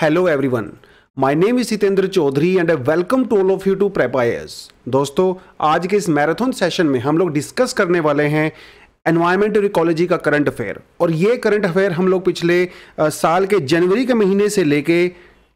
Hello everyone my name is Hitendra Chaudhary and welcome to all of you to prepairs दोस्तों आज के इस marathon session में हम लोग डिस्कस करने वाले हैं एनवायरमेंट और इकोलॉजी का करंट अफेयर और ये करंट अफेयर हम लोग पिछले साल के जनवरी के महीने से लेके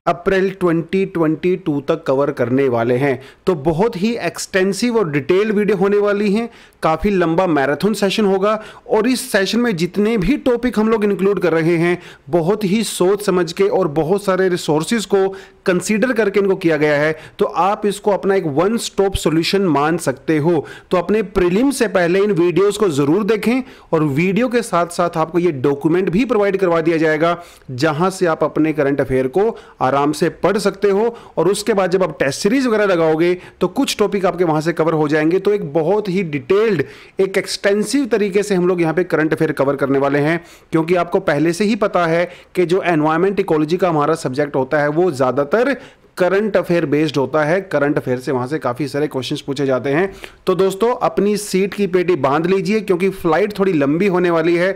अप्रैल 2022 तक कवर करने वाले हैं तो बहुत ही एक्सटेंसिव और डिटेल वीडियो होने वाली हैं काफ़ी लंबा मैराथन सेशन होगा और इस सेशन में जितने भी टॉपिक हम लोग इंक्लूड कर रहे हैं बहुत ही सोच समझ के और बहुत सारे रिसोर्सेज को कंसीडर करके इनको किया गया है तो आप इसको अपना एक वन स्टॉप सॉल्यूशन मान सकते हो तो अपने प्रिलिम से पहले इन वीडियोस को ज़रूर देखें और वीडियो के साथ साथ आपको ये डॉक्यूमेंट भी प्रोवाइड करवा दिया जाएगा जहां से आप अपने करंट अफेयर को आराम से पढ़ सकते हो और उसके बाद जब आप टेस्ट सीरीज वगैरह लगाओगे तो कुछ टॉपिक आपके वहां से कवर हो जाएंगे तो एक बहुत ही डिटेल्ड एक एक्सटेंसिव तरीके से हम लोग यहाँ पे करंट अफेयर कवर करने वाले हैं क्योंकि आपको पहले से ही पता है कि जो एनवायरमेंट इकोलॉजी का हमारा सब्जेक्ट होता है वो ज़्यादातर करंट अफेयर बेस्ड होता है करंट अफेयर से वहां से काफी सारे क्वेश्चंस पूछे जाते हैं तो दोस्तों अपनी सीट की पेटी बांध लीजिए क्योंकि फ्लाइट थोड़ी लंबी होने वाली है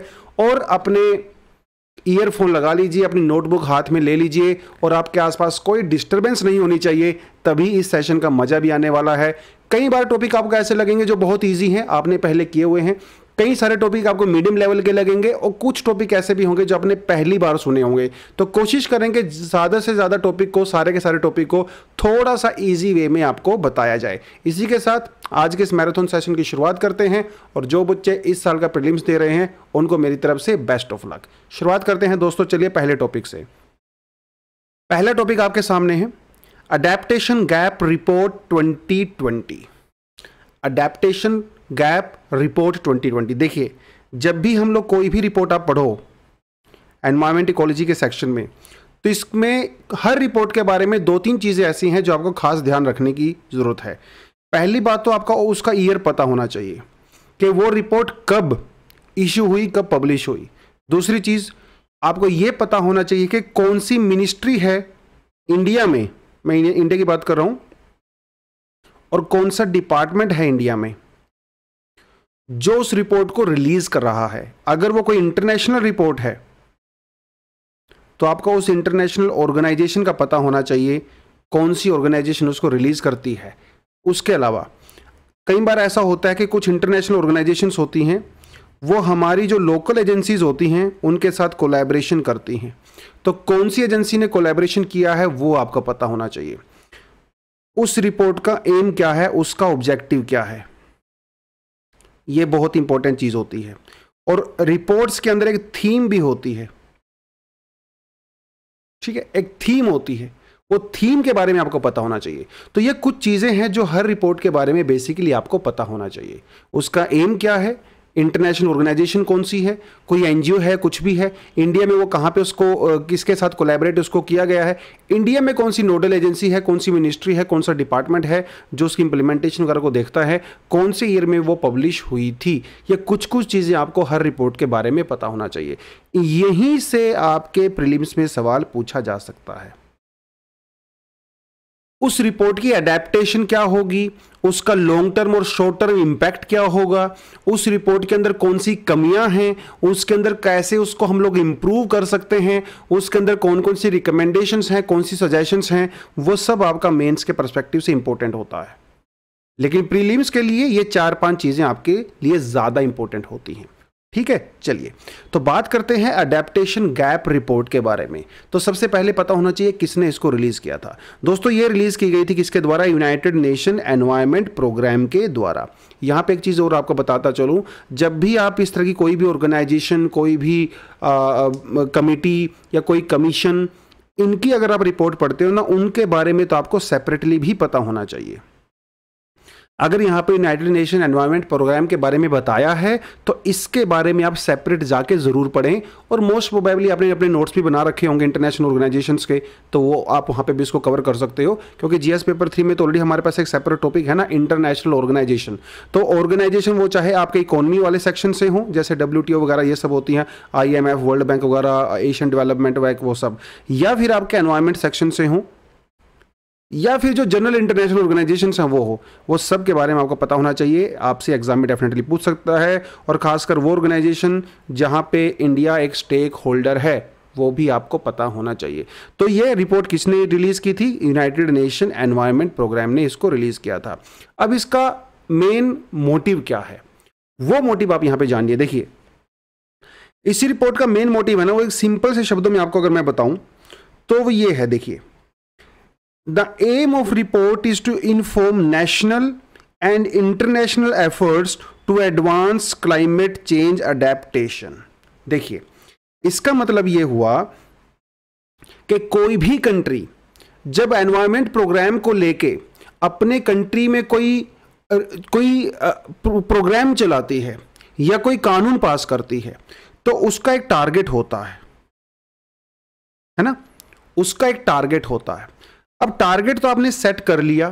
और अपने ईयरफोन लगा लीजिए अपनी नोटबुक हाथ में ले लीजिए और आपके आसपास कोई डिस्टरबेंस नहीं होनी चाहिए तभी इस सेशन का मजा भी आने वाला है कई बार टॉपिक आपको ऐसे लगेंगे जो बहुत ईजी हैं आपने पहले किए हुए हैं कई सारे टॉपिक आपको मीडियम लेवल के लगेंगे और कुछ टॉपिक ऐसे भी होंगे जो आपने पहली बार सुने होंगे तो कोशिश करेंगे ज़्यादा से ज़्यादा टॉपिक को सारे के सारे टॉपिक को थोड़ा सा ईजी वे में आपको बताया जाए इसी के साथ आज के इस मैराथन सेशन की शुरुआत करते हैं और जो बच्चे इस साल का प्रिलिम्स दे रहे हैं उनको मेरी तरफ से बेस्ट ऑफ लक शुरुआत करते हैं दोस्तों चलिए पहले टॉपिक से पहला टॉपिक आपके सामने है adaptation gap report 2020 adaptation gap report 2020 देखिए जब भी हम लोग कोई भी रिपोर्ट आप पढ़ो एनवायरमेंट इकोलॉजी के सेक्शन में तो इसमें हर रिपोर्ट के बारे में दो तीन चीज़ें ऐसी हैं जो आपको खास ध्यान रखने की ज़रूरत है पहली बात तो आपका उसका ईयर पता होना चाहिए कि वो रिपोर्ट कब इशू हुई कब पब्लिश हुई दूसरी चीज़ आपको ये पता होना चाहिए कि कौन सी मिनिस्ट्री है इंडिया में मैं इंडिया की बात कर रहा हूँ और कौन सा डिपार्टमेंट है इंडिया में जो उस रिपोर्ट को रिलीज कर रहा है अगर वो कोई इंटरनेशनल रिपोर्ट है तो आपका उस इंटरनेशनल ऑर्गेनाइजेशन का पता होना चाहिए कौन सी ऑर्गेनाइजेशन उसको रिलीज करती है उसके अलावा कई बार ऐसा होता है कि कुछ इंटरनेशनल ऑर्गेनाइजेशन होती हैं वो हमारी जो लोकल एजेंसीज होती हैं उनके साथ कोलैबोरेशन करती हैं तो कौन सी एजेंसी ने कोलैबोरेशन किया है वो आपका पता होना चाहिए उस रिपोर्ट का एम क्या है उसका ऑब्जेक्टिव क्या है ये बहुत इंपॉर्टेंट चीज़ होती है और रिपोर्ट्स के अंदर एक थीम भी होती है ठीक है एक थीम होती है वो थीम के बारे में आपको पता होना चाहिए तो ये कुछ चीज़ें हैं जो हर रिपोर्ट के बारे में बेसिकली आपको पता होना चाहिए उसका एम क्या है इंटरनेशनल ऑर्गेनाइजेशन कौन सी है कोई एनजीओ है कुछ भी है इंडिया में वो कहाँ पे उसको किसके साथ कोलेबरेट उसको किया गया है इंडिया में कौन सी नोडल एजेंसी है कौन सी मिनिस्ट्री है कौन सा डिपार्टमेंट है जो उसकी इंप्लीमेंटेशन वगैरह को देखता है कौन से ईयर में वो पब्लिश हुई थी या कुछ कुछ चीज़ें आपको हर रिपोर्ट के बारे में पता होना चाहिए यहीं से आपके प्रिलिम्स में सवाल पूछा जा सकता है उस रिपोर्ट की अडेप्टेशन क्या होगी उसका लॉन्ग टर्म और शॉर्ट टर्म इम्पैक्ट क्या होगा उस रिपोर्ट के अंदर कौन सी कमियां हैं उसके अंदर कैसे उसको हम लोग इम्प्रूव कर सकते हैं उसके अंदर कौन कौन सी रिकमेंडेशंस हैं कौन सी सजेशंस हैं वो सब आपका मेंस के परस्पेक्टिव से इम्पोर्टेंट होता है लेकिन प्रीलिम्स के लिए ये चार पांच चीज़ें आपके लिए ज़्यादा इंपॉर्टेंट होती हैं ठीक है चलिए तो बात करते हैं अडेप्टेशन गैप रिपोर्ट के बारे में तो सबसे पहले पता होना चाहिए किसने इसको रिलीज़ किया था दोस्तों ये रिलीज़ की गई थी किसके द्वारा यूनाइटेड नेशन एनवायरमेंट प्रोग्राम के द्वारा यहां पे एक चीज़ और आपको बताता चलूं जब भी आप इस तरह की कोई भी ऑर्गेनाइजेशन कोई भी कमिटी या कोई कमीशन इनकी अगर आप रिपोर्ट पढ़ते हो ना उनके बारे में तो आपको सेपरेटली भी पता होना चाहिए अगर यहाँ पे यूनाइटेड नेशन एनवायरनमेंट प्रोग्राम के बारे में बताया है तो इसके बारे में आप सेपरेट जाके ज़रूर पढ़ें और मोस्ट प्रोबेबली आपने अपने नोट्स भी बना रखे होंगे इंटरनेशनल ऑर्गेनाइजेशंस के तो वो आप वहाँ पे भी इसको कवर कर सकते हो क्योंकि जीएस पेपर थ्री में तो ऑलरेडी हमारे पास एक सेपरेट टॉपिक है ना इंटरनेशनल ऑर्गेनाइजेशन तो ऑर्गेनाइजेशन वो चाहे आपके इकोनॉमी वाले सेक्शन से हों जैसे डब्ल्यू वगैरह ये सब होती हैं आई वर्ल्ड बैंक वगैरह एशियन डेवलपमेंट बैंक वो सब या फिर आपके एनवायरमेंट सेक्शन से हों या फिर जो जनरल इंटरनेशनल ऑर्गेनाइजेशन हैं वो हो वो सब के बारे में आपको पता होना चाहिए आपसे एग्जाम में डेफिनेटली पूछ सकता है और खासकर वो ऑर्गेनाइजेशन जहाँ पे इंडिया एक स्टेक होल्डर है वो भी आपको पता होना चाहिए तो ये रिपोर्ट किसने रिलीज़ की थी यूनाइटेड नेशन एनवायरमेंट प्रोग्राम ने इसको रिलीज़ किया था अब इसका मेन मोटिव क्या है वो मोटिव आप यहाँ पे जानिए देखिए इसी रिपोर्ट का मेन मोटिव है ना वो एक सिंपल से शब्दों में आपको अगर मैं बताऊं तो वो ये है देखिए The aim of report is to inform national and international efforts to advance climate change adaptation. देखिए इसका मतलब ये हुआ कि कोई भी कंट्री जब एनवायरमेंट प्रोग्राम को लेके अपने कंट्री में कोई कोई प्रोग्राम चलाती है या कोई कानून पास करती है तो उसका एक टारगेट होता है है ना उसका एक टारगेट होता है अब टारगेट तो आपने सेट कर लिया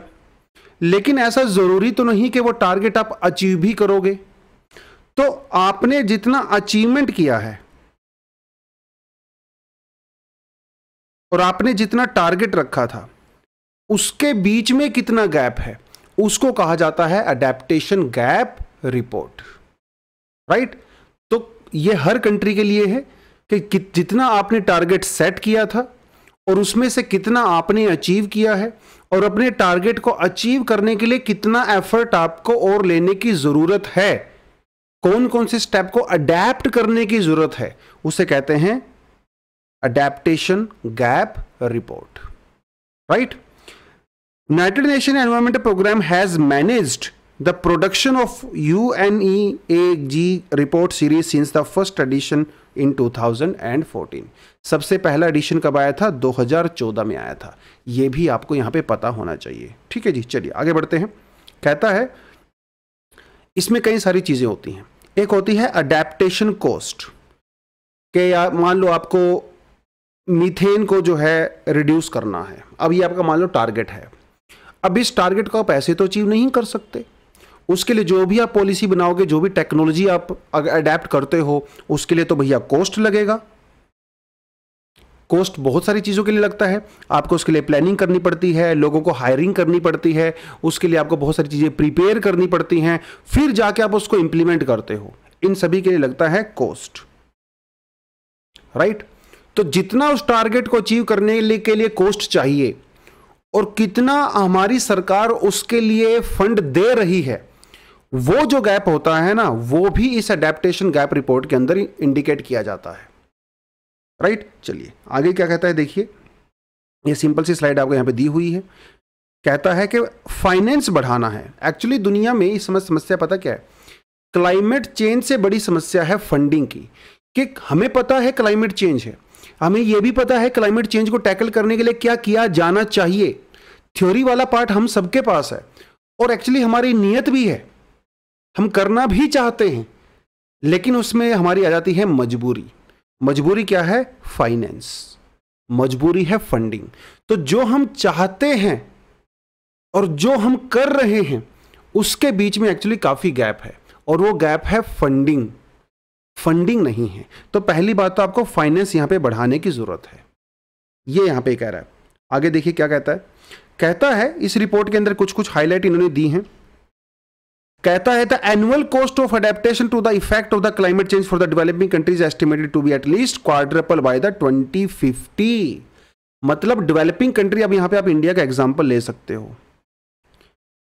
लेकिन ऐसा ज़रूरी तो नहीं कि वो टारगेट आप अचीव भी करोगे तो आपने जितना अचीवमेंट किया है और आपने जितना टारगेट रखा था उसके बीच में कितना गैप है उसको कहा जाता है अडेप्टेशन गैप रिपोर्ट राइट तो ये हर कंट्री के लिए है कि जितना आपने टारगेट सेट किया था और उसमें से कितना आपने अचीव किया है और अपने टारगेट को अचीव करने के लिए कितना एफर्ट आपको और लेने की ज़रूरत है कौन कौन से स्टेप को अडेप्ट करने की ज़रूरत है उसे कहते हैं adaptation gap report right United Nation Environment Programme has managed The production of UNEAG report series since the first edition in 2014. सबसे पहला एडिशन कब आया था 2014 में आया था यह भी आपको यहां पे पता होना चाहिए ठीक है जी चलिए आगे बढ़ते हैं कहता है इसमें कई सारी चीज़ें होती हैं एक होती है अडेप्टेशन कॉस्ट के या मान लो आपको मीथेन को जो है रिड्यूस करना है अब ये आपका मान लो टारगेट है अब इस टारगेट को आप ऐसे तो अचीव नहीं कर सकते उसके लिए जो भी आप पॉलिसी बनाओगे जो भी टेक्नोलॉजी आप अडेप्ट करते हो उसके लिए तो भैया कॉस्ट लगेगा कॉस्ट बहुत सारी चीज़ों के लिए लगता है आपको उसके लिए प्लानिंग करनी पड़ती है लोगों को हायरिंग करनी पड़ती है उसके लिए आपको बहुत सारी चीज़ें प्रिपेयर करनी पड़ती हैं फिर जाके आप उसको इम्प्लीमेंट करते हो इन सभी के लिए लगता है कॉस्ट राइट right? तो जितना उस टारगेट को अचीव करने के लिए कॉस्ट चाहिए और कितना हमारी सरकार उसके लिए फंड दे रही है वो जो गैप होता है ना वो भी इस अडेप्टेशन गैप रिपोर्ट के अंदर इंडिकेट किया जाता है राइट चलिए आगे क्या कहता है देखिए ये सिंपल सी स्लाइड आपको यहाँ पे दी हुई है कहता है कि फाइनेंस बढ़ाना है एक्चुअली दुनिया में इस समय समस्या पता क्या है क्लाइमेट चेंज से बड़ी समस्या है फंडिंग की कि हमें पता है क्लाइमेट चेंज है हमें यह भी पता है क्लाइमेट चेंज को टैकल करने के लिए क्या किया जाना चाहिए थ्योरी वाला पार्ट हम सबके पास है और एक्चुअली हमारी नीयत भी है हम करना भी चाहते हैं लेकिन उसमें हमारी आ जाती है मजबूरी मजबूरी क्या है फाइनेंस मजबूरी है फंडिंग तो जो हम चाहते हैं और जो हम कर रहे हैं उसके बीच में एक्चुअली काफ़ी गैप है और वो गैप है फंडिंग फंडिंग नहीं है तो पहली बात तो आपको फाइनेंस यहां पे बढ़ाने की ज़रूरत है ये यहां पे कह रहा है आगे देखिए क्या कहता है कहता है इस रिपोर्ट के अंदर कुछ कुछ हाईलाइट इन्होंने दी हैं कहता है the annual cost of adaptation to the effect of the climate change for the developing countries estimated to be at least quadruple by the 2050 मतलब डेवलपिंग कंट्री अब यहां पे आप इंडिया का एग्जांपल ले सकते हो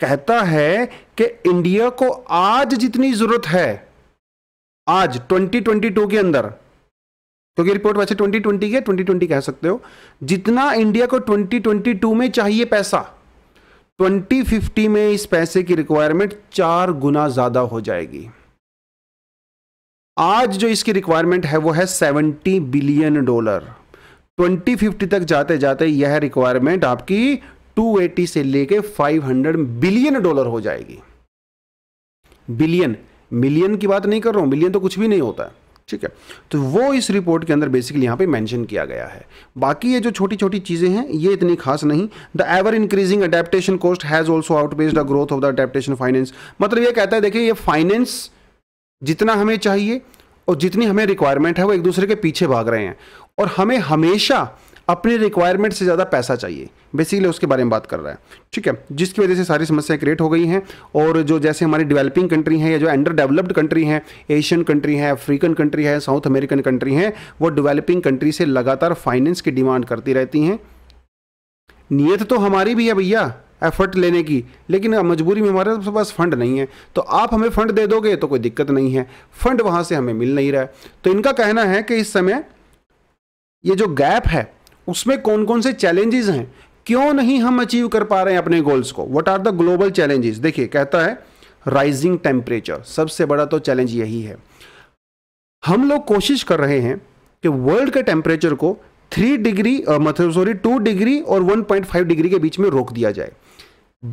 कहता है कि इंडिया को आज जितनी जरूरत है आज 2022 के अंदर क्योंकि रिपोर्ट वैसे 2020 की है 2020 कह सकते हो जितना इंडिया को 2022 में चाहिए पैसा 2050 में इस पैसे की रिक्वायरमेंट चार गुना ज़्यादा हो जाएगी आज जो इसकी रिक्वायरमेंट है वो है 70 बिलियन डॉलर 2050 तक जाते जाते यह रिक्वायरमेंट आपकी 280 से लेके 500 बिलियन डॉलर हो जाएगी बिलियन मिलियन की बात नहीं कर रहा हूं मिलियन तो कुछ भी नहीं होता है ठीक है तो वो इस रिपोर्ट के अंदर बेसिकली यहाँ पे मेंशन किया गया है बाकी ये जो छोटी छोटी चीज़ें हैं ये इतनी खास नहीं the ever increasing adaptation cost has also outpaced the growth of the adaptation finance मतलब ये कहता है देखिए ये फाइनेंस जितना हमें चाहिए और जितनी हमें रिक्वायरमेंट है वो एक दूसरे के पीछे भाग रहे हैं और हमें हमेशा अपने रिक्वायरमेंट से ज़्यादा पैसा चाहिए बेसिकली उसके बारे में बात कर रहा है ठीक है जिसकी वजह से सारी समस्याएं क्रिएट हो गई हैं और जो जैसे हमारी डेवलपिंग कंट्री हैं या जो अंडर डेवलप्ड कंट्री हैं एशियन कंट्री हैं अफ्रीकन कंट्री है साउथ अमेरिकन कंट्री हैं वो डेवलपिंग कंट्री से लगातार फाइनेंस की डिमांड करती रहती हैं नीयत तो हमारी भी है भैया एफर्ट लेने की लेकिन मजबूरी में हमारे पास फंड नहीं है तो आप हमें फंड दे दोगे तो कोई दिक्कत नहीं है फंड वहां से हमें मिल नहीं रहा है तो इनका कहना है कि इस समय ये जो गैप है उसमें कौन कौन से चैलेंजेस हैं क्यों नहीं हम अचीव कर पा रहे हैं अपने गोल्स को what are the global challenges देखिए कहता है राइजिंग टेम्परेचर सबसे बड़ा तो चैलेंज यही है हम लोग कोशिश कर रहे हैं कि वर्ल्ड के टेम्परेचर को थ्री डिग्री मतलब सॉरी टू डिग्री और वन डिग्री के बीच में रोक दिया जाए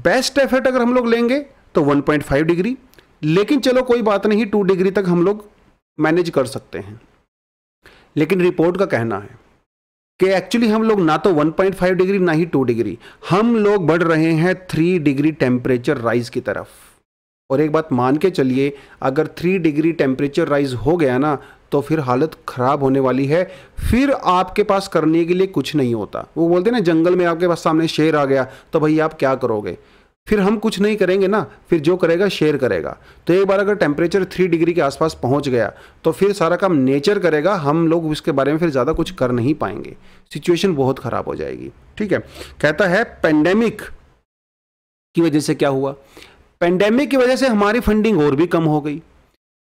बेस्ट एफर्ट अगर हम लोग लेंगे तो वन डिग्री लेकिन चलो कोई बात नहीं टू डिग्री तक हम लोग मैनेज कर सकते हैं लेकिन रिपोर्ट का कहना है कि एक्चुअली हम लोग ना तो 1.5 डिग्री ना ही 2 डिग्री हम लोग बढ़ रहे हैं 3 डिग्री टेम्परेचर राइज की तरफ और एक बात मान के चलिए अगर 3 डिग्री टेम्परेचर राइज हो गया ना तो फिर हालत ख़राब होने वाली है फिर आपके पास करने के लिए कुछ नहीं होता वो बोलते ना जंगल में आपके पास सामने शेर आ गया तो भाई आप क्या करोगे फिर हम कुछ नहीं करेंगे ना फिर जो करेगा शेयर करेगा तो एक बार अगर टेम्परेचर थ्री डिग्री के आसपास पहुंच गया तो फिर सारा काम नेचर करेगा हम लोग उसके बारे में फिर ज़्यादा कुछ कर नहीं पाएंगे सिचुएशन बहुत ख़राब हो जाएगी ठीक है कहता है पेंडेमिक की वजह से क्या हुआ पेंडेमिक की वजह से हमारी फंडिंग और भी कम हो गई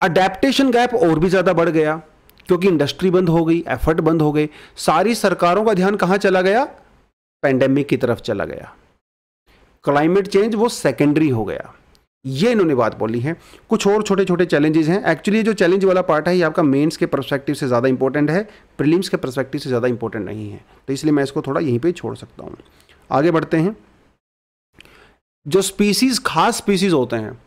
अडेप्टेशन गैप और भी ज़्यादा बढ़ गया क्योंकि इंडस्ट्री बंद हो गई एफर्ट बंद हो गए सारी सरकारों का ध्यान कहाँ चला गया पेंडेमिक की तरफ चला गया क्लाइमेट चेंज वो सेकेंडरी हो गया ये इन्होंने बात बोली है कुछ और छोटे छोटे चैलेंजेस हैं एक्चुअली जो चैलेंज वाला पार्ट है ये आपका मेंस के परस्पेक्टिव से ज़्यादा इंपॉर्टेंट है प्रीलिम्स के परस्पेक्टिव से ज़्यादा इंपॉर्टेंट नहीं है तो इसलिए मैं इसको थोड़ा यहीं पर छोड़ सकता हूँ आगे बढ़ते हैं जो स्पीसीज खास स्पीसीज होते हैं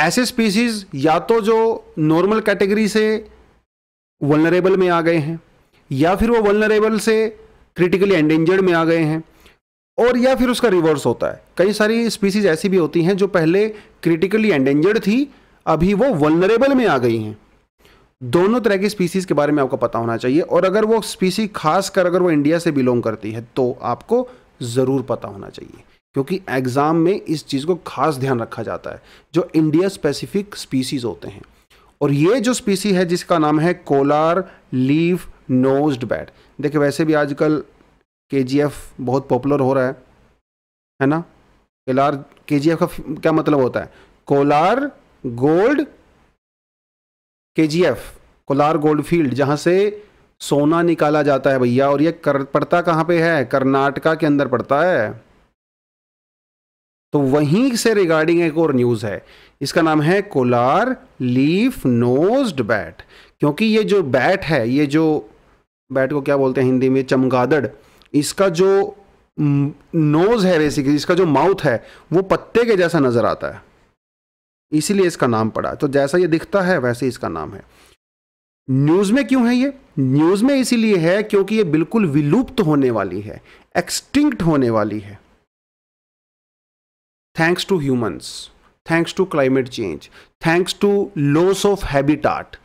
ऐसे स्पीसीज या तो जो नॉर्मल कैटेगरी से वलनरेबल में आ गए हैं या फिर वो वनरेबल से क्रिटिकली एंडेंजर्ड में आ गए हैं और या फिर उसका रिवर्स होता है कई सारी स्पीसीज ऐसी भी होती हैं जो पहले क्रिटिकली एंडेंजर्ड थी अभी वो वनरेबल में आ गई हैं दोनों तरह की स्पीसीज़ के बारे में आपको पता होना चाहिए और अगर वो स्पीसी खास कर अगर वो इंडिया से बिलोंग करती है तो आपको ज़रूर पता होना चाहिए क्योंकि एग्ज़ाम में इस चीज़ को खास ध्यान रखा जाता है जो इंडिया स्पेसिफिक स्पीसीज़ होते हैं और ये जो स्पीसी है जिसका नाम है कोलार लीफ नोज्ड बैट देखिए वैसे भी आजकल के बहुत पॉपुलर हो रहा है है ना कोलार के का क्या मतलब होता है कोलार गोल्ड के कोलार गोल्ड फील्ड जहाँ से सोना निकाला जाता है भैया और ये कर पड़ता कहाँ पे है कर्नाटका के अंदर पड़ता है तो वहीं से रिगार्डिंग एक और न्यूज़ है इसका नाम है कोलार लीफ नोज्ड बैट क्योंकि ये जो बैट है ये जो बैट को क्या बोलते हैं हिंदी में चमगादड़ इसका जो नोज है बेसिकली इसका जो माउथ है वो पत्ते के जैसा नजर आता है इसीलिए इसका नाम पड़ा है तो जैसा ये दिखता है वैसे इसका नाम है न्यूज में क्यों है ये न्यूज में इसीलिए है क्योंकि ये बिल्कुल विलुप्त होने वाली है एक्सटिंक्ट होने वाली है thanks to humans thanks to climate change thanks to loss of habitat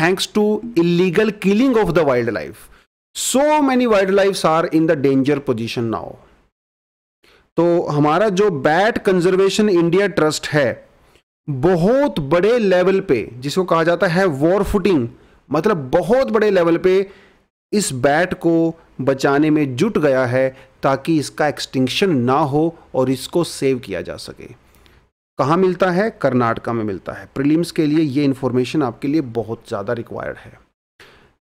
thanks to illegal killing of the wild life so many wild life are in the danger position now तो हमारा जो bat conservation India trust है बहुत बड़े level पे जिसको कहा जाता है वॉर फुटिंग मतलब बहुत बड़े लेवल पे इस बैट को बचाने में जुट गया है ताकि इसका एक्सटिंक्शन ना हो और इसको सेव किया जा सके कहाँ मिलता है कर्नाटका में मिलता है प्रीलिम्स के लिए ये इन्फॉर्मेशन आपके लिए बहुत ज़्यादा रिक्वायर्ड है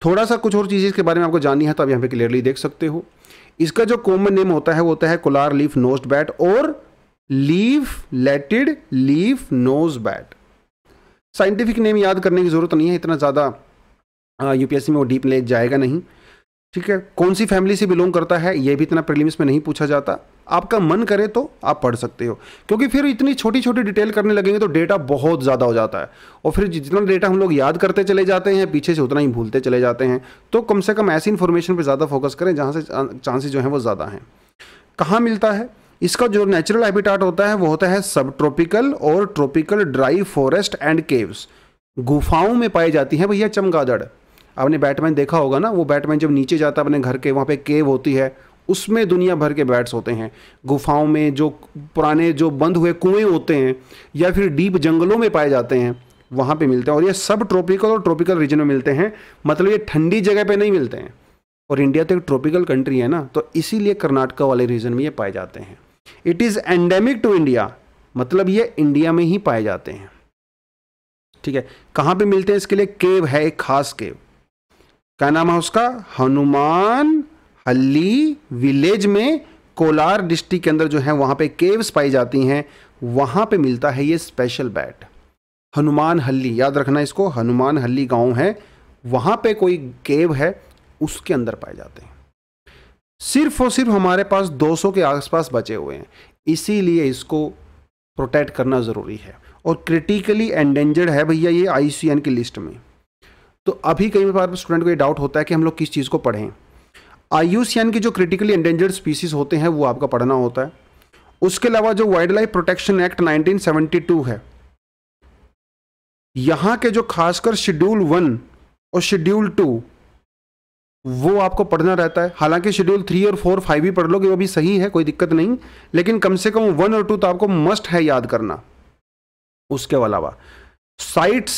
थोड़ा सा कुछ और चीज़ इसके बारे में आपको जाननी है तो आप यहाँ पे क्लियरली देख सकते हो इसका जो कॉमन नेम होता है वो होता है कोलार लीफ नोज बैट और लीफ लेटेड leaf nose bat scientific name याद करने की ज़रूरत नहीं है इतना ज़्यादा यूपीएससी में वो डीप ले जाएगा नहीं ठीक है कौन सी फैमिली से बिलोंग करता है ये भी इतना प्रीलिम्स में नहीं पूछा जाता आपका मन करे तो आप पढ़ सकते हो क्योंकि फिर इतनी छोटी छोटी डिटेल करने लगेंगे तो डेटा बहुत ज़्यादा हो जाता है और फिर जितना डेटा हम लोग याद करते चले जाते हैं पीछे से उतना ही भूलते चले जाते हैं तो कम से कम ऐसी इन्फॉर्मेशन पर ज़्यादा फोकस करें जहाँ से चांसेस जो हैं वो ज़्यादा हैं कहाँ मिलता है इसका जो नेचुरल हैबिटाट होता है वो होता है सब ट्रॉपिकल और tropical dry forest and caves गुफाओं में पाई जाती हैं भैया चमगादड़ आपने बैटमैन देखा होगा ना वो बैटमैन जब नीचे जाता है अपने घर के वहाँ पे केव होती है उसमें दुनिया भर के बैट्स होते हैं गुफाओं में जो पुराने जो बंद हुए कुएं होते हैं या फिर डीप जंगलों में पाए जाते हैं वहाँ पे मिलते हैं और ये सब ट्रॉपिकल और ट्रॉपिकल रीजन में मिलते हैं मतलब ये ठंडी जगह पे नहीं मिलते हैं और इंडिया तो एक ट्रॉपिकल कंट्री है ना तो इसीलिए कर्नाटका वाले रीजन में ये पाए जाते हैं it is endemic to India मतलब ये इंडिया में ही पाए जाते हैं ठीक है कहाँ पे मिलते हैं इसके लिए केव है एक खास केव क्या नाम है उसका हनुमान हल्ली विलेज में कोलार डिस्ट्रिक्ट के अंदर जो है वहां पे केव्स पाई जाती हैं वहां पे मिलता है ये स्पेशल बैट हनुमान हल्ली याद रखना इसको हनुमान हल्ली गांव है वहां पे कोई केव है उसके अंदर पाए जाते हैं सिर्फ और सिर्फ हमारे पास 200 के आसपास बचे हुए हैं इसीलिए इसको प्रोटेक्ट करना ज़रूरी है और क्रिटिकली एंडेंजर्ड है भैया ये आई की लिस्ट में तो अभी कई बार स्टूडेंट को ये डाउट होता है कि हम लोग किस चीज़ को पढ़ें आई की जो क्रिटिकली एंडेंजर्ड स्पीसीज होते हैं वो आपका पढ़ना होता है उसके अलावा जो वाइल्ड लाइफ प्रोटेक्शन एक्ट 1972 है यहां के जो खासकर शेड्यूल वन और शेड्यूल टू वो आपको पढ़ना रहता है हालांकि शेड्यूल थ्री और फोर फाइव भी पढ़ लोगे वो भी सही है कोई दिक्कत नहीं लेकिन कम से कम वन और टू तो आपको मस्ट है याद करना उसके अलावा साइट्स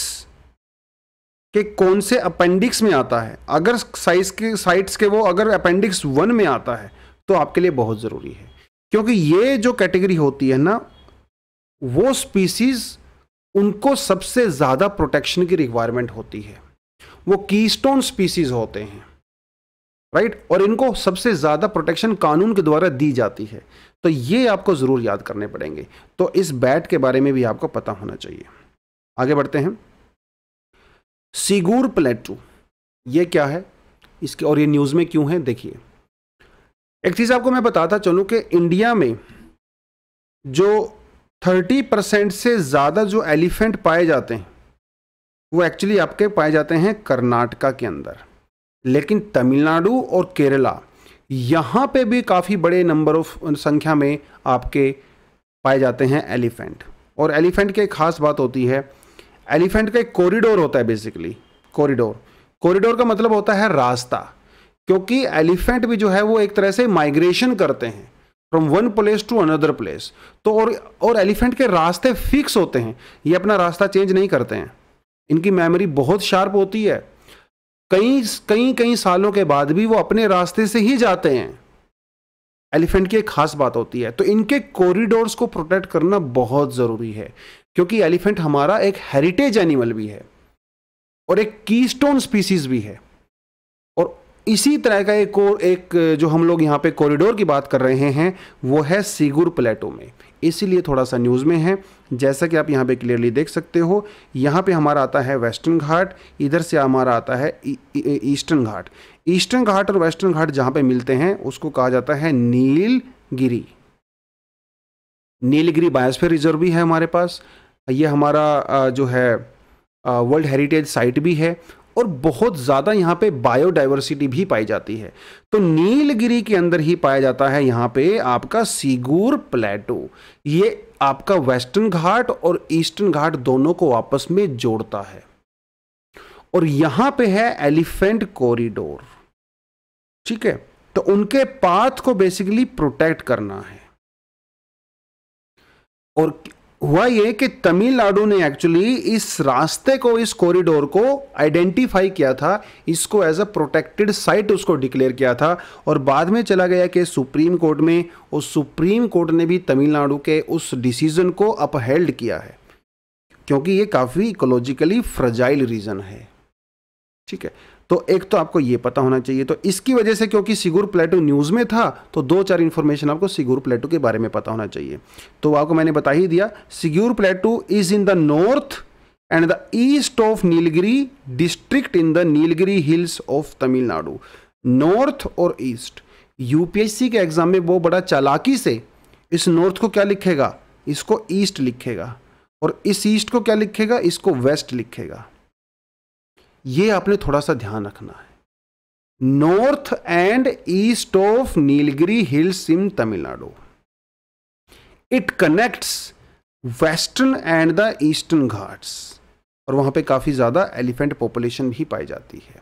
कि कौन से अपेंडिक्स में आता है अगर साइज के साइट्स के वो अगर अपेंडिक्स वन में आता है तो आपके लिए बहुत ज़रूरी है क्योंकि ये जो कैटेगरी होती है ना वो स्पीसीज़ उनको सबसे ज़्यादा प्रोटेक्शन की रिक्वायरमेंट होती है वो कीस्टोन स्पीसीज होते हैं राइट और इनको सबसे ज़्यादा प्रोटेक्शन कानून के द्वारा दी जाती है तो ये आपको ज़रूर याद करने पड़ेंगे तो इस बैट के बारे में भी आपको पता होना चाहिए आगे बढ़ते हैं सीगूर प्लेटू ये क्या है इसके और ये न्यूज़ में क्यों है देखिए एक चीज़ आपको मैं बताता चलूँ कि इंडिया में जो 30 परसेंट से ज़्यादा जो एलिफेंट पाए जाते हैं वो एक्चुअली आपके पाए जाते हैं कर्नाटका के अंदर लेकिन तमिलनाडु और केरला यहाँ पे भी काफ़ी बड़े नंबर ऑफ संख्या में आपके पाए जाते हैं एलिफेंट और एलिफेंट की खास बात होती है एलिफेंट का एक कॉरिडोर होता है बेसिकली कॉरिडोर कॉरिडोर का मतलब होता है रास्ता क्योंकि एलिफेंट भी जो है वो एक तरह से माइग्रेशन करते हैं from one place to another place तो और और एलिफेंट के रास्ते फिक्स होते हैं ये अपना रास्ता चेंज नहीं करते हैं इनकी मेमोरी बहुत शार्प होती है कई कई कई सालों के बाद भी वो अपने रास्ते से ही जाते हैं एलिफेंट की एक खास बात होती है तो इनके कॉरिडोर्स को प्रोटेक्ट करना बहुत ज़रूरी है क्योंकि एलिफेंट हमारा एक हेरिटेज एनिमल भी है और एक कीस्टोन स्पीसीज भी है और इसी तरह का एक और एक जो हम लोग यहाँ पे कॉरिडोर की बात कर रहे हैं वो है सीगुर प्लेटो में इसीलिए थोड़ा सा न्यूज़ में है जैसा कि आप यहाँ पे क्लियरली देख सकते हो यहाँ पे हमारा आता है वेस्टर्न घाट इधर से हमारा आता है ईस्टर्न घाट ईस्टर्न घाट और वेस्टर्न घाट जहाँ पर मिलते हैं उसको कहा जाता है नीलगिरी नीलगिरी बायोस्फीयर रिजर्व भी है हमारे पास ये हमारा जो है वर्ल्ड हेरिटेज साइट भी है और बहुत ज़्यादा यहाँ पे बायोडाइवर्सिटी भी पाई जाती है तो नीलगिरी के अंदर ही पाया जाता है यहाँ पे आपका सीगूर प्लेटो ये आपका वेस्टर्न घाट और ईस्टर्न घाट दोनों को आपस में जोड़ता है और यहाँ पे है एलिफेंट कॉरिडोर ठीक है तो उनके पाथ को बेसिकली प्रोटेक्ट करना है और વાય એક તમિલ નાડુ ને એક્ચ્યુઅલી ઇસ રાસ્તે કો ઇસ કોરિડોર કો આઈડેન્ટિફાઈ કિયા થા ઇસકો એઝ અ પ્રોટેક્ટેડ સાઈટ ઉસકો ડીક્લેર કિયા થા ઓર બાદ મે ચાલા ગયા કે સુપ્રીમ કોર્ટ મે ઓ સુપ્રીમ કોર્ટ ને ભી તમિલ નાડુ કે ઉસ ડિસિઝન કો અપહેલ્ડ કિયા હે ક્યોકી યે કાફી ઇકોલોજીકલી ફ્રેજાઇલ રીઝન હે ઠીક હે तो एक तो आपको ये पता होना चाहिए तो इसकी वजह से क्योंकि सिगुर प्लेटो न्यूज़ में था तो दो चार इन्फॉर्मेशन आपको सिगुर प्लेटो के बारे में पता होना चाहिए तो आपको मैंने बता ही दिया Sigur plateau is in the north and the east of Nilgiri district in the Nilgiri hills of Tamil Nadu north और ईस्ट यूपीएससी के एग्ज़ाम में वो बड़ा चालाकी से इस नॉर्थ को क्या लिखेगा इसको ईस्ट लिखेगा और इस ईस्ट को क्या लिखेगा इसको वेस्ट लिखेगा ये आपने थोड़ा सा ध्यान रखना है north and east of Nilgiri hills in Tamil Nadu it connects western and the eastern Ghats और वहां पे काफ़ी ज़्यादा एलिफेंट पॉपुलेशन भी पाई जाती है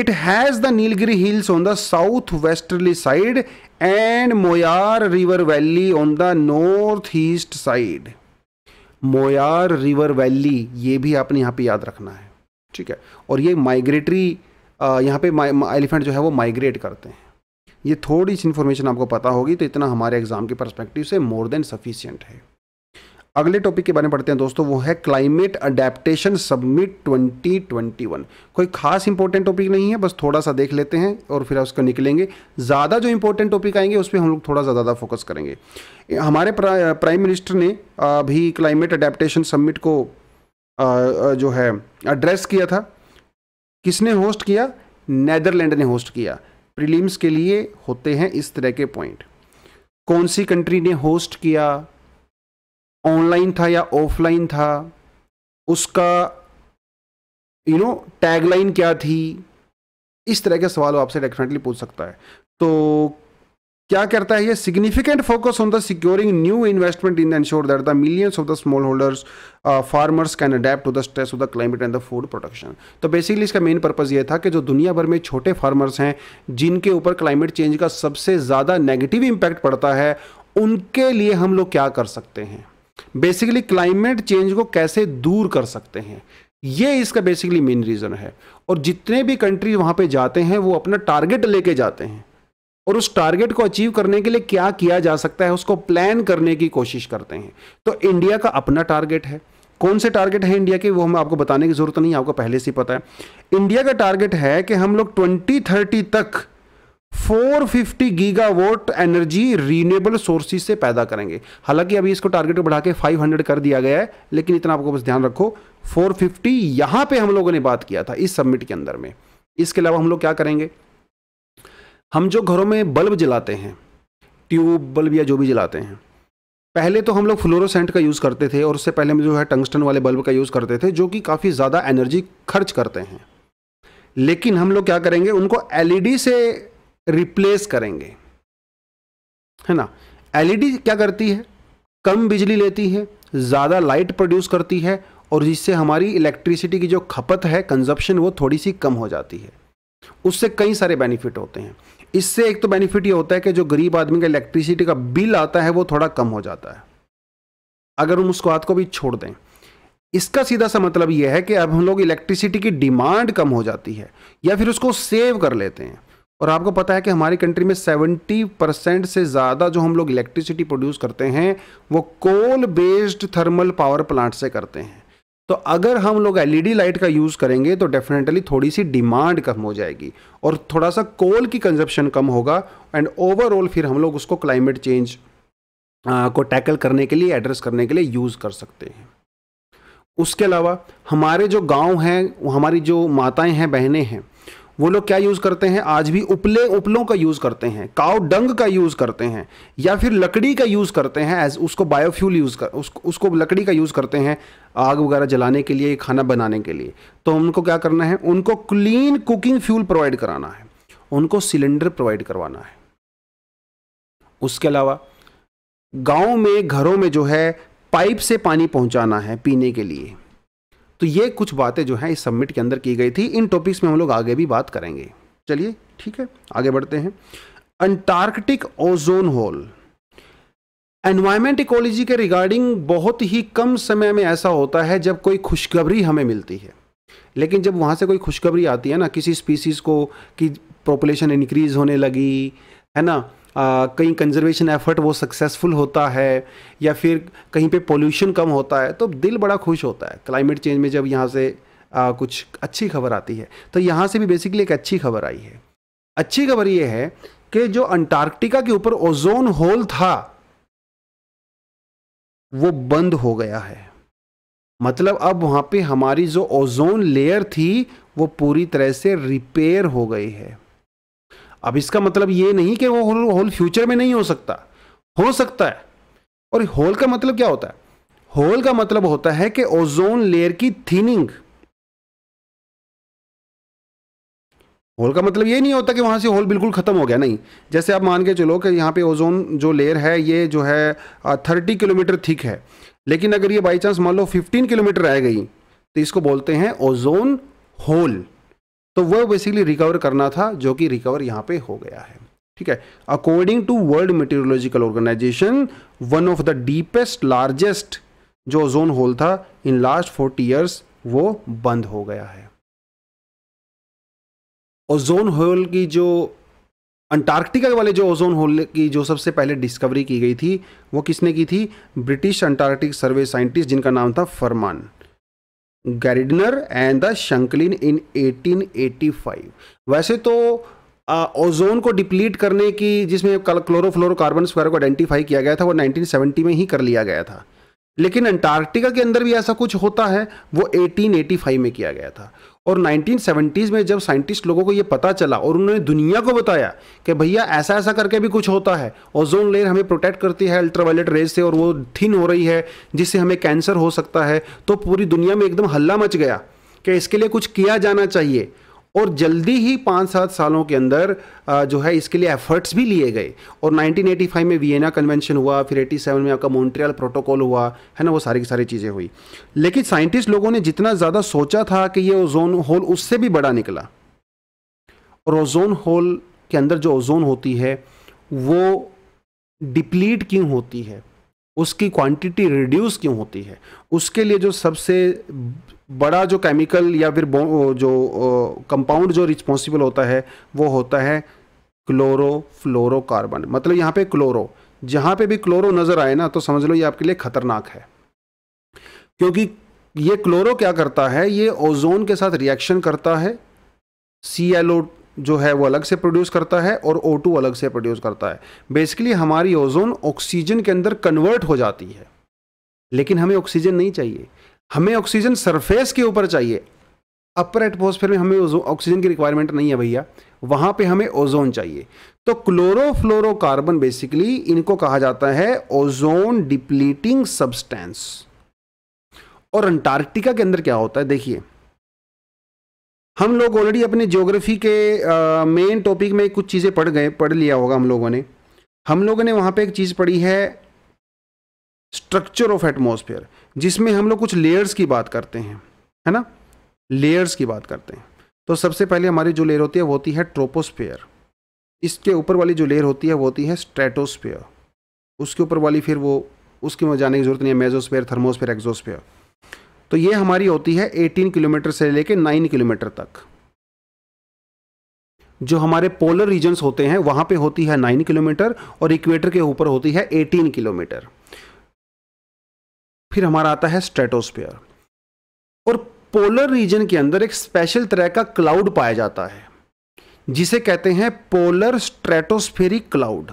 it has the Nilgiri hills on the south westerly side and Moyar river valley on the north east side Moyar river valley ये भी आपने यहां पे याद रखना है ठीक है और ये माइग्रेटरी यहाँ पे एलिफेंट जो है वो माइग्रेट करते हैं ये थोड़ी सी इन्फॉर्मेशन आपको पता होगी तो इतना हमारे एग्ज़ाम के परस्पेक्टिव से मोर देन सफिशियंट है अगले टॉपिक के बारे में पढ़ते हैं दोस्तों वो है क्लाइमेट अडेप्टेशन सबमिट 2021 कोई खास इंपॉर्टेंट टॉपिक नहीं है बस थोड़ा सा देख लेते हैं और फिर उसका निकलेंगे ज़्यादा जो इंपॉर्टेंट टॉपिक आएंगे उस पर हम लोग थोड़ा ज़्यादा फोकस करेंगे हमारे प्राइम मिनिस्टर ने अभी क्लाइमेट अडेप्टेशन सबमिट को जो है एड्रेस किया था किसने होस्ट किया नेदरलैंड ने होस्ट किया प्रीलिम्स के लिए होते हैं इस तरह के पॉइंट कौन सी कंट्री ने होस्ट किया ऑनलाइन था या ऑफलाइन था उसका यू नो टैगलाइन क्या थी इस तरह के सवाल आपसे डेफिनेटली पूछ सकता है तो क्या करता है ये significant focus on the securing new investment in ensure that the millions of the small holders farmers can adapt to the stress of the climate and the food production तो बेसिकली इसका मेन पर्पज़ ये था कि जो दुनिया भर में छोटे फार्मर्स हैं जिनके ऊपर क्लाइमेट चेंज का सबसे ज़्यादा नेगेटिव इम्पैक्ट पड़ता है उनके लिए हम लोग क्या कर सकते हैं बेसिकली क्लाइमेट चेंज को कैसे दूर कर सकते हैं ये इसका बेसिकली मेन रीज़न है और जितने भी कंट्री वहाँ पे जाते हैं वो अपना टारगेट लेके जाते हैं और उस टारगेट को अचीव करने के लिए क्या किया जा सकता है उसको प्लान करने की कोशिश करते हैं तो इंडिया का अपना टारगेट है कौन से टारगेट है इंडिया के वो हम आपको बताने की ज़रूरत नहीं आपको पहले से पता है इंडिया का टारगेट है कि हम लोग 2030 तक 450 गीगावाट एनर्जी रीनेबल सोर्सेज से पैदा करेंगे हालांकि अभी इसको टारगेट को बढ़ा के 500 कर दिया गया है लेकिन इतना आपको बस ध्यान रखो 450 यहां पर हम लोगों ने बात किया था इस सबमिट के अंदर में इसके अलावा हम लोग क्या करेंगे हम जो घरों में बल्ब जलाते हैं ट्यूब बल्ब या जो भी जलाते हैं पहले तो हम लोग फ्लोरोसेंट का यूज़ करते थे और उससे पहले हम जो है टंगस्टन वाले बल्ब का यूज़ करते थे जो कि काफ़ी ज़्यादा एनर्जी खर्च करते हैं लेकिन हम लोग क्या करेंगे उनको एलईडी से रिप्लेस करेंगे है ना एलईडी क्या करती है कम बिजली लेती है ज़्यादा लाइट प्रोड्यूस करती है और जिससे हमारी इलेक्ट्रिसिटी की जो खपत है कंजप्शन वो थोड़ी सी कम हो जाती है उससे कई सारे बेनिफिट होते हैं इससे एक तो बेनिफिट ये होता है कि जो गरीब आदमी का इलेक्ट्रिसिटी का बिल आता है वो थोड़ा कम हो जाता है अगर हम उसको हाथ को भी छोड़ दें इसका सीधा सा मतलब यह है कि अब हम लोग इलेक्ट्रिसिटी की डिमांड कम हो जाती है या फिर उसको सेव कर लेते हैं और आपको पता है कि हमारी कंट्री में 70 परसेंट से ज़्यादा जो हम लोग इलेक्ट्रिसिटी प्रोड्यूस करते हैं वो coal based thermal power plant से करते हैं तो अगर हम लोग एलईडी लाइट e का यूज़ करेंगे तो डेफिनेटली थोड़ी सी डिमांड कम हो जाएगी और थोड़ा सा कोल की कंजप्शन कम होगा एंड ओवरऑल फिर हम लोग उसको क्लाइमेट चेंज को टैकल करने के लिए एड्रेस करने के लिए यूज़ कर सकते हैं उसके अलावा हमारे जो गांव हैं हमारी जो माताएं हैं बहनें हैं वो लोग क्या यूज़ करते हैं आज भी उपले उपलों का यूज़ करते हैं काव डंग का यूज़ करते हैं या फिर लकड़ी का यूज़ करते हैं एज उसको बायोफ्यूल यूज़ कर उसको उसको लकड़ी का यूज़ करते हैं आग वगैरह जलाने के लिए खाना बनाने के लिए तो उनको क्या करना है उनको क्लीन कुकिंग फ्यूल प्रोवाइड कराना है उनको सिलेंडर प्रोवाइड करवाना है उसके अलावा गाँव में घरों में जो है पाइप से पानी पहुँचाना है पीने के लिए तो ये कुछ बातें जो हैं इस सबमिट के अंदर की गई थी इन टॉपिक्स में हम लोग आगे भी बात करेंगे चलिए ठीक है आगे बढ़ते हैं Antarctic ozone hole environment ecology के रिगार्डिंग बहुत ही कम समय में ऐसा होता है जब कोई खुशखबरी हमें मिलती है लेकिन जब वहाँ से कोई खुशखबरी आती है ना किसी स्पीसीज़ को कि पॉपुलेशन इंक्रीज होने लगी है ना कहीं कंजर्वेशन एफर्ट वो सक्सेसफुल होता है या फिर कहीं पे पोल्यूशन कम होता है तो दिल बड़ा खुश होता है क्लाइमेट चेंज में जब यहाँ से आ, कुछ अच्छी खबर आती है तो यहाँ से भी बेसिकली एक अच्छी खबर आई है अच्छी खबर ये है कि जो अंटार्कटिका के ऊपर ओजोन होल था वो बंद हो गया है मतलब अब वहाँ पे हमारी जो ओजोन लेयर थी वो पूरी तरह से रिपेयर हो गई है अब इसका मतलब ये नहीं कि वो होल होल फ्यूचर में नहीं हो सकता हो सकता है और होल का मतलब क्या होता है होल का मतलब होता है कि ओजोन लेयर की थीनिंग होल का मतलब ये नहीं होता कि वहाँ से होल बिल्कुल ख़त्म हो गया नहीं जैसे आप मान के चलो कि यहाँ पे ओजोन जो लेयर है ये जो है थर्टी किलोमीटर थिक है लेकिन अगर ये बाई चांस मान लो फिफ्टीन किलोमीटर रह गई तो इसको बोलते हैं ओजोन होल तो वह बेसिकली रिकवर करना था जो कि रिकवर यहां पे हो गया है ठीक है according to World Meteorological Organization one of the deepest largest जो ओजोन होल था इन लास्ट फोर्टी ईयर्स वो बंद हो गया है ओजोन होल की जो अंटार्कटिका वाले जो ओजोन होल की जो सबसे पहले डिस्कवरी की गई थी वो किसने की थी ब्रिटिश अंटार्कटिक सर्वे साइंटिस्ट जिनका नाम था फरमान गैरिडनर एंड द शंकलिन इन 1885 वैसे तो ओजोन को डिप्लीट करने की जिसमें क्लोरोफ्लोरोकार्बन स्क्वायर को आइडेंटिफाई किया गया था वो 1970 में ही कर लिया गया था लेकिन अंटार्कटिका के अंदर भी ऐसा कुछ होता है वो 1885 में किया गया था और 1970s में जब साइंटिस्ट लोगों को ये पता चला और उन्होंने दुनिया को बताया कि भैया ऐसा ऐसा करके भी कुछ होता है ओजोन लेयर हमें प्रोटेक्ट करती है अल्ट्रावायलेट रेज से और वो थिन हो रही है जिससे हमें कैंसर हो सकता है तो पूरी दुनिया में एकदम हल्ला मच गया कि इसके लिए कुछ किया जाना चाहिए और जल्दी ही पाँच सात सालों के अंदर जो है इसके लिए एफर्ट्स भी लिए गए और 1985 में वियना कन्वेंशन हुआ फिर 87 में आपका मोन्ट्रियल प्रोटोकॉल हुआ है ना वो सारी की सारी चीज़ें हुई लेकिन साइंटिस्ट लोगों ने जितना ज़्यादा सोचा था कि ये ओजोन होल उससे भी बड़ा निकला और ओजोन होल के अंदर जो ओजोन होती है वो डिप्लीट क्यों होती है उसकी क्वांटिटी रिड्यूस क्यों होती है उसके लिए जो सबसे बड़ा जो केमिकल या फिर जो कंपाउंड जो रिस्पॉन्सिबल होता है वो होता है क्लोरो क्लोरोफ्लोरोकार्बन मतलब यहाँ पे क्लोरो जहाँ पे भी क्लोरो नज़र आए ना तो समझ लो ये आपके लिए खतरनाक है क्योंकि ये क्लोरो क्या करता है ये ओजोन के साथ रिएक्शन करता है सी जो है वो अलग से प्रोड्यूस करता है और O2 अलग से प्रोड्यूस करता है बेसिकली हमारी ओजोन ऑक्सीजन के अंदर कन्वर्ट हो जाती है लेकिन हमें ऑक्सीजन नहीं चाहिए हमें ऑक्सीजन सरफेस के ऊपर चाहिए अपर एटमोसफेयर में हमें ऑक्सीजन की रिक्वायरमेंट नहीं है भैया वहां पे हमें ओजोन चाहिए तो क्लोरोफ्लोरोकार्बन बेसिकली इनको कहा जाता है ओजोन डिप्लीटिंग सब्सटेंस और अंटार्कटिका के अंदर क्या होता है देखिए हम लोग ऑलरेडी अपने ज्योग्राफी के मेन टॉपिक में कुछ चीज़ें पढ़ गए पढ़ लिया होगा हम लोगों ने हम लोगों ने वहां पे एक चीज़ पढ़ी है स्ट्रक्चर ऑफ एटमोसफेयर जिसमें हम लोग कुछ लेयर्स की बात करते हैं है ना लेयर्स की बात करते हैं तो सबसे पहले हमारी जो लेयर होती है वो होती है ट्रोपोस्फेयर इसके ऊपर वाली जो लेयर होती है वो होती है स्ट्रेटोस्फेयर उसके ऊपर वाली फिर वो उसकी में जाने की जरूरत नहीं है मेजोस्फेयर थर्मोस्फेयर एक्जोस्फेयर तो ये हमारी होती है 18 किलोमीटर से लेके 9 किलोमीटर तक जो हमारे पोलर रीजन्स होते हैं वहाँ पे होती है 9 किलोमीटर और इक्वेटर के ऊपर होती है 18 किलोमीटर फिर हमारा आता है स्ट्रेटोस्फेयर और पोलर रीजन के अंदर एक स्पेशल तरह का क्लाउड पाया जाता है जिसे कहते हैं पोलर स्ट्रेटोस्फेरिक क्लाउड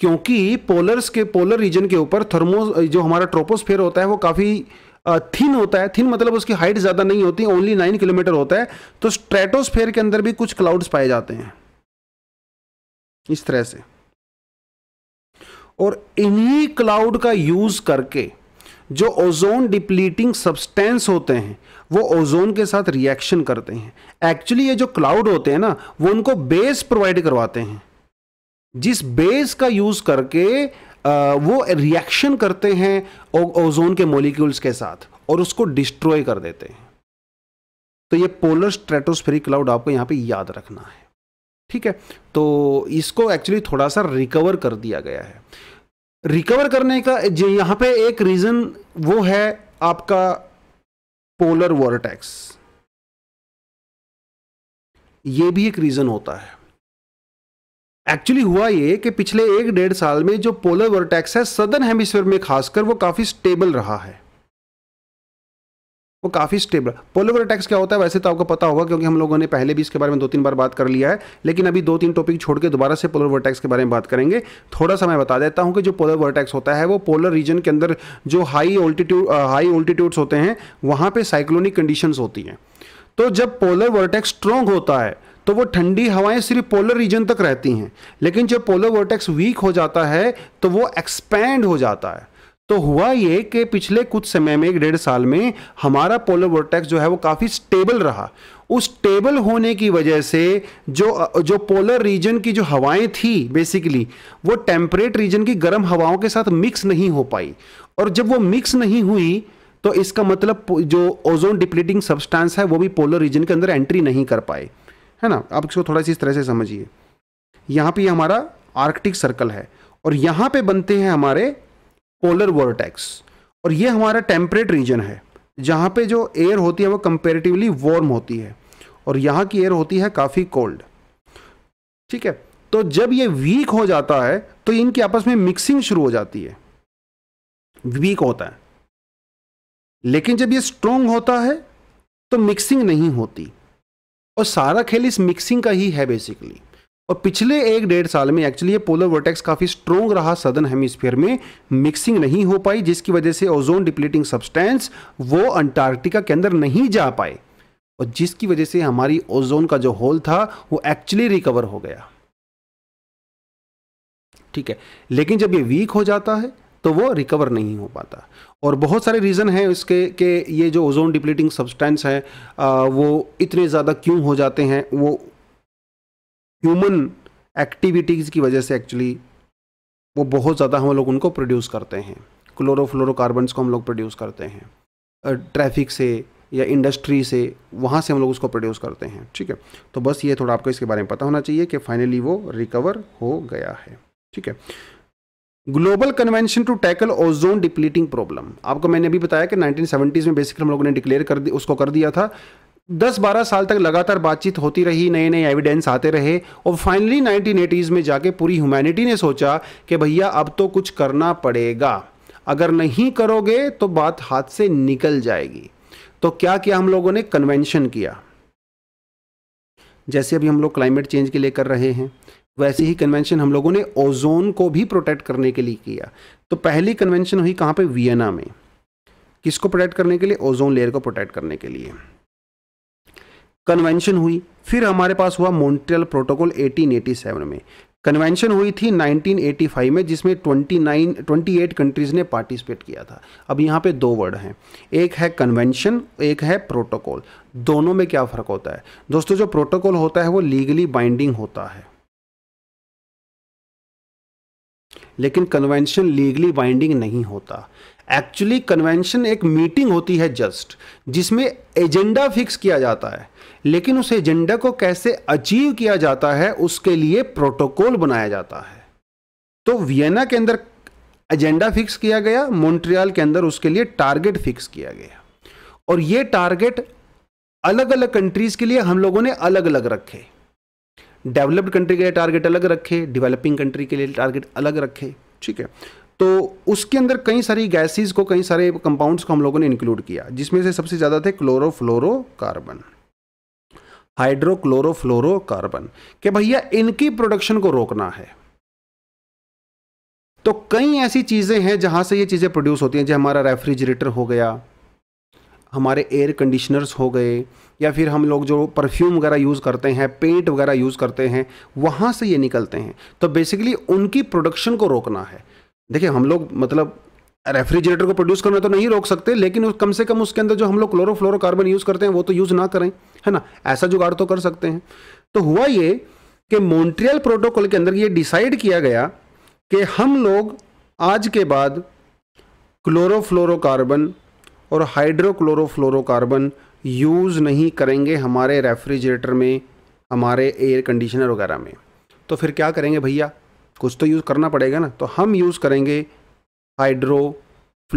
क्योंकि पोलर्स के पोलर रीजन के ऊपर थर्मो जो हमारा ट्रोपोस्फेयर होता है वो काफ़ी थिन होता है थिन मतलब उसकी हाइट ज़्यादा नहीं होती ओनली नाइन किलोमीटर होता है तो स्ट्रेटोस्फेयर के अंदर भी कुछ क्लाउड्स पाए जाते हैं इस तरह से और इन्हीं क्लाउड का यूज़ करके जो ओजोन डिप्लीटिंग सब्सटेंस होते हैं वो ओजोन के साथ रिएक्शन करते हैं एक्चुअली ये जो क्लाउड होते हैं ना वो उनको बेस प्रोवाइड करवाते हैं जिस बेस का यूज़ करके वो रिएक्शन करते हैं ओजोन के मोलिक्यूल्स के साथ और उसको डिस्ट्रॉय कर देते हैं तो ये पोलर स्ट्रेटोस्फेरिक क्लाउड आपको यहां पे याद रखना है ठीक है तो इसको एक्चुअली थोड़ा सा रिकवर कर दिया गया है रिकवर करने का जो यहाँ पे एक रीज़न वो है आपका पोलर वॉरटैक्स ये भी एक रीज़न होता है एक्चुअली हुआ ये कि पिछले एक डेढ़ साल में जो पोलर वर्टेक्स है सदर्न हेमिस्फेयर में खासकर वो काफ़ी स्टेबल रहा है वो काफ़ी स्टेबल पोलोवर टैक्स क्या होता है वैसे तो आपको पता होगा क्योंकि हम लोगों ने पहले भी इसके बारे में दो तीन बार बात कर लिया है लेकिन अभी दो तीन टॉपिक छोड़ के दोबारा से पोलर वर्टैक्स के बारे में बात करेंगे थोड़ा सा मैं बता देता हूँ कि जो पोलर वर्टैक्स होता है वो पोलर रीजन के अंदर जो हाई ऑल्टीट्यूड हाई ऑल्टीट्यूड्स होते हैं वहाँ पर साइक्लोनिक कंडीशन होती हैं तो जब पोलर वर्टैक्स स्ट्रॉन्ग होता है तो वो ठंडी हवाएं सिर्फ पोलर रीजन तक रहती हैं लेकिन जब पोलर वर्टैक्स वीक हो जाता है तो वो एक्सपैंड हो जाता है तो हुआ ये कि पिछले कुछ समय में एक डेढ़ साल में हमारा पोलर वोटेक्स जो है वो काफ़ी स्टेबल रहा उस स्टेबल होने की वजह से जो जो पोलर रीजन की जो हवाएं थी बेसिकली वो टेम्परेट रीजन की गर्म हवाओं के साथ मिक्स नहीं हो पाई और जब वो मिक्स नहीं हुई तो इसका मतलब जो ओजोन डिप्लीटिंग सब्सटेंस है वो भी पोलर रीजन के अंदर एंट्री नहीं कर पाए है ना आप इसको थोड़ा सी इस तरह से समझिए यहाँ पे हमारा आर्कटिक सर्कल है और यहाँ पे बनते हैं हमारे पोलर वॉरटैक्स और ये हमारा टेम्परेट रीजन है जहाँ पे जो एयर होती है वो कंपेरेटिवली वार्म होती है और यहाँ की एयर होती है काफ़ी कोल्ड ठीक है तो जब ये वीक हो जाता है तो इनकी आपस में मिक्सिंग शुरू हो जाती है वीक होता है लेकिन जब ये स्ट्रोंग होता है तो मिक्सिंग नहीं होती और सारा खेल इस मिक्सिंग का ही है बेसिकली और पिछले एक डेढ़ साल में एक्चुअली ये पोलर वर्टेक्स काफ़ी स्ट्रॉन्ग रहा सदर्न हेमिस्फीयर में मिक्सिंग नहीं हो पाई जिसकी वजह से ओजोन डिप्लीटिंग सब्सटेंस वो अंटार्कटिका के अंदर नहीं जा पाए और जिसकी वजह से हमारी ओजोन का जो होल था वो एक्चुअली रिकवर हो गया ठीक है लेकिन जब ये वीक हो जाता है तो वो रिकवर नहीं हो पाता और बहुत सारे रीज़न हैं उसके के ये जो ओजोन डिप्लीटिंग सब्सटेंस हैं वो इतने ज़्यादा क्यों हो जाते हैं वो ह्यूमन एक्टिविटीज़ की वजह से एक्चुअली वो बहुत ज़्यादा हम लोग उनको प्रोड्यूस करते हैं क्लोरोफ्लोरोकार्बन्स को हम लोग प्रोड्यूस करते हैं ट्रैफिक से या इंडस्ट्री से वहाँ से हम लोग उसको प्रोड्यूस करते हैं ठीक है तो बस ये थोड़ा आपको इसके बारे में पता होना चाहिए कि फाइनली वो रिकवर हो गया है ठीक है global convention to tackle ozone depleting problem आपको मैंने अभी बताया कि 1970s में बेसिकली हम लोगों ने डिक्लेयर कर दी उसको कर दिया था दस बारह साल तक लगातार बातचीत होती रही नए नए एविडेंस आते रहे और फाइनली नाइनटीन एटीज़ में जाके पूरी ह्यूमैनिटी ने सोचा कि भैया अब तो कुछ करना पड़ेगा अगर नहीं करोगे तो बात हाथ से निकल जाएगी तो क्या किया हम लोगों ने कन्वेंशन किया जैसे अभी हम लोग क्लाइमेट चेंज के लिए कर रहे हैं वैसे ही कन्वेंशन हम लोगों ने ओजोन को भी प्रोटेक्ट करने के लिए किया तो पहली कन्वेंशन हुई कहाँ पे वियना में किसको प्रोटेक्ट करने के लिए ओजोन लेयर को प्रोटेक्ट करने के लिए कन्वेंशन हुई फिर हमारे पास हुआ मोन्ट्रियल प्रोटोकॉल 1887 में कन्वेंशन हुई थी 1985 में जिसमें 29 28 कंट्रीज़ ने पार्टिसिपेट किया था अब यहाँ पे दो वर्ड हैं एक है कन्वेंशन एक है प्रोटोकॉल दोनों में क्या फ़र्क होता है दोस्तों जो प्रोटोकॉल होता है वो लीगली बाइंडिंग होता है लेकिन कन्वेंशन लीगली बाइंडिंग नहीं होता एक्चुअली कन्वेंशन एक मीटिंग होती है जस्ट जिसमें एजेंडा फिक्स किया जाता है लेकिन उस एजेंडा को कैसे अचीव किया जाता है उसके लिए प्रोटोकॉल बनाया जाता है तो वियना के अंदर एजेंडा फिक्स किया गया मॉन्ट्रियल के अंदर उसके लिए टारगेट फिक्स किया गया और ये टारगेट अलग अलग कंट्रीज़ के लिए हम लोगों ने अलग अलग रखे डेवलप्ड कंट्री के लिए टारगेट अलग रखे डेवलपिंग कंट्री के लिए टारगेट अलग रखे ठीक है तो उसके अंदर कई सारी गैसेस को कई सारे कंपाउंड्स को हम लोगों ने इंक्लूड किया जिसमें से सबसे ज़्यादा थे क्लोरोफ्लोरोकार्बन हाइड्रोक्लोरोफ्लोरोकार्बन कि भैया इनकी प्रोडक्शन को रोकना है तो कई ऐसी चीज़ें हैं जहां से ये चीज़ें प्रोड्यूस होती हैं जैसे हमारा रेफ्रिजरेटर हो गया हमारे एयर कंडीशनर्स हो गए या फिर हम लोग जो परफ्यूम वगैरह यूज़ करते हैं पेंट वगैरह यूज़ करते हैं वहाँ से ये निकलते हैं तो बेसिकली उनकी प्रोडक्शन को रोकना है देखिए हम लोग मतलब रेफ्रिजरेटर को प्रोड्यूस करना तो नहीं रोक सकते लेकिन कम से कम उसके अंदर जो हम लोग क्लोरोफ्लोरोकार्बन यूज़ करते हैं वो तो यूज़ ना करें है ना ऐसा जुगाड़ तो कर सकते हैं तो हुआ ये कि मॉन्ट्रियल प्रोटोकॉल के अंदर ये डिसाइड किया गया कि हम लोग आज के बाद क्लोरोफ्लोरोकार्बन और हाइड्रोक्लोरोफ्लोरोकार्बन यूज़ नहीं करेंगे हमारे रेफ्रिजरेटर में हमारे एयर कंडीशनर वगैरह में तो फिर क्या करेंगे भैया कुछ तो यूज़ करना पड़ेगा ना तो हम यूज़ करेंगे हाइड्रोफ्लोरोकार्बन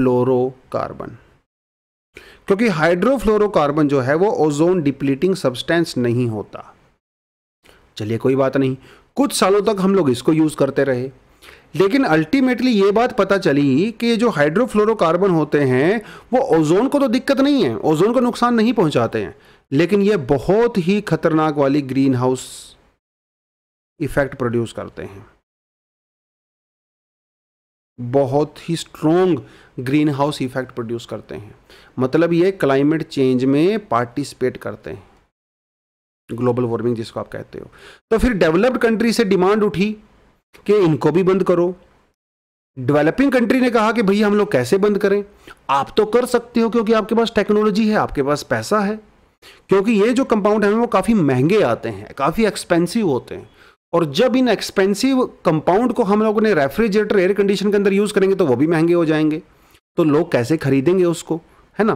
क्योंकि हाइड्रोफ्लोरोकार्बन जो है वो ओजोन डिप्लीटिंग सब्सटेंस नहीं होता चलिए कोई बात नहीं कुछ सालों तक हम लोग इसको यूज करते रहे लेकिन अल्टीमेटली ये बात पता चली कि जो हाइड्रोफ्लोरोकार्बन होते हैं वो ओजोन को तो दिक्कत नहीं है ओजोन को नुकसान नहीं पहुंचाते हैं लेकिन ये बहुत ही खतरनाक वाली ग्रीन हाउस इफेक्ट प्रोड्यूस करते हैं बहुत ही strong green house effect produce करते हैं मतलब ये क्लाइमेट चेंज में पार्टिसिपेट करते हैं ग्लोबल वार्मिंग जिसको आप कहते हो तो फिर डेवलप्ड कंट्री से डिमांड उठी कि इनको भी बंद करो डेवलपिंग कंट्री ने कहा कि भैया हम लोग कैसे बंद करें आप तो कर सकते हो क्योंकि आपके पास टेक्नोलॉजी है आपके पास पैसा है क्योंकि ये जो कंपाउंड है वो काफ़ी महंगे आते हैं काफ़ी एक्सपेंसिव होते हैं और जब इन एक्सपेंसिव कंपाउंड को हम लोगों ने रेफ्रिजरेटर एयर कंडीशन के अंदर यूज़ करेंगे तो वो भी महंगे हो जाएंगे तो लोग कैसे खरीदेंगे उसको है ना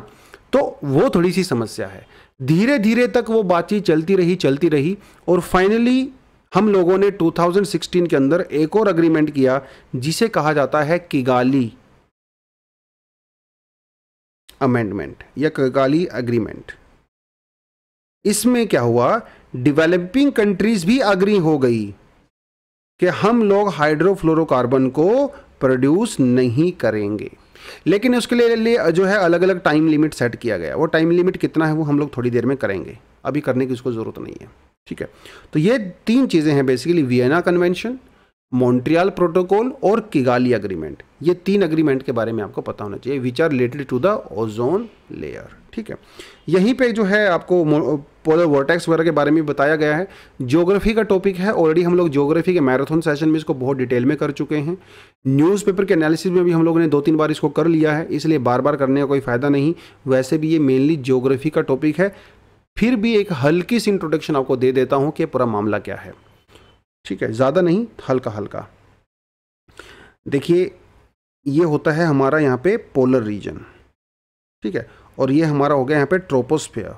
तो वो थोड़ी सी समस्या है धीरे धीरे तक वो बातचीत चलती रही चलती रही और फाइनली हम लोगों ने 2016 के अंदर एक और अग्रीमेंट किया जिसे कहा जाता है किगाली अमेंडमेंट या किगाली अग्रीमेंट इसमें क्या हुआ डेवलपिंग कंट्रीज भी अग्री हो गई कि हम लोग हाइड्रोफ्लोरोकार्बन को प्रोड्यूस नहीं करेंगे लेकिन उसके लिए, लिए जो है अलग अलग टाइम लिमिट सेट किया गया वो टाइम लिमिट कितना है वो हम लोग थोड़ी देर में करेंगे अभी करने की उसको ज़रूरत नहीं है ठीक है तो ये तीन चीज़ें हैं basically Vienna convention Montreal protocol और किगाली अग्रीमेंट ये तीन अग्रीमेंट के बारे में आपको पता होना चाहिए which are related to the ozone layer ठीक है यहीं पे जो है आपको पोलर वोटेक्स वगैरह के बारे में बताया गया है ज्योग्राफी का टॉपिक है ऑलरेडी हम लोग ज्योग्राफी के मैराथन सेशन में इसको बहुत डिटेल में कर चुके हैं न्यूज़पेपर के एनालिसिस में भी हम लोगों ने दो तीन बार इसको कर लिया है इसलिए बार बार करने का कोई फ़ायदा नहीं वैसे भी ये मेनली ज्योग्राफी का टॉपिक है फिर भी एक हल्की सी इंट्रोडक्शन आपको दे देता हूँ कि पूरा मामला क्या है ठीक है ज़्यादा नहीं हल्का हल्का देखिए ये होता है हमारा यहाँ पे पोलर रीजन ठीक है और ये हमारा हो गया यहाँ पे ट्रोपोस्फेयर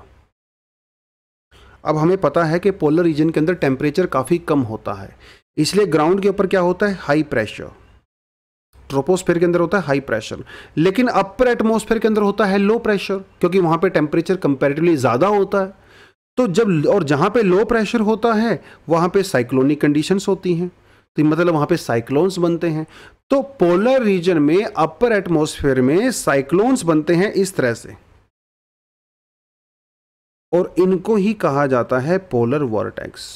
अब हमें पता है कि पोलर रीजन के अंदर टेम्परेचर काफ़ी कम होता है इसलिए ग्राउंड के ऊपर क्या होता है हाई प्रेशर ट्रोपोस्फेयर के अंदर होता है हाई प्रेशर लेकिन अपर एटमोसफेयर के अंदर होता है लो प्रेशर क्योंकि वहाँ पर टेम्परेचर कंपेरेटिवली ज़्यादा होता है तो जब और जहाँ पे लो प्रेशर होता है वहाँ पे साइक्लोनिक कंडीशंस होती हैं तो मतलब वहाँ पे साइक्लोन्स बनते हैं तो पोलर रीजन में अपर एटमॉस्फेयर में साइक्लोन्स बनते हैं इस तरह से और इनको ही कहा जाता है पोलर वॉरटैक्स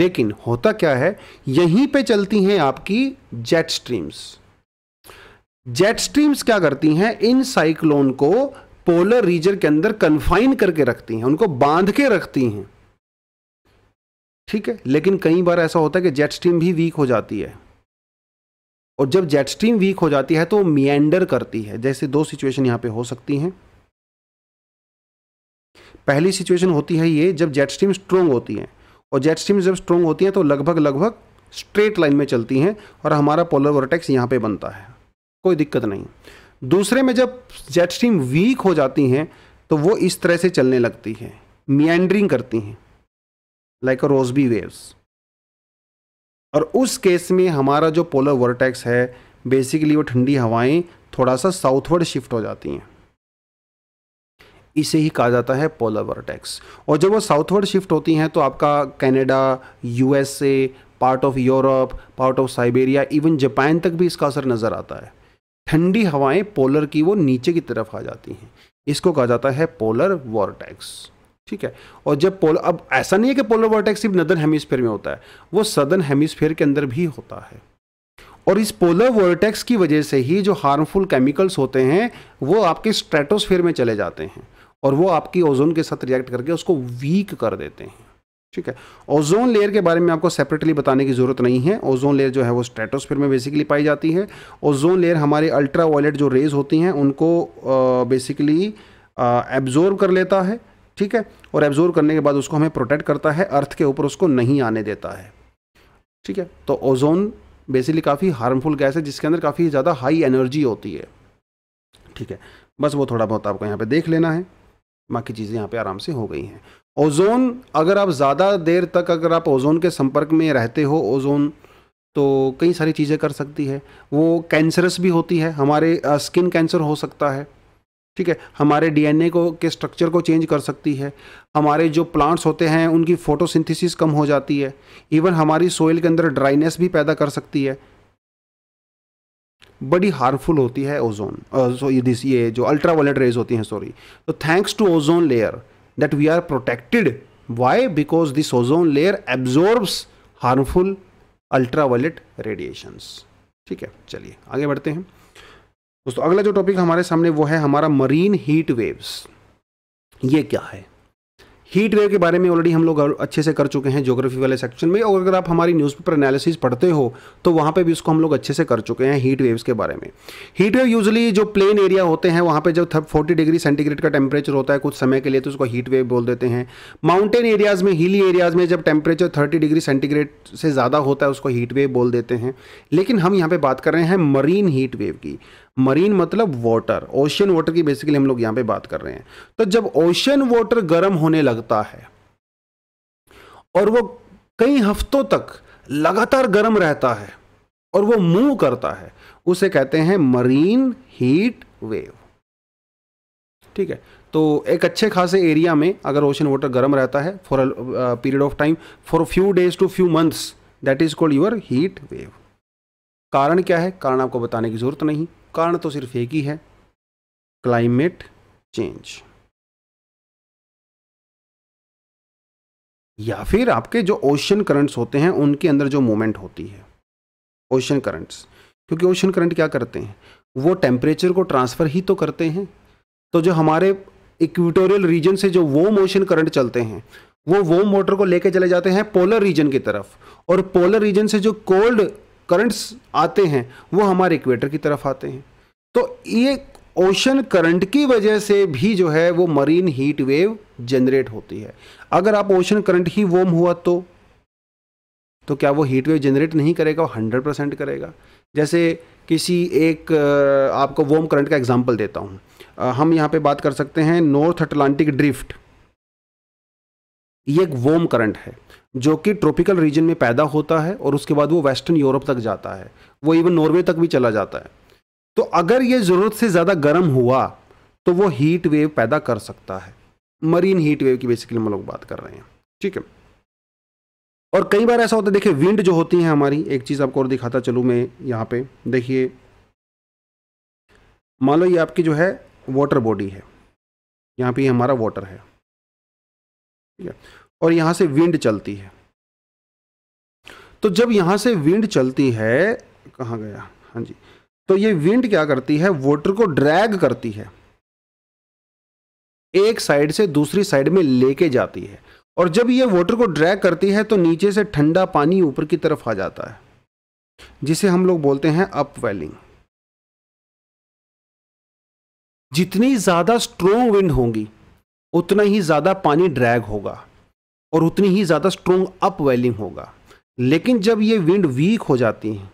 लेकिन होता क्या है यहीं पे चलती हैं आपकी जेट स्ट्रीम्स जेट स्ट्रीम्स क्या करती हैं इन साइक्लोन को पोलर रीजन के अंदर कन्फाइन करके रखती हैं उनको बांध के रखती हैं ठीक है लेकिन कई बार ऐसा होता है कि जेट स्ट्रीम भी वीक हो जाती है और जब जेट स्ट्रीम वीक हो जाती है तो मियंडर करती है जैसे दो सिचुएशन यहां पे हो सकती हैं पहली सिचुएशन होती है ये जब जेट स्ट्रीम स्ट्रोंग होती हैं और जेट स्ट्रीम जब स्ट्रोंग होती हैं तो लगभग लगभग स्ट्रेट लाइन में चलती हैं और हमारा पोलर वर्टेक्स यहाँ पे बनता है कोई दिक्कत नहीं दूसरे में जब जेट स्ट्रीम वीक हो जाती हैं तो वो इस तरह से चलने लगती हैं मियंड्रिंग करती हैं लाइक अ रोजबी वेव्स और उस केस में हमारा जो पोलर वर्टेक्स है बेसिकली वो ठंडी हवाएं थोड़ा सा साउथवर्ड शिफ्ट हो जाती हैं इसे ही कहा जाता है पोलर वर्टेक्स और जब वो साउथवर्ड शिफ्ट होती हैं तो आपका Canada USA part of Europe part of Siberia even Japan तक भी इसका असर नज़र आता है ठंडी हवाएं पोलर की वो नीचे की तरफ आ जाती हैं इसको कहा जाता है पोलर वॉरटैक्स ठीक है और जब पोल अब ऐसा नहीं है कि पोलर वॉरटैक्स सिर्फ नदर हेमिसफेयर में होता है वो सदर्न हेमिसफेयर के अंदर भी होता है और इस पोलर वॉरटैक्स की वजह से ही जो हार्मफुल केमिकल्स होते हैं वो आपके स्ट्रेटोस्फेयर में चले जाते हैं और वो आपकी ओजोन के साथ रिएक्ट करके उसको वीक कर देते हैं ठीक है ओजोन लेयर के बारे में आपको सेपरेटली बताने की ज़रूरत नहीं है ओजोन लेयर जो है वो स्ट्रेटोस्फीयर में बेसिकली पाई जाती है ओजोन लेयर हमारे अल्ट्रा वायलेट जो रेज होती हैं उनको बेसिकली एब्जॉर्ब कर लेता है ठीक है और एब्जॉर्ब करने के बाद उसको हमें प्रोटेक्ट करता है अर्थ के ऊपर उसको नहीं आने देता है ठीक है तो ओजोन बेसिकली काफ़ी हार्मफुल गैस है जिसके अंदर काफ़ी ज़्यादा हाई एनर्जी होती है ठीक है बस वो थोड़ा बहुत आपको यहाँ पे देख लेना है बाकी चीज़ें यहाँ पे आराम से हो गई हैं ओजोन अगर आप ज़्यादा देर तक अगर आप ओजोन के संपर्क में रहते हो ओजोन तो कई सारी चीज़ें कर सकती है वो कैंसरस भी होती है हमारे स्किन कैंसर हो सकता है ठीक है हमारे डीएनए को के स्ट्रक्चर को चेंज कर सकती है हमारे जो प्लांट्स होते हैं उनकी फोटोसिंथेसिस कम हो जाती है इवन हमारी सोइल के अंदर ड्राइनेस भी पैदा कर सकती है बड़ी हार्मफुल होती है ओजोन सो ये दिस ये जो अल्ट्रा वायलेट रेज होती हैं सॉरी तो thanks to ozone layer that we are protected why because this ozone layer absorbs harmful ultra violet radiations ठीक है चलिए आगे बढ़ते हैं दोस्तों अगला जो टॉपिक हमारे सामने वो है हमारा मरीन हीट वेव्स ये क्या है हीट वेव के बारे में ऑलरेडी हम लोग अच्छे से कर चुके हैं ज्योग्राफी वाले सेक्शन में और अगर आप हमारी न्यूज़पेपर एनालिसिस पढ़ते हो तो वहाँ पे भी उसको हम लोग अच्छे से कर चुके हैं हीट वेव्स के बारे में हीट वेव यूजली जो प्लेन एरिया होते हैं वहाँ पे जब थर्ड फोर्टी डिग्री सेंटीग्रेड का टेम्परेचर होता है कुछ समय के लिए तो उसको हीट वेव बोल देते हैं माउंटेन एरियाज़ में हिली एरियाज़ में जब टेम्परेचर थर्टी डिग्री सेंटीग्रेड से ज़्यादा होता है उसको हीट वेव बोल देते हैं लेकिन हम यहाँ पर बात कर रहे हैं मरीन हीट वेव की मरीन मतलब वाटर ओशियन वाटर की बेसिकली हम लोग यहां पे बात कर रहे हैं तो जब ओशियन वाटर गर्म होने लगता है और वो कई हफ्तों तक लगातार गर्म रहता है और वो मूव करता है उसे कहते हैं मरीन हीट वेव ठीक है तो एक अच्छे खासे एरिया में अगर ओशन वाटर गर्म रहता है for a period of time for few days to few months that is called your heat wave कारण क्या है कारण आपको बताने की जरूरत नहीं कारण तो सिर्फ एक ही है क्लाइमेट चेंज या फिर आपके जो ओशन करंट्स होते हैं उनके अंदर जो मोमेंट होती है ओशन करंट्स क्योंकि ओशन करंट क्या करते हैं वो टेम्परेचर को ट्रांसफ़र ही तो करते हैं तो जो हमारे इक्विटोरियल रीजन से जो वो मोशन करंट चलते हैं वो वो मोटर को लेके चले जाते हैं पोलर रीजन की तरफ और पोलर रीजन से जो कोल्ड करंट्स आते हैं वो हमारे इक्वेटर की तरफ आते हैं तो ये ओशन करंट की वजह से भी जो है वो मरीन हीट वेव जनरेट होती है अगर आप ओशन करंट ही वॉर्म हुआ तो तो क्या वो हीट वेव जनरेट नहीं करेगा वो हंड्रेड परसेंट करेगा जैसे किसी एक आपको वोम करंट का एग्जाम्पल देता हूँ हम यहाँ पे बात कर सकते हैं नॉर्थ अटलांटिक ड्रिफ्ट ये एक वॉर्म करंट है जो कि ट्रॉपिकल रीजन में पैदा होता है और उसके बाद वो वेस्टर्न यूरोप तक जाता है वो इवन नॉर्वे तक भी चला जाता है तो अगर ये ज़रूरत से ज़्यादा गर्म हुआ तो वो हीट वेव पैदा कर सकता है मरीन हीट वेव की बेसिकली हम लोग बात कर रहे हैं ठीक है और कई बार ऐसा होता है देखिए विंड जो होती है हमारी एक चीज़ आपको और दिखाता चलूँ मैं यहाँ पे देखिए मान लो ये आपकी जो है वाटर बॉडी है यहाँ पे हमारा वाटर है ठीक है और यहां से विंड चलती है तो जब यहां से विंड चलती है कहा गया हाँ जी तो ये विंड क्या करती है वोटर को ड्रैग करती है एक साइड से दूसरी साइड में लेके जाती है और जब ये वोटर को ड्रैग करती है तो नीचे से ठंडा पानी ऊपर की तरफ आ जाता है जिसे हम लोग बोलते हैं अपवेलिंग जितनी ज़्यादा स्ट्रोंग विंड होगी उतना ही ज़्यादा पानी ड्रैग होगा और उतनी ही ज़्यादा स्ट्रोंग अप वेलिंग होगा लेकिन जब ये विंड वीक हो जाती हैं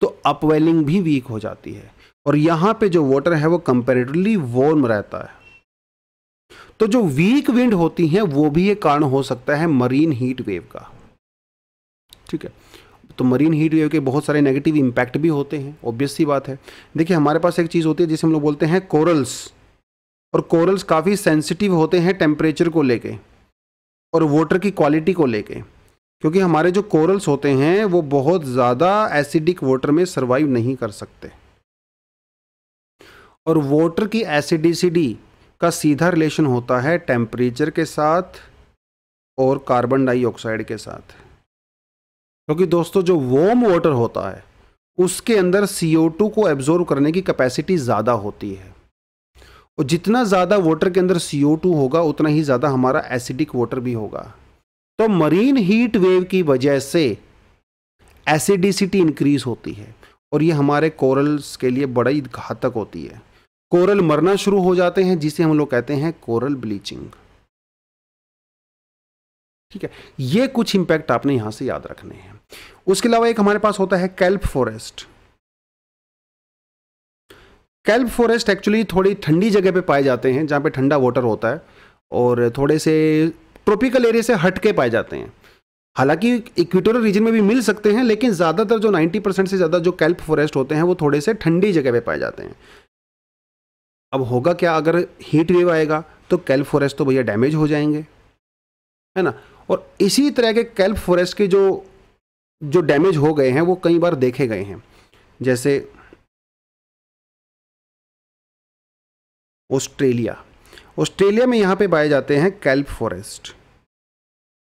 तो अपवेलिंग भी वीक हो जाती है और यहाँ पे जो वाटर है वो कंपेरेटिवली वॉर्म रहता है तो जो वीक विंड होती हैं वो भी एक कारण हो सकता है मरीन हीट वेव का ठीक है तो मरीन हीट वेव के बहुत सारे नेगेटिव इम्पैक्ट भी होते हैं ऑब्वियस सी बात है देखिए हमारे पास एक चीज़ होती है जिसे हम लोग बोलते हैं कोरल्स और कोरल्स काफ़ी सेंसिटिव होते हैं टेम्परेचर को लेके और वाटर की क्वालिटी को लेके क्योंकि हमारे जो कोरल्स होते हैं वो बहुत ज़्यादा एसिडिक वाटर में सर्वाइव नहीं कर सकते और वाटर की एसिडिसिटी का सीधा रिलेशन होता है टेम्परेचर के साथ और कार्बन डाइऑक्साइड के साथ क्योंकि तो दोस्तों जो वॉम वाटर होता है उसके अंदर टू को एब्जॉर्व करने की कैपेसिटी ज़्यादा होती है और जितना ज़्यादा वाटर के अंदर सी होगा उतना ही ज़्यादा हमारा एसिडिक वाटर भी होगा तो मरीन हीट वेव की वजह से एसिडिसिटी इंक्रीज होती है और ये हमारे कोरल्स के लिए बड़ा ही घातक होती है कोरल मरना शुरू हो जाते हैं जिसे हम लोग कहते हैं कोरल ब्लीचिंग ठीक है ये कुछ इंपैक्ट आपने यहां से याद रखने हैं उसके अलावा एक हमारे पास होता है kelp forest kelp forest actually थोड़ी ठंडी जगह पे पाए जाते हैं जहाँ पे ठंडा वाटर होता है और थोड़े से ट्रॉपिकल एरिया से हट के पाए जाते हैं हालांकि इक्वेटोरियल रीजन में भी मिल सकते हैं लेकिन ज़्यादातर जो 90 परसेंट से ज़्यादा जो कैल्प फॉरेस्ट होते हैं वो थोड़े से ठंडी जगह पे पाए जाते हैं अब होगा क्या अगर हीट वेव आएगा तो कैल्प फॉरेस्ट तो भैया डैमेज हो जाएंगे है ना और इसी तरह के कैल्प फॉरेस्ट के जो जो डैमेज हो गए हैं वो कई बार देखे गए हैं जैसे ऑस्ट्रेलिया ऑस्ट्रेलिया में यहाँ पे पाए जाते हैं कैल्प फॉरेस्ट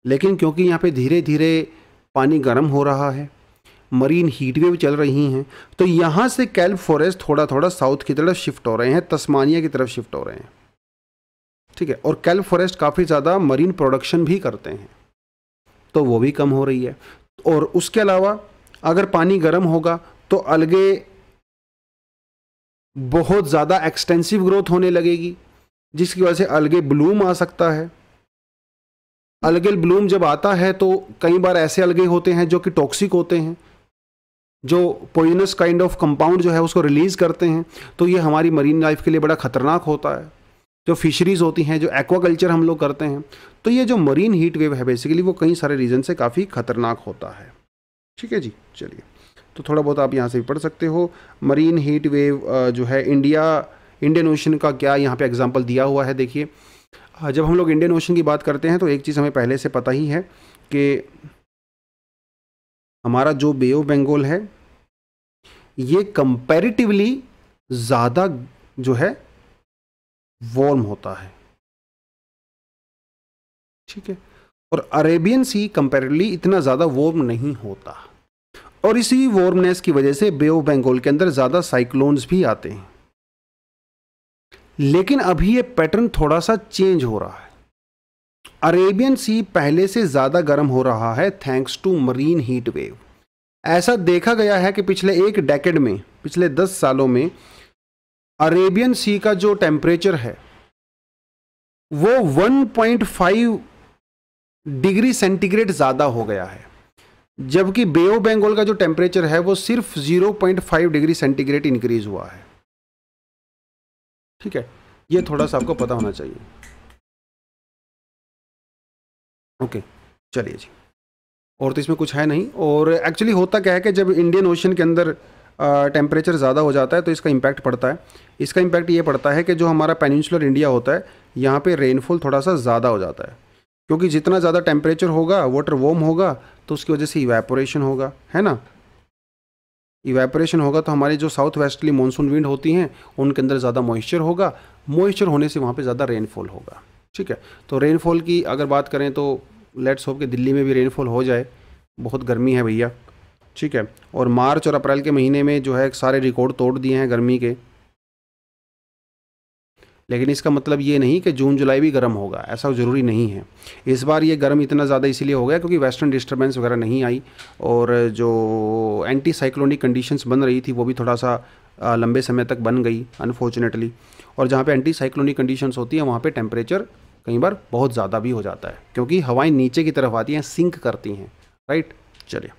लेकिन क्योंकि यहाँ पे धीरे धीरे पानी गर्म हो रहा है मरीन हीट वेव चल रही हैं तो यहाँ से कैल्प फॉरेस्ट थोड़ा थोड़ा साउथ की तरफ शिफ्ट हो रहे हैं तस्मानिया की तरफ शिफ्ट हो रहे हैं ठीक है और कैल्प फॉरेस्ट काफ़ी ज़्यादा मरीन प्रोडक्शन भी करते हैं तो वो भी कम हो रही है और उसके अलावा अगर पानी गर्म होगा तो अलगे बहुत ज़्यादा एक्सटेंसिव ग्रोथ होने लगेगी जिसकी वजह से अलगे ब्लूम आ सकता है अलगे ब्लूम जब आता है तो कई बार ऐसे अलगे होते हैं जो कि टॉक्सिक होते हैं जो पोइनस काइंड ऑफ कंपाउंड जो है उसको रिलीज़ करते हैं तो ये हमारी मरीन लाइफ के लिए बड़ा ख़तरनाक होता है जो फिशरीज़ होती हैं जो एक्वाकल्चर हम लोग करते हैं तो ये जो मरीन हीट वेव है बेसिकली वो कई सारे रीज़न से काफ़ी ख़तरनाक होता है ठीक है जी चलिए तो थोड़ा बहुत आप यहाँ से भी पढ़ सकते हो मरीन हीट वेव जो है इंडिया इंडियन ओशन का क्या यहाँ पे एग्जाम्पल दिया हुआ है देखिए जब हम लोग इंडियन ओशन की बात करते हैं तो एक चीज़ हमें पहले से पता ही है कि हमारा जो बे ऑफ बंगाल है ये कंपैरेटिवली ज़्यादा जो है वार्म होता है ठीक है और अरेबियन सी कंपेरेटिवली इतना ज़्यादा वार्म नहीं होता और इसी वॉर्मनेस की वजह से बे ऑफ बंगाल के अंदर ज़्यादा साइक्लोन्स भी आते हैं लेकिन अभी ये पैटर्न थोड़ा सा चेंज हो रहा है अरेबियन सी पहले से ज़्यादा गर्म हो रहा है thanks to marine heat wave ऐसा देखा गया है कि पिछले एक डेकेड में पिछले दस सालों में अरेबियन सी का जो टेम्परेचर है वो 1.5 डिग्री सेंटीग्रेड ज़्यादा हो गया है जबकि बे ऑफ बंगाल का जो टेम्परेचर है वो सिर्फ 0.5 डिग्री सेंटीग्रेड इंक्रीज हुआ है ठीक है ये थोड़ा सा आपको पता होना चाहिए ओके चलिए जी और तो इसमें कुछ है नहीं और एक्चुअली होता क्या है कि जब इंडियन ओशन के अंदर टेम्परेचर ज़्यादा हो जाता है तो इसका इम्पैक्ट पड़ता है इसका इम्पैक्ट ये पड़ता है कि जो हमारा पेनिनसुलर इंडिया होता है यहाँ पे रेनफॉल थोड़ा सा ज़्यादा हो जाता है क्योंकि जितना ज़्यादा टेम्परेचर होगा वाटर वॉम होगा तो उसकी वजह से इवेपोरेशन होगा है ना इवेपोरेशन होगा तो हमारी जो साउथ वेस्टली मानसून विंड होती हैं उनके अंदर ज़्यादा मॉइस्चर होगा मॉइस्चर होने से वहाँ पे ज़्यादा रेनफॉल होगा ठीक है तो रेनफॉल की अगर बात करें तो लेट्स होप कि दिल्ली में भी रेनफॉल हो जाए बहुत गर्मी है भैया ठीक है और मार्च और अप्रैल के महीने में जो है सारे रिकॉर्ड तोड़ दिए हैं गर्मी के लेकिन इसका मतलब ये नहीं कि जून जुलाई भी गर्म होगा ऐसा ज़रूरी नहीं है इस बार ये गर्म इतना ज़्यादा इसीलिए हो गया क्योंकि वेस्टर्न डिस्टर्बेंस वगैरह नहीं आई और जो एंटी साइक्लोनिक कंडीशंस बन रही थी वो भी थोड़ा सा लंबे समय तक बन गई अनफॉर्चुनेटली और जहाँ पर एंटी साइक्लोनिक कंडीशन होती हैं वहाँ पर टेम्परेचर कई बार बहुत ज़्यादा भी हो जाता है क्योंकि हवाएँ नीचे की तरफ आती हैं सिंक करती हैं राइट चलिए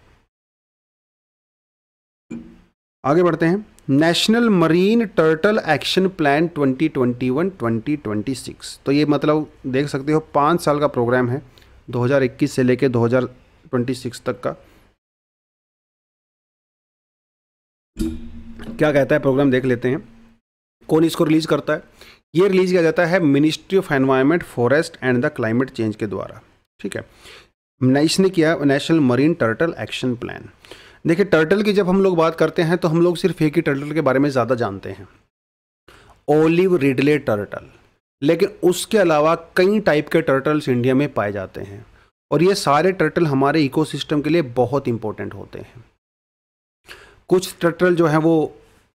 आगे बढ़ते हैं national marine turtle action plan 2021-2026 तो ये मतलब देख सकते हो पाँच साल का प्रोग्राम है 2021 से लेकर 2026 तक का क्या कहता है प्रोग्राम देख लेते हैं कौन इसको रिलीज करता है ये रिलीज किया जाता है ministry of environment forest and the climate change के द्वारा ठीक है इसने किया national marine turtle action plan देखिए टर्टल की जब हम लोग बात करते हैं तो हम लोग सिर्फ एक ही टर्टल के बारे में ज़्यादा जानते हैं ओलिव रिडले टर्टल लेकिन उसके अलावा कई टाइप के टर्टल्स इंडिया में पाए जाते हैं और ये सारे टर्टल हमारे इकोसिस्टम के लिए बहुत इंपॉर्टेंट होते हैं कुछ टर्टल जो हैं वो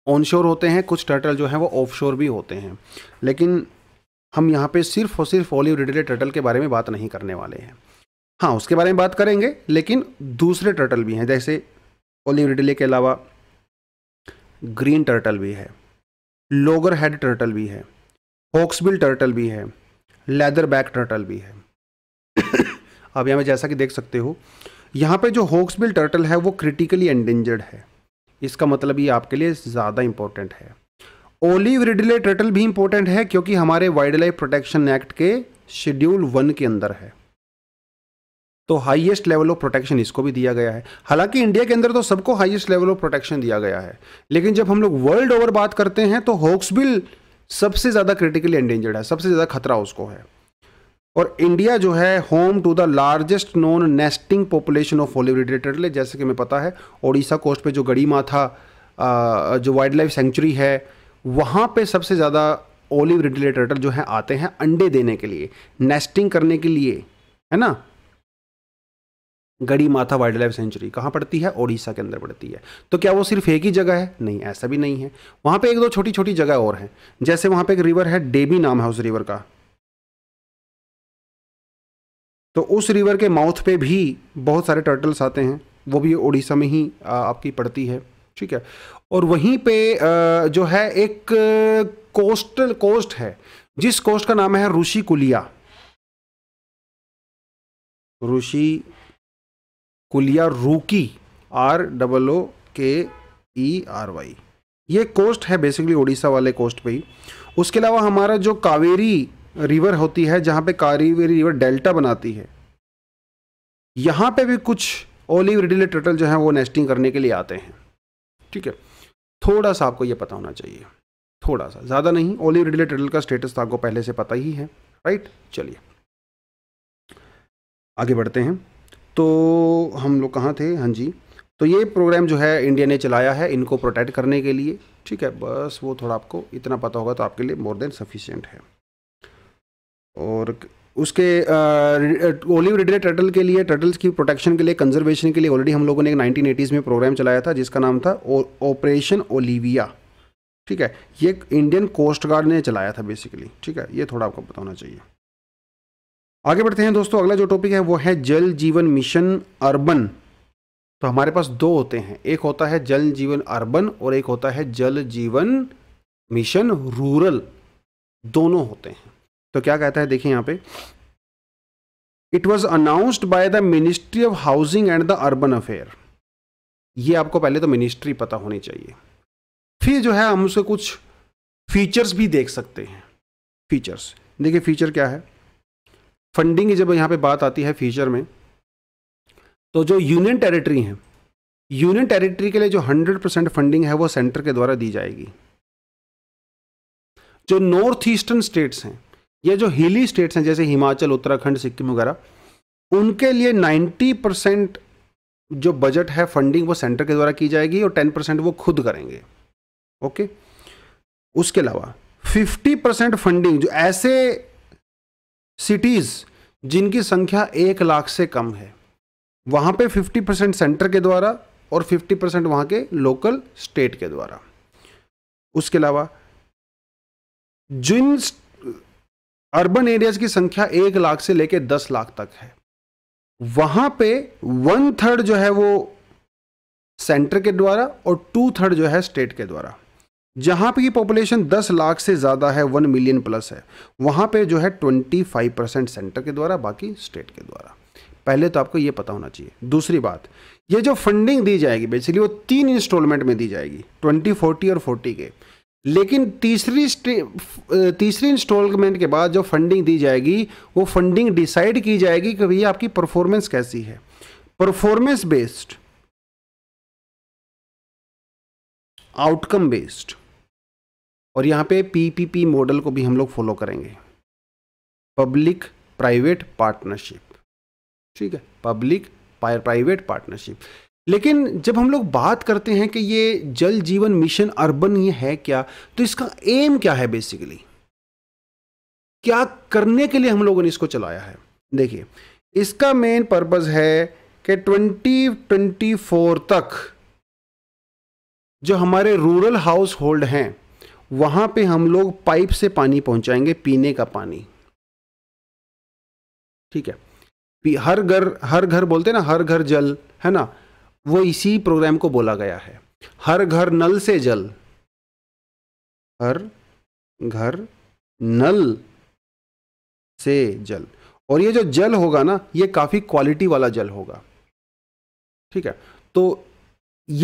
ऑनशोर होते हैं कुछ टर्टल जो हैं वो ऑफशोर भी होते हैं लेकिन हम यहाँ पे सिर्फ और सिर्फ ओलिव रिडले टर्टल के बारे में बात नहीं करने वाले हैं हाँ उसके बारे में बात करेंगे लेकिन दूसरे टर्टल भी हैं जैसे ओलिव रिडले के अलावा ग्रीन टर्टल भी है लोगर हेड टर्टल भी है हॉक्सबिल टर्टल भी है लेदर बैक टर्टल भी है अब यहाँ में जैसा कि देख सकते हो यहाँ पे जो हॉक्सबिल टर्टल है वो क्रिटिकली एंडेंजर्ड है इसका मतलब ये आपके लिए ज़्यादा इंपॉर्टेंट है ओलिव रिडले टर्टल भी इंपॉर्टेंट है क्योंकि हमारे वाइल्ड लाइफ प्रोटेक्शन एक्ट के शेड्यूल वन के अंदर है तो हाईएस्ट लेवल ऑफ प्रोटेक्शन इसको भी दिया गया है हालांकि इंडिया के अंदर तो सबको हाईएस्ट लेवल ऑफ प्रोटेक्शन दिया गया है लेकिन जब हम लोग वर्ल्ड ओवर बात करते हैं तो हॉक्सबिल सबसे ज़्यादा क्रिटिकली एंडेंजर्ड है सबसे ज़्यादा खतरा उसको है और इंडिया जो है home to the largest non nesting population of ऑलिटेटर जैसे कि हमें पता है ओडिशा कोस्ट पे जो गढ़ीमा माथा जो वाइल्ड लाइफ सेंचुरी है वहाँ पे सबसे ज़्यादा ओलिव रिटिलेटेटर जो है आते हैं अंडे देने के लिए नेस्टिंग करने के लिए है ना गड़ी माथा वाइल्ड लाइफ सेंचुरी कहाँ पड़ती है ओडिशा के अंदर पड़ती है तो क्या वो सिर्फ एक ही जगह है नहीं ऐसा भी नहीं है वहाँ पे एक दो छोटी छोटी जगह और हैं जैसे वहाँ पे एक रिवर है डेबी नाम है उस रिवर का तो उस रिवर के माउथ पे भी बहुत सारे टर्टल्स आते हैं वो भी ओडिशा में ही आपकी पड़ती है ठीक है और वहीं पे जो है एक कोस्टल कोस्ट है जिस कोस्ट का नाम है ऋषि कुलिया ऋषि कुलिया रूकी are double O K E R Y ये कोस्ट है बेसिकली उड़ीसा वाले कोस्ट पे ही उसके अलावा हमारा जो कावेरी रिवर होती है जहाँ पे कावेरी रिवर डेल्टा बनाती है यहाँ पे भी कुछ ओलिव रिडिले टर्टल जो है वो नेस्टिंग करने के लिए आते हैं ठीक है थोड़ा सा आपको ये पता होना चाहिए थोड़ा सा ज़्यादा नहीं ओलिव रिडिले टर्टल का स्टेटस तो आपको पहले से पता ही है राइट चलिए आगे बढ़ते हैं तो हम लोग कहाँ थे हाँ जी तो ये प्रोग्राम जो है इंडिया ने चलाया है इनको प्रोटेक्ट करने के लिए ठीक है बस वो थोड़ा आपको इतना पता होगा तो आपके लिए मोर देन सफिशियंट है और उसके ओलिव रिडे टर्टल के लिए टर्टल्स की प्रोटेक्शन के लिए कंजर्वेशन के लिए ऑलरेडी हम लोगों ने एक नाइनटीन में प्रोग्राम चलाया था जिसका नाम था ऑपरेशन ओलिविया ठीक है ये इंडियन कोस्ट गार्ड ने चलाया था बेसिकली ठीक है ये थोड़ा आपको बताना चाहिए आगे बढ़ते हैं दोस्तों अगला जो टॉपिक है वो है जल जीवन मिशन अर्बन तो हमारे पास दो होते हैं एक होता है जल जीवन अर्बन और एक होता है जल जीवन मिशन रूरल दोनों होते हैं तो क्या कहता है देखिए यहां पे it was announced by the ministry of housing and the urban affair ये आपको पहले तो मिनिस्ट्री पता होनी चाहिए फिर जो है हम उसके कुछ फीचर्स भी देख सकते हैं फीचर्स देखिए फीचर क्या है फंडिंग की जब यहाँ पे बात आती है फ्यूचर में तो जो यूनियन टेरिटरी हैं यूनियन टेरिटरी के लिए जो 100 परसेंट फंडिंग है वो सेंटर के द्वारा दी जाएगी जो नॉर्थ ईस्टर्न स्टेट्स हैं या जो हिली स्टेट्स हैं जैसे हिमाचल उत्तराखंड सिक्किम वगैरह उनके लिए 90 परसेंट जो बजट है फंडिंग वो सेंटर के द्वारा की जाएगी और 10 परसेंट वो खुद करेंगे ओके उसके अलावा 50 परसेंट फंडिंग जो ऐसे सिटीज़ जिनकी संख्या एक लाख से कम है वहाँ पे 50 परसेंट सेंटर के द्वारा और 50 परसेंट वहाँ के लोकल स्टेट के द्वारा उसके अलावा जिन अर्बन एरियाज की संख्या एक लाख से लेकर दस लाख तक है वहाँ पे वन थर्ड जो है वो सेंटर के द्वारा और टू थर्ड जो है स्टेट के द्वारा जहाँ पे की पॉपुलेशन 10 लाख से ज़्यादा है 1 मिलियन प्लस है वहाँ पे जो है 25 परसेंट सेंटर के द्वारा बाकी स्टेट के द्वारा पहले तो आपको ये पता होना चाहिए दूसरी बात ये जो फंडिंग दी जाएगी बेसिकली वो तीन इंस्टॉलमेंट में दी जाएगी ट्वेंटी फोर्टी और फोर्टी के लेकिन तीसरी तीसरी इंस्टॉलमेंट के बाद जो फंडिंग दी जाएगी वो फंडिंग डिसाइड की जाएगी कि भैया आपकी परफॉर्मेंस कैसी है परफॉर्मेंस बेस्ड आउटकम बेस्ड और यहाँ पे पीपीपी मॉडल को भी हम लोग फॉलो करेंगे पब्लिक प्राइवेट पार्टनरशिप ठीक है पब्लिक प्राइवेट पार्टनरशिप लेकिन जब हम लोग बात करते हैं कि ये जल जीवन मिशन अर्बन ये है क्या तो इसका एम क्या है बेसिकली क्या करने के लिए हम लोगों ने इसको चलाया है देखिए इसका मेन पर्पज है कि 2024 तक जो हमारे रूरल हाउस होल्ड हैं वहाँ पे हम लोग पाइप से पानी पहुँचाएंगे पीने का पानी ठीक है हर घर हर घर बोलते हैं ना हर घर जल है ना वो इसी प्रोग्राम को बोला गया है हर घर नल से जल हर घर नल से जल और ये जो जल होगा ना ये काफ़ी क्वालिटी वाला जल होगा ठीक है तो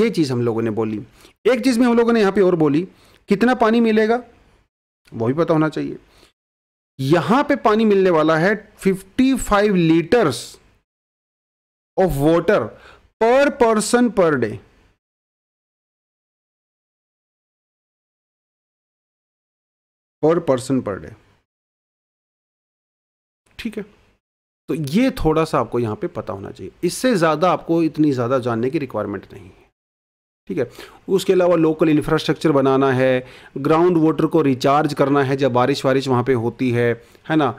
ये चीज़ हम लोगों ने बोली एक चीज़ में हम लोगों ने यहां पे और बोली कितना पानी मिलेगा वो भी पता होना चाहिए यहां पे पानी मिलने वाला है 55 litres of water per person per day per person per day ठीक है तो ये थोड़ा सा आपको यहां पे पता होना चाहिए इससे ज्यादा आपको इतनी ज्यादा जानने की रिक्वायरमेंट नहीं है ठीक है उसके अलावा लोकल इंफ्रास्ट्रक्चर बनाना है ग्राउंड वाटर को रिचार्ज करना है जब बारिश वारिश वहाँ पे होती है है ना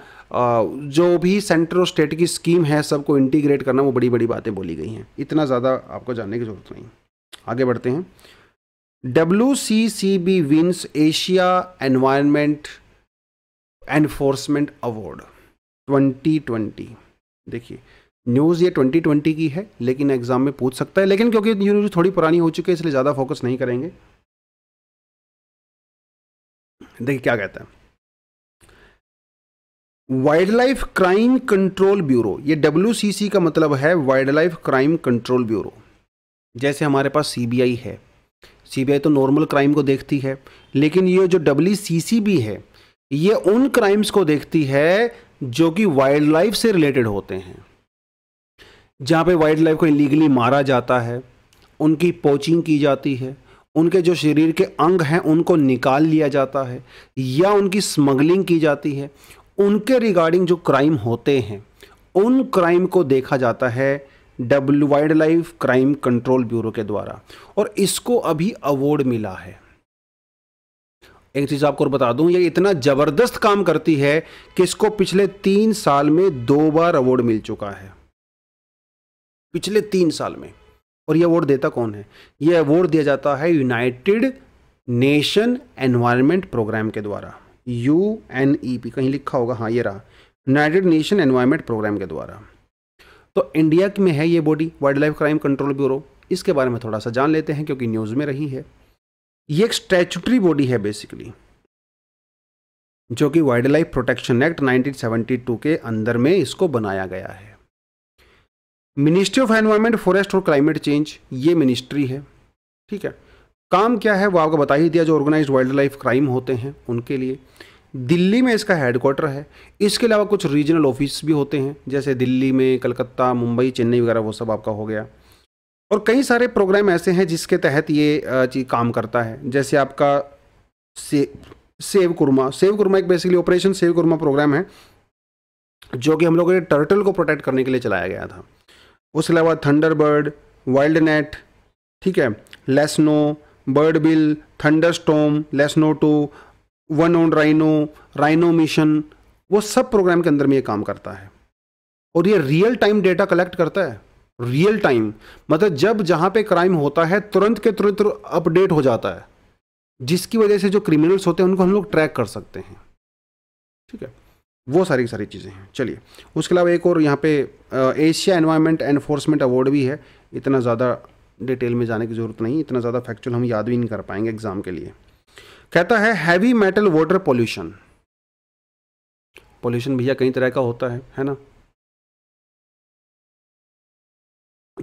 जो भी सेंटर और स्टेट की स्कीम है सबको इंटीग्रेट करना वो बड़ी बड़ी बातें बोली गई हैं इतना ज़्यादा आपको जानने की ज़रूरत नहीं आगे बढ़ते हैं W C C B wins Asia environment enforcement award 2020 देखिए न्यूज़ ये 2020 की है लेकिन एग्ज़ाम में पूछ सकता है लेकिन क्योंकि न्यूज़ थोड़ी पुरानी हो चुकी है इसलिए ज़्यादा फोकस नहीं करेंगे देखिए क्या कहता है wild life crime control bureau ये डब्ल्यू का मतलब है wild life crime control bureau जैसे हमारे पास सी है सी तो नॉर्मल क्राइम को देखती है लेकिन ये जो डब्ल्यू भी है ये उन क्राइम्स को देखती है जो कि वाइल्ड लाइफ से रिलेटेड होते हैं जहाँ पे वाइल्ड लाइफ को इलीगली मारा जाता है उनकी पोचिंग की जाती है उनके जो शरीर के अंग हैं उनको निकाल लिया जाता है या उनकी स्मगलिंग की जाती है उनके रिगार्डिंग जो क्राइम होते हैं उन क्राइम को देखा जाता है W wild life crime control bureau के द्वारा और इसको अभी अवार्ड मिला है एक चीज़ आपको और बता दूं ये इतना ज़बरदस्त काम करती है कि इसको पिछले तीन साल में दो बार अवार्ड मिल चुका है पिछले तीन साल में और यह अवार्ड देता कौन है यह अवार्ड दिया जाता है यूनाइटेड नेशन एनवायरनमेंट प्रोग्राम के द्वारा यू एन ई पी कहीं लिखा होगा हाँ ये रहा यूनाइटेड नेशन एनवायरनमेंट प्रोग्राम के द्वारा तो इंडिया में है ये body wild life crime control bureau इसके बारे में थोड़ा सा जान लेते हैं क्योंकि न्यूज़ में रही है ये एक स्टैचुटरी बॉडी है बेसिकली जो कि वाइल्ड लाइफ प्रोटेक्शन एक्ट 1972 के अंदर में इसको बनाया गया है मिनिस्ट्री ऑफ एनवायरमेंट फॉरेस्ट और क्लाइमेट चेंज ये मिनिस्ट्री है ठीक है काम क्या है वो आपको बता ही दिया जो ऑर्गेनाइज वाइल्ड लाइफ क्राइम होते हैं उनके लिए दिल्ली में इसका हेडक्वार्टर है इसके अलावा कुछ रीजनल ऑफिस भी होते हैं जैसे दिल्ली में कलकत्ता मुंबई चेन्नई वगैरह वो सब आपका हो गया और कई सारे प्रोग्राम ऐसे हैं जिसके तहत ये चीज़ काम करता है जैसे आपका से सेव कुरमा सेव कुरमा एक basically operation save Kurma programme है जो कि हम लोगों ने टर्टल को प्रोटेक्ट करने के लिए चलाया गया था उसके अलावा थंडरबर्ड वाइल्ड नेट ठीक है लेसनो बर्ड बिल थंडर स्टोम लेसनो two one on rhino rhino mission वो सब प्रोग्राम के अंदर में ये काम करता है और ये रियल टाइम डेटा कलेक्ट करता है रियल टाइम मतलब जब जहाँ पे क्राइम होता है तुरंत के तुरंत अपडेट हो जाता है जिसकी वजह से जो क्रिमिनल्स होते हैं उनको हम लोग ट्रैक कर सकते हैं ठीक है वो सारी सारी चीज़ें हैं चलिए उसके अलावा एक और यहाँ पे एशिया एनवायरमेंट एनफोर्समेंट अवार्ड भी है इतना ज़्यादा डिटेल में जाने की ज़रूरत नहीं इतना ज़्यादा फैक्चुअल हम याद भी नहीं कर पाएंगे एग्ज़ाम के लिए कहता है heavy metal water pollution pollution भैया कई तरह का होता है है ना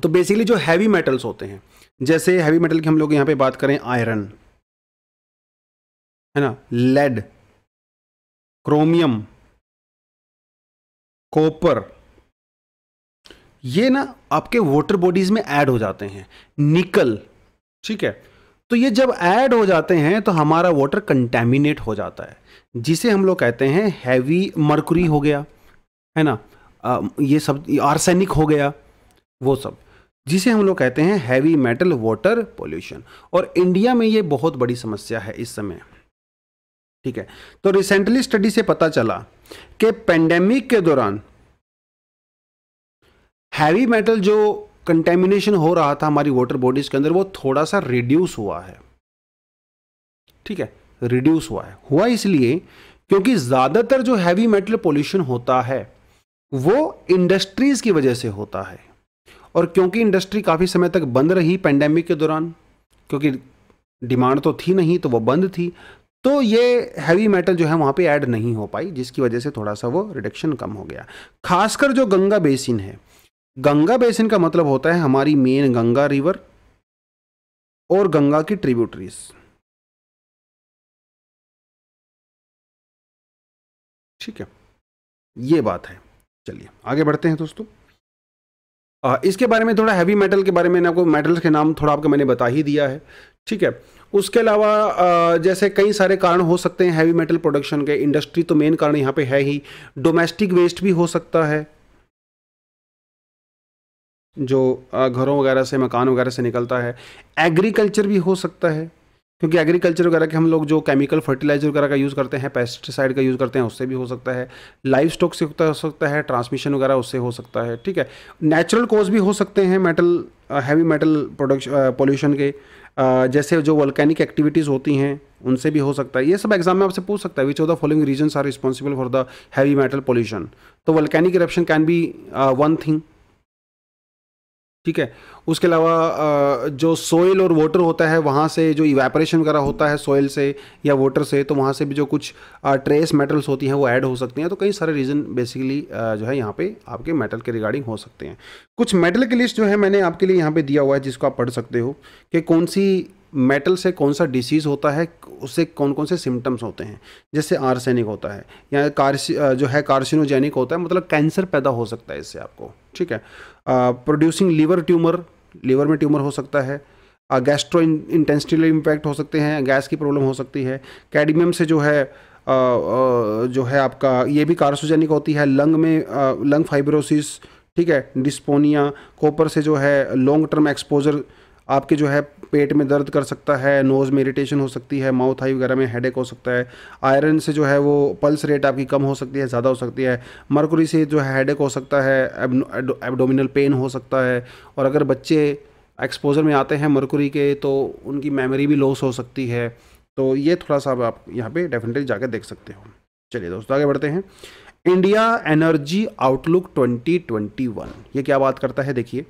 तो बेसिकली जो हैवी मेटल्स होते हैं जैसे हैवी मेटल की हम लोग यहाँ पे बात करें आयरन है ना लेड क्रोमियम कॉपर ये ना आपके वाटर बॉडीज में ऐड हो जाते हैं निकल ठीक है तो ये जब ऐड हो जाते हैं तो हमारा वाटर कंटेमिनेट हो जाता है जिसे हम लोग कहते हैं हैवी मरकुरी हो गया है ना आ, ये सब आर्सेनिक हो गया वो सब जिसे हम लोग कहते हैं हैवी मेटल वाटर पोल्यूशन और इंडिया में ये बहुत बड़ी समस्या है इस समय ठीक है तो रिसेंटली स्टडी से पता चला कि पेंडेमिक के दौरान हैवी मेटल जो कंटेमिनेशन हो रहा था हमारी वाटर बॉडीज के अंदर वो थोड़ा सा रिड्यूस हुआ है ठीक है रिड्यूस हुआ है हुआ इसलिए क्योंकि ज़्यादातर जो हैवी मेटल पोल्यूशन होता है वो इंडस्ट्रीज़ की वजह से होता है और क्योंकि इंडस्ट्री काफ़ी समय तक बंद रही पेंडेमिक के दौरान क्योंकि डिमांड तो थी नहीं तो वो बंद थी तो ये हैवी मेटल जो है वहाँ पे ऐड नहीं हो पाई जिसकी वजह से थोड़ा सा वो रिडक्शन कम हो गया खासकर जो गंगा बेसिन है गंगा बेसिन का मतलब होता है हमारी मेन गंगा रिवर और गंगा की ट्रिब्यूटरीज ठीक है ये बात है चलिए आगे बढ़ते हैं दोस्तों इसके बारे में थोड़ा हैवी मेटल के बारे में आपको मेटल्स के नाम थोड़ा आपको मैंने बता ही दिया है ठीक है उसके अलावा जैसे कई सारे कारण हो सकते हैं हैवी मेटल प्रोडक्शन के इंडस्ट्री तो मेन कारण यहाँ पे है ही डोमेस्टिक वेस्ट भी हो सकता है जो घरों वगैरह से मकान वगैरह से निकलता है एग्रीकल्चर भी हो सकता है क्योंकि एग्रीकल्चर वगैरह के हम लोग जो केमिकल फर्टिलाइजर वगैरह का यूज़ करते हैं पेस्टिसाइड का यूज़ करते हैं उससे भी हो सकता है लाइफ स्टॉक से हो सकता है ट्रांसमिशन वगैरह उससे हो सकता है ठीक है नेचुरल कॉज भी हो सकते हैं metal heavy metal production pollution के जैसे जो वल्कैनिक एक्टिविटीज़ होती हैं उनसे भी हो सकता है ये सब एग्जाम में आपसे पूछ सकता है which of the following reason are responsible for the heavy metal pollution तो volcanic eruption can be one thing ठीक है उसके अलावा जो सोइल और वाटर होता है वहाँ से जो इवेपरेशन वगैरह होता है सोइल से या वाटर से तो वहाँ से भी जो कुछ ट्रेस मेटल्स होती हैं वो ऐड हो सकती हैं तो कई सारे रीज़न बेसिकली जो है यहाँ पे आपके मेटल के रिगार्डिंग हो सकते हैं कुछ मेटल की लिस्ट जो है मैंने आपके लिए यहाँ पर दिया हुआ है जिसको आप पढ़ सकते हो कि कौन सी मेटल से कौन सा डिसीज़ होता है उससे कौन कौन से सिम्टम्स होते हैं जैसे आर्सेनिक होता है या कार्सी जो है कार्सिनोजेनिक होता है मतलब कैंसर पैदा हो सकता है इससे आपको ठीक है प्रोड्यूसिंग लीवर ट्यूमर लीवर में ट्यूमर हो सकता है गैस्ट्रो इंटेंसिटी इम्पैक्ट हो सकते हैं गैस की प्रॉब्लम हो सकती है कैडमियम से जो है आ, आ, जो है आपका ये भी कार्सोजेनिक होती है लंग में आ, लंग फाइब्रोसिस ठीक है डिस्पोनिया कॉपर से जो है लॉन्ग टर्म एक्सपोजर आपके जो है पेट में दर्द कर सकता है नोज़ में इरीटेशन हो सकती है माउथ आई वगैरह में हेडेक हो सकता है आयरन से जो है वो पल्स रेट आपकी कम हो सकती है ज़्यादा हो सकती है मरकुरी से जो है हेडेक हो सकता है एबडोमिनल पेन हो सकता है और अगर बच्चे एक्सपोजर में आते हैं मरकुरी के तो उनकी मेमोरी भी लॉस हो सकती है तो ये थोड़ा सा आप यहाँ पे डेफिनेटली जाकर देख सकते हो चलिए दोस्तों आगे बढ़ते हैं इंडिया एनर्जी आउटलुक 2021 ये क्या बात करता है देखिए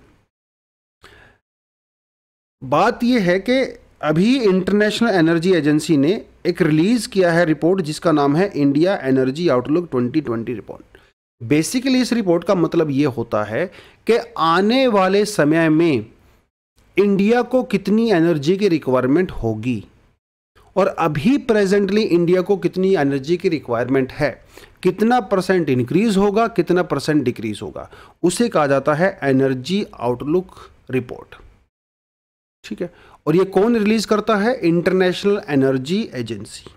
बात यह है कि अभी इंटरनेशनल एनर्जी एजेंसी ने एक रिलीज़ किया है रिपोर्ट जिसका नाम है India energy outlook 2020 report basically इस रिपोर्ट का मतलब यह होता है कि आने वाले समय में इंडिया को कितनी एनर्जी की रिक्वायरमेंट होगी और अभी प्रेजेंटली इंडिया को कितनी एनर्जी की रिक्वायरमेंट है कितना परसेंट इंक्रीज होगा कितना परसेंट डिक्रीज होगा उसे कहा जाता है एनर्जी आउटलुक रिपोर्ट ठीक है और ये कौन रिलीज करता है इंटरनेशनल एनर्जी एजेंसी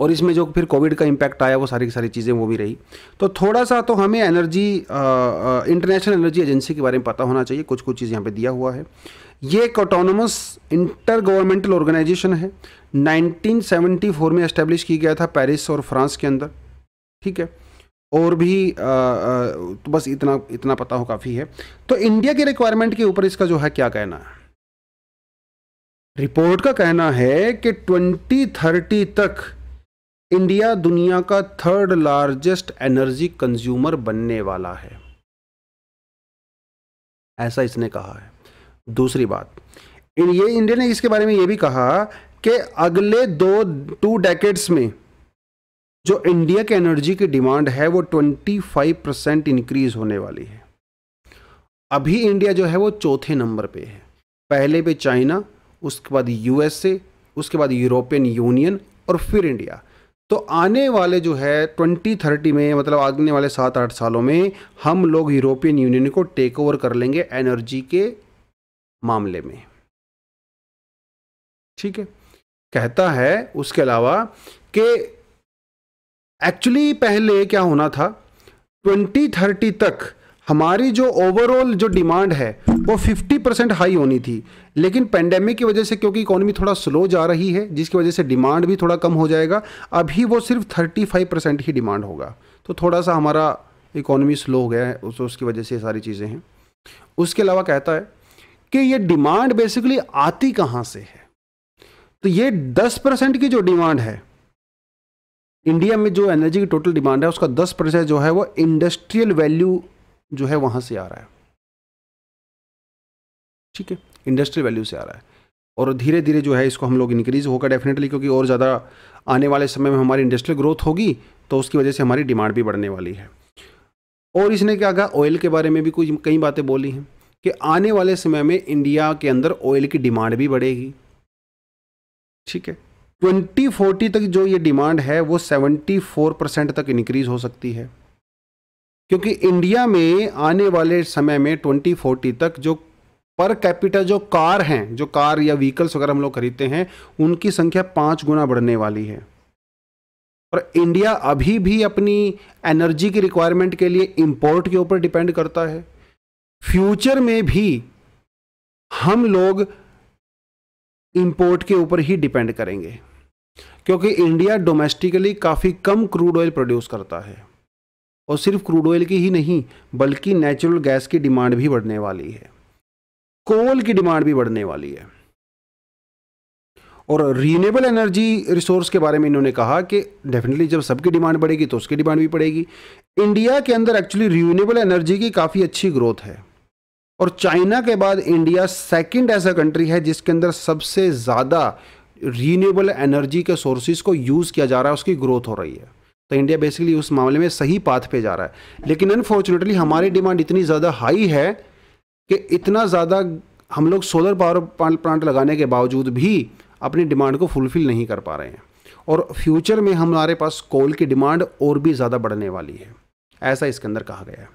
और इसमें जो फिर कोविड का इम्पैक्ट आया वो सारी की सारी चीज़ें वो भी रही तो थोड़ा सा तो हमें एनर्जी इंटरनेशनल एनर्जी एजेंसी के बारे में पता होना चाहिए कुछ कुछ चीज़ यहाँ पे दिया हुआ है ये एक ऑटोनोमस इंटर गवर्नमेंटल ऑर्गेनाइजेशन है 1974 में एस्टेब्लिश किया गया था पेरिस और फ्रांस के अंदर ठीक है और भी आ, आ, तो बस इतना इतना पता हो काफ़ी है तो इंडिया की रिक्वायरमेंट के ऊपर इसका जो है क्या कहना है रिपोर्ट का कहना है कि 2030 तक इंडिया दुनिया का थर्ड लार्जेस्ट एनर्जी कंज्यूमर बनने वाला है ऐसा इसने कहा है दूसरी बात ये इंडिया ने इसके बारे में ये भी कहा कि अगले दो टू डेकेड्स में जो इंडिया के एनर्जी की डिमांड है वो 25 परसेंट इंक्रीज होने वाली है अभी इंडिया जो है वो चौथे नंबर पे है पहले पे चाइना उसके बाद यूएसए उसके बाद यूरोपियन यूनियन और फिर इंडिया तो आने वाले जो है 2030 में मतलब आने वाले सात आठ सालों में हम लोग यूरोपियन यूनियन को टेक ओवर कर लेंगे एनर्जी के मामले में ठीक है कहता है उसके अलावा कि एक्चुअली पहले क्या होना था 2030 तक हमारी जो ओवरऑल जो डिमांड है वो 50 परसेंट हाई होनी थी लेकिन पेंडेमिक की वजह से क्योंकि इकोनॉमी थोड़ा स्लो जा रही है जिसकी वजह से डिमांड भी थोड़ा कम हो जाएगा अभी वो सिर्फ 35 परसेंट ही डिमांड होगा तो थोड़ा सा हमारा इकोनॉमी स्लो हो गया है उस, उसकी वजह से ये सारी चीज़ें हैं उसके अलावा कहता है कि ये डिमांड बेसिकली आती कहाँ से है तो ये दस परसेंट की जो डिमांड है इंडिया में जो एनर्जी की टोटल डिमांड है उसका दस परसेंट जो है वो इंडस्ट्रियल वैल्यू जो है वहाँ से आ रहा है ठीक है इंडस्ट्रियल वैल्यू से आ रहा है और धीरे धीरे जो है इसको हम लोग इंक्रीज़ होगा डेफिनेटली क्योंकि और ज़्यादा आने वाले समय में हमारी इंडस्ट्रियल ग्रोथ होगी तो उसकी वजह से हमारी डिमांड भी बढ़ने वाली है और इसने क्या कहा ऑयल के बारे में भी कुछ कई बातें बोली हैं कि आने वाले समय में इंडिया के अंदर ऑयल की डिमांड भी बढ़ेगी ठीक है 2040 तक जो ये डिमांड है वो 74 परसेंट तक इंक्रीज हो सकती है क्योंकि इंडिया में आने वाले समय में 2040 तक जो पर कैपिटल जो कार हैं जो कार या व्हीकल्स वगैरह हम लोग खरीदते हैं उनकी संख्या पाँच गुना बढ़ने वाली है और इंडिया अभी भी अपनी एनर्जी की रिक्वायरमेंट के लिए इंपोर्ट के ऊपर डिपेंड करता है फ्यूचर में भी हम लोग इंपोर्ट के ऊपर ही डिपेंड करेंगे क्योंकि इंडिया डोमेस्टिकली काफ़ी कम क्रूड ऑयल प्रोड्यूस करता है और सिर्फ क्रूड ऑयल की ही नहीं बल्कि नेचुरल गैस की डिमांड भी बढ़ने वाली है कोल की डिमांड भी बढ़ने वाली है और रीनेबल एनर्जी रिसोर्स के बारे में इन्होंने कहा कि डेफिनेटली जब सबकी डिमांड बढ़ेगी तो उसकी डिमांड भी बढ़ेगी इंडिया के अंदर एक्चुअली रीनेबल एनर्जी की काफ़ी अच्छी ग्रोथ है और चाइना के बाद इंडिया सेकंड ऐसा कंट्री है जिसके अंदर सबसे ज़्यादा रीनेबल एनर्जी के सोर्सेज को यूज़ किया जा रहा है उसकी ग्रोथ हो रही है तो इंडिया बेसिकली उस मामले में सही पाथ पे जा रहा है लेकिन अनफॉर्चुनेटली हमारी डिमांड इतनी ज़्यादा हाई है कि इतना ज़्यादा हम लोग सोलर पावर प्लांट लगाने के बावजूद भी अपनी डिमांड को फुलफ़िल नहीं कर पा रहे हैं और फ्यूचर में हमारे पास कोल की डिमांड और भी ज़्यादा बढ़ने वाली है ऐसा इसके अंदर कहा गया है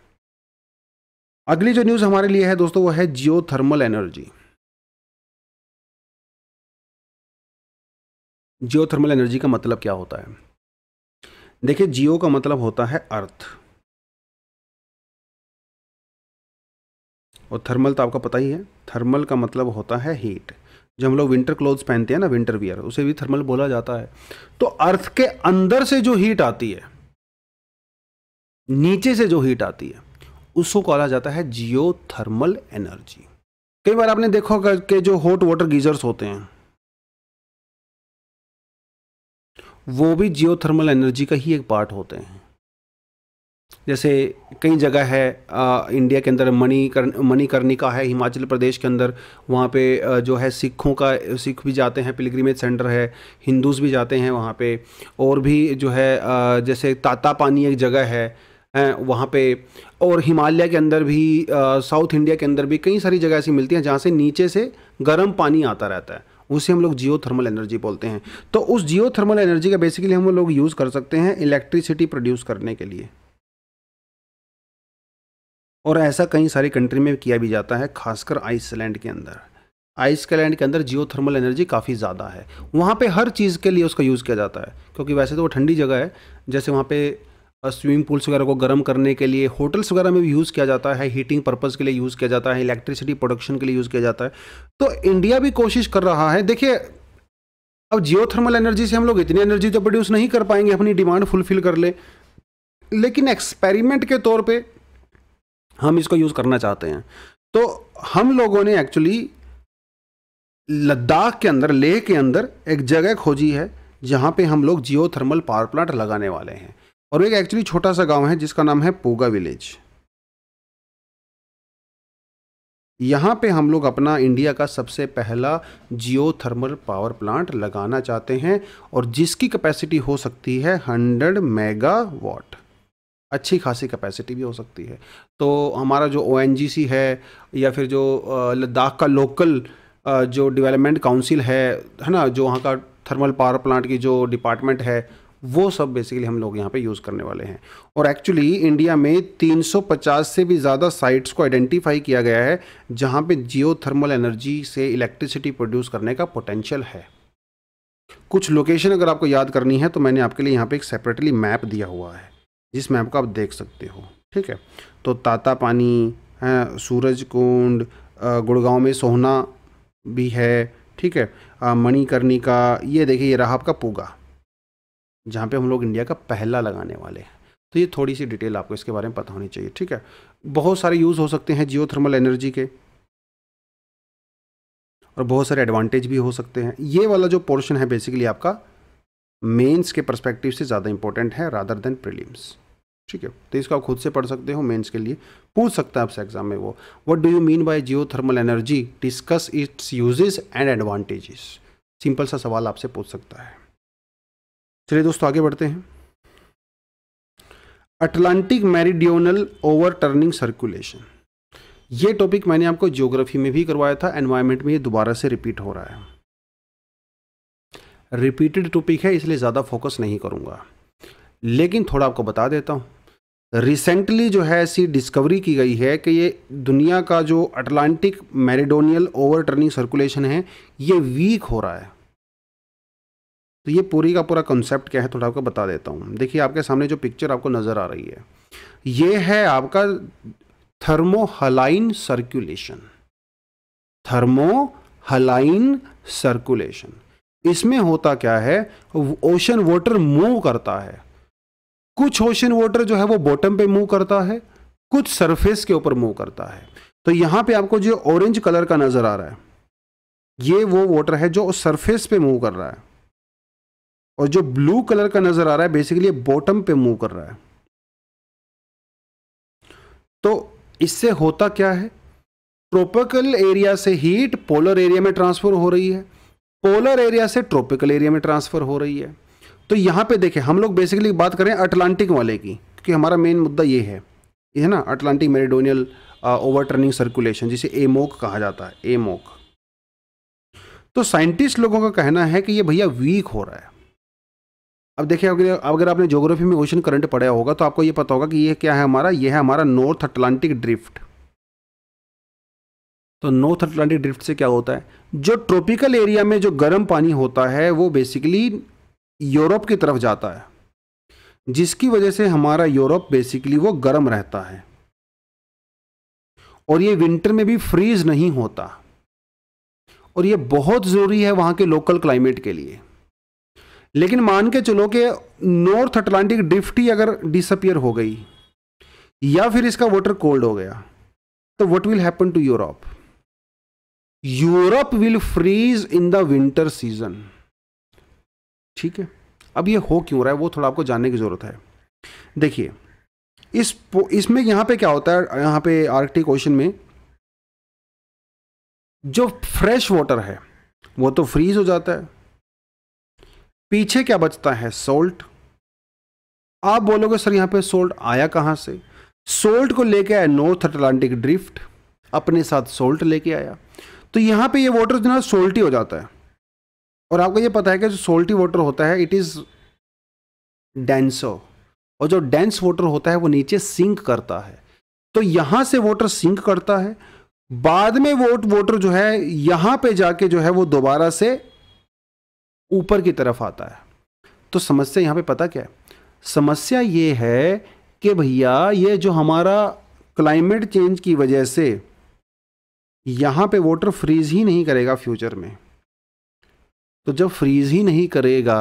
अगली जो न्यूज़ हमारे लिए है दोस्तों वो है geothermal energy geothermal energy का मतलब क्या होता है देखिए जियो का मतलब होता है अर्थ और थर्मल तो आपका पता ही है थर्मल का मतलब होता है हीट जो हम लोग विंटर क्लोथ्स पहनते हैं ना विंटर वियर उसे भी थर्मल बोला जाता है तो अर्थ के अंदर से जो हीट आती है नीचे से जो हीट आती है उसको कहा जाता है जियो थर्मल एनर्जी कई बार आपने देखा होगा कि जो हॉट वाटर गीजर्स होते हैं वो भी जियो थर्मल एनर्जी का ही एक पार्ट होते हैं जैसे कई जगह है आ, इंडिया के अंदर मनी कर मनी करनी का है हिमाचल प्रदेश के अंदर वहाँ पे जो है सिखों का सिख भी जाते हैं पिलग्रीमेज सेंटर है हिंदूज भी जाते हैं वहाँ पे और भी जो है आ, जैसे ताता पानी एक जगह है हैं वहाँ पे और हिमालय के अंदर भी साउथ इंडिया के अंदर भी कई सारी जगह ऐसी मिलती हैं जहाँ से नीचे से गर्म पानी आता रहता है उसे हम लोग जियो थर्मल एनर्जी बोलते हैं तो उस जियो थर्मल एनर्जी का बेसिकली हम लोग यूज़ कर सकते हैं इलेक्ट्रिसिटी प्रोड्यूस करने के लिए और ऐसा कई सारी कंट्री में किया भी जाता है खासकर आइसलैंड के अंदर आइसलैंड के अंदर जियो थर्मल एनर्जी काफ़ी ज़्यादा है वहाँ पे हर चीज़ के लिए उसका यूज़ किया जाता है क्योंकि वैसे तो वो ठंडी जगह है जैसे वहाँ पे स्विमिंग पूल्स वगैरह को गर्म करने के लिए होटल्स वगैरह में भी यूज़ किया जाता है हीटिंग पर्पज़ के लिए यूज़ किया जाता है इलेक्ट्रिसिटी प्रोडक्शन के लिए यूज़ किया जाता है तो इंडिया भी कोशिश कर रहा है देखिए अब जियो थर्मल एनर्जी से हम लोग इतनी एनर्जी तो प्रोड्यूस नहीं कर पाएंगे अपनी डिमांड फुलफिल कर ले लेकिन एक्सपेरिमेंट के तौर पर हम इसको यूज़ करना चाहते हैं तो हम लोगों ने एक्चुअली लद्दाख के अंदर लेह के अंदर एक जगह खोजी है जहाँ पे हम लोग जियो थर्मल पावर प्लांट लगाने वाले हैं और एक एक्चुअली छोटा सा गांव है जिसका नाम है पोगा विलेज यहां पे हम लोग अपना इंडिया का सबसे पहला जियो थर्मल पावर प्लांट लगाना चाहते हैं और जिसकी कैपेसिटी हो सकती है 100 मेगावाट अच्छी खासी कैपेसिटी भी हो सकती है तो हमारा जो ओ है या फिर जो लद्दाख का लोकल जो डेवलपमेंट काउंसिल है है ना जो वहाँ का थर्मल पावर प्लांट की जो डिपार्टमेंट है वो सब बेसिकली हम लोग यहाँ पे यूज़ करने वाले हैं और एक्चुअली इंडिया में 350 से भी ज़्यादा साइट्स को आइडेंटिफाई किया गया है जहाँ पे जियो थर्मल एनर्जी से इलेक्ट्रिसिटी प्रोड्यूस करने का पोटेंशियल है कुछ लोकेशन अगर आपको याद करनी है तो मैंने आपके लिए यहाँ पर एक सेपरेटली मैप दिया हुआ है जिस मैप को आप देख सकते हो ठीक है तो ताता पानी है सूरज कुंड गुड़गांव में सोहना भी है ठीक है मणिकर्णिका ये देखिए ये रहा आपका पुगा जहाँ पे हम लोग इंडिया का पहला लगाने वाले हैं तो ये थोड़ी सी डिटेल आपको इसके बारे में पता होनी चाहिए ठीक है बहुत सारे यूज़ हो सकते हैं जियो थर्मल एनर्जी के और बहुत सारे एडवांटेज भी हो सकते हैं ये वाला जो पोर्शन है बेसिकली आपका मेंस के परस्पेक्टिव से ज़्यादा इंपॉर्टेंट है रादर देन प्रीलिम्स ठीक है तो इसको आप खुद से पढ़ सकते हो मेंस के लिए पूछ सकता है आपसे एग्जाम में वो what do you mean by geothermal energy discuss its uses and advantages simple सा सवाल आपसे पूछ सकता है चलिए दोस्तों आगे बढ़ते हैं Atlantic meridional overturning circulation ये टॉपिक मैंने आपको ज्योग्राफी में भी करवाया था एनवायरमेंट में ये दोबारा से रिपीट हो रहा है रिपीटेड टॉपिक है इसलिए ज़्यादा फोकस नहीं करूँगा लेकिन थोड़ा आपको बता देता हूँ रिसेंटली जो है ऐसी डिस्कवरी की गई है कि ये दुनिया का जो Atlantic meridional overturning circulation है ये वीक हो रहा है तो ये पूरी का पूरा कॉन्सेप्ट क्या है थोड़ा आपको बता देता हूँ देखिए आपके सामने जो पिक्चर आपको नज़र आ रही है ये है आपका थर्मोहलाइन सर्कुलेशन थर्मोहलाइन सर्कुलेशन इसमें होता क्या है ओशन वाटर मूव करता है कुछ ओशन वाटर जो है वो बॉटम पे मूव करता है कुछ सरफेस के ऊपर मूव करता है तो यहां पे आपको जो ऑरेंज कलर का नज़र आ रहा है ये वो वाटर है जो सरफेस पे मूव कर रहा है और जो ब्लू कलर का नज़र आ रहा है बेसिकली बॉटम पे मूव कर रहा है तो इससे होता क्या है ट्रोपिकल एरिया से हीट पोलर एरिया में ट्रांसफ़र हो रही है पोलर एरिया से ट्रॉपिकल एरिया में ट्रांसफ़र हो रही है तो यहां पे देखें हम लोग बेसिकली बात करें अटलांटिक वाले की क्योंकि हमारा मेन मुद्दा ये है यह ना Atlantic meridional overturning circulation जिसे एमोक कहा जाता है एमोक तो साइंटिस्ट लोगों का कहना है कि ये भैया वीक हो रहा है अब देखिए अगर अगर आपने जोग्राफी में ओशन करंट पढ़ा होगा तो आपको ये पता होगा कि ये क्या है हमारा ये है हमारा नॉर्थ अटलांटिक ड्रिफ्ट तो नॉर्थ अटलांटिक ड्रिफ्ट से क्या होता है जो ट्रॉपिकल एरिया में जो गर्म पानी होता है वो बेसिकली यूरोप की तरफ जाता है जिसकी वजह से हमारा यूरोप बेसिकली वो गर्म रहता है और ये विंटर में भी फ्रीज नहीं होता और ये बहुत ज़रूरी है वहाँ के लोकल क्लाइमेट के लिए लेकिन मान के चलो कि नॉर्थ अटलांटिक ड्रिफ्ट ही अगर डिसअपियर हो गई या फिर इसका वाटर कोल्ड हो गया तो what will happen to Europe Europe will freeze in the winter season ठीक है अब ये हो क्यों रहा है वो थोड़ा आपको जानने की ज़रूरत है देखिए इस इसमें यहां पे क्या होता है यहां पे आर्कटिक ओशन में जो फ्रेश वाटर है वो तो फ्रीज हो जाता है पीछे क्या बचता है सोल्ट आप बोलोगे सर यहां पे सोल्ट आया कहां से सोल्ट को लेके आया नॉर्थ अटलांटिक ड्रिफ्ट अपने साथ सोल्ट लेके आया तो यहां पे ये वाटर जो है सोल्टी हो जाता है और आपको ये पता है कि जो सोल्टी वाटर होता है इट इज़ डेंसो और जो डेंस वाटर होता है वो नीचे सिंक करता है तो यहां से वाटर सिंक करता है बाद में वो वाटर जो है यहां पे जाके जो है वो दोबारा से ऊपर की तरफ आता है तो समस्या यहाँ पे पता क्या है समस्या ये है कि भैया ये जो हमारा क्लाइमेट चेंज की वजह से यहाँ पे वाटर फ्रीज ही नहीं करेगा फ्यूचर में तो जब फ्रीज ही नहीं करेगा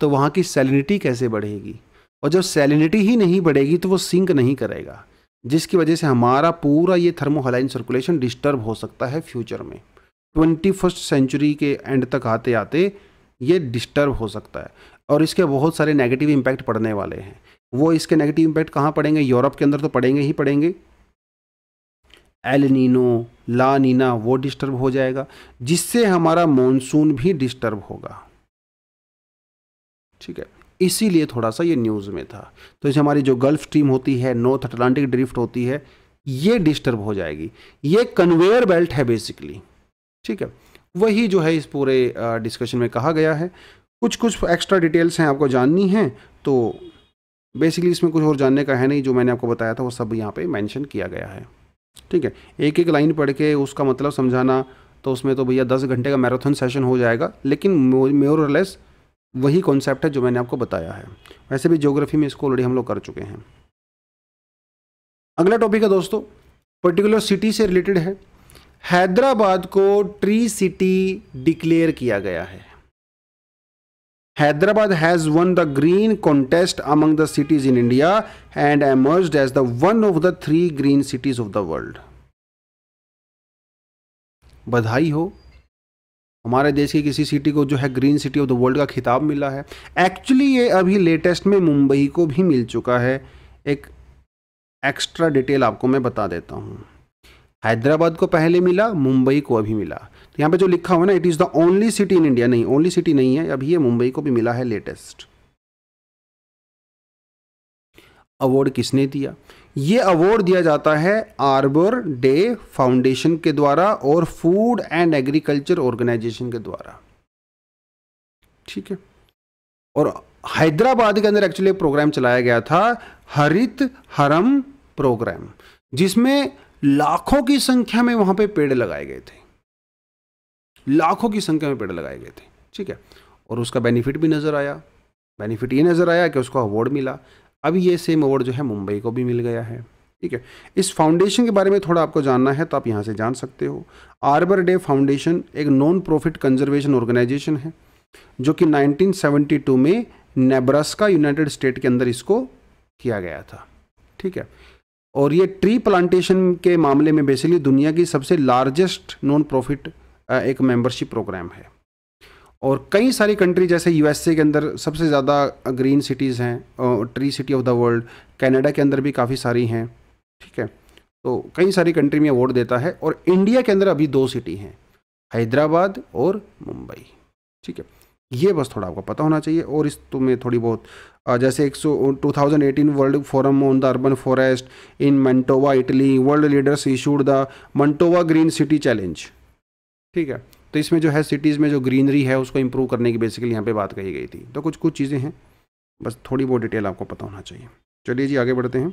तो वहाँ की सैलिनिटी कैसे बढ़ेगी और जब सैलिनिटी ही नहीं बढ़ेगी तो वो सिंक नहीं करेगा जिसकी वजह से हमारा पूरा ये थर्मोहलाइन सर्कुलेशन डिस्टर्ब हो सकता है फ्यूचर में ट्वेंटी फर्स्ट सेंचुरी के एंड तक आते आते ये डिस्टर्ब हो सकता है और इसके बहुत सारे नेगेटिव इम्पैक्ट पड़ने वाले हैं वो इसके नेगेटिव इम्पैक्ट कहाँ पड़ेंगे यूरोप के अंदर तो पड़ेंगे ही पड़ेंगे एल नीनो ला नीना वो डिस्टर्ब हो जाएगा जिससे हमारा मॉनसून भी डिस्टर्ब होगा ठीक है इसीलिए थोड़ा सा ये न्यूज़ में था तो इसे हमारी जो गल्फ स्ट्रीम होती है नॉर्थ अटलांटिक ड्रिफ्ट होती है ये डिस्टर्ब हो जाएगी ये कन्वेयर बेल्ट है बेसिकली ठीक है वही जो है इस पूरे डिस्कशन में कहा गया है कुछ कुछ एक्स्ट्रा डिटेल्स हैं आपको जाननी है तो बेसिकली इसमें कुछ और जानने का है नहीं जो मैंने आपको बताया था वो सब यहाँ पे मेंशन किया गया है ठीक है एक एक लाइन पढ़ के उसका मतलब समझाना तो उसमें तो भैया दस घंटे का मैराथन सेशन हो जाएगा लेकिन मोर लेस वही कॉन्सेप्ट है जो मैंने आपको बताया है वैसे भी ज्योग्राफी में इसको ऑलरेडी हम लोग कर चुके हैं अगला टॉपिक है दोस्तों पर्टिकुलर सिटी से रिलेटेड है हैदराबाद को ट्री सिटी डिक्लेयर किया गया है Hyderabad has won the green contest among the cities in India and emerge as the one of the three green cities of the world बधाई हो हमारे देश की किसी सिटी को जो है green city of the world का खिताब मिला है एक्चुअली ये अभी लेटेस्ट में मुंबई को भी मिल चुका है एक एक्स्ट्रा डिटेल आपको मैं बता देता हूँ हैदराबाद को पहले मिला मुंबई को अभी मिला तो यहाँ पे जो लिखा हुआ ना it is the only city in India नहीं ओनली सिटी नहीं है अभी ये मुंबई को भी मिला है लेटेस्ट अवार्ड किसने दिया ये अवार्ड दिया जाता है आर्बर डे फाउंडेशन के द्वारा और फूड एंड एग्रीकल्चर ऑर्गेनाइजेशन के द्वारा ठीक है और हैदराबाद के अंदर एक्चुअली प्रोग्राम चलाया गया था हरित हरम प्रोग्राम जिसमें लाखों की संख्या में वहां पे पेड़ लगाए गए थे लाखों की संख्या में पेड़ लगाए गए थे ठीक है और उसका बेनिफिट भी नज़र आया बेनिफिट ये नज़र आया कि उसको अवार्ड मिला अब ये सेम अवार्ड जो है मुंबई को भी मिल गया है ठीक है इस फाउंडेशन के बारे में थोड़ा आपको जानना है तो आप यहाँ से जान सकते हो आर्बर डे फाउंडेशन एक नॉन प्रॉफिट कंजर्वेशन ऑर्गेनाइजेशन है जो कि 1972 में नेब्रास्का यूनाइटेड स्टेट के अंदर इसको किया गया था ठीक है और ये ट्री प्लांटेशन के मामले में बेसिकली दुनिया की सबसे लार्जेस्ट नॉन प्रॉफिट एक मेंबरशिप प्रोग्राम है और कई सारी कंट्री जैसे यूएसए के अंदर सबसे ज़्यादा ग्रीन सिटीज़ हैं tree city of the world Canada के अंदर भी काफ़ी सारी हैं ठीक है तो कई सारी कंट्री में अवार्ड देता है और इंडिया के अंदर अभी दो सिटी हैं हैदराबाद और मुंबई ठीक है ये बस थोड़ा आपको पता होना चाहिए और इस तुम्हें तो थोड़ी बहुत जैसे एक सौ two thousand eighteen world forum on the urban forest in Mantova Italy world leaders issued the Mantova green city challenge ठीक है तो इसमें जो है सिटीज़ में जो ग्रीनरी है उसको इम्प्रूव करने की बेसिकली यहाँ पे बात कही गई थी तो कुछ कुछ चीज़ें हैं बस थोड़ी बहुत डिटेल आपको पता होना चाहिए चलिए जी आगे बढ़ते हैं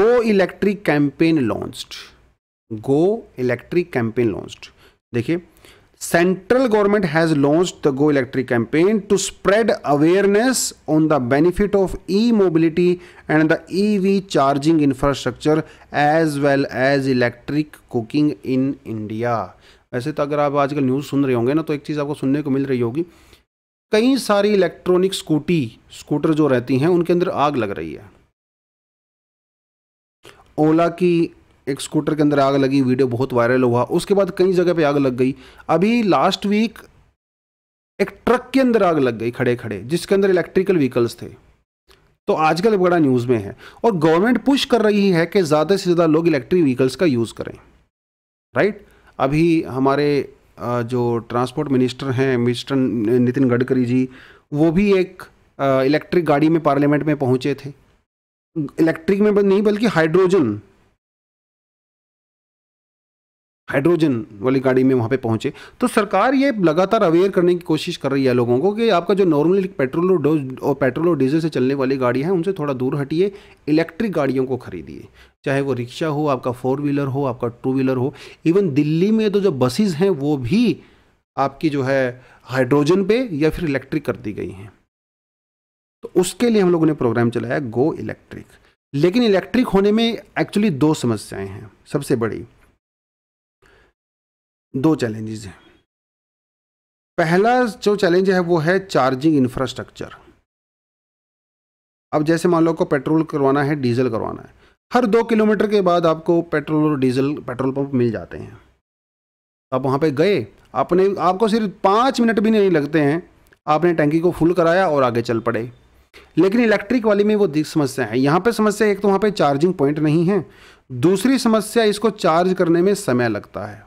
go electric campaign launched go electric campaign launched देखिए central government has launch the go electric campaign to spread awareness on the benefit of e mobility and the E V charging infrastructure as well as electric cooking in India वैसे तो अगर आप आजकल news सुन रहे होंगे ना तो एक चीज आपको सुनने को मिल रही होगी कई सारी इलेक्ट्रॉनिक स्कूटी स्कूटर जो रहती हैं उनके अंदर आग लग रही है ओला की एक स्कूटर के अंदर आग लगी वीडियो बहुत वायरल हुआ उसके बाद कई जगह पे आग लग गई अभी लास्ट वीक एक ट्रक के अंदर आग लग गई खड़े खड़े जिसके अंदर इलेक्ट्रिकल व्हीकल्स थे तो आजकल बड़ा न्यूज़ में है और गवर्नमेंट पुश कर रही है कि ज़्यादा से ज़्यादा लोग इलेक्ट्रिक व्हीकल्स का यूज़ करें राइट अभी हमारे जो ट्रांसपोर्ट मिनिस्टर हैं मिस्टर नितिन गडकरी जी वो भी एक इलेक्ट्रिक गाड़ी में पार्लियामेंट में पहुंचे थे इलेक्ट्रिक में नहीं बल्कि हाइड्रोजन हाइड्रोजन वाली गाड़ी में वहाँ पे पहुँचे तो सरकार ये लगातार अवेयर करने की कोशिश कर रही है लोगों को कि आपका जो नॉर्मली पेट्रोल और पेट्रोल और डीजल से चलने वाली गाड़ी है उनसे थोड़ा दूर हटिए इलेक्ट्रिक गाड़ियों को खरीदिए चाहे वो रिक्शा हो आपका फोर व्हीलर हो आपका टू व्हीलर हो इवन दिल्ली में तो जो बसेज़ हैं वो भी आपकी जो है हाइड्रोजन पे या फिर इलेक्ट्रिक कर दी गई हैं तो उसके लिए हम लोगों ने प्रोग्राम चलाया गो इलेक्ट्रिक लेकिन इलेक्ट्रिक होने में एक्चुअली दो समस्याएं हैं सबसे बड़ी दो चैलेंजेस हैं पहला जो चैलेंज है वो है चार्जिंग इंफ्रास्ट्रक्चर अब जैसे मान लो को पेट्रोल करवाना है डीजल करवाना है हर दो किलोमीटर के बाद आपको पेट्रोल और डीजल पेट्रोल पंप मिल जाते हैं आप वहाँ पे गए आपने आपको सिर्फ पाँच मिनट भी नहीं लगते हैं आपने टैंकी को फुल कराया और आगे चल पड़े लेकिन इलेक्ट्रिक वाली में वो दिख समस्या है यहाँ पे समस्या एक तो वहाँ पे चार्जिंग पॉइंट नहीं है दूसरी समस्या इसको चार्ज करने में समय लगता है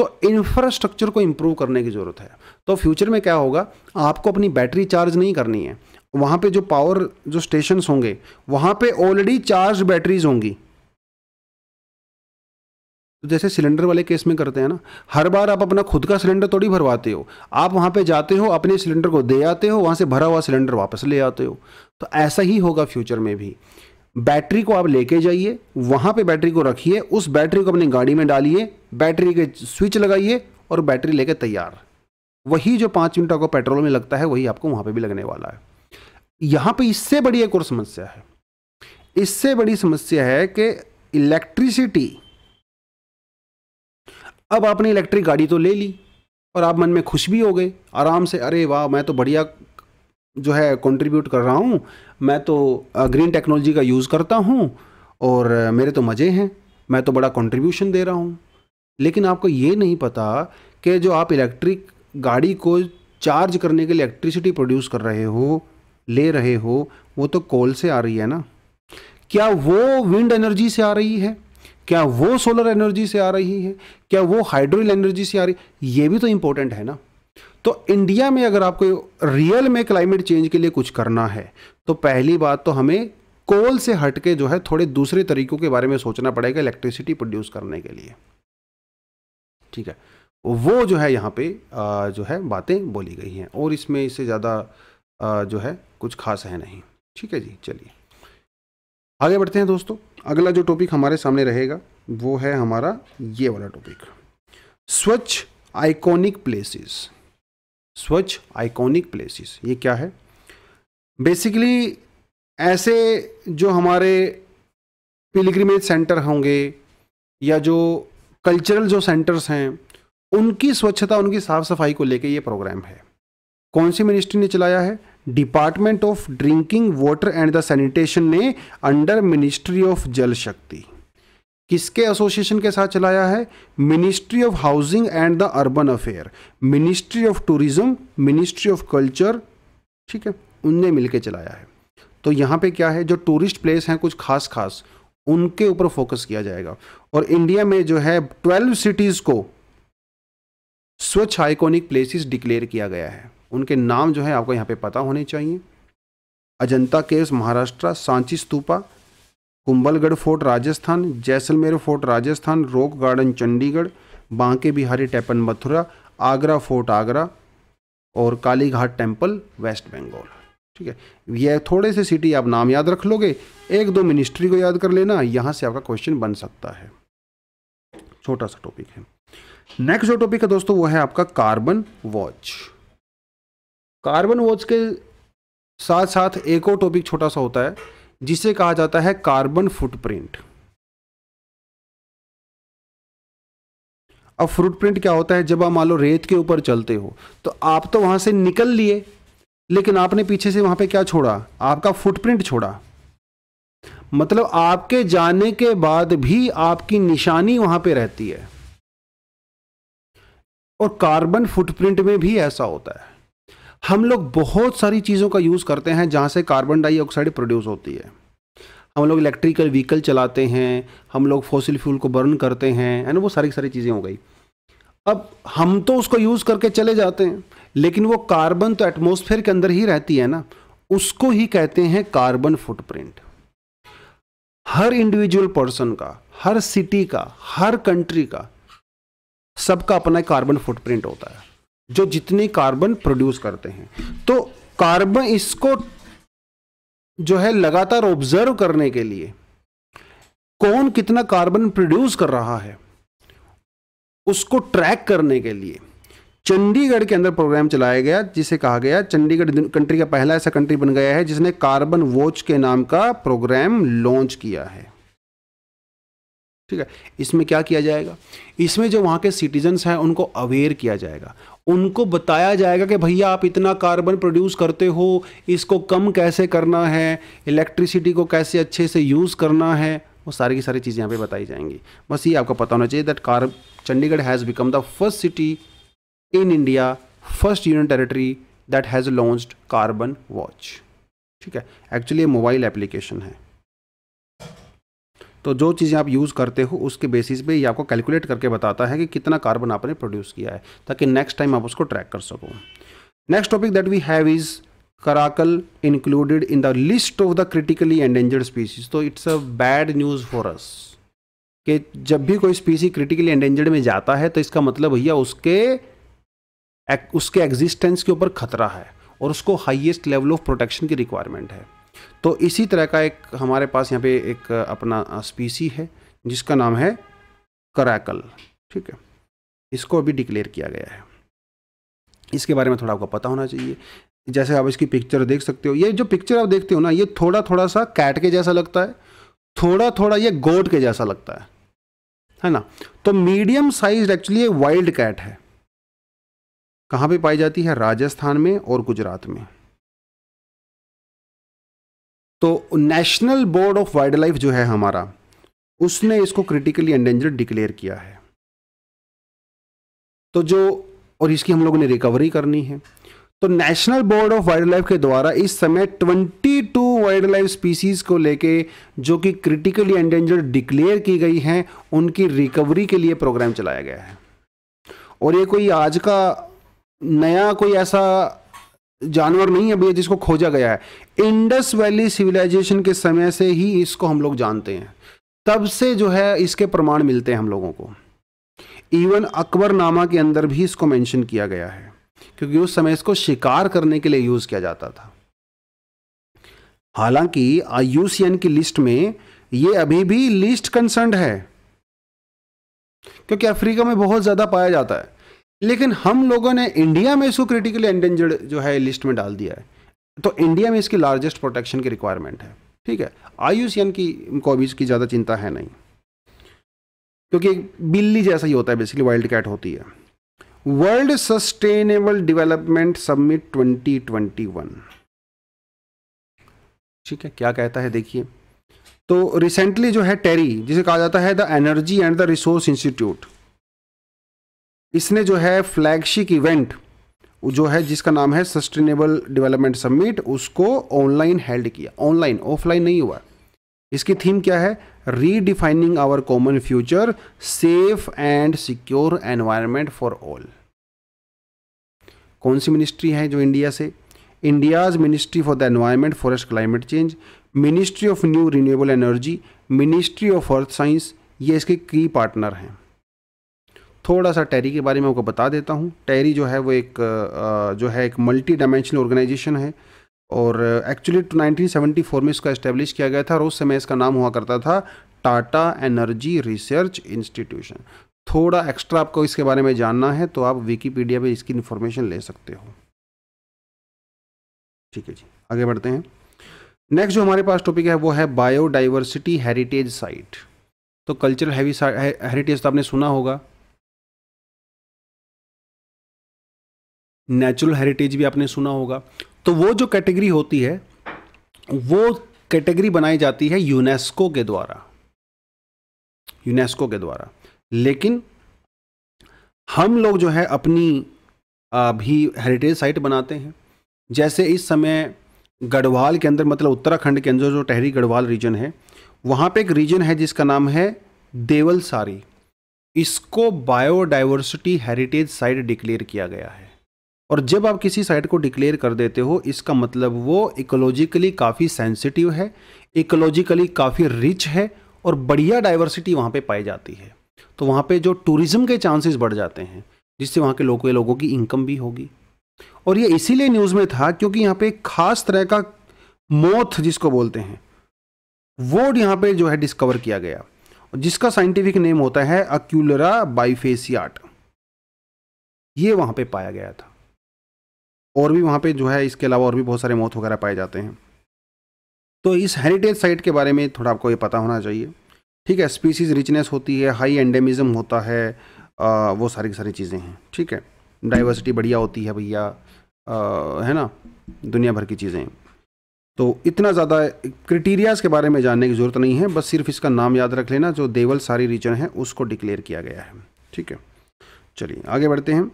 तो इंफ्रास्ट्रक्चर को इम्प्रूव करने की ज़रूरत है तो फ्यूचर में क्या होगा आपको अपनी बैटरी चार्ज नहीं करनी है वहाँ पे जो पावर जो स्टेशन होंगे वहाँ पे ऑलरेडी चार्ज बैटरीज होंगी तो जैसे सिलेंडर वाले केस में करते हैं ना हर बार आप अपना खुद का सिलेंडर थोड़ी भरवाते हो आप वहाँ पे जाते हो अपने सिलेंडर को दे आते हो वहाँ से भरा हुआ सिलेंडर वापस ले आते हो तो ऐसा ही होगा फ्यूचर में भी बैटरी को आप लेके जाइए वहां पे बैटरी को रखिए उस बैटरी को अपनी गाड़ी में डालिए बैटरी के स्विच लगाइए और बैटरी लेके तैयार वही जो पाँच मिनट आपको पेट्रोल में लगता है वही आपको वहां पे भी लगने वाला है यहां पे इससे बड़ी एक और समस्या है इससे बड़ी समस्या है कि इलेक्ट्रिसिटी अब आपने इलेक्ट्रिक गाड़ी तो ले ली और आप मन में खुश भी हो गए आराम से अरे वाह मैं तो बढ़िया जो है कंट्रीब्यूट कर रहा हूँ मैं तो ग्रीन टेक्नोलॉजी का यूज़ करता हूँ और मेरे तो मज़े हैं मैं तो बड़ा कंट्रीब्यूशन दे रहा हूँ लेकिन आपको ये नहीं पता कि जो आप इलेक्ट्रिक गाड़ी को चार्ज करने के लिए इलेक्ट्रिसिटी प्रोड्यूस कर रहे हो ले रहे हो वो तो कोल से आ रही है ना क्या वो विंड एनर्जी से आ रही है क्या वो सोलर एनर्जी से आ रही है क्या वो हाइड्रोल एनर्जी से आ रही है ये भी तो इम्पोर्टेंट है ना तो इंडिया में अगर आपको रियल में क्लाइमेट चेंज के लिए कुछ करना है तो पहली बात तो हमें कोल से हट के जो है थोड़े दूसरे तरीकों के बारे में सोचना पड़ेगा इलेक्ट्रिसिटी प्रोड्यूस करने के लिए ठीक है वो जो है यहाँ पे जो है बातें बोली गई हैं और इसमें इससे ज़्यादा जो है कुछ खास है नहीं ठीक है जी चलिए आगे बढ़ते हैं दोस्तों अगला जो टॉपिक हमारे सामने रहेगा वो है हमारा ये वाला topic Swachh iconic places Swachh iconic places ये क्या है बेसिकली ऐसे जो हमारे पिलग्रिमेज सेंटर होंगे या जो कल्चरल जो सेंटर्स हैं उनकी स्वच्छता उनकी साफ़ सफाई को लेकर ये प्रोग्राम है कौन सी मिनिस्ट्री ने चलाया है department of drinking water and the sanitation ने under ministry of Jal Shakti किसके एसोसिएशन के साथ चलाया है ministry of housing and the urban affair ministry of tourism ministry of culture ठीक है उनने मिलकर चलाया है तो यहाँ पे क्या है जो टूरिस्ट प्लेस हैं कुछ खास खास उनके ऊपर फोकस किया जाएगा और इंडिया में जो है ट्वेल्व सिटीज़ को स्वच्छ आइकोनिक प्लेसेस डिक्लेयर किया गया है उनके नाम जो है आपको यहाँ पे पता होने चाहिए Ajanta caves Maharashtra Sanchi stupa Kumbhalgarh fort Rajasthan Jaisalmer fort Rajasthan rock garden Chandigarh Banke Bihari temple Mathura Agra fort Agra और कालीघाट टेम्पल वेस्ट बंगाल ठीक है ये थोड़े से सिटी आप नाम याद रख लोगे एक दो मिनिस्ट्री को याद कर लेना यहाँ से आपका क्वेश्चन बन सकता है छोटा सा टॉपिक है नेक्स्ट जो टॉपिक है दोस्तों वो है आपका कार्बन वॉच कार्बन वॉच के साथ साथ एक और टॉपिक छोटा सा होता है जिसे कहा जाता है कार्बन फुटप्रिंट अब फुटप्रिंट क्या होता है जब आप मान लो रेत के ऊपर चलते हो तो आप तो वहां से निकल लिए लेकिन आपने पीछे से वहां पे क्या छोड़ा आपका फुटप्रिंट छोड़ा मतलब आपके जाने के बाद भी आपकी निशानी वहां पे रहती है और कार्बन फुटप्रिंट में भी ऐसा होता है हम लोग बहुत सारी चीज़ों का यूज़ करते हैं जहाँ से कार्बन डाइऑक्साइड प्रोड्यूस होती है हम लोग इलेक्ट्रिकल व्हीकल चलाते हैं हम लोग फॉसिल फ्यूल को बर्न करते हैं है ना वो सारी सारी चीज़ें हो गई अब हम तो उसको यूज़ करके चले जाते हैं लेकिन वो कार्बन तो एटमोसफेयर के अंदर ही रहती है ना उसको ही कहते हैं कार्बन फुटप्रिंट हर इंडिविजुअल पर्सन का हर सिटी का हर कंट्री का सबका अपना कार्बन फुटप्रिंट होता है जो जितने कार्बन प्रोड्यूस करते हैं तो कार्बन इसको जो है लगातार ऑब्जर्व करने के लिए कौन कितना कार्बन प्रोड्यूस कर रहा है उसको ट्रैक करने के लिए चंडीगढ़ के अंदर प्रोग्राम चलाया गया जिसे कहा गया चंडीगढ़ कंट्री का पहला ऐसा कंट्री बन गया है जिसने कार्बन वॉच के नाम का प्रोग्राम लॉन्च किया है ठीक है इसमें क्या किया जाएगा इसमें जो वहाँ के सिटीजन्स हैं उनको अवेयर किया जाएगा उनको बताया जाएगा कि भैया आप इतना कार्बन प्रोड्यूस करते हो इसको कम कैसे करना है इलेक्ट्रिसिटी को कैसे अच्छे से यूज़ करना है वो सारी की सारी चीज़ें यहाँ पे बताई जाएंगी बस ये आपको पता होना चाहिए that car Chandigarh has become the first city in India first union territory that has launched carbon watch ठीक है एक्चुअली ये मोबाइल एप्लीकेशन है तो जो चीज़ें आप यूज़ करते हो उसके बेसिस पे ये आपको कैलकुलेट करके बताता है कि कितना कार्बन आपने प्रोड्यूस किया है ताकि नेक्स्ट टाइम आप उसको ट्रैक कर सको next topic that we have is caracal included in the list of the critically endangered species तो it's a bad news for us कि जब भी कोई स्पीसी क्रिटिकली एंडेंजर्ड में जाता है तो इसका मतलब भैया उसके उसके एग्जिस्टेंस के ऊपर खतरा है और उसको हाईएस्ट लेवल ऑफ प्रोटेक्शन की रिक्वायरमेंट है तो इसी तरह का एक हमारे पास यहाँ पे एक अपना स्पीसी है जिसका नाम है कराकल ठीक है इसको अभी डिक्लेयर किया गया है इसके बारे में थोड़ा आपको पता होना चाहिए जैसे आप इसकी पिक्चर देख सकते हो ये जो पिक्चर आप देखते हो ना ये थोड़ा थोड़ा सा कैट के जैसा लगता है थोड़ा थोड़ा ये गोट के जैसा लगता है है ना तो मीडियम साइज एक्चुअली ये वाइल्ड कैट है कहाँ पे पाई जाती है राजस्थान में और गुजरात में तो national board of wildlife जो है हमारा उसने इसको क्रिटिकली एंडेंजर्ड डिक्लेयर किया है तो जो और इसकी हम लोगों ने रिकवरी करनी है तो national board of wildlife के द्वारा इस समय 22 वाइल्ड लाइफ स्पीसीज़ को लेके जो कि क्रिटिकली एंडेंजर्ड डिक्लेयर की गई हैं उनकी रिकवरी के लिए प्रोग्राम चलाया गया है और ये कोई आज का नया कोई ऐसा जानवर नहीं अभी जिसको खोजा गया है इंडस वैली सिविलाइजेशन के समय से ही इसको हम लोग जानते हैं तब से जो है इसके प्रमाण मिलते हैं हम लोगों को इवन अकबर नामा के अंदर भी इसको मेंशन किया गया है क्योंकि उस समय इसको शिकार करने के लिए यूज किया जाता था हालांकि आयुसियन की लिस्ट में ये अभी भी लिस्ट कंसर्न है क्योंकि अफ्रीका में बहुत ज्यादा पाया जाता है लेकिन हम लोगों ने इंडिया में इसको क्रिटिकली एंडेंजर्ड जो है लिस्ट में डाल दिया है तो इंडिया में इसकी लार्जेस्ट प्रोटेक्शन की रिक्वायरमेंट है ठीक है आयुष्यन की को भी इसकी ज़्यादा चिंता है नहीं क्योंकि बिल्ली जैसा ही होता है बेसिकली वाइल्ड कैट होती है वर्ल्ड सस्टेनेबल डेवलपमेंट समिट 2021 ठीक है क्या कहता है देखिए तो रिसेंटली जो है टेरी जिसे कहा जाता है the energy and the resource institute इसने जो है फ्लैगशिप इवेंट जो है जिसका नाम है सस्टेनेबल डेवलपमेंट समिट उसको ऑनलाइन हेल्ड किया ऑनलाइन ऑफलाइन नहीं हुआ इसकी थीम क्या है redefining our common future safe and secure environment for all कौन सी मिनिस्ट्री है जो इंडिया से India's ministry for the environment forest climate change ministry of new renewable energy ministry of earth science ये इसके की पार्टनर हैं थोड़ा सा टैरी के बारे में आपको बता देता हूँ टैरी जो है वो एक जो है एक मल्टी डायमेंशनल ऑर्गेनाइजेशन है और एक्चुअली नाइनटीन में इसका इस्टेब्लिश किया गया था और उस समय इसका नाम हुआ करता था टाटा एनर्जी रिसर्च इंस्टीट्यूशन थोड़ा एक्स्ट्रा आपको इसके बारे में जानना है तो आप विकीपीडिया पे इसकी इन्फॉर्मेशन ले सकते हो ठीक है जी आगे बढ़ते हैं नेक्स्ट जो हमारे पास टॉपिक है वो है बायोडाइवर्सिटी हेरिटेज साइट तो कल्चरल हैवी हेरिटेज तो आपने सुना होगा नेचुरल हेरिटेज भी आपने सुना होगा तो वो जो कैटेगरी होती है वो कैटेगरी बनाई जाती है यूनेस्को के द्वारा यूनेस्को के द्वारा लेकिन हम लोग जो है अपनी भी हेरिटेज साइट बनाते हैं जैसे इस समय गढ़वाल के अंदर मतलब उत्तराखंड के अंदर जो टहरी गढ़वाल रीजन है वहाँ पे एक रीजन है जिसका नाम है देवलसारी इसको बायोडाइवर्सिटी हेरिटेज साइट डिक्लेयर किया गया है और जब आप किसी साइट को डिक्लेयर कर देते हो इसका मतलब वो इकोलॉजिकली काफ़ी सेंसिटिव है इकोलॉजिकली काफ़ी रिच है और बढ़िया डाइवर्सिटी वहाँ पे पाई जाती है तो वहाँ पे जो टूरिज़्म के चांसेस बढ़ जाते हैं जिससे वहाँ के लोगों लोगों की इनकम भी होगी और ये इसीलिए न्यूज़ में था क्योंकि यहाँ पर ख़ास तरह का मौत जिसको बोलते हैं वो यहाँ पर जो है डिस्कवर किया गया जिसका साइंटिफिक नेम होता है अक्यूलरा बाइफेसियाट ये वहाँ पर पाया गया था और भी वहाँ पे जो है इसके अलावा और भी बहुत सारे मौत वगैरह पाए जाते हैं तो इस हेरिटेज साइट के बारे में थोड़ा आपको ये पता होना चाहिए ठीक है स्पीसीज रिचनेस होती है हाई एंडेमिज़म होता है आ, वो सारी की सारी चीज़ें हैं ठीक है डाइवर्सिटी बढ़िया होती है भैया है ना दुनिया भर की चीज़ें तो इतना ज़्यादा क्रिटीरियाज़ के बारे में जानने की ज़रूरत नहीं है बस सिर्फ इसका नाम याद रख लेना जो देवल सारी रीजन है उसको डिक्लेयर किया गया है ठीक है चलिए आगे बढ़ते हैं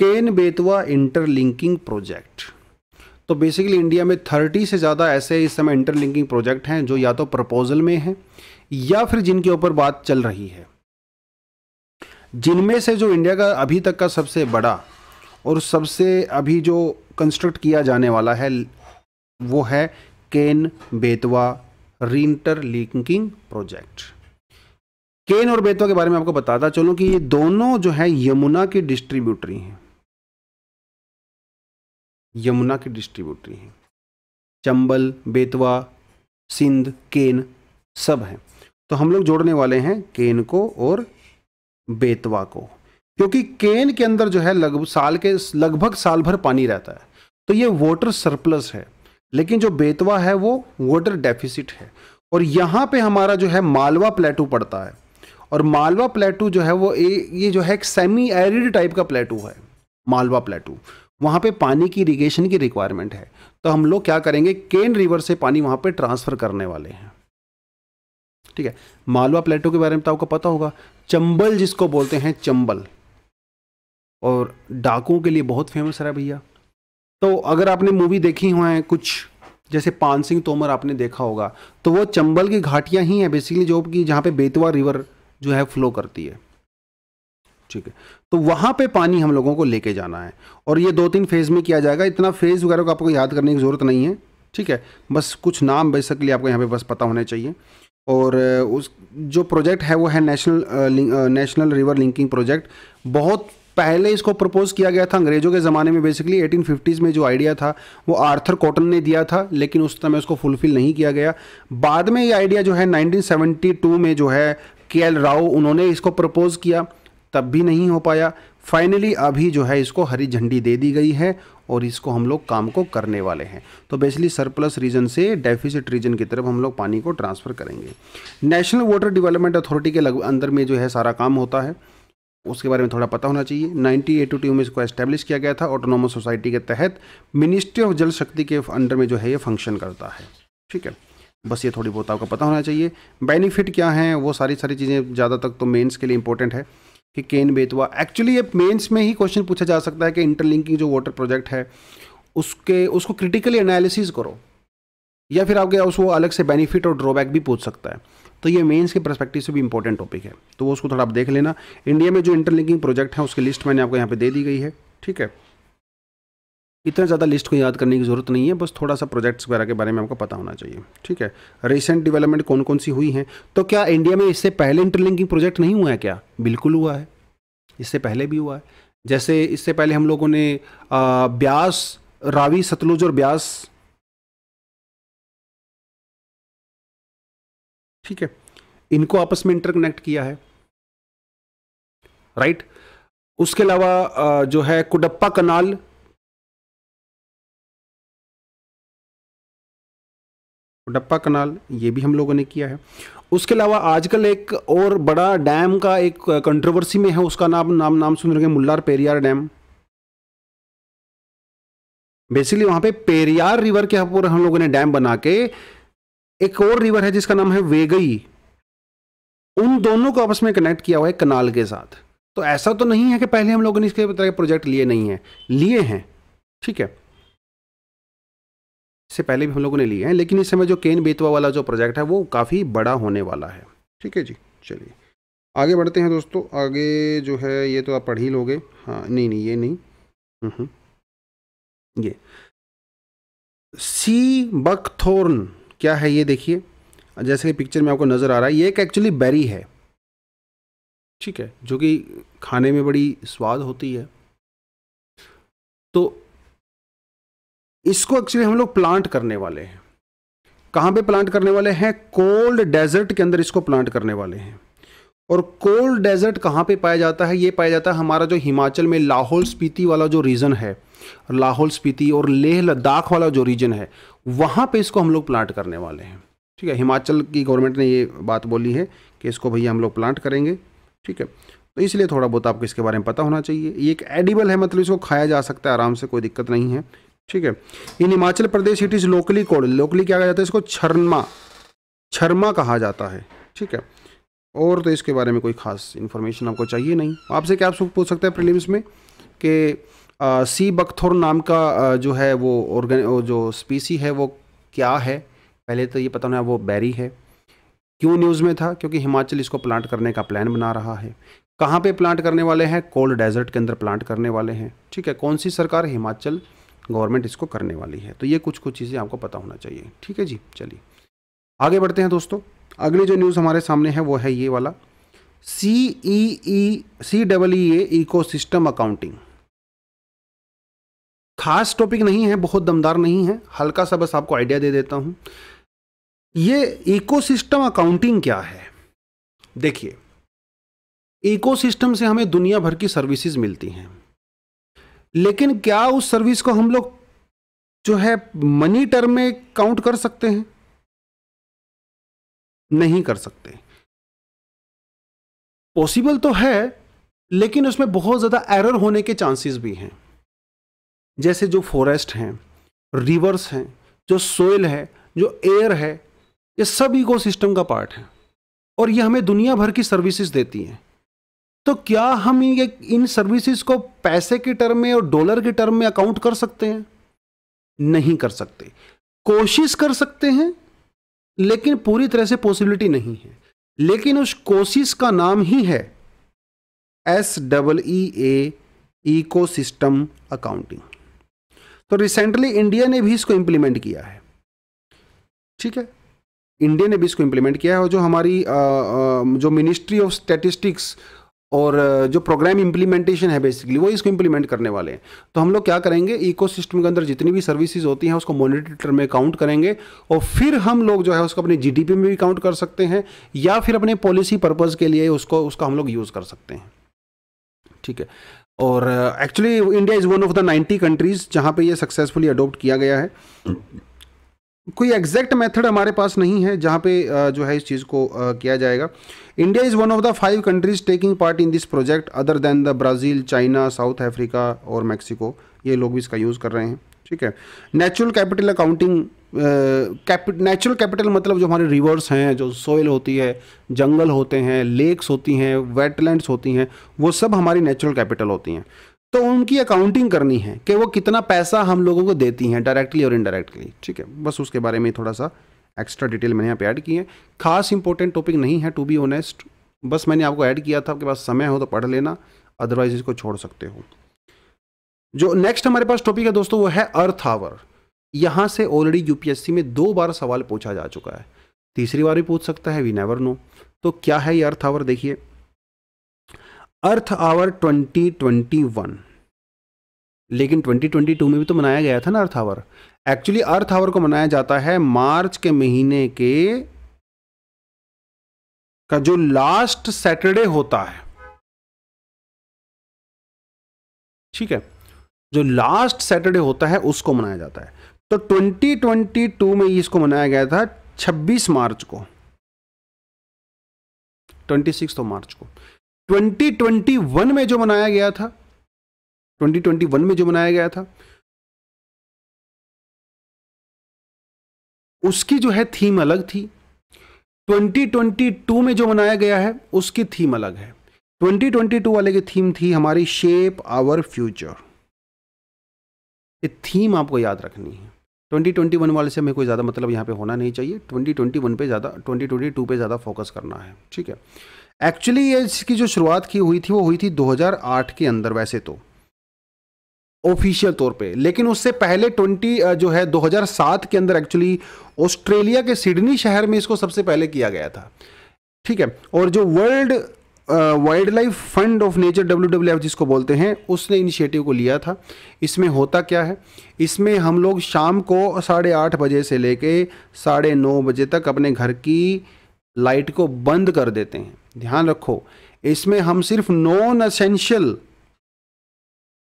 केन बेतवा इंटरलिंकिंग प्रोजेक्ट तो बेसिकली इंडिया में थर्टी से ज़्यादा ऐसे इस समय इंटरलिंकिंग प्रोजेक्ट हैं जो या तो प्रपोजल में हैं या फिर जिनके ऊपर बात चल रही है जिनमें से जो इंडिया का अभी तक का सबसे बड़ा और सबसे अभी जो कंस्ट्रक्ट किया जाने वाला है वो है Ken Betwa interlinking project Ken और बेतवा के बारे में आपको बताता चलूँ कि ये दोनों जो है यमुना के डिस्ट्रीब्यूटरी हैं यमुना की डिस्ट्रीब्यूटरी हैं चंबल बेतवा सिंध केन सब हैं तो हम लोग जोड़ने वाले हैं केन को और बेतवा को क्योंकि केन के अंदर जो है लगभग साल के लगभग साल भर पानी रहता है तो ये वाटर सरप्लस है लेकिन जो बेतवा है वो वाटर डेफिसिट है और यहाँ पे हमारा जो है मालवा प्लेटू पड़ता है और मालवा प्लेटू जो है वो ए, ये जो है एक सेमी एरिड टाइप का प्लेटू है मालवा प्लेटू वहाँ पे पानी की इरीगेशन की रिक्वायरमेंट है तो हम लोग क्या करेंगे केन रिवर से पानी वहाँ पे ट्रांसफ़र करने वाले हैं ठीक है मालवा प्लेटो के बारे में तो आपको पता होगा चंबल जिसको बोलते हैं चंबल और डाकुओं के लिए बहुत फेमस रहा भैया तो अगर आपने मूवी देखी हुआ है कुछ जैसे पान सिंह तोमर आपने देखा होगा तो वो चंबल की घाटियाँ ही हैं बेसिकली जो कि जहाँ पर बेतवा रिवर जो है फ्लो करती है ठीक है तो वहाँ पे पानी हम लोगों को लेके जाना है और ये दो तीन फेज़ में किया जाएगा इतना फेज़ वगैरह को आपको याद करने की ज़रूरत नहीं है ठीक है बस कुछ नाम बेसिकली आपको यहाँ पे बस पता होने चाहिए और उस जो प्रोजेक्ट है वो है national national river linking project बहुत पहले इसको प्रपोज किया गया था अंग्रेज़ों के ज़माने में बेसिकली 1850s में जो आइडिया था वो आर्थर कॉटन ने दिया था लेकिन उस समय उसको फुलफिल नहीं किया गया बाद में ये आइडिया जो है 1972 में जो है के एल राव उन्होंने इसको प्रपोज किया तब भी नहीं हो पाया फाइनली अभी जो है इसको हरी झंडी दे दी गई है और इसको हम लोग काम को करने वाले हैं तो बेसिकली सरप्लस रीजन से डेफिसिट रीजन की तरफ हम लोग पानी को ट्रांसफ़र करेंगे नेशनल वाटर डेवलपमेंट अथॉरिटी के अंदर में जो है सारा काम होता है उसके बारे में थोड़ा पता होना चाहिए नाइन्टी एट टू में इसको एस्टेब्लिश किया गया था ऑटोनोमस सोसाइटी के तहत मिनिस्ट्री ऑफ जल शक्ति के अंडर में जो है ये फंक्शन करता है ठीक है बस ये थोड़ी बहुत आपको पता होना चाहिए बेनिफिट क्या हैं वो सारी सारी चीज़ें ज़्यादा तक तो मेंस के लिए इंपॉर्टेंट है कि केन बेतवा एक्चुअली ये मेंस में ही क्वेश्चन पूछा जा सकता है कि इंटरलिंकिंग जो वाटर प्रोजेक्ट है उसके उसको क्रिटिकली एनालिसिस करो या फिर आपके उसको अलग से बेनिफिट और ड्रॉबैक भी पूछ सकता है तो ये मेंस के परस्पेक्टिव से भी इंपॉर्टेंट टॉपिक है तो वो उसको थोड़ा आप देख लेना इंडिया में जो इंटरलिंकिंग प्रोजेक्ट है उसकी लिस्ट मैंने आपको यहाँ पे दे दी गई है ठीक है इतना ज़्यादा लिस्ट को याद करने की ज़रूरत नहीं है बस थोड़ा सा प्रोजेक्ट्स वगैरह के बारे में आपको पता होना चाहिए ठीक है रिसेंट डेवलपमेंट कौन कौन सी हुई हैं तो क्या इंडिया में इससे पहले इंटरलिंकिंग प्रोजेक्ट नहीं हुआ है क्या बिल्कुल हुआ है इससे पहले भी हुआ है जैसे इससे पहले हम लोगों ने आ, ब्यास रावी सतलुज और ब्यास ठीक है इनको आपस में इंटरकनेक्ट किया है राइट उसके अलावा जो है कुडप्पा कनाल डप्पा कनाल ये भी हम लोगों ने किया है उसके अलावा आजकल एक और बड़ा डैम का एक कंट्रोवर्सी में है उसका नाम नाम नाम सुन रहे मुल्लार पेरियार डैम बेसिकली वहां पे पेरियार रिवर के ऊपर हम लोगों ने डैम बना के एक और रिवर है जिसका नाम है वेगई उन दोनों को आपस में कनेक्ट किया हुआ है कनाल के साथ तो ऐसा तो नहीं है कि पहले हम लोगों ने इसके प्रोजेक्ट लिए नहीं है लिए हैं ठीक है से पहले भी हम लोगों ने लिए हैं लेकिन इस समय जो केन बेतवा वाला जो प्रोजेक्ट है वो काफ़ी बड़ा होने वाला है ठीक है जी चलिए आगे बढ़ते हैं दोस्तों आगे जो है ये तो आप पढ़ ही लोगे हाँ नहीं नहीं ये नहीं ये सी बकथोर्न क्या है ये देखिए जैसे कि पिक्चर में आपको नज़र आ रहा है ये एक एक्चुअली बेरी है ठीक है जो कि खाने में बड़ी स्वाद होती है तो इसको एक्चुअली हम लोग प्लांट करने वाले हैं कहाँ पे प्लांट करने वाले हैं कोल्ड डेजर्ट के अंदर इसको प्लांट करने वाले हैं और कोल्ड डेजर्ट कहाँ पे पाया जाता है ये पाया जाता है हमारा जो हिमाचल में लाहौल स्पीति वाला जो रीजन है लाहौल स्पीति और लेह लद्दाख वाला जो रीजन है वहाँ पे इसको हम लोग प्लांट करने वाले हैं ठीक है हिमाचल की गवर्नमेंट ने ये बात बोली है कि इसको भैया हम लोग प्लांट करेंगे ठीक है तो इसलिए थोड़ा बहुत आपको इसके बारे में पता होना चाहिए ये एक एडिबल है मतलब इसको खाया जा सकता है आराम से कोई दिक्कत नहीं है ठीक है in Himachal Pradesh it is locally called locally क्या कहा जाता है इसको छरमा छरमा कहा जाता है ठीक है और तो इसके बारे में कोई खास इन्फॉर्मेशन आपको चाहिए नहीं आपसे क्या आप पूछ सकते हैं प्रिलिम्स में कि सी बकथोर नाम का आ, जो है वो ऑर्गेन जो स्पीसी है वो क्या है पहले तो ये पता होना वो बैरी है क्यों न्यूज़ में था क्योंकि हिमाचल इसको प्लांट करने का प्लान बना रहा है कहाँ पे प्लांट करने वाले हैं कोल्ड डेजर्ट के अंदर प्लांट करने वाले हैं ठीक है कौन सी सरकार हिमाचल गवर्नमेंट इसको करने वाली है तो ये कुछ कुछ चीज़ें आपको पता होना चाहिए ठीक है जी चलिए आगे बढ़ते हैं दोस्तों अगली जो न्यूज़ हमारे सामने है वो है ये वाला C E E C double E A ecosystem accounting खास टॉपिक नहीं है बहुत दमदार नहीं है हल्का सा बस आपको आइडिया दे देता हूँ ये इकोसिस्टम अकाउंटिंग क्या है देखिए इकोसिस्टम से हमें दुनिया भर की सर्विसेज मिलती हैं लेकिन क्या उस सर्विस को हम लोग जो है मनी टर्म में काउंट कर सकते हैं नहीं कर सकते पॉसिबल तो है लेकिन उसमें बहुत ज़्यादा एरर होने के चांसेस भी हैं जैसे जो फॉरेस्ट हैं रिवर्स हैं जो सोयल है जो एयर है ये सब इकोसिस्टम का पार्ट है और ये हमें दुनिया भर की सर्विसेज देती हैं तो क्या हम ये इन सर्विसेज को पैसे के टर्म में और डॉलर के टर्म में अकाउंट कर सकते हैं नहीं कर सकते कोशिश कर सकते हैं लेकिन पूरी तरह से पॉसिबिलिटी नहीं है लेकिन उस कोशिश का नाम ही है S double E A ecosystem accounting तो रिसेंटली इंडिया ने भी इसको इंप्लीमेंट किया है ठीक है इंडिया ने भी इसको इंप्लीमेंट किया है और जो हमारी आ, आ, जो मिनिस्ट्री ऑफ स्टेटिस्टिक्स और जो प्रोग्राम इम्प्लीमेंटेशन है बेसिकली वो इसको इम्प्लीमेंट करने वाले हैं तो हम लोग क्या करेंगे इकोसिस्टम के अंदर जितनी भी सर्विसेज होती हैं उसको मोनिटर में काउंट करेंगे और फिर हम लोग जो है उसको अपने जीडीपी में भी काउंट कर सकते हैं या फिर अपने पॉलिसी पर्पज़ के लिए उसको उसका हम लोग यूज़ कर सकते हैं ठीक है और actually India is one of the ninety countries जहाँ पर यह सक्सेसफुली अडोप्ट किया गया है कोई एग्जैक्ट मेथड हमारे पास नहीं है जहाँ पे जो है इस चीज़ को किया जाएगा India is one of the five countries taking part in this project other than the Brazil China South Africa और मैक्सिको ये लोग भी इसका यूज़ कर रहे हैं ठीक है natural capital accounting natural capital मतलब जो हमारे रिवर्स हैं जो सोयल होती है जंगल होते हैं लेक्स होती हैं वेटलैंड्स होती हैं वो सब हमारी नेचुरल कैपिटल होती हैं तो उनकी अकाउंटिंग करनी है कि वो कितना पैसा हम लोगों को देती हैं डायरेक्टली और इनडायरेक्टली ठीक है बस उसके बारे में थोड़ा सा एक्स्ट्रा डिटेल मैंने यहाँ पे ऐड की है खास इंपॉर्टेंट टॉपिक नहीं है टू बी ऑनेस्ट बस मैंने आपको ऐड किया था आपके पास समय हो तो पढ़ लेना अदरवाइज इसको छोड़ सकते हो जो नेक्स्ट हमारे पास टॉपिक है दोस्तों वो है अर्थ आवर यहाँ से ऑलरेडी यूपीएससी में दो बार सवाल पूछा जा चुका है तीसरी बार भी पूछ सकता है वी नेवर नो तो क्या है ये अर्थ आवर देखिए अर्थ आवर वन लेकिन 2022 में भी तो मनाया गया था ना Earth Hour actually Earth Hour को मनाया जाता है मार्च के महीने के का जो लास्ट सैटरडे होता है ठीक है जो लास्ट सैटरडे होता है उसको मनाया जाता है तो 2022 में इसको मनाया गया था 26 मार्च को 26 तो मार्च को 2021 में जो मनाया गया था 2021 में जो बनाया गया था उसकी जो है थीम अलग थी 2022 में जो बनाया गया है उसकी थीम अलग है 2022 वाले की थीम थी हमारी शेप आवर फ्यूचर ये थीम आपको याद रखनी है 2021 वाले से हमें कोई ज़्यादा मतलब यहाँ पे होना नहीं चाहिए 2021 पे ज़्यादा 2022 पे ज़्यादा फोकस करना है ठीक है एक्चुअली ये इसकी जो शुरुआत की हुई थी वो हुई थी 2008 के अंदर वैसे तो ऑफिशियल तौर पे लेकिन उससे पहले 20 जो है 2007 के अंदर एक्चुअली ऑस्ट्रेलिया के सिडनी शहर में इसको सबसे पहले किया गया था ठीक है और जो World Wildlife Fund of Nature W W F जिसको बोलते हैं उसने इनिशिएटिव को लिया था इसमें होता क्या है इसमें हम लोग शाम को साढ़े आठ बजे से लेके साढ़े नौ बजे तक अपने घर की लाइट को बंद कर देते हैं ध्यान रखो इसमें हम सिर्फ नॉन असेंशियल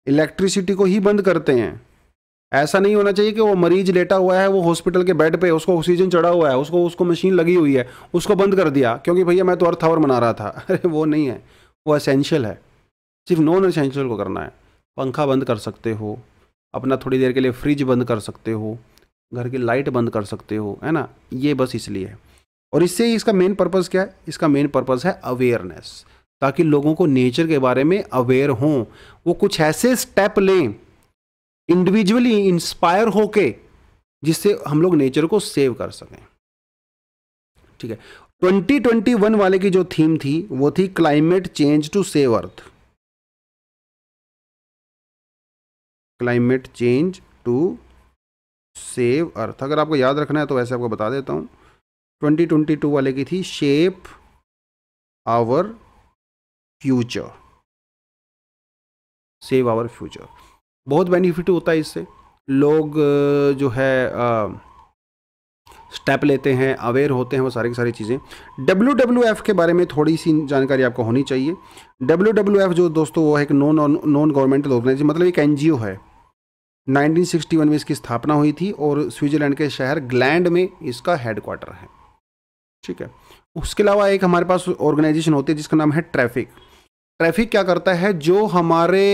इलेक्ट्रिसिटी को ही बंद करते हैं ऐसा नहीं होना चाहिए कि वो मरीज लेटा हुआ है वो हॉस्पिटल के बेड पे उसको ऑक्सीजन चढ़ा हुआ है उसको उसको मशीन लगी हुई है उसको बंद कर दिया क्योंकि भैया मैं तो अर्थ आवर मना रहा था अरे वो नहीं है वो असेंशियल है सिर्फ नॉन असेंशियल को करना है पंखा बंद कर सकते हो अपना थोड़ी देर के लिए फ्रिज बंद कर सकते हो घर की लाइट बंद कर सकते हो है ना ये बस इसलिए है और इससे इसका मेन पर्पज़ क्या है इसका मेन पर्पज़ है अवेयरनेस ताकि लोगों को नेचर के बारे में अवेयर हों वो कुछ ऐसे स्टेप लें इंडिविजुअली इंस्पायर होके जिससे हम लोग नेचर को सेव कर सकें ठीक है 2021 वाले की जो थीम थी वो थी climate change to save earth climate change to save earth अगर आपको याद रखना है तो वैसे आपको बता देता हूं 2022 वाले की थी shape our future save our future बहुत बेनिफिट होता है इससे लोग जो है स्टेप लेते हैं अवेयर होते हैं वो सारी की सारी चीज़ें डब्ल्यू डब्ल्यू एफ़ के बारे में थोड़ी सी जानकारी आपको होनी चाहिए डब्ल्यू डब्ल्यू एफ़ जो दोस्तों वो है एक नॉन नॉन गवर्नमेंटल ऑर्गेनाइजेशन मतलब एक एन जी ओ है 1961 में इसकी स्थापना हुई थी और स्विट्ज़रलैंड के शहर ग्लैंड में इसका हेडक्वार्टर है ठीक है उसके अलावा एक हमारे पास ऑर्गेनाइजेशन होती है जिसका नाम है ट्रैफिक ट्रैफिक क्या करता है जो हमारे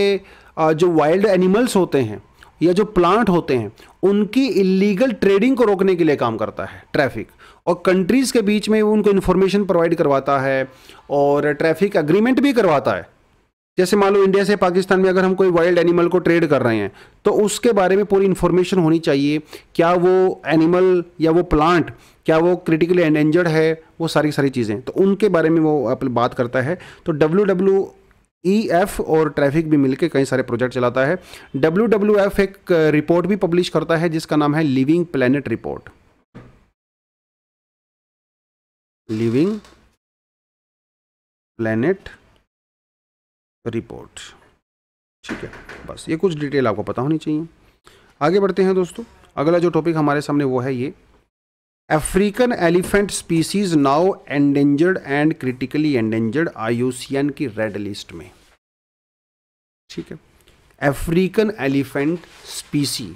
जो वाइल्ड एनिमल्स होते हैं या जो प्लांट होते हैं उनकी इलीगल ट्रेडिंग को रोकने के लिए काम करता है ट्रैफिक और कंट्रीज़ के बीच में उनको इन्फॉर्मेशन प्रोवाइड करवाता है और ट्रैफिक अग्रीमेंट भी करवाता है जैसे मान लो इंडिया से पाकिस्तान में अगर हम कोई वाइल्ड एनिमल को ट्रेड कर रहे हैं तो उसके बारे में पूरी इन्फॉर्मेशन होनी चाहिए क्या वो एनिमल या वो प्लांट क्या वो क्रिटिकली एंडेंजर्ड है वो सारी सारी चीज़ें तो उनके बारे में वो बात करता है तो डब्ल्यू डब्ल्यू ई एफ और ट्रैफिक भी मिलकर कई सारे प्रोजेक्ट चलाता है डब्ल्यू डब्ल्यू एफ एक रिपोर्ट भी पब्लिश करता है जिसका नाम है Living Planet Report Living Planet Report ठीक है बस ये कुछ डिटेल आपको पता होनी चाहिए आगे बढ़ते हैं दोस्तों अगला जो टॉपिक हमारे सामने वो है ये African elephant species now endangered and critically endangered IUCN की रेड लिस्ट में ठीक है अफ्रीकन एलिफेंट स्पीसी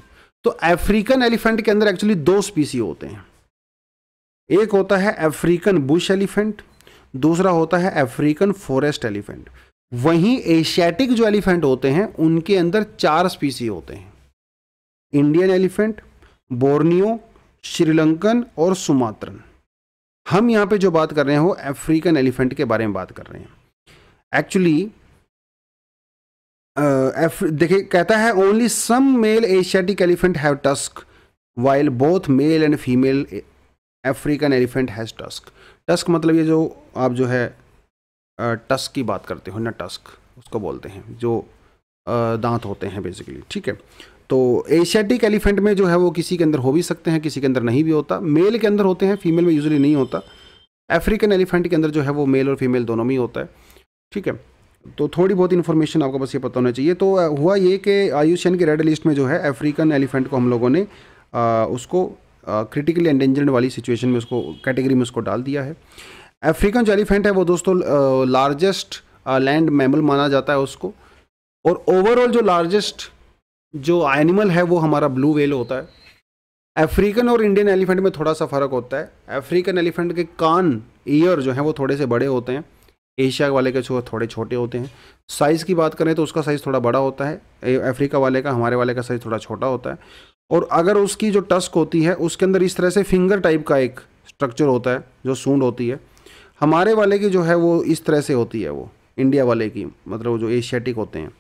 तो अफ्रीकन एलिफेंट के अंदर एक्चुअली दो स्पीसी होते हैं एक होता है अफ्रीकन बुश एलिफेंट दूसरा होता है अफ्रीकन फॉरेस्ट एलिफेंट वहीं एशियाटिक जो एलिफेंट होते हैं उनके अंदर चार स्पीसी होते हैं इंडियन एलिफेंट बोर्नियो श्रीलंकन और सुमात्रन हम यहाँ पे जो बात कर रहे हैं वो अफ्रीकन एलिफेंट के बारे में बात कर रहे हैं एक्चुअली देखिए कहता है only some male Asiatic elephant have tusk while both male and female African elephant has tusk tusk मतलब ये जो आप जो है टस्क की बात करते हो ना टस्क उसको बोलते हैं जो दांत होते हैं बेसिकली ठीक है तो एशियाटिक एलिफेंट में जो है वो किसी के अंदर हो भी सकते हैं किसी के अंदर नहीं भी होता मेल के अंदर होते हैं फीमेल में यूजली नहीं होता अफ्रीकन एलिफेंट के अंदर जो है वो मेल और फीमेल दोनों में ही होता है ठीक है तो थोड़ी बहुत इन्फॉर्मेशन आपको बस ये पता होना चाहिए तो हुआ ये कि आयुषन की रेड लिस्ट में जो है अफ्रीकन एलिफेंट को हम लोगों ने आ, उसको क्रिटिकली एंडेंजर्ड वाली सिचुएशन में उसको कैटेगरी में उसको डाल दिया है अफ्रीकन जो एलिफेंट है वो दोस्तों लार्जेस्ट लैंड मैमल माना जाता है उसको और ओवरऑल जो लार्जेस्ट जो एनिमल है वो हमारा ब्लू वेल होता है अफ्रीकन और इंडियन एलिफेंट में थोड़ा सा फ़र्क होता है अफ्रीकन एलिफेंट के कान ईयर जो हैं वो थोड़े से बड़े होते हैं एशिया वाले के थोड़े छोटे होते हैं साइज़ की बात करें तो उसका साइज़ थोड़ा बड़ा होता है अफ्रीका वाले का हमारे वाले का साइज़ थोड़ा छोटा होता है और अगर उसकी जो टस्क होती है उसके अंदर इस तरह से फिंगर टाइप का एक स्ट्रक्चर होता है जो सूंड होती है हमारे वाले की जो है वो इस तरह से होती है वो इंडिया वाले की मतलब जो एशियाटिक होते हैं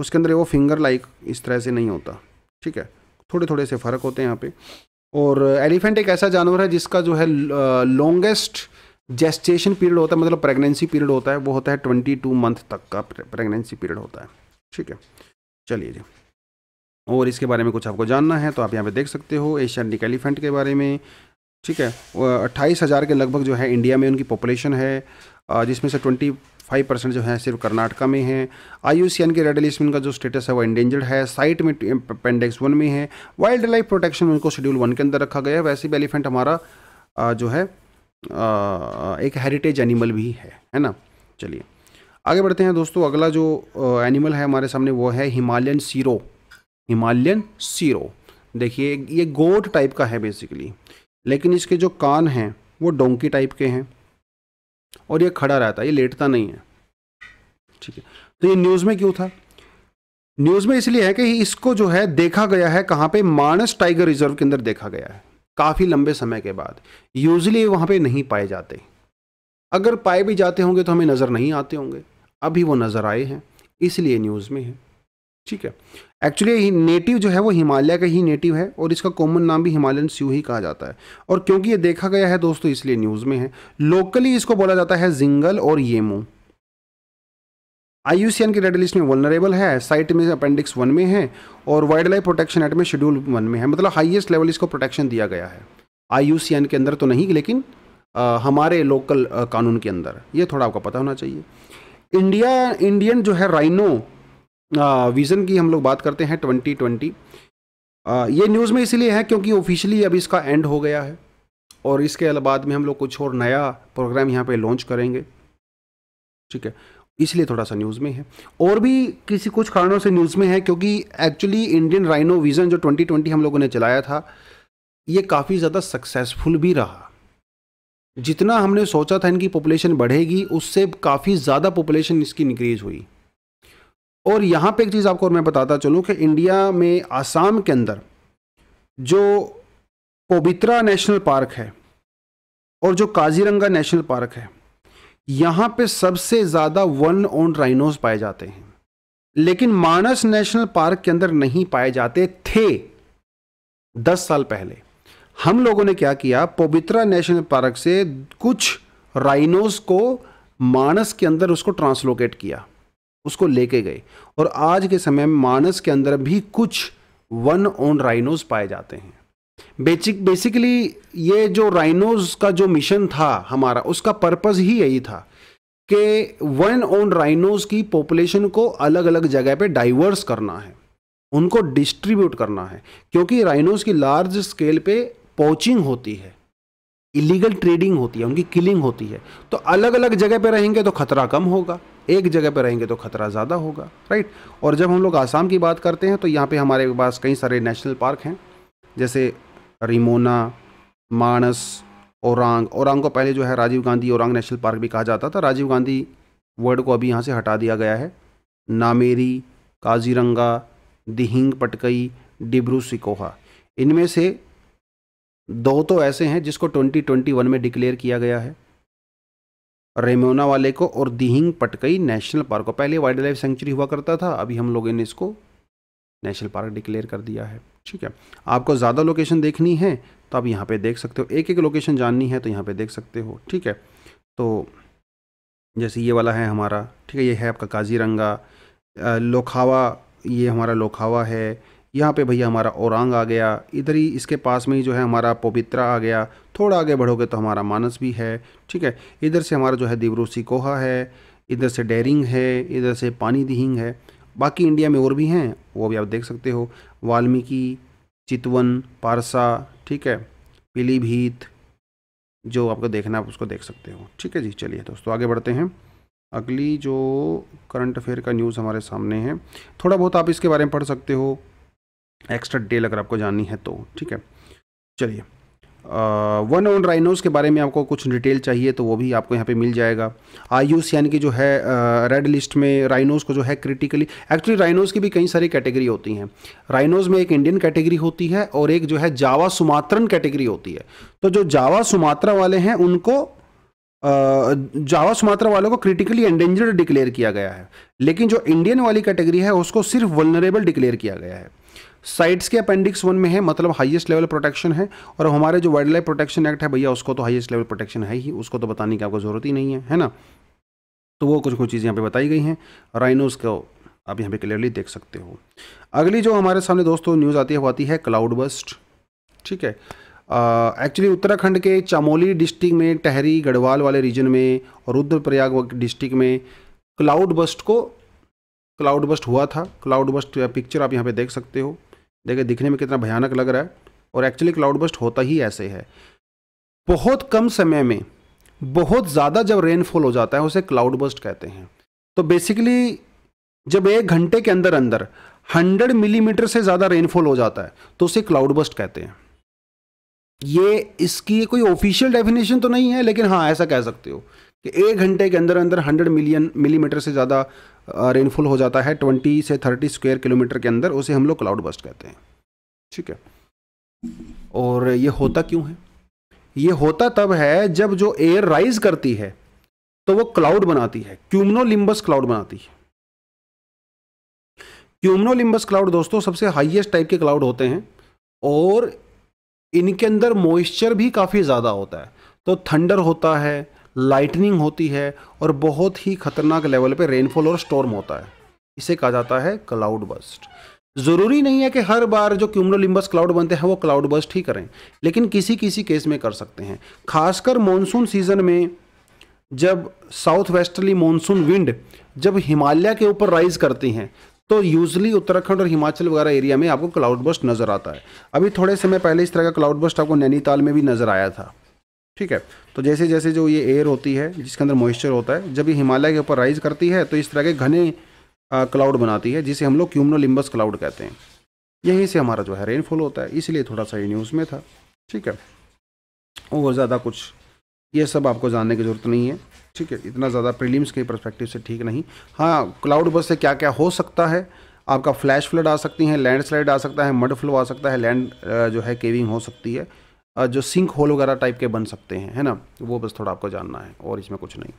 उसके अंदर वो फिंगर लाइक इस तरह से नहीं होता ठीक है थोड़े थोड़े से फ़र्क होते हैं यहाँ पे और एलिफेंट एक ऐसा जानवर है जिसका जो है लॉन्गेस्ट जेस्टेशन पीरियड होता है मतलब प्रेगनेंसी पीरियड होता है वो होता है ट्वेंटी टू मंथ तक का प्रेगनेंसी पीरियड होता है ठीक है चलिए जी और इसके बारे में कुछ आपको जानना है तो आप यहाँ पे देख सकते हो एशियाटिक एलिफेंट के बारे में ठीक है अट्ठाईस हज़ार के लगभग जो है इंडिया में उनकी पॉपुलेशन है जिसमें से ट्वेंटी फाइव परसेंट जो है सिर्फ कर्नाटका में है आई के रेड लिस्ट में इनका जो स्टेटस है वो इंडेंजर्ड है साइट में पेंडेक्स वन में है वाइल्ड लाइफ प्रोटेक्शन उनको शेड्यूल वन के अंदर रखा गया है वैसे भी एलिफेंट हमारा जो है एक हेरिटेज एनिमल भी है है ना चलिए आगे बढ़ते हैं दोस्तों अगला जो एनिमल है हमारे सामने वो है हिमालयन सीरो हिमालयन सीरो देखिए ये गोट टाइप का है बेसिकली लेकिन इसके जो कान हैं वो डोंकी टाइप के हैं और ये खड़ा रहता है ये लेटता नहीं है ठीक है तो ये न्यूज़ में क्यों था न्यूज़ में इसलिए है कि इसको जो है देखा गया है कहाँ पे मानस टाइगर रिजर्व के अंदर देखा गया है काफ़ी लंबे समय के बाद यूजली वहाँ पे नहीं पाए जाते अगर पाए भी जाते होंगे तो हमें नज़र नहीं आते होंगे अभी वो नज़र आए हैं इसलिए न्यूज़ में है ठीक है एक्चुअली नेटिव जो है वो हिमालय का ही नेटिव है और इसका कॉमन नाम भी हिमालयन स्यू ही कहा जाता है और क्योंकि ये देखा गया है दोस्तों इसलिए न्यूज़ में है लोकली इसको बोला जाता है जिंगल और येमो आईयूसीएन की रेड लिस्ट में वनरेबल है साइट में अपेंडिक्स वन में है और वाइल्ड लाइफ प्रोटेक्शन एक्ट में शेड्यूल वन में है मतलब हाईएस्ट लेवल इसको प्रोटेक्शन दिया गया है आईयूसीएन के अंदर तो नहीं लेकिन आ, हमारे लोकल आ, कानून के अंदर ये थोड़ा आपको पता होना चाहिए इंडिया इंडियन जो है राइनो विज़न की हम लोग बात करते हैं ट्वेंटी ट्वेंटी ये न्यूज़ में इसलिए है क्योंकि ऑफिशियली अब इसका एंड हो गया है और इसके बाद में हम लोग कुछ और नया प्रोग्राम यहाँ पे लॉन्च करेंगे ठीक है इसलिए थोड़ा सा न्यूज़ में है और भी किसी कुछ कारणों से न्यूज़ में है क्योंकि एक्चुअली इंडियन राइनो विज़न जो 2020 हम लोगों ने चलाया था ये काफ़ी ज़्यादा सक्सेसफुल भी रहा जितना हमने सोचा था इनकी पॉपुलेशन बढ़ेगी उससे काफ़ी ज़्यादा पॉपुलेशन इसकी इंक्रीज़ हुई और यहाँ पे एक चीज़ आपको और मैं बताता चलूँ कि इंडिया में आसाम के अंदर जो पोबित्रा नेशनल पार्क है और जो काजीरंगा नेशनल पार्क है यहाँ पे सबसे ज़्यादा वन ओन राइनोस पाए जाते हैं लेकिन मानस नेशनल पार्क के अंदर नहीं पाए जाते थे दस साल पहले हम लोगों ने क्या किया पोबित्रा नेशनल पार्क से कुछ राइनोस को मानस के अंदर उसको ट्रांसलोकेट किया उसको लेके गए और आज के समय में मानस के अंदर भी कुछ वन ओन राइनोज पाए जाते हैं बेसिक बेसिकली ये जो राइनोज का जो मिशन था हमारा उसका पर्पस ही यही था कि वन ओन राइनोज की पॉपुलेशन को अलग अलग जगह पे डाइवर्स करना है उनको डिस्ट्रीब्यूट करना है क्योंकि राइनोज की लार्ज स्केल पे पोचिंग होती है इलीगल ट्रेडिंग होती है उनकी किलिंग होती है तो अलग अलग जगह पे रहेंगे तो खतरा कम होगा एक जगह पर रहेंगे तो खतरा ज़्यादा होगा राइट और जब हम लोग आसाम की बात करते हैं तो यहाँ पे हमारे पास कई सारे नेशनल पार्क हैं जैसे रिमोना मानस औरंग औरंग को पहले जो है राजीव गांधी औरंग नेशनल पार्क भी कहा जाता था राजीव गांधी वर्ड को अभी यहाँ से हटा दिया गया है नामेरी काजीरंगा दिहिंग पटकई डिब्रू सिकोहा इनमें से दो तो ऐसे हैं जिसको 2021 में डिक्लेयर किया गया है रेमोना वाले को और दिहिंग पटकई नेशनल पार्क को पहले वाइल्ड लाइफ सेंचुरी हुआ करता था अभी हम लोगों ने इसको नेशनल पार्क डिक्लेयर कर दिया है ठीक है आपको ज़्यादा लोकेशन देखनी है तो आप यहाँ पे देख सकते हो एक एक लोकेशन जाननी है तो यहाँ पे देख सकते हो ठीक है तो जैसे ये वाला है हमारा ठीक है ये है आपका काजीरंगा लोखावा ये हमारा लोखावा है यहाँ पे भैया हमारा औरंग आ गया इधर ही इसके पास में ही जो है हमारा पवित्रा आ गया थोड़ा आगे बढ़ोगे तो हमारा मानस भी है ठीक है इधर से हमारा जो है दिवरूसी कोहा है इधर से डेरिंग है इधर से पानी दिहिंग है बाकी इंडिया में और भी हैं वो भी आप देख सकते हो वाल्मीकि चितवन पारसा ठीक है पीलीभीत जो आपको देखना आप उसको देख सकते हो ठीक है जी चलिए दोस्तों आगे बढ़ते हैं अगली जो करंट अफेयर का न्यूज़ हमारे सामने है थोड़ा बहुत आप इसके बारे में पढ़ सकते हो एक्स्ट्रा डिटेल अगर आपको जाननी है तो ठीक है चलिए वन ऑन राइनोज़ के बारे में आपको कुछ डिटेल चाहिए तो वो भी आपको यहाँ पे मिल जाएगा आयुष यानी कि जो है रेड uh, लिस्ट में राइनोज को जो है क्रिटिकली एक्चुअली राइनोज की भी कई सारी कैटेगरी होती हैं राइनोज में एक इंडियन कैटेगरी होती है और एक जो है जावा सुमात्रन कैटेगरी होती है तो जो जावा सुमात्रा वाले हैं उनको जावा सुमात्रा वालों को क्रिटिकली एंडेंजर्ड डिक्लेयर किया गया है लेकिन जो इंडियन वाली कैटेगरी है उसको सिर्फ वलनरेबल डिक्लेयर किया गया है साइट्स के अपेंडिक्स वन में है मतलब हाईएस्ट लेवल प्रोटेक्शन है और हमारे जो वाइल्ड लाइफ प्रोटेक्शन एक्ट है भैया उसको तो हाईएस्ट लेवल प्रोटेक्शन है ही उसको तो बताने की आपको ज़रूरत ही नहीं है है ना तो वो कुछ कुछ चीज़ें यहाँ पे बताई गई हैं राइनोस को आप यहाँ पे क्लियरली देख सकते हो अगली जो हमारे सामने दोस्तों न्यूज़ आती है वो आती है क्लाउड बस्ट ठीक है एक्चुअली uh, उत्तराखंड के चामोली डिस्ट्रिक्ट में टहरी गढ़वाल वाले रीजन में और रुद्रप्रयाग डिस्ट्रिक्ट में क्लाउड बस्ट को क्लाउड बस्ट हुआ था क्लाउड बस्ट पिक्चर आप यहाँ पे देख सकते हो देखिए दिखने में कितना भयानक लग रहा है और एक्चुअली क्लाउड बस्ट होता ही ऐसे है बहुत कम समय में बहुत ज़्यादा जब रेनफॉल हो जाता है उसे क्लाउड बस्ट कहते हैं तो बेसिकली जब एक घंटे के अंदर अंदर 100 मिलीमीटर mm से ज़्यादा रेनफॉल हो जाता है तो उसे क्लाउड बस्ट कहते हैं ये इसकी कोई ऑफिशियल डेफिनेशन तो नहीं है लेकिन हाँ ऐसा कह सकते हो कि एक घंटे के अंदर अंदर 100 मिलियन मिलीमीटर से ज़्यादा रेनफॉल हो जाता है ट्वेंटी से थर्टी स्क्वायर किलोमीटर के अंदर उसे हम लोग क्लाउड बस्ट कहते हैं ठीक है और ये होता क्यों है ये होता तब है जब जो एयर राइज करती है तो वो क्लाउड बनाती है क्यूमनोलिम्बस क्लाउड बनाती है क्यूमनोलिम्बस क्लाउड दोस्तों सबसे हाईएस्ट टाइप के क्लाउड होते हैं और इनके अंदर मॉइस्चर भी काफ़ी ज़्यादा होता है तो थंडर होता है लाइटनिंग होती है और बहुत ही खतरनाक लेवल पे रेनफॉल और स्टॉर्म होता है इसे कहा जाता है क्लाउड बस्ट ज़रूरी नहीं है कि हर बार जो क्यूमरोलिम्बस क्लाउड बनते हैं वो क्लाउड बस्ट ही करें लेकिन किसी किसी केस में कर सकते हैं खासकर मानसून सीजन में जब साउथ वेस्टर्ली मानसून विंड जब हिमालय के ऊपर राइज करती हैं तो यूजली उत्तराखंड और हिमाचल वगैरह एरिया में आपको क्लाउड बस्ट नज़र आता है अभी थोड़े समय पहले इस तरह का क्लाउड बस्ट आपको नैनीताल में भी नज़र आया था ठीक है तो जैसे जैसे जो ये एयर होती है जिसके अंदर मॉइस्चर होता है जब ये हिमालय के ऊपर राइज करती है तो इस तरह के घने क्लाउड बनाती है जिसे हम लोग क्यूमनोलिम्बस क्लाउड कहते हैं यहीं से हमारा जो है रेनफॉल होता है इसलिए थोड़ा सा ये न्यूज़ में था ठीक है और ज़्यादा कुछ ये सब आपको जानने की ज़रूरत नहीं है ठीक है इतना ज़्यादा प्रीलिम्स के परस्पेक्टिव से ठीक नहीं हाँ क्लाउड बस से क्या क्या हो सकता है आपका फ्लैश फ्लड आ सकती है स्लाइड आ सकता है मड फ्लो आ सकता है लैंड जो है केविंग हो सकती है जो सिंक होल वगैरह टाइप के बन सकते हैं है ना वो बस थोड़ा आपको जानना है और इसमें कुछ नहीं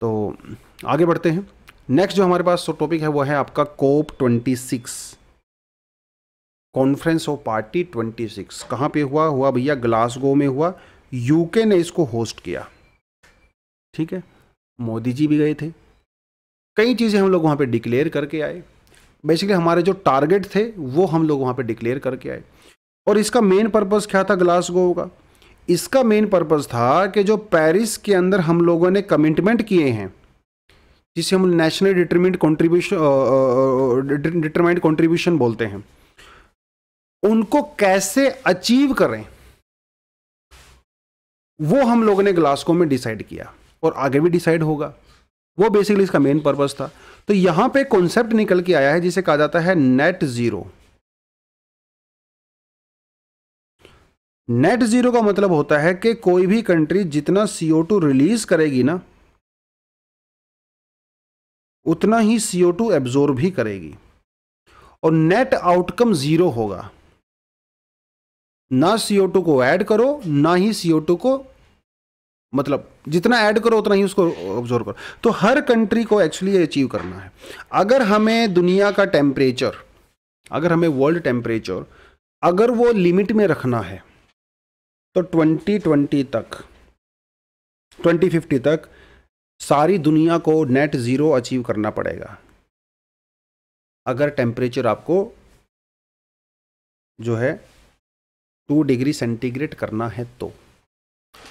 तो आगे बढ़ते हैं नेक्स्ट जो हमारे पास टॉपिक है वो है आपका COP twenty six conference of party twenty six कहाँ पर हुआ हुआ भैया ग्लासगो में हुआ यूके ने इसको होस्ट किया ठीक है मोदी जी भी गए थे कई चीज़ें हम लोग वहाँ पे डिक्लेयर करके आए बेसिकली हमारे जो टारगेट थे वो हम लोग वहाँ पे डिक्लेयर करके आए और इसका मेन पर्पज़ क्या था ग्लासगो का इसका मेन पर्पज़ था कि जो पेरिस के अंदर हम लोगों ने कमिटमेंट किए हैं जिसे हम national determent contribution determined contribution बोलते हैं उनको कैसे अचीव करें वो हम लोगों ने ग्लासगो में डिसाइड किया और आगे भी डिसाइड होगा वो बेसिकली इसका मेन पर्पज़ था तो यहाँ पे कॉन्सेप्ट निकल के आया है जिसे कहा जाता है नेट ज़ीरो नेट जीरो का मतलब होता है कि कोई भी कंट्री जितना सीओ टू रिलीज करेगी ना उतना ही सीओ टू एब्जोर्व भी करेगी और नेट आउटकम जीरो होगा ना सीओ टू को ऐड करो ना ही सीओ टू को मतलब जितना ऐड करो उतना ही उसको ऑब्जोर्व करो तो हर कंट्री को एक्चुअली अचीव करना है अगर हमें दुनिया का टेम्परेचर अगर हमें वर्ल्ड टेम्परेचर अगर वो लिमिट में रखना है तो 2020 तक 2050 तक सारी दुनिया को नेट ज़ीरो अचीव करना पड़ेगा अगर टेम्परेचर आपको जो है टू डिग्री सेंटीग्रेड करना है तो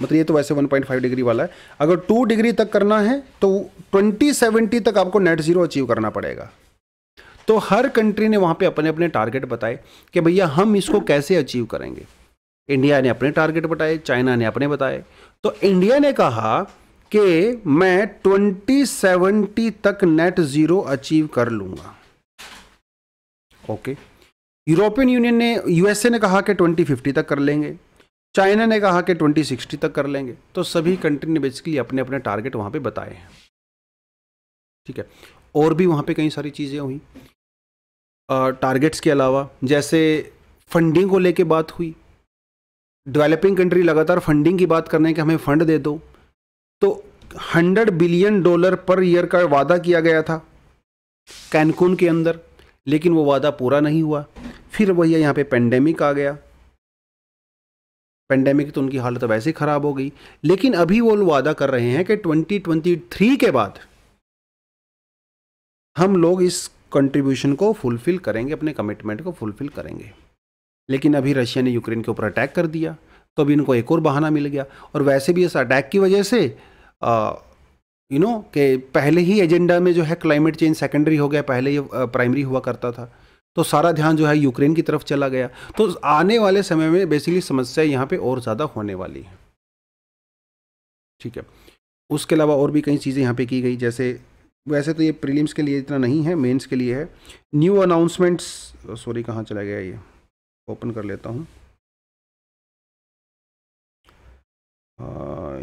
मतलब ये तो वैसे 1.5 डिग्री वाला है अगर टू डिग्री तक करना है तो 2070 तक आपको नेट ज़ीरो अचीव करना पड़ेगा तो हर कंट्री ने वहाँ पे अपने अपने टारगेट बताए कि भैया हम इसको कैसे अचीव करेंगे इंडिया ने अपने टारगेट बताए चाइना ने अपने बताए तो इंडिया ने कहा कि मैं 2070 तक नेट जीरो अचीव कर लूंगा ओके यूरोपियन यूनियन ने यूएसए ने कहा कि 2050 तक कर लेंगे चाइना ने कहा कि 2060 तक कर लेंगे तो सभी कंट्री ने बेसिकली अपने अपने टारगेट वहां पे बताए हैं ठीक है और भी वहां पे कई सारी चीज़ें हुई टारगेट्स के अलावा जैसे फंडिंग को लेके बात हुई डेवलपिंग कंट्री लगातार फंडिंग की बात कर रहे हैं कि हमें फंड दे दो तो 100 बिलियन डॉलर पर ईयर का वादा किया गया था कैनकून के अंदर लेकिन वो वादा पूरा नहीं हुआ फिर वही यहाँ पे पेंडेमिक आ गया पेंडेमिक तो उनकी हालत वैसे ख़राब हो गई लेकिन अभी वो वादा कर रहे हैं कि 2023 के बाद हम लोग इस कंट्रीब्यूशन को फुलफिल करेंगे अपने कमिटमेंट को फुलफिल करेंगे लेकिन अभी रशिया ने यूक्रेन के ऊपर अटैक कर दिया तो अभी इनको एक और बहाना मिल गया और वैसे भी इस अटैक की वजह से यू नो कि पहले ही एजेंडा में जो है क्लाइमेट चेंज सेकेंडरी हो गया पहले ये प्राइमरी हुआ करता था तो सारा ध्यान जो है यूक्रेन की तरफ चला गया तो आने वाले समय में बेसिकली समस्या यहाँ पे और ज़्यादा होने वाली है ठीक है उसके अलावा और भी कई चीज़ें यहाँ पे की गई जैसे वैसे तो ये प्रीलिम्स के लिए इतना नहीं है मेंस के लिए है न्यू अनाउंसमेंट्स सॉरी कहाँ चला गया ये ओपन कर लेता हूँ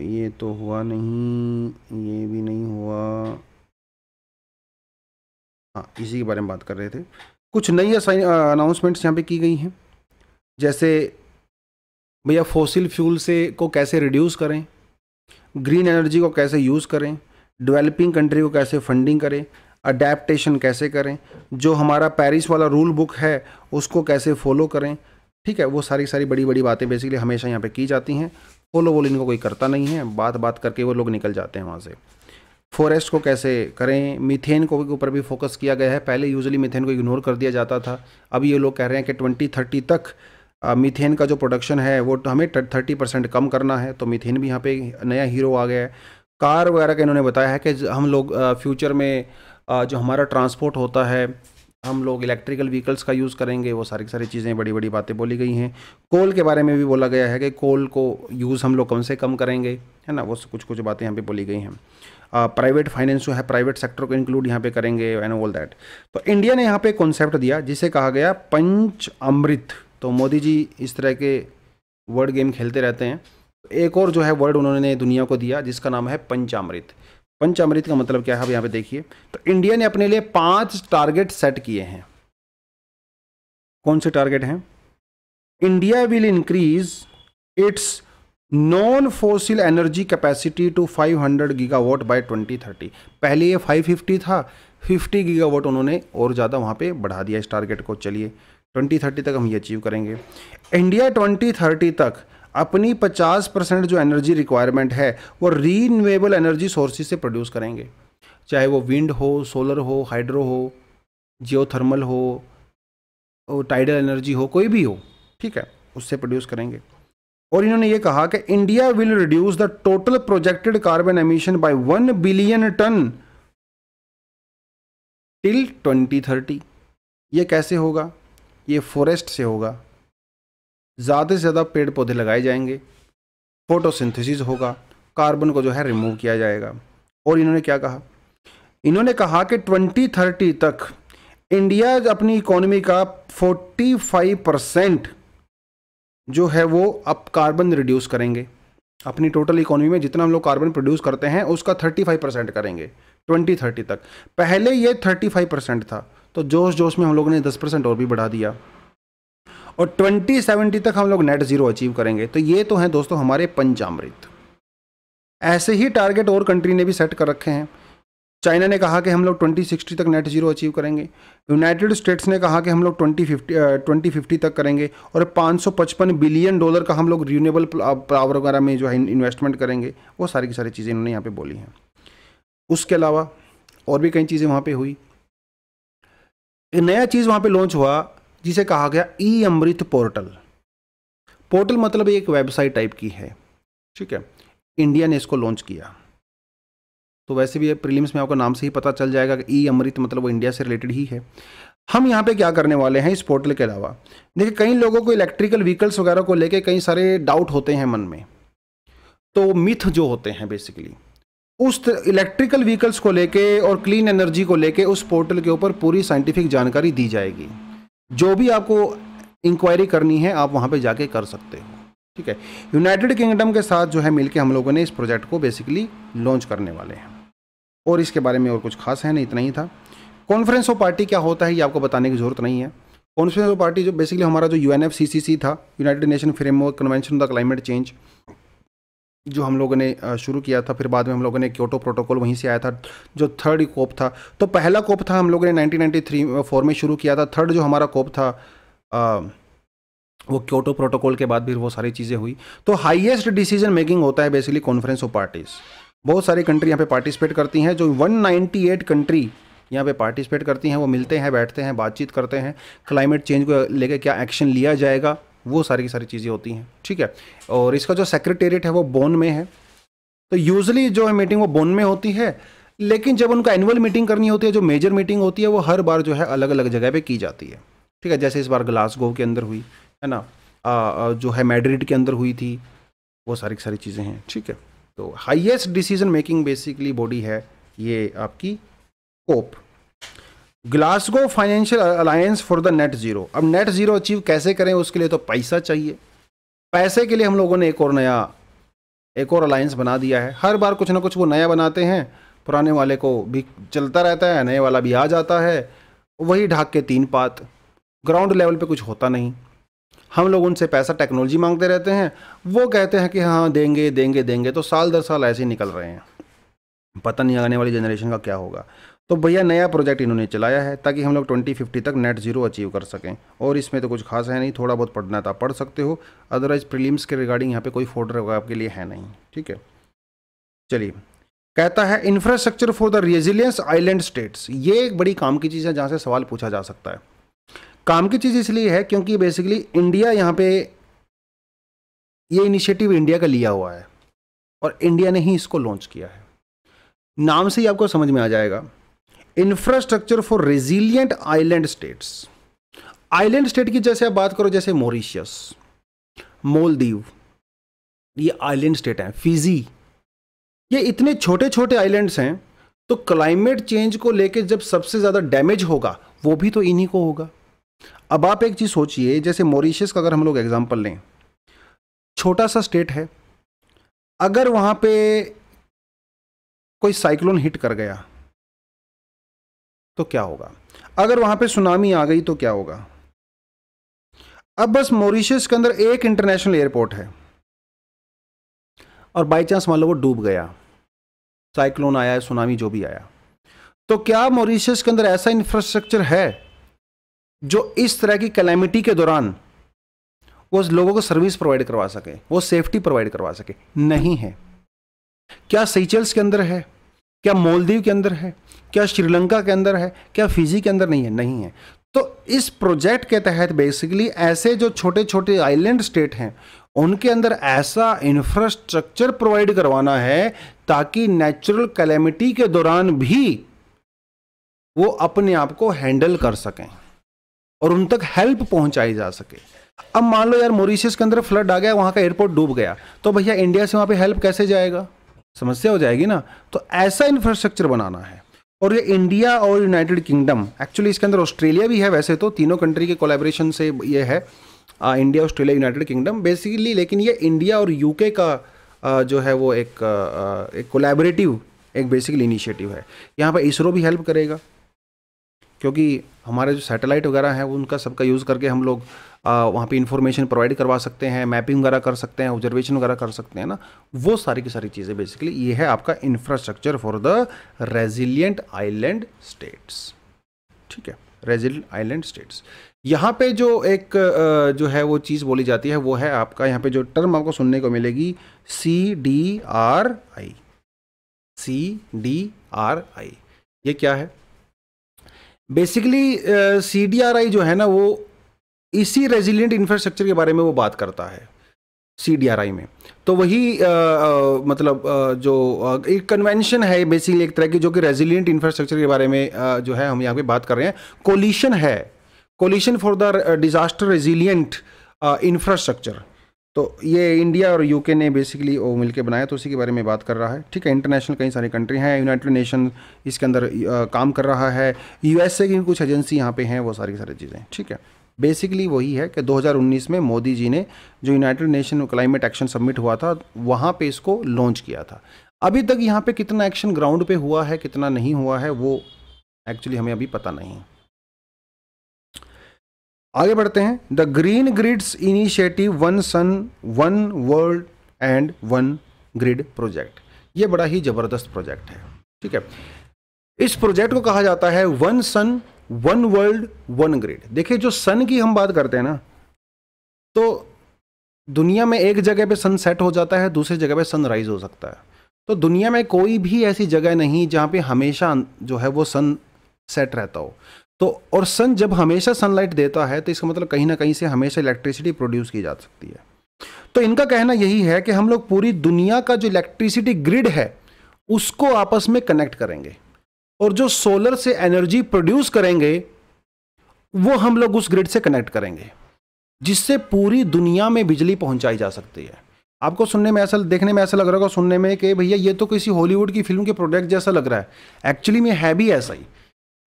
ये तो हुआ नहीं ये भी नहीं हुआ हाँ इसी के बारे में बात कर रहे थे कुछ नई अनाउंसमेंट्स यहाँ पे की गई हैं जैसे भैया फोसिल फ्यूल से को कैसे रिड्यूस करें ग्रीन एनर्जी को कैसे यूज़ करें डेवलपिंग कंट्री को कैसे फंडिंग करें अडेप्टशन कैसे करें जो हमारा पेरिस वाला रूल बुक है उसको कैसे फॉलो करें ठीक है वो सारी सारी बड़ी बड़ी बातें बेसिकली हमेशा यहाँ पे की जाती हैं फॉलो वोलो इनको कोई करता नहीं है बात बात करके वो लोग निकल जाते हैं वहाँ से फॉरेस्ट को कैसे करें मीथेन को के ऊपर भी फोकस किया गया है पहले यूजली मीथेन को इग्नोर कर दिया जाता था अब ये लोग कह रहे हैं कि ट्वेंटी थर्टी तक मीथेन का जो प्रोडक्शन है वो तो हमें थर्टी परसेंट कम करना है तो मीथेन भी यहाँ पे नया हीरो आ गया है कार वगैरह का इन्होंने बताया है कि हम लोग फ्यूचर में जो हमारा ट्रांसपोर्ट होता है हम लोग इलेक्ट्रिकल व्हीकल्स का यूज़ करेंगे वो सारी सारी चीज़ें बड़ी बड़ी बातें बोली गई हैं कोल के बारे में भी बोला गया है कि कोल को यूज़ हम लोग कम से कम करेंगे है ना वो कुछ कुछ बातें यहाँ पे बोली गई हैं प्राइवेट फाइनेंस जो है प्राइवेट सेक्टर को इंक्लूड यहाँ पे करेंगे एन ऑल दैट तो इंडिया ने यहाँ पे कॉन्सेप्ट दिया जिसे कहा गया पंच अमृत तो मोदी जी इस तरह के वर्ड गेम खेलते रहते हैं एक और जो है वर्ड उन्होंने दुनिया को दिया जिसका नाम है पंचामृत पंचामृत का मतलब क्या है अब यहां पे देखिए तो इंडिया ने अपने लिए पांच टारगेट सेट किए हैं कौन से टारगेट हैं India will increase its non fossil energy capacity to 500 watt by twenty पहले ये 550 था 50 वोट उन्होंने और ज़्यादा वहां पे बढ़ा दिया इस टारगेट को चलिए 2030 तक हम ये अचीव करेंगे इंडिया 2030 तक अपनी 50 परसेंट जो एनर्जी रिक्वायरमेंट है वो रीन्यूएबल एनर्जी सोर्सेज से प्रोड्यूस करेंगे चाहे वो विंड हो सोलर हो हाइड्रो हो जियोथर्मल हो टाइडल एनर्जी हो कोई भी हो ठीक है उससे प्रोड्यूस करेंगे और इन्होंने ये कहा कि India will reduce the total projected carbon emission by one billion ton till 2030 ये कैसे होगा ये फॉरेस्ट से होगा ज़्यादा से ज़्यादा पेड़ पौधे लगाए जाएंगे फोटोसिंथेसिस होगा कार्बन को जो है रिमूव किया जाएगा और इन्होंने क्या कहा इन्होंने कहा कि ट्वेंटी थर्टी तक इंडिया अपनी इकोनॉमी का फोर्टी फाइव परसेंट जो है वो अब कार्बन रिड्यूस करेंगे अपनी टोटल इकोनॉमी में जितना हम लोग कार्बन प्रोड्यूस करते हैं उसका थर्टी फाइव परसेंट करेंगे ट्वेंटी थर्टी तक पहले ये फाइव परसेंट था तो जोश जोश में हम लोगों ने दस परसेंट और भी बढ़ा दिया और 2070 तक हम लोग नेट ज़ीरो अचीव करेंगे तो ये तो हैं दोस्तों हमारे पंचामृत ऐसे ही टारगेट और कंट्री ने भी सेट कर रखे हैं चाइना ने कहा कि हम लोग 2060 तक नेट जीरो अचीव करेंगे यूनाइटेड स्टेट्स ने कहा कि हम लोग 2050 2050 तक करेंगे और 555 बिलियन डॉलर का हम लोग रीनेबल पावर वगैरह में जो है इन्वेस्टमेंट करेंगे वो सारी की सारी चीज़ें इन्होंने यहाँ पे बोली हैं उसके अलावा और भी कई चीज़ें वहाँ पर हुई एक नया चीज़ वहाँ पर लॉन्च हुआ जिसे कहा गया ई अमृत पोर्टल पोर्टल मतलब एक वेबसाइट टाइप की है ठीक है इंडिया ने इसको लॉन्च किया तो वैसे भी प्रीलिम्स में आपको नाम से ही पता चल जाएगा कि ई अमृत मतलब वो इंडिया से रिलेटेड ही है हम यहाँ पे क्या करने वाले हैं इस पोर्टल के अलावा देखिए कई लोगों को इलेक्ट्रिकल व्हीकल्स वगैरह को लेके कई सारे डाउट होते हैं मन में तो मिथ जो होते हैं बेसिकली उस इलेक्ट्रिकल व्हीकल्स को लेके और क्लीन एनर्जी को लेके उस पोर्टल के ऊपर पूरी साइंटिफिक जानकारी दी जाएगी जो भी आपको इंक्वायरी करनी है आप वहाँ पर जाके कर सकते हो ठीक है यूनाइटेड किंगडम के साथ जो है मिलकर हम लोगों ने इस प्रोजेक्ट को बेसिकली लॉन्च करने वाले हैं और इसके बारे में और कुछ खास है नहीं इतना ही था कॉन्फ्रेंस ऑफ पार्टी क्या होता है ये आपको बताने की ज़रूरत नहीं है कॉन्फ्रेंस ऑफ पार्टी जो बेसिकली हमारा जो यू था United Nation Framework Convention of the climate Change जो हम लोगों ने शुरू किया था फिर बाद में हम लोगों ने क्योटो प्रोटोकॉल वहीं से आया था जो थर्ड कोप था तो पहला कोप था हम लोगों ने 1993 फोर में शुरू किया था थर्ड जो हमारा कोप था आ, वो क्योटो प्रोटोकॉल के बाद भी वो सारी चीज़ें हुई तो हाईएस्ट डिसीजन मेकिंग होता है बेसिकली कॉन्फ्रेंस ऑफ पार्टीज़ बहुत सारी कंट्री यहाँ पे पार्टिसिपेट करती हैं जो 198 कंट्री यहाँ पे पार्टिसिपेट करती हैं वो मिलते हैं बैठते हैं बातचीत करते हैं क्लाइमेट चेंज को लेकर क्या एक्शन लिया जाएगा वो सारी की सारी चीज़ें होती हैं ठीक है और इसका जो सेक्रेटेरिएट है वो बोन में है तो यूजली जो है मीटिंग वो बोन में होती है लेकिन जब उनका एनुअल मीटिंग करनी होती है जो मेजर मीटिंग होती है वो हर बार जो है अलग अलग जगह पर की जाती है ठीक है जैसे इस बार ग्लासगो के अंदर हुई है ना आ, जो है मेड्रिड के अंदर हुई थी वो सारी सारी चीज़ें हैं ठीक है तो highest decision making basically body है ये आपकी COP Glasgow financial alliance for the net zero अब नेट जीरो अचीव कैसे करें उसके लिए तो पैसा चाहिए पैसे के लिए हम लोगों ने एक और नया एक और अलायंस बना दिया है हर बार कुछ ना कुछ वो नया बनाते हैं पुराने वाले को भी चलता रहता है नए वाला भी आ जाता है वही ढाक के तीन पात ग्राउंड लेवल पे कुछ होता नहीं हम लोग उनसे पैसा टेक्नोलॉजी मांगते रहते हैं वो कहते हैं कि हाँ देंगे देंगे देंगे तो साल दर साल ऐसे ही निकल रहे हैं पता नहीं आने वाली जनरेशन का क्या होगा तो भैया नया प्रोजेक्ट इन्होंने चलाया है ताकि हम लोग 2050 तक नेट जीरो अचीव कर सकें और इसमें तो कुछ खास है नहीं थोड़ा बहुत पढ़ना था तो पढ़ सकते हो अदरवाइज प्रीलिम्स के रिगार्डिंग यहाँ पे कोई फोटो आपके लिए है नहीं ठीक है चलिए कहता है infrastructure for the resilience island states ये एक बड़ी काम की चीज़ है जहाँ से सवाल पूछा जा सकता है काम की चीज़ इसलिए है क्योंकि बेसिकली इंडिया यहाँ पे ये इनिशिएटिव इंडिया का लिया हुआ है और इंडिया ने ही इसको लॉन्च किया है नाम से ही आपको समझ में आ जाएगा infrastructure for resilient island states island state की जैसे आप बात करो जैसे मॉरिशियस मोलदीव ये आइलैंड स्टेट हैं फिजी ये इतने छोटे छोटे आइलैंड्स हैं तो क्लाइमेट चेंज को लेके जब सबसे ज़्यादा डैमेज होगा वो भी तो इन्हीं को होगा अब आप एक चीज़ सोचिए जैसे मॉरिशियस का अगर हम लोग एग्जाम्पल लें छोटा सा स्टेट है अगर वहां पे कोई साइक्लोन हिट कर गया तो क्या होगा अगर वहां पे सुनामी आ गई तो क्या होगा अब बस मॉरिशस के अंदर एक इंटरनेशनल एयरपोर्ट है और बाई चांस मान लो वो डूब गया साइक्लोन आया है सुनामी जो भी आया तो क्या मॉरिशस के अंदर ऐसा इंफ्रास्ट्रक्चर है जो इस तरह की कैलेमिटी के दौरान वो लोगों को सर्विस प्रोवाइड करवा सके वो सेफ्टी प्रोवाइड करवा सके नहीं है क्या सीचल्स के अंदर है क्या मोलदीव के अंदर है क्या श्रीलंका के अंदर है क्या फिजी के अंदर नहीं है नहीं है तो इस प्रोजेक्ट के तहत बेसिकली ऐसे जो छोटे छोटे आइलैंड स्टेट हैं उनके अंदर ऐसा इंफ्रास्ट्रक्चर प्रोवाइड करवाना है ताकि नेचुरल कैलेमिटी के दौरान भी वो अपने आप को हैंडल कर सकें और उन तक हेल्प पहुंचाई जा सके अब मान लो यार मोरिशियस के अंदर फ्लड आ गया वहां का एयरपोर्ट डूब गया तो भैया इंडिया से वहां पे हेल्प कैसे जाएगा समस्या हो जाएगी ना तो ऐसा इंफ्रास्ट्रक्चर बनाना है और ये इंडिया और यूनाइटेड किंगडम एक्चुअली इसके अंदर ऑस्ट्रेलिया भी है वैसे तो तीनों कंट्री के कोलेब्रेशन से ये है ah, India Australia United Kingdom basically लेकिन ये इंडिया और यूके का आ, जो है वो एक आ, एक कोलेबरेटिव एक बेसिकली इनिशिएटिव है यहाँ पर इसरो भी हेल्प करेगा क्योंकि हमारे जो सैटेलाइट वगैरह हैं उनका सबका यूज़ करके हम लोग वहाँ पे इन्फॉर्मेशन प्रोवाइड करवा सकते हैं मैपिंग वगैरह कर सकते हैं ऑब्जर्वेशन वगैरह कर सकते हैं ना वो सारी की सारी चीज़ें बेसिकली ये है आपका infrastructure for the resilient island states ठीक है रेजिलियंट आइलैंड स्टेट्स यहाँ पे जो एक जो है वो चीज़ बोली जाती है वो है आपका यहाँ पे जो टर्म आपको सुनने को मिलेगी C D R I C D R I ये क्या है basically C D R I जो है ना वो इसी रेजिलियंट इंफ्रास्ट्रक्चर के बारे में वो बात करता है सी में तो वही आ, आ, मतलब आ, जो आ, एक कन्वेंशन है बेसिकली एक तरह की जो कि रेजिलियंट इंफ्रास्ट्रक्चर के बारे में आ, जो है हम यहाँ पे बात कर रहे हैं कोलिशन है coalition for the disaster resilient infrastructure तो ये इंडिया और यूके ने बेसिकली वो मिलके बनाया तो उसी के बारे में बात कर रहा है ठीक है इंटरनेशनल कई सारी कंट्री हैं यूनाइटेड नेशन इसके अंदर आ, काम कर रहा है यूएसए की कुछ एजेंसी यहाँ पे हैं वो सारी सारी चीज़ें ठीक है बेसिकली वही है कि 2019 में मोदी जी ने जो United Nation climate action submit हुआ था वहाँ पे इसको लॉन्च किया था अभी तक यहाँ पे कितना एक्शन ग्राउंड पे हुआ है कितना नहीं हुआ है वो एक्चुअली हमें अभी पता नहीं आगे बढ़ते हैं the green grids initiative one sun one world and one grid project ये बड़ा ही ज़बरदस्त प्रोजेक्ट है ठीक है इस प्रोजेक्ट को कहा जाता है one sun one world one grid देखिए जो सन की हम बात करते हैं ना तो दुनिया में एक जगह पे सन सेट हो जाता है दूसरी जगह पे राइज हो सकता है तो दुनिया में कोई भी ऐसी जगह नहीं जहाँ पे हमेशा जो है वो सन सेट रहता हो तो और सन जब हमेशा सनलाइट देता है तो इसका मतलब कहीं ना कहीं से हमेशा इलेक्ट्रिसिटी प्रोड्यूस की जा सकती है तो इनका कहना यही है कि हम लोग पूरी दुनिया का जो इलेक्ट्रिसिटी ग्रिड है उसको आपस में कनेक्ट करेंगे और जो सोलर से एनर्जी प्रोड्यूस करेंगे वो हम लोग उस ग्रिड से कनेक्ट करेंगे जिससे पूरी दुनिया में बिजली पहुंचाई जा सकती है आपको सुनने में ऐसा देखने में ऐसा लग रहा होगा सुनने में कि भैया ये तो किसी हॉलीवुड की फिल्म के प्रोडक्ट जैसा लग रहा है एक्चुअली में है भी ऐसा ही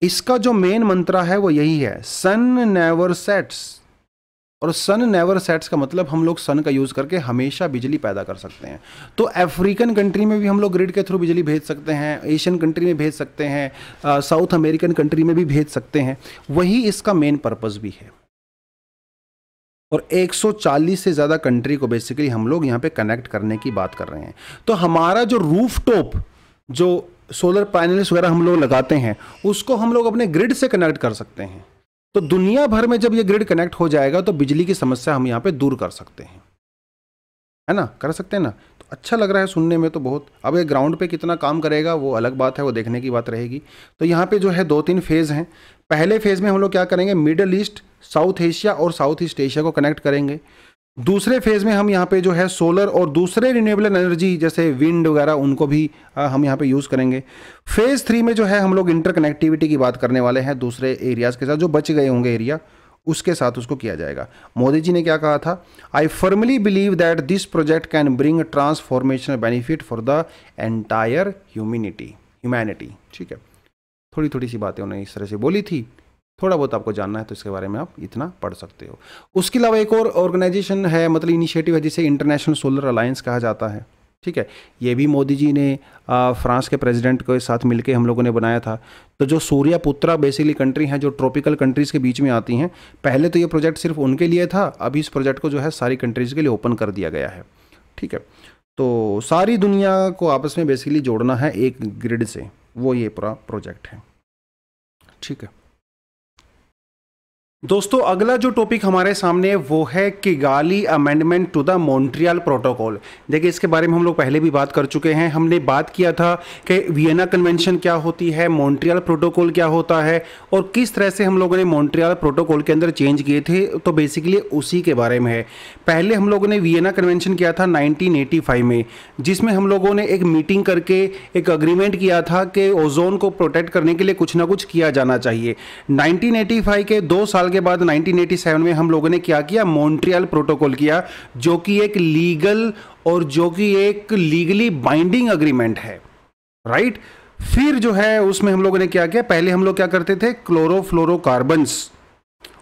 इसका जो मेन मंत्रा है वो यही है सन नेवर सेट्स और सन नेवर सेट्स का मतलब हम लोग सन का यूज़ करके हमेशा बिजली पैदा कर सकते हैं तो अफ्रीकन कंट्री में भी हम लोग ग्रिड के थ्रू बिजली भेज सकते हैं एशियन कंट्री में भेज सकते हैं साउथ अमेरिकन कंट्री में भी भेज सकते हैं वही इसका मेन पर्पज़ भी है और 140 से ज़्यादा कंट्री को बेसिकली हम लोग यहाँ पे कनेक्ट करने की बात कर रहे हैं तो हमारा जो रूफ टॉप जो सोलर पैनल्स वगैरह हम लोग लगाते हैं उसको हम लोग अपने ग्रिड से कनेक्ट कर सकते हैं तो दुनिया भर में जब ये ग्रिड कनेक्ट हो जाएगा तो बिजली की समस्या हम यहाँ पे दूर कर सकते हैं है ना कर सकते हैं ना तो अच्छा लग रहा है सुनने में तो बहुत अब ये ग्राउंड पे कितना काम करेगा वो अलग बात है वो देखने की बात रहेगी तो यहाँ पे जो है दो तीन फेज़ हैं पहले फेज़ में हम लोग क्या करेंगे मिडल ईस्ट साउथ एशिया और साउथ ईस्ट एशिया को कनेक्ट करेंगे दूसरे फेज़ में हम यहाँ पे जो है सोलर और दूसरे रिन्यूएबल एनर्जी जैसे विंड वगैरह उनको भी हम यहाँ पे यूज़ करेंगे फेज़ थ्री में जो है हम लोग इंटरकनेक्टिविटी की बात करने वाले हैं दूसरे एरियाज़ के साथ जो बच गए होंगे एरिया उसके साथ उसको किया जाएगा मोदी जी ने क्या कहा था I firmly believe that this project can bring transformational benefit for the entire humanity humanity ठीक है थोड़ी थोड़ी सी बातें उन्होंने इस तरह से बोली थी थोड़ा बहुत आपको जानना है तो इसके बारे में आप इतना पढ़ सकते हो उसके अलावा एक और ऑर्गेनाइजेशन है मतलब इनिशिएटिव है जिसे इंटरनेशनल सोलर अलायंस कहा जाता है ठीक है ये भी मोदी जी ने फ्रांस के प्रेसिडेंट के साथ मिलकर हम लोगों ने बनाया था तो जो सूर्यापुत्रा बेसिकली कंट्री हैं जो ट्रॉपिकल कंट्रीज़ के बीच में आती हैं पहले तो ये प्रोजेक्ट सिर्फ उनके लिए था अभी इस प्रोजेक्ट को जो है सारी कंट्रीज़ के लिए ओपन कर दिया गया है ठीक है तो सारी दुनिया को आपस में बेसिकली जोड़ना है एक ग्रिड से वो ये पूरा प्रोजेक्ट है ठीक है दोस्तों अगला जो टॉपिक हमारे सामने वो है Kigali amendment to the Montreal Protocol देखिए इसके बारे में हम लोग पहले भी बात कर चुके हैं हमने बात किया था कि वियना कन्वेंशन क्या होती है मॉन्ट्रियल प्रोटोकॉल क्या होता है और किस तरह से हम लोगों ने मॉन्ट्रियल प्रोटोकॉल के अंदर चेंज किए थे तो बेसिकली उसी के बारे में है पहले हम लोगों ने वियना कन्वेंशन किया था नाइनटीन में जिसमें हम लोगों ने एक मीटिंग करके एक अग्रीमेंट किया था कि ओजोन को प्रोटेक्ट करने के लिए कुछ ना कुछ किया जाना चाहिए नाइनटीन के दो साल के बाद 1987 में हम लोगों ने क्या किया मॉन्ट्रियल प्रोटोकॉल किया जो कि एक लीगल और जो कि एक लीगली बाइंडिंग अग्रीमेंट है राइट फिर जो है उसमें हम लोगों ने क्या किया पहले हम लोग क्या करते थे क्लोरोफ्लोरोकार्बन्स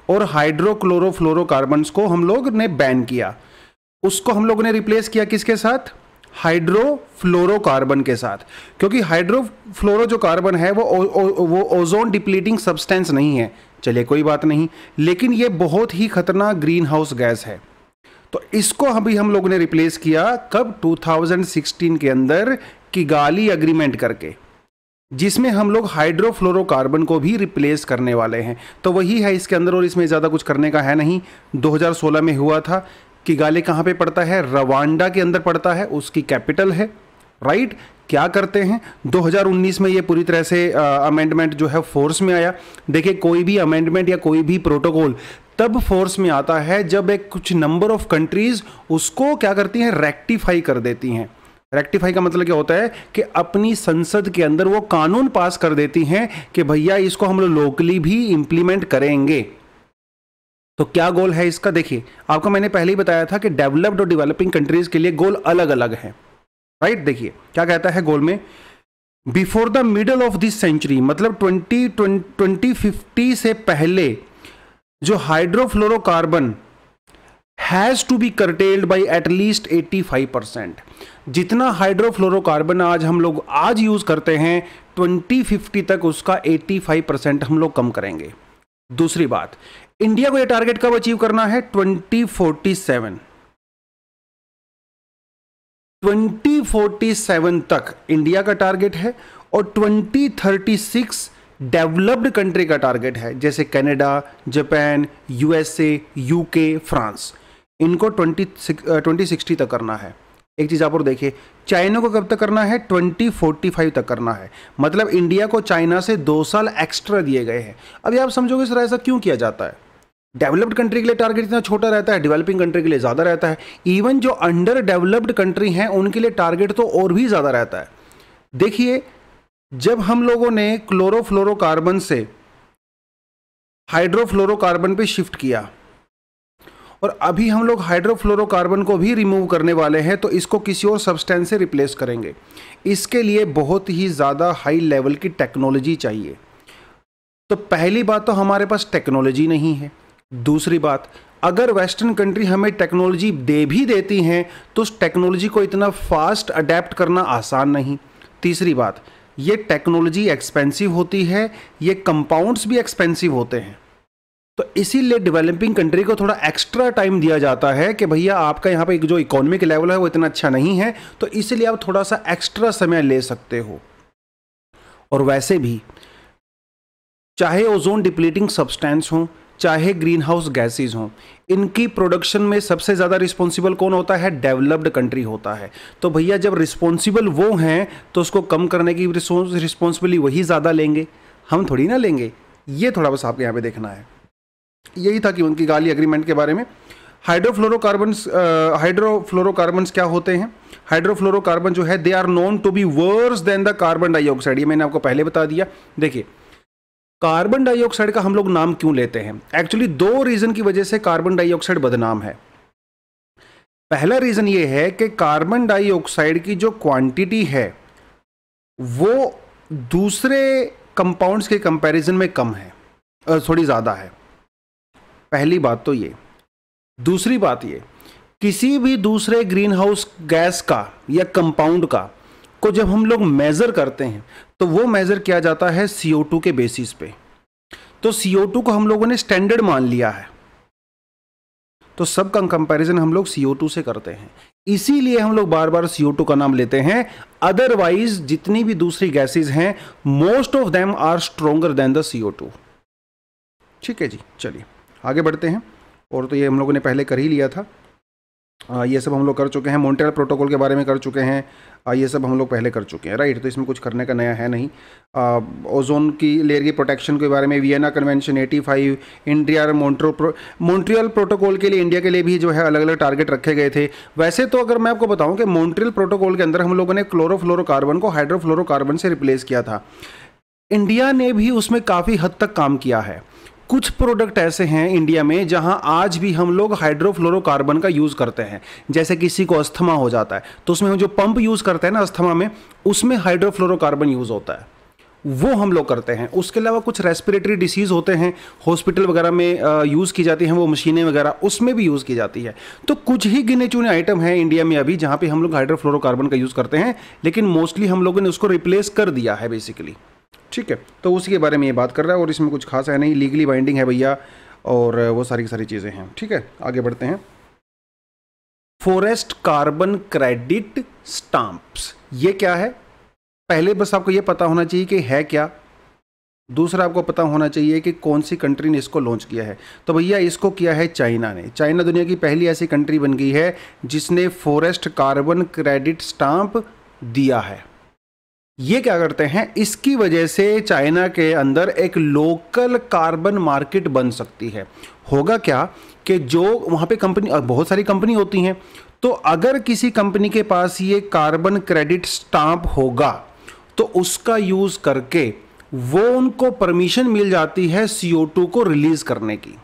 और हाइड्रोक्लोरोफ्लोरोकार्बन्स को हम लोग ने बैन किया उसको हम लोगों ने रिप्लेस किया किसके साथ हाइड्रोफ्लोरोकार्बन के साथ क्योंकि हाइड्रोफ्लोरो जो कार्बन है वो ओ, ओ, वो ओजोन डिप्लीटिंग सब्सटेंस नहीं है चलिए कोई बात नहीं लेकिन ये बहुत ही खतरनाक ग्रीन हाउस गैस है तो इसको अभी हम लोगों ने रिप्लेस किया कब 2016 के अंदर किगाली अग्रीमेंट करके जिसमें हम लोग हाइड्रोफ्लोरोकार्बन को भी रिप्लेस करने वाले हैं तो वही है इसके अंदर और इसमें ज़्यादा कुछ करने का है नहीं 2016 में हुआ था किगाली कहाँ पे पड़ता है रवांडा के अंदर पड़ता है उसकी कैपिटल है राइट क्या करते हैं 2019 में ये पूरी तरह से अमेंडमेंट जो है फोर्स में आया देखिए कोई भी अमेंडमेंट या कोई भी प्रोटोकॉल तब फोर्स में आता है जब एक कुछ नंबर ऑफ कंट्रीज उसको क्या करती हैं रेक्टिफाई कर देती हैं रेक्टिफाई का मतलब क्या होता है कि अपनी संसद के अंदर वो कानून पास कर देती हैं कि भैया इसको हम लोग लोकली भी इंप्लीमेंट करेंगे तो क्या गोल है इसका देखिए आपको मैंने पहले ही बताया था कि डेवलप्ड और डेवलपिंग कंट्रीज के लिए गोल अलग अलग हैं राइट देखिए क्या कहता है गोल में before the middle of this century मतलब ट्वेंटी ट्वेंटी फिफ्टी से पहले जो hydrofluorocarbon has to be curtailed by at least 85 percent जितना हाइड्रोफ्लोरोकार्बन आज हम लोग आज यूज़ करते हैं 2050 तक उसका 85 परसेंट हम लोग कम करेंगे दूसरी बात इंडिया को ये टारगेट कब अचीव करना है 2047 2047 तक इंडिया का टारगेट है और 2036 डेवलप्ड कंट्री का टारगेट है जैसे Canada Japan USA UK France इनको 20 2060 तक करना है एक चीज़ आप और देखिए चाइना को कब तक करना है 2045 तक करना है मतलब इंडिया को चाइना से दो साल एक्स्ट्रा दिए गए हैं अभी आप समझोगे सर ऐसा क्यों किया जाता है डेवलप्ड कंट्री के लिए टारगेट इतना छोटा रहता है डेवलपिंग कंट्री के लिए ज़्यादा रहता है इवन जो अंडर डेवलप्ड कंट्री हैं उनके लिए टारगेट तो और भी ज़्यादा रहता है देखिए जब हम लोगों ने क्लोरोफ्लोरोकार्बन से हाइड्रोफ्लोरोकार्बन पे शिफ्ट किया और अभी हम लोग हाइड्रोफ्लोरोकार्बन को भी रिमूव करने वाले हैं तो इसको किसी और सब्सटेंस से रिप्लेस करेंगे इसके लिए बहुत ही ज़्यादा हाई लेवल की टेक्नोलॉजी चाहिए तो पहली बात तो हमारे पास टेक्नोलॉजी नहीं है दूसरी बात अगर वेस्टर्न कंट्री हमें टेक्नोलॉजी दे भी देती हैं तो उस टेक्नोलॉजी को इतना फास्ट अडेप्ट करना आसान नहीं तीसरी बात ये टेक्नोलॉजी एक्सपेंसिव होती है ये कंपाउंड्स भी एक्सपेंसिव होते हैं तो इसीलिए डेवलपिंग कंट्री को थोड़ा एक्स्ट्रा टाइम दिया जाता है कि भैया आपका यहाँ पर जो इकोनॉमिक लेवल है वो इतना अच्छा नहीं है तो इसीलिए आप थोड़ा सा एक्स्ट्रा समय ले सकते हो और वैसे भी चाहे ओजोन डिप्लीटिंग सब्सटेंस हों चाहे ग्रीन हाउस गैसेज हों इनकी प्रोडक्शन में सबसे ज़्यादा रिस्पॉन्सिबल कौन होता है डेवलप्ड कंट्री होता है तो भैया जब रिस्पॉन्सिबल वो हैं तो उसको कम करने की रिस्पॉन्सिबिली वही ज़्यादा लेंगे हम थोड़ी ना लेंगे ये थोड़ा बस आपको यहाँ पे देखना है यही था कि उनकी गाली एग्रीमेंट के बारे में हाइड्रोफ्लोरोकार्बन्स हाइड्रोफ्लोरोकार्बन्स क्या होते हैं हाइड्रोफ्लोरोकार्बन जो है they are known to be worse than the carbon dioxide ये मैंने आपको पहले बता दिया देखिए कार्बन डाइऑक्साइड का हम लोग नाम क्यों लेते हैं एक्चुअली दो रीज़न की वजह से कार्बन डाइऑक्साइड बदनाम है पहला रीज़न ये है कि कार्बन डाइऑक्साइड की जो क्वांटिटी है वो दूसरे कंपाउंड्स के कंपैरिजन में कम है थोड़ी ज़्यादा है पहली बात तो ये दूसरी बात ये किसी भी दूसरे ग्रीन हाउस गैस का या कंपाउंड का को जब हम लोग मेज़र करते हैं तो वो मेज़र किया जाता है सी के बेसिस पे तो सी को हम लोगों ने स्टैंडर्ड मान लिया है तो सब का कंपैरिजन हम लोग टू से करते हैं इसीलिए हम लोग बार बार टू का नाम लेते हैं अदरवाइज जितनी भी दूसरी गैसेज हैं most of them are stronger than the two ठीक है जी चलिए आगे बढ़ते हैं और तो ये हम लोगों ने पहले कर ही लिया था ये सब हम लोग कर चुके हैं मोन्ट्रियल प्रोटोकॉल के बारे में कर चुके हैं ये सब हम लोग पहले कर चुके हैं राइट तो इसमें कुछ करने का नया है नहीं ओजोन की लेयर की प्रोटेक्शन के बारे में Vienna convention 85 India Montreal pro, Montreal Protocol के लिए इंडिया के लिए भी जो है अलग अलग टारगेट रखे गए थे वैसे तो अगर मैं आपको बताऊं कि मोन्ट्रियल प्रोटोकॉल के अंदर हम लोगों ने क्लोरोफ्लोरोकार्बन को हाइड्रोफ्लोरोकार्बन से रिप्लेस किया था इंडिया ने भी उसमें काफ़ी हद तक काम किया है कुछ प्रोडक्ट ऐसे हैं इंडिया में जहां आज भी हम लोग हाइड्रोफ्लोरोकार्बन का यूज़ करते हैं जैसे किसी को अस्थमा हो जाता है तो उसमें हम जो पंप यूज़ करते हैं ना अस्थमा में उसमें हाइड्रोफ्लोरोकार्बन यूज़ होता है वो हम लोग करते हैं उसके अलावा कुछ रेस्पिरेटरी डिसीज़ होते हैं हॉस्पिटल वगैरह में यूज़ की जाती हैं वो मशीनें वगैरह उसमें भी यूज़ की जाती है तो कुछ ही गिने चुने आइटम हैं इंडिया में अभी जहाँ पे हम लोग हाइड्रोफ्लोरोकार्बन का यूज़ करते हैं लेकिन मोस्टली हम लोगों ने उसको रिप्लेस कर दिया है बेसिकली ठीक है तो उसी के बारे में ये बात कर रहा है और इसमें कुछ खास है नहीं लीगली बाइंडिंग है भैया और वो सारी की सारी चीज़ें हैं ठीक है आगे बढ़ते हैं फॉरेस्ट कार्बन क्रेडिट स्टाम्प्स ये क्या है पहले बस आपको ये पता होना चाहिए कि है क्या दूसरा आपको पता होना चाहिए कि कौन सी कंट्री ने इसको लॉन्च किया है तो भैया इसको किया है चाइना ने चाइना दुनिया की पहली ऐसी कंट्री बन गई है जिसने फॉरेस्ट कार्बन क्रेडिट स्टाम्प दिया है ये क्या करते हैं इसकी वजह से चाइना के अंदर एक लोकल कार्बन मार्केट बन सकती है होगा क्या कि जो वहाँ पे कंपनी और बहुत सारी कंपनी होती हैं तो अगर किसी कंपनी के पास ये कार्बन क्रेडिट स्टाम्प होगा तो उसका यूज़ करके वो उनको परमिशन मिल जाती है सी को रिलीज़ करने की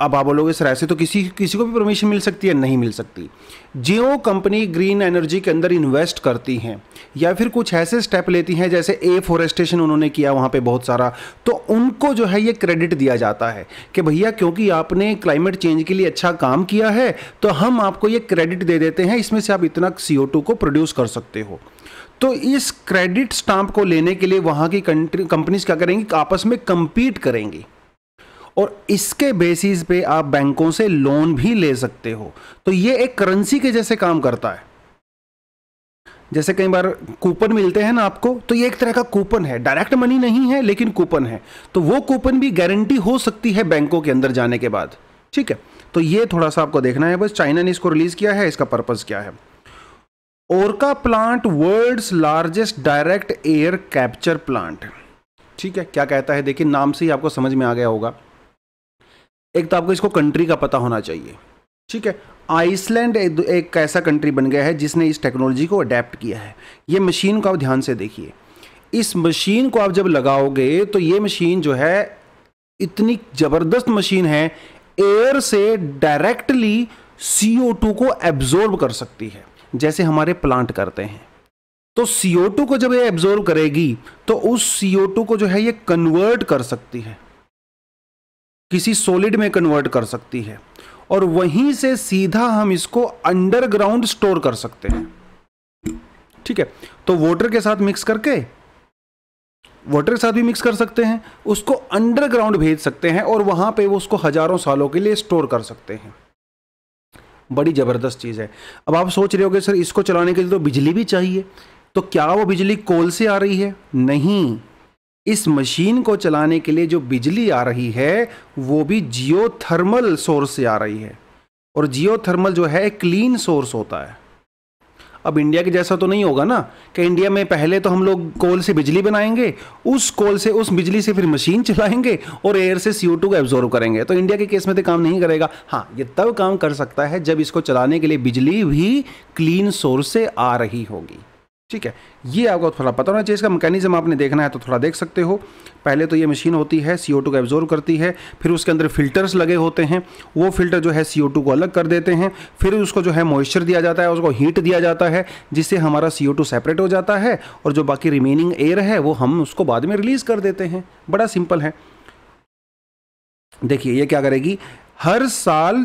अब आप बोलोगे सर ऐसे तो किसी किसी को भी परमिशन मिल सकती है नहीं मिल सकती जियो कंपनी ग्रीन एनर्जी के अंदर इन्वेस्ट करती हैं या फिर कुछ ऐसे स्टेप लेती हैं जैसे ए फॉरेस्टेशन उन्होंने किया वहाँ पे बहुत सारा तो उनको जो है ये क्रेडिट दिया जाता है कि भैया क्योंकि आपने क्लाइमेट चेंज के लिए अच्छा काम किया है तो हम आपको ये क्रेडिट दे देते हैं इसमें से आप इतना सी को प्रोड्यूस कर सकते हो तो इस क्रेडिट स्टाम्प को लेने के लिए वहाँ की कंट्री कंपनीज क्या करेंगी आपस में कंपीट करेंगी और इसके बेसिस पे आप बैंकों से लोन भी ले सकते हो तो ये एक करेंसी के जैसे काम करता है जैसे कई बार कूपन मिलते हैं ना आपको तो ये एक तरह का कूपन है डायरेक्ट मनी नहीं है लेकिन कूपन है तो वो कूपन भी गारंटी हो सकती है बैंकों के अंदर जाने के बाद ठीक है तो ये थोड़ा सा आपको देखना है बस चाइना ने इसको रिलीज किया है इसका पर्पज क्या है Orca plant world's largest direct air capture plant ठीक है क्या कहता है देखिए नाम से ही आपको समझ में आ गया होगा एक तो आपको इसको कंट्री का पता होना चाहिए ठीक है आइसलैंड एक, ऐसा कंट्री बन गया है जिसने इस टेक्नोलॉजी को अडेप्ट किया है ये मशीन को आप ध्यान से देखिए इस मशीन को आप जब लगाओगे तो ये मशीन जो है इतनी ज़बरदस्त मशीन है एयर से डायरेक्टली सी को एब्जॉर्ब कर सकती है जैसे हमारे प्लांट करते हैं तो CO2 को जब ये एब्जॉर्ब करेगी तो उस CO2 को जो है ये कन्वर्ट कर सकती है किसी सॉलिड में कन्वर्ट कर सकती है और वहीं से सीधा हम इसको अंडरग्राउंड स्टोर कर सकते हैं ठीक है तो वाटर के साथ मिक्स करके वाटर के साथ भी मिक्स कर सकते हैं उसको अंडरग्राउंड भेज सकते हैं और वहां पे वो उसको हज़ारों सालों के लिए स्टोर कर सकते हैं बड़ी ज़बरदस्त चीज़ है अब आप सोच रहे होगे सर इसको चलाने के लिए तो बिजली भी चाहिए तो क्या वो बिजली कोल से आ रही है नहीं इस मशीन को चलाने के लिए जो बिजली आ रही है वो भी जियो थर्मल सोर्स से आ रही है और जियो थर्मल जो है क्लीन सोर्स होता है अब इंडिया के जैसा तो नहीं होगा ना कि इंडिया में पहले तो हम लोग कोल से बिजली बनाएंगे उस कोल से उस बिजली से फिर मशीन चलाएंगे और एयर से सी टू को एब्जॉर्व करेंगे तो इंडिया के केस में तो काम नहीं करेगा हाँ ये तब काम कर सकता है जब इसको चलाने के लिए बिजली भी क्लीन सोर्स से आ रही होगी ठीक है ये आपको थोड़ा पता होना चाहिए इसका मैकेनिज्म आपने देखना है तो थोड़ा देख सकते हो पहले तो ये मशीन होती है सी को एब्जॉर्व करती है फिर उसके अंदर फिल्टर्स लगे होते हैं वो फिल्टर जो है सी को अलग कर देते हैं फिर उसको जो है मॉइस्चर दिया जाता है उसको हीट दिया जाता है जिससे हमारा सी सेपरेट हो जाता है और जो बाकी रिमेनिंग एयर है वो हम उसको बाद में रिलीज़ कर देते हैं बड़ा सिंपल है देखिए ये क्या करेगी हर साल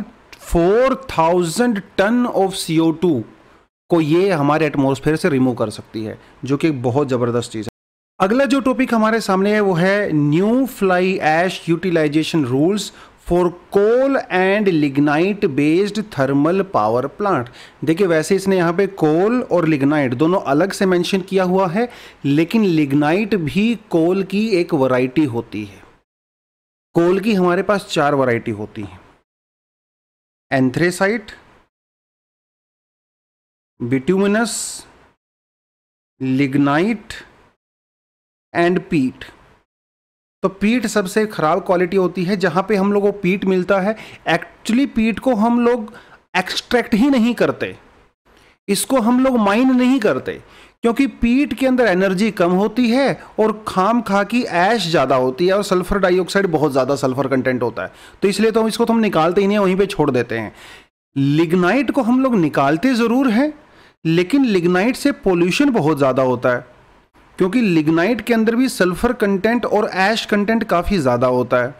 4000 टन ऑफ टू को ये हमारे एटमोसफेयर से रिमूव कर सकती है जो कि बहुत ज़बरदस्त चीज़ है अगला जो टॉपिक हमारे सामने है वो है new fly ash utilisation rules for coal and lignite based thermal power plant देखिए वैसे इसने यहाँ पे कोल और लिग्नाइट दोनों अलग से मेंशन किया हुआ है लेकिन लिग्नाइट भी कोल की एक वैरायटी होती है कोल की हमारे पास चार वैरायटी होती है एंथ्रेसाइट बिट्यूमिनस लिग्नाइट एंड पीट तो पीट सबसे ख़राब क्वालिटी होती है जहां पे हम लोगों को पीट मिलता है एक्चुअली पीट को हम लोग एक्सट्रैक्ट ही नहीं करते इसको हम लोग माइन नहीं करते क्योंकि पीट के अंदर एनर्जी कम होती है और खाम खा की ऐश ज़्यादा होती है और सल्फर डाइऑक्साइड बहुत ज़्यादा सल्फर कंटेंट होता है तो इसलिए तो हम इसको तो हम निकालते ही नहीं वहीं पे छोड़ देते हैं लिग्नाइट को हम लोग निकालते ज़रूर हैं लेकिन लिग्नाइट से पोल्यूशन बहुत ज़्यादा होता है क्योंकि लिग्नाइट के अंदर भी सल्फर कंटेंट और ऐश कंटेंट काफ़ी ज़्यादा होता है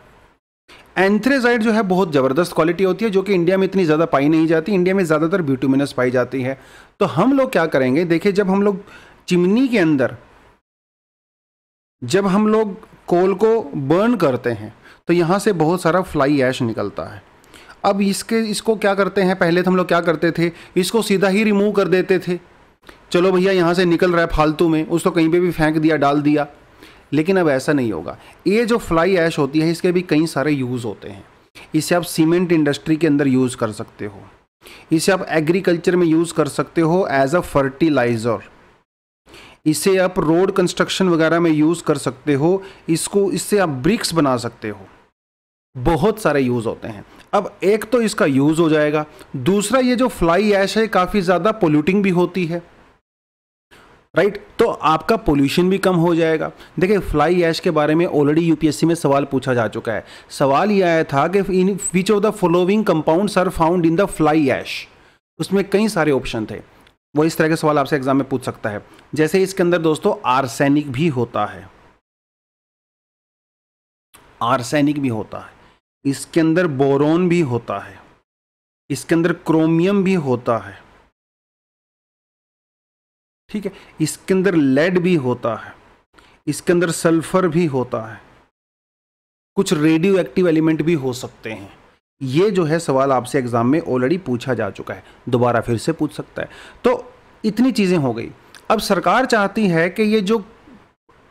एंथ्रेजाइड जो है बहुत ज़बरदस्त क्वालिटी होती है जो कि इंडिया में इतनी ज़्यादा पाई नहीं जाती इंडिया में ज़्यादातर ब्यूटूमिनस पाई जाती है तो हम लोग क्या करेंगे देखिए जब हम लोग चिमनी के अंदर जब हम लोग कोल को बर्न करते हैं तो यहाँ से बहुत सारा फ्लाई ऐश निकलता है अब इसके इसको क्या करते हैं पहले तो हम लोग क्या करते थे इसको सीधा ही रिमूव कर देते थे चलो भैया यहाँ से निकल रहा है फालतू में उसको तो कहीं पे भी फेंक दिया डाल दिया लेकिन अब ऐसा नहीं होगा ये जो फ्लाई ऐश होती है इसके भी कई सारे यूज़ होते हैं इसे आप सीमेंट इंडस्ट्री के अंदर यूज़ कर सकते हो इसे आप एग्रीकल्चर में यूज़ कर सकते हो एज अ फर्टिलाइज़र इसे आप रोड कंस्ट्रक्शन वगैरह में यूज़ कर सकते हो इसको इससे आप ब्रिक्स बना सकते हो बहुत सारे यूज़ होते हैं अब एक तो इसका यूज़ हो जाएगा दूसरा ये जो फ्लाई ऐश है काफ़ी ज़्यादा पोल्यूटिंग भी होती है राइट right? तो आपका पोल्यूशन भी कम हो जाएगा देखिए फ्लाई ऐश के बारे में ऑलरेडी यूपीएससी में सवाल पूछा जा चुका है सवाल यह आया था कि in which of the following compound are found in the fly ash उसमें कई सारे ऑप्शन थे वो इस तरह के सवाल आपसे एग्जाम में पूछ सकता है जैसे इसके अंदर दोस्तों आर्सैनिक भी होता है आर्सैनिक भी होता है इसके अंदर बोरोन भी होता है इसके अंदर क्रोमियम भी होता है ठीक है इसके अंदर लेड भी होता है इसके अंदर सल्फर भी होता है कुछ रेडियो एक्टिव एलिमेंट भी हो सकते हैं ये जो है सवाल आपसे एग्ज़ाम में ऑलरेडी पूछा जा चुका है दोबारा फिर से पूछ सकता है तो इतनी चीज़ें हो गई अब सरकार चाहती है कि ये जो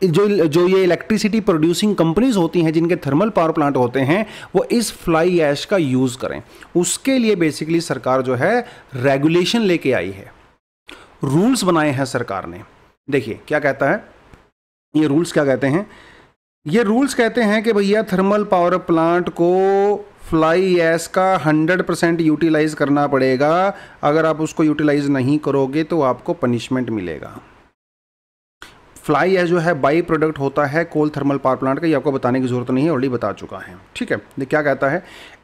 जो जो ये इलेक्ट्रिसिटी प्रोड्यूसिंग कंपनीज होती हैं जिनके थर्मल पावर प्लांट होते हैं वो इस फ्लाई ऐश का यूज़ करें उसके लिए बेसिकली सरकार जो है रेगुलेशन लेके आई है रूल्स बनाए हैं सरकार ने देखिए क्या कहता है ये रूल्स क्या कहते हैं ये रूल्स कहते हैं कि भैया थर्मल पावर प्लांट को फ्लाई ऐस का 100 परसेंट यूटिलाइज़ करना पड़ेगा अगर आप उसको यूटिलाइज़ नहीं करोगे तो आपको पनिशमेंट मिलेगा फ्लाई एश जो है बाई प्रोडक्ट होता है कोल थर्मल पावर प्लांट का ये आपको बताने की जरूरत नहीं है ऑलरेडी बता चुका है ठीक है ये क्या कहता है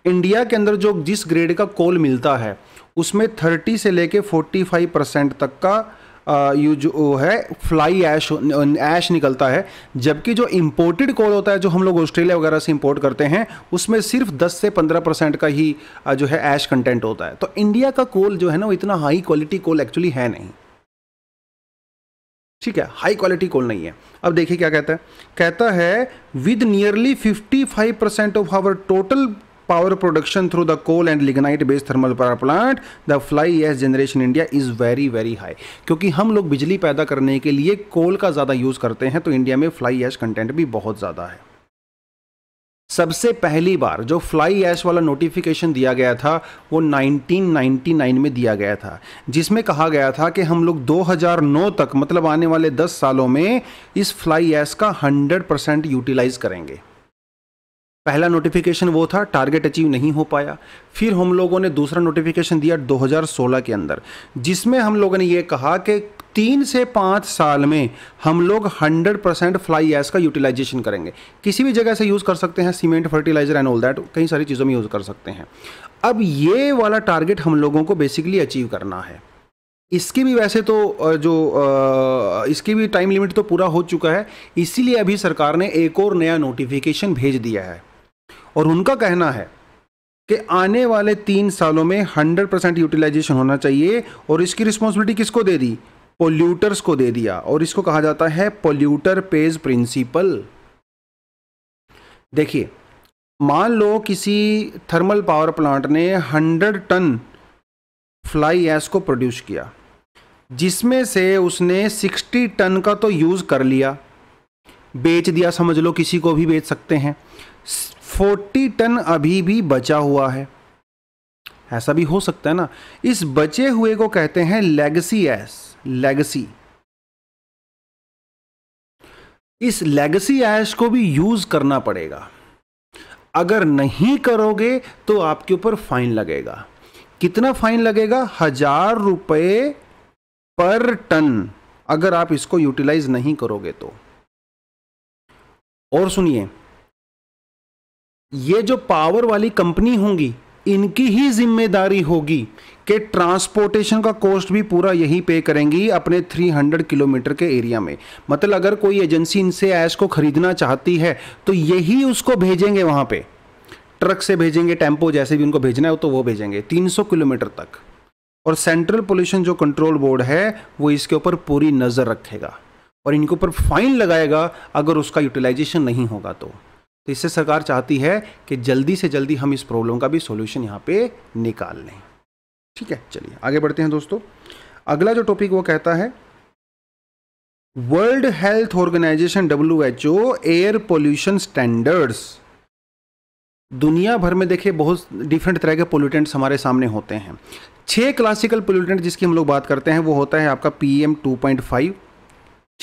इंडिया के अंदर जो जिस ग्रेड का कोल मिलता है उसमें थर्टी से लेके फोर्टी फाइव परसेंट तक का यू जो है फ्लाई ऐश ऐश निकलता है जबकि जो इम्पोर्टेड कोल होता है जो हम लोग ऑस्ट्रेलिया वगैरह से इंपोर्ट करते हैं उसमें सिर्फ 10 से 15 परसेंट का ही जो है ऐश कंटेंट होता है तो इंडिया का कोल जो है ना वो इतना हाई क्वालिटी कोल एक्चुअली है नहीं ठीक है हाई क्वालिटी कोल नहीं है अब देखिए क्या कहता है कहता है with nearly 55 five percent of our total power production through the coal and lignite based thermal power plant the fly ash generation India is very very high क्योंकि हम लोग बिजली पैदा करने के लिए कोल का ज्यादा यूज करते हैं तो इंडिया में फ्लाई एस कंटेंट भी बहुत ज्यादा है सबसे पहली बार जो फ्लाई ऐश वाला नोटिफिकेशन दिया गया था वो 1999 में दिया गया था जिसमें कहा गया था कि हम लोग 2009 तक मतलब आने वाले 10 सालों में इस फ्लाई ऐश का 100 परसेंट यूटिलाइज करेंगे पहला नोटिफिकेशन वो था टारगेट अचीव नहीं हो पाया फिर हम लोगों ने दूसरा नोटिफिकेशन दिया 2016 के अंदर जिसमें हम लोगों ने ये कहा कि तीन से पाँच साल में हम लोग 100 परसेंट फ्लाई एस का यूटिलाइजेशन करेंगे किसी भी जगह से यूज़ कर सकते हैं cement fertiliser and all that कई सारी चीज़ों में यूज़ कर सकते हैं अब ये वाला टारगेट हम लोगों को बेसिकली अचीव करना है इसकी भी वैसे तो जो इसकी भी टाइम लिमिट तो पूरा हो चुका है इसीलिए अभी सरकार ने एक और नया नोटिफिकेशन भेज दिया है और उनका कहना है कि आने वाले तीन सालों में 100 परसेंट यूटिलाइजेशन होना चाहिए और इसकी रिस्पॉन्सिबिलिटी किसको दे दी पोल्यूटर्स को दे दिया और इसको कहा जाता है पोल्यूटर पेज प्रिंसिपल देखिए मान लो किसी थर्मल पावर प्लांट ने 100 टन फ्लाई एस को प्रोड्यूस किया जिसमें से उसने 60 टन का तो यूज़ कर लिया बेच दिया समझ लो किसी को भी बेच सकते हैं 40 टन अभी भी बचा हुआ है ऐसा भी हो सकता है ना इस बचे हुए को कहते हैं लेगसी एस लेगेसी इस लेगेसी ऐश को भी यूज करना पड़ेगा अगर नहीं करोगे तो आपके ऊपर फाइन लगेगा कितना फाइन लगेगा हजार रुपए पर टन अगर आप इसको यूटिलाइज नहीं करोगे तो और सुनिए ये जो पावर वाली कंपनी होंगी इनकी ही जिम्मेदारी होगी कि ट्रांसपोर्टेशन का कॉस्ट भी पूरा यहीं पे करेंगी अपने 300 किलोमीटर के एरिया में मतलब अगर कोई एजेंसी इनसे ऐश को ख़रीदना चाहती है तो यही उसको भेजेंगे वहाँ पे ट्रक से भेजेंगे टेम्पो जैसे भी उनको भेजना है तो वो भेजेंगे 300 किलोमीटर तक और सेंट्रल पोल्यूशन जो कंट्रोल बोर्ड है वो इसके ऊपर पूरी नज़र रखेगा और इनके ऊपर फाइन लगाएगा अगर उसका यूटिलाइजेशन नहीं होगा तो तो इससे सरकार चाहती है कि जल्दी से जल्दी हम इस प्रॉब्लम का भी सॉल्यूशन यहाँ पे निकाल लें ठीक है चलिए आगे बढ़ते हैं दोस्तों अगला जो टॉपिक वो कहता है World Health Organisation W H O air pollution standards दुनिया भर में देखिए बहुत डिफरेंट तरह के पोल्यूटेंट्स हमारे सामने होते हैं छह क्लासिकल पोल्यूटेंट जिसकी हम लोग बात करते हैं वो होता है आपका P M two point five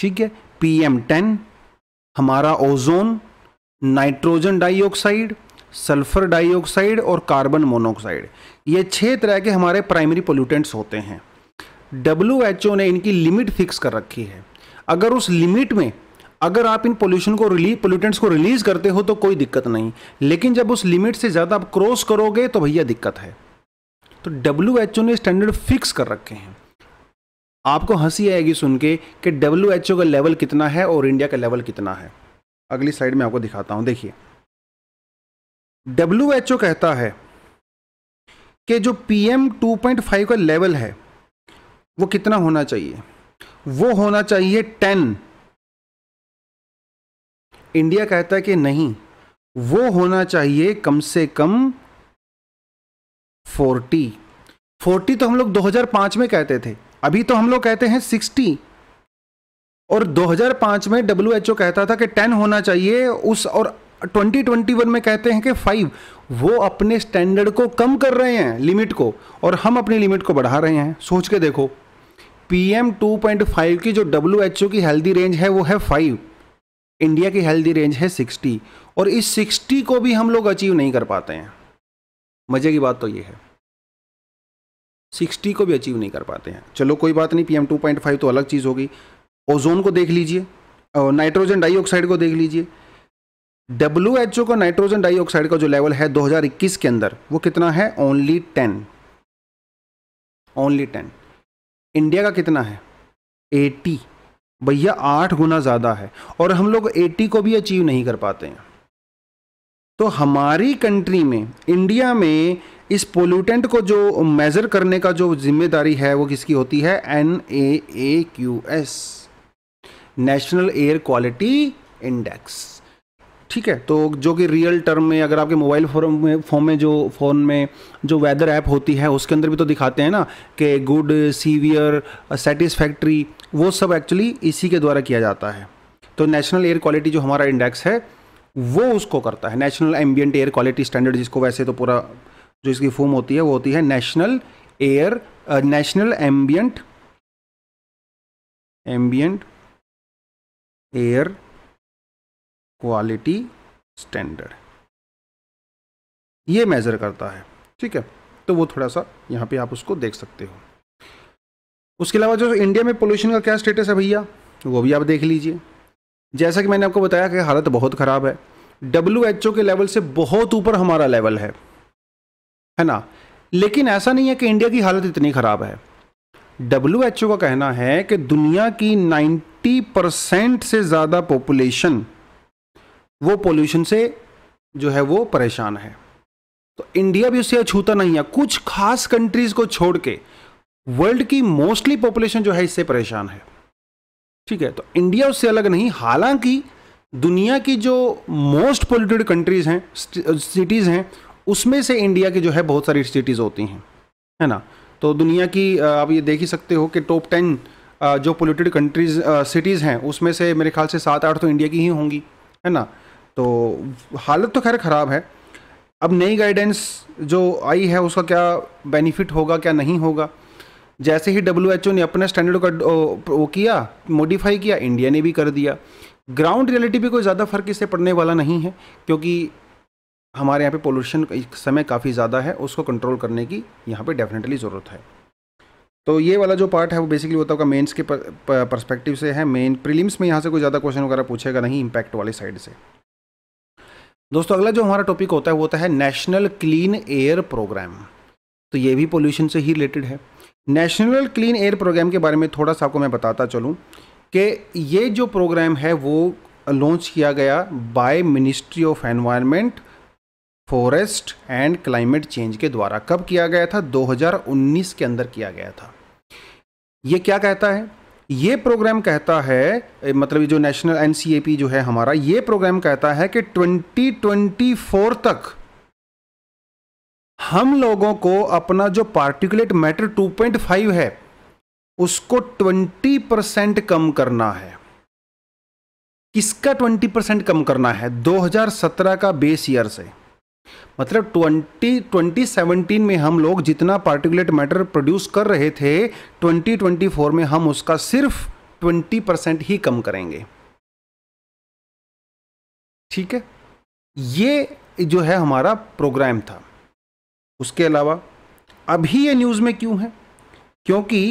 ठीक है पी एम टेन हमारा ozone nitrogen dioxide sulphur dioxide और कार्बन मोनोऑक्साइड ये छह तरह के हमारे प्राइमरी पोल्यूटेंट्स होते हैं डब्ल्यू ने इनकी लिमिट फिक्स कर रखी है अगर उस लिमिट में अगर आप इन पोल्यूशन को रिली पोल्यूटेंट्स को रिलीज़ करते हो तो कोई दिक्कत नहीं लेकिन जब उस लिमिट से ज़्यादा आप क्रॉस करोगे तो भैया दिक्कत है तो डब्ल्यू ने स्टैंडर्ड फिक्स कर रखे हैं आपको हंसी आएगी सुन के कि डब्ल्यू का लेवल कितना है और इंडिया का लेवल कितना है अगली स्लाइड में आपको दिखाता हूँ देखिए डब्ल्यू एच ओ कहता है कि जो P M two point five का लेवल है वो कितना होना चाहिए वो होना चाहिए टेन इंडिया कहता है कि नहीं वो होना चाहिए कम से कम फोर्टी फोर्टी तो हम लोग 2005 में कहते थे अभी तो हम लोग कहते हैं सिक्सटी और 2005 में डब्ल्यू कहता था कि टेन होना चाहिए उस और 2021 में कहते हैं कि फाइव वो अपने स्टैंडर्ड को कम कर रहे हैं लिमिट को और हम अपनी लिमिट को बढ़ा रहे हैं सोच के देखो पीएम फाइव की जो डब्ल्यू की हेल्दी रेंज है वो है फाइव इंडिया की हेल्दी रेंज है सिक्सटी और इस सिक्सटी को भी हम लोग अचीव नहीं कर पाते हैं मज़े की बात तो ये है सिक्सटी को भी अचीव नहीं कर पाते हैं चलो कोई बात नहीं पीएम 2.5 तो अलग चीज़ होगी ओजोन को देख लीजिए नाइट्रोजन डाइऑक्साइड को देख लीजिए डब्ल्यू एच ओ का नाइट्रोजन डाइऑक्साइड का जो लेवल है 2021 के अंदर वो कितना है only ten only ten India का कितना है एटी भैया आठ गुना ज़्यादा है और हम लोग एटी को भी अचीव नहीं कर पाते हैं तो हमारी कंट्री में इंडिया में इस पोल्यूटेंट को जो मेज़र करने का जो जिम्मेदारी है वो किसकी होती है N A A Q S national air quality index ठीक है तो जो कि रियल टर्म में अगर आपके मोबाइल फोन में फोन में जो फ़ोन में जो वेदर ऐप होती है उसके अंदर भी तो दिखाते हैं ना कि गुड सीवियर सेटिस्फैक्ट्री वो सब एक्चुअली इसी के द्वारा किया जाता है तो नेशनल एयर क्वालिटी जो हमारा इंडेक्स है वो उसको करता है national ambient air quality standard जिसको वैसे तो पूरा जो इसकी फॉर्म होती है वो होती है national air national ambient ambient air quality standard ये मेज़र करता है ठीक है तो वो थोड़ा सा यहाँ पे आप उसको देख सकते हो उसके अलावा जो इंडिया में पोल्यूशन का क्या स्टेटस है भैया वो भी आप देख लीजिए जैसा कि मैंने आपको बताया कि हालत बहुत ख़राब है डब्ल्यू एच ओ के लेवल से बहुत ऊपर हमारा लेवल है है ना लेकिन ऐसा नहीं है कि इंडिया की हालत इतनी ख़राब है डब्ल्यू एच ओ का कहना है कि दुनिया की 90 परसेंट से ज़्यादा पॉपुलेशन वो पोल्यूशन से जो है वो परेशान है तो इंडिया भी उससे अछूता नहीं है कुछ खास कंट्रीज़ को छोड़ के वर्ल्ड की मोस्टली पॉपुलेशन जो है इससे परेशान है ठीक है तो इंडिया उससे अलग नहीं हालांकि दुनिया की जो मोस्ट पोल्यूटेड कंट्रीज़ हैं सिटीज़ हैं उसमें से इंडिया की जो है बहुत सारी सिटीज़ होती हैं है ना तो दुनिया की आप ये देख ही सकते हो कि टॉप टेन जो पोल्यूटेड कंट्रीज़ सिटीज़ हैं उसमें से मेरे ख्याल से सात आठ तो इंडिया की ही होंगी है ना तो हालत तो खैर ख़राब है अब नई गाइडेंस जो आई है उसका क्या बेनिफिट होगा क्या नहीं होगा जैसे ही डब्ल्यू ने अपने स्टैंडर्ड का वो किया मॉडिफाई किया इंडिया ने भी कर दिया ग्राउंड रियलिटी भी कोई ज़्यादा फ़र्क इससे पड़ने वाला नहीं है क्योंकि हमारे यहाँ पे पोल्यूशन समय काफ़ी ज़्यादा है उसको कंट्रोल करने की यहाँ पे डेफिनेटली ज़रूरत है तो ये वाला जो पार्ट है वो बेसिकली होता होगा मेंस के पर्सपेक्टिव से है मेन प्रीलिम्स में यहाँ से कोई ज़्यादा क्वेश्चन वगैरह पूछेगा नहीं इम्पैक्ट वाली साइड से दोस्तों अगला जो हमारा टॉपिक होता है वो होता है नेशनल क्लीन एयर प्रोग्राम तो ये भी पोल्यूशन से ही रिलेटेड है नेशनल क्लीन एयर प्रोग्राम के बारे में थोड़ा सा आपको मैं बताता चलूँ कि ये जो प्रोग्राम है वो लॉन्च किया गया by ministry of environment forest and climate change के द्वारा कब किया गया था 2019 के अंदर किया गया था ये क्या कहता है ये प्रोग्राम कहता है मतलब जो नेशनल एन जो है हमारा ये प्रोग्राम कहता है कि 2024 तक हम लोगों को अपना जो पार्टिकुलेट मैटर 2.5 है उसको 20 परसेंट कम करना है किसका 20 परसेंट कम करना है 2017 का बेस ईयर से मतलब 20 2017 में हम लोग जितना पार्टिकुलेट मैटर प्रोड्यूस कर रहे थे 2024 में हम उसका सिर्फ 20 परसेंट ही कम करेंगे ठीक है ये जो है हमारा प्रोग्राम था उसके अलावा अभी ये न्यूज़ में क्यों है क्योंकि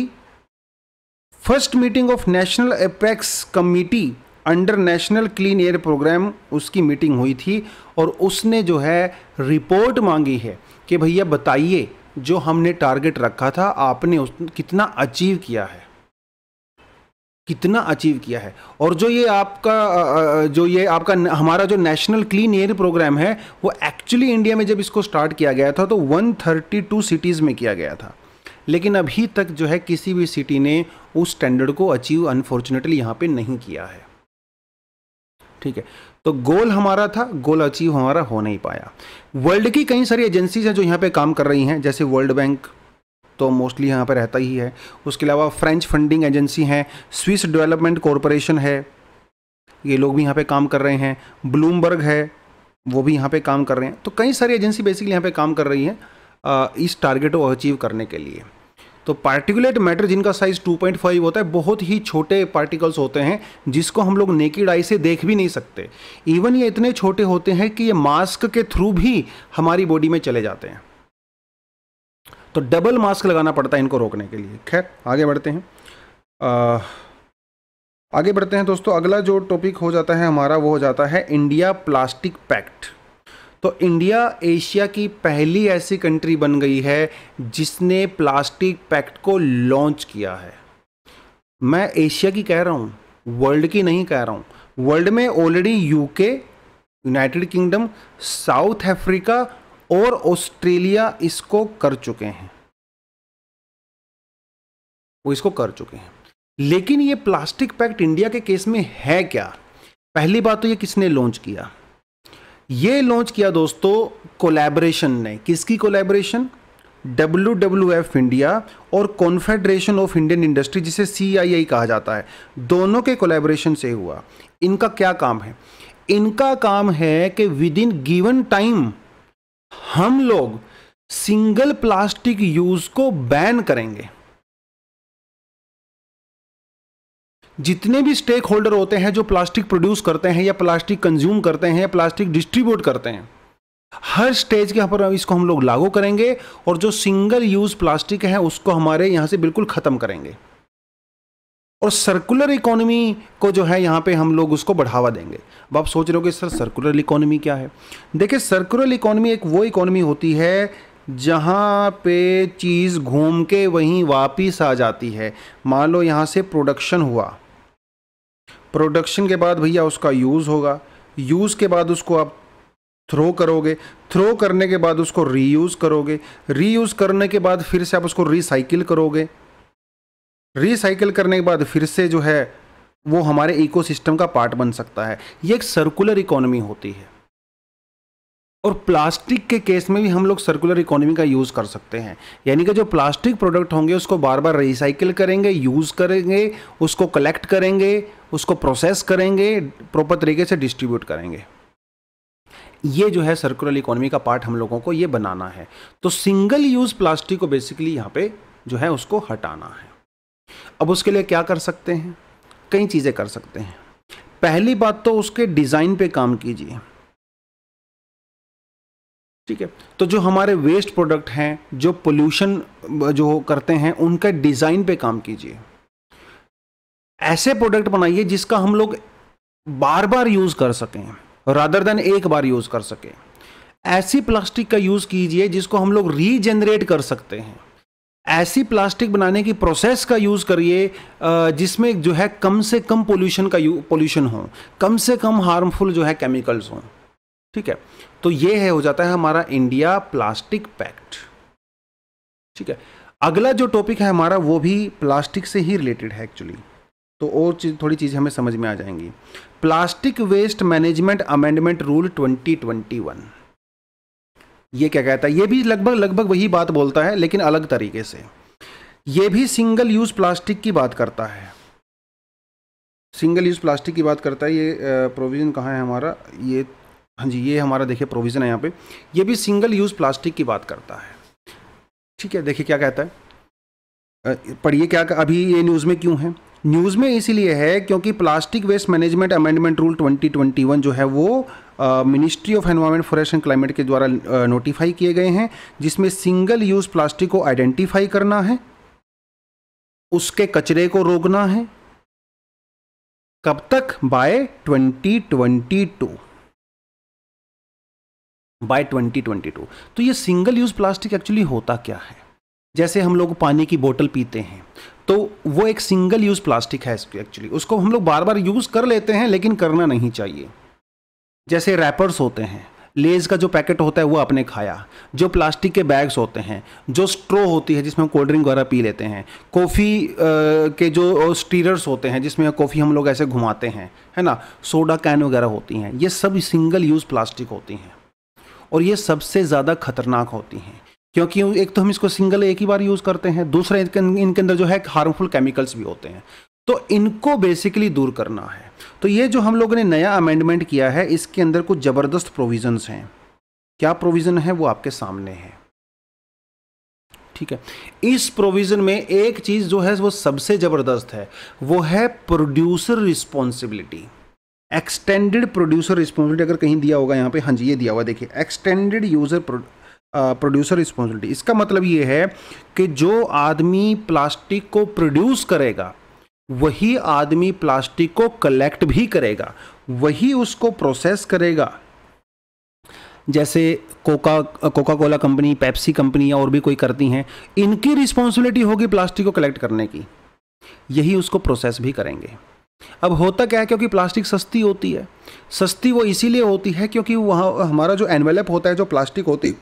first meeting of national apex committee under national clean air programme उसकी मीटिंग हुई थी और उसने जो है रिपोर्ट मांगी है कि भैया बताइए जो हमने टारगेट रखा था आपने उस कितना अचीव किया है कितना अचीव किया है और जो ये आपका जो ये आपका हमारा जो नेशनल क्लीन एयर प्रोग्राम है वो एक्चुअली इंडिया में जब इसको स्टार्ट किया गया था तो 132 सिटीज़ में किया गया था लेकिन अभी तक जो है किसी भी सिटी ने उस स्टैंडर्ड को अचीव अनफॉर्चुनेटली यहाँ पे नहीं किया है ठीक है तो गोल हमारा था गोल अचीव हमारा हो नहीं पाया वर्ल्ड की कई सारी एजेंसीज हैं जो यहाँ पे काम कर रही हैं जैसे वर्ल्ड बैंक तो मोस्टली यहाँ पर रहता ही है उसके अलावा फ्रेंच फंडिंग एजेंसी हैं स्विस डेवलपमेंट कॉरपोरेशन है ये लोग भी यहाँ पे काम कर रहे हैं ब्लूमबर्ग है वो भी यहाँ पे काम कर रहे हैं तो कई सारी एजेंसी बेसिकली यहाँ पे काम कर रही हैं इस टारगेट को अचीव करने के लिए तो पार्टिकुलेट मैटर जिनका साइज़ 2.5 होता है बहुत ही छोटे पार्टिकल्स होते हैं जिसको हम लोग नेकेड आई से देख भी नहीं सकते इवन ये इतने छोटे होते हैं कि ये मास्क के थ्रू भी हमारी बॉडी में चले जाते हैं तो डबल मास्क लगाना पड़ता है इनको रोकने के लिए खैर आगे बढ़ते हैं आ, आगे बढ़ते हैं दोस्तों अगला जो टॉपिक हो जाता है हमारा वो हो जाता है इंडिया प्लास्टिक पैक्ट तो इंडिया एशिया की पहली ऐसी कंट्री बन गई है जिसने प्लास्टिक पैक्ट को लॉन्च किया है मैं एशिया की कह रहा हूँ वर्ल्ड की नहीं कह रहा हूँ वर्ल्ड में already UK United Kingdom South Africa और ऑस्ट्रेलिया इसको कर चुके हैं वो इसको कर चुके हैं लेकिन ये प्लास्टिक पैक्ट इंडिया के केस में है क्या पहली बात तो ये किसने लॉन्च किया ये लॉन्च किया दोस्तों कोलैबोरेशन ने किसकी collaboration W W F India और कॉन्फेडरेशन ऑफ इंडियन इंडस्ट्री जिसे सी आई आई कहा जाता है दोनों के कोलैबोरेशन से हुआ इनका क्या काम है इनका काम है कि विद इन गिवन टाइम हम लोग सिंगल प्लास्टिक यूज़ को बैन करेंगे जितने भी स्टेक होल्डर होते हैं जो प्लास्टिक प्रोड्यूस करते हैं या प्लास्टिक कंज्यूम करते हैं या प्लास्टिक डिस्ट्रीब्यूट करते हैं हर स्टेज के यहाँ पर इसको हम लोग लागू करेंगे और जो सिंगल यूज प्लास्टिक है उसको हमारे यहाँ से बिल्कुल ख़त्म करेंगे और सर्कुलर इकोनॉमी को जो है यहाँ पे हम लोग उसको बढ़ावा देंगे अब आप सोच रहे हो कि सर सर्कुलर इकोनॉमी क्या है देखिए सर्कुलर इकोनॉमी एक वो इकोनॉमी होती है जहाँ पे चीज़ घूम के वहीं वापिस आ जाती है मान लो यहाँ से प्रोडक्शन हुआ प्रोडक्शन के बाद भैया उसका यूज़ होगा यूज़ के बाद उसको आप थ्रो करोगे थ्रो करने के बाद उसको रीयूज़ करोगे रीयूज़ करने के बाद फिर से आप उसको रिसाइकिल करोगे रिसाइकिल करने के बाद फिर से जो है वो हमारे इकोसिस्टम का पार्ट बन सकता है ये एक सर्कुलर इकोनॉमी होती है और प्लास्टिक के केस में भी हम लोग सर्कुलर इकोनॉमी का यूज़ कर सकते हैं यानी कि जो प्लास्टिक प्रोडक्ट होंगे उसको बार बार रिसाइकिल करेंगे यूज़ करेंगे उसको कलेक्ट करेंगे उसको प्रोसेस करेंगे प्रॉपर तरीके से डिस्ट्रीब्यूट करेंगे ये जो है सर्कुलर इकोनॉमी का पार्ट हम लोगों को ये बनाना है तो सिंगल यूज़ प्लास्टिक को बेसिकली यहाँ पे जो है उसको हटाना है अब उसके लिए क्या कर सकते हैं कई चीज़ें कर सकते हैं पहली बात तो उसके डिज़ाइन पे काम कीजिए ठीक है तो जो हमारे वेस्ट प्रोडक्ट हैं जो पोल्यूशन जो करते हैं उनका डिज़ाइन पे काम कीजिए ऐसे प्रोडक्ट बनाइए जिसका हम लोग बार बार यूज़ कर सकें रादर देन एक बार यूज़ कर सकें ऐसी प्लास्टिक का यूज़ कीजिए जिसको हम लोग रीजनरेट कर सकते हैं ऐसी प्लास्टिक बनाने की प्रोसेस का यूज़ करिए जिसमें जो है कम से कम पोल्यूशन का पोल्यूशन हो कम से कम हार्मफुल जो है केमिकल्स हों ठीक है तो ये है हो जाता है हमारा इंडिया प्लास्टिक पैक्ट ठीक है अगला जो टॉपिक है हमारा वो भी प्लास्टिक से ही रिलेटेड है एक्चुअली तो और चीज थोड़ी चीज़ हमें समझ में आ जाएंगी plastic waste management amendment rule 2021 ये क्या कहता है ये भी लगभग लगभग वही बात बोलता है लेकिन अलग तरीके से ये भी सिंगल यूज़ प्लास्टिक की बात करता है सिंगल यूज़ प्लास्टिक की बात करता है ये प्रोविज़न कहाँ है हमारा ये हाँ जी ये हमारा देखिए प्रोविज़न है यहाँ पे ये भी सिंगल यूज़ प्लास्टिक की बात करता है ठीक है देखिए क्या कहता है पढ़िए क्या अभी ये न्यूज़ में क्यों है न्यूज़ में इसीलिए है क्योंकि plastic waste management amendment rule 2021 जो है वो ministry of environment forest and climate के द्वारा नोटिफाई किए गए हैं जिसमें सिंगल यूज़ प्लास्टिक को आइडेंटिफाई करना है उसके कचरे को रोकना है कब तक बाय 2022 बाय 2022 तो ये सिंगल यूज़ प्लास्टिक एक्चुअली होता क्या है जैसे हम लोग पानी की बोतल पीते हैं तो वो एक सिंगल यूज़ प्लास्टिक है एक्चुअली उसको हम लोग बार बार यूज़ कर लेते हैं लेकिन करना नहीं चाहिए जैसे रैपर्स होते हैं लेज का जो पैकेट होता है वो आपने खाया जो प्लास्टिक के बैग्स होते हैं जो स्ट्रो होती है जिसमें हम कोल्ड ड्रिंक वगैरह पी लेते हैं कॉफ़ी के जो स्टीरर्स होते हैं जिसमें कॉफ़ी हम लोग ऐसे घुमाते हैं है ना सोडा कैन वगैरह होती हैं ये सब सिंगल यूज़ प्लास्टिक होती हैं और ये सबसे ज़्यादा खतरनाक होती हैं क्योंकि एक तो हम इसको सिंगल एक ही बार यूज़ करते हैं दूसरा इनके अंदर जो है हार्मफुल केमिकल्स भी होते हैं तो इनको बेसिकली दूर करना है तो ये जो हम लोगों ने नया अमेंडमेंट किया है इसके अंदर कुछ ज़बरदस्त प्रोविज़न्स हैं क्या प्रोविज़न है वो आपके सामने है ठीक है इस प्रोविज़न में एक चीज़ जो है वो सबसे ज़बरदस्त है वो है producer responsibility extended producer responsibility अगर कहीं दिया होगा यहाँ पे हाँ जी ये दिया हुआ देखिए एक्सटेंडेड यूज़र प्रोड्यूसर रिस्पॉन्सिबिलिटी इसका मतलब ये है कि जो आदमी प्लास्टिक को प्रोड्यूस करेगा वही आदमी प्लास्टिक को कलेक्ट भी करेगा वही उसको प्रोसेस करेगा जैसे coca coca cola company Pepsi company या और भी कोई करती हैं इनकी रिस्पॉन्सिबिलिटी होगी प्लास्टिक को कलेक्ट करने की यही उसको प्रोसेस भी करेंगे अब होता क्या है क्योंकि प्लास्टिक सस्ती होती है सस्ती वो इसीलिए होती है क्योंकि वहाँ हमारा जो एनवेलप होता है जो प्लास्टिक होती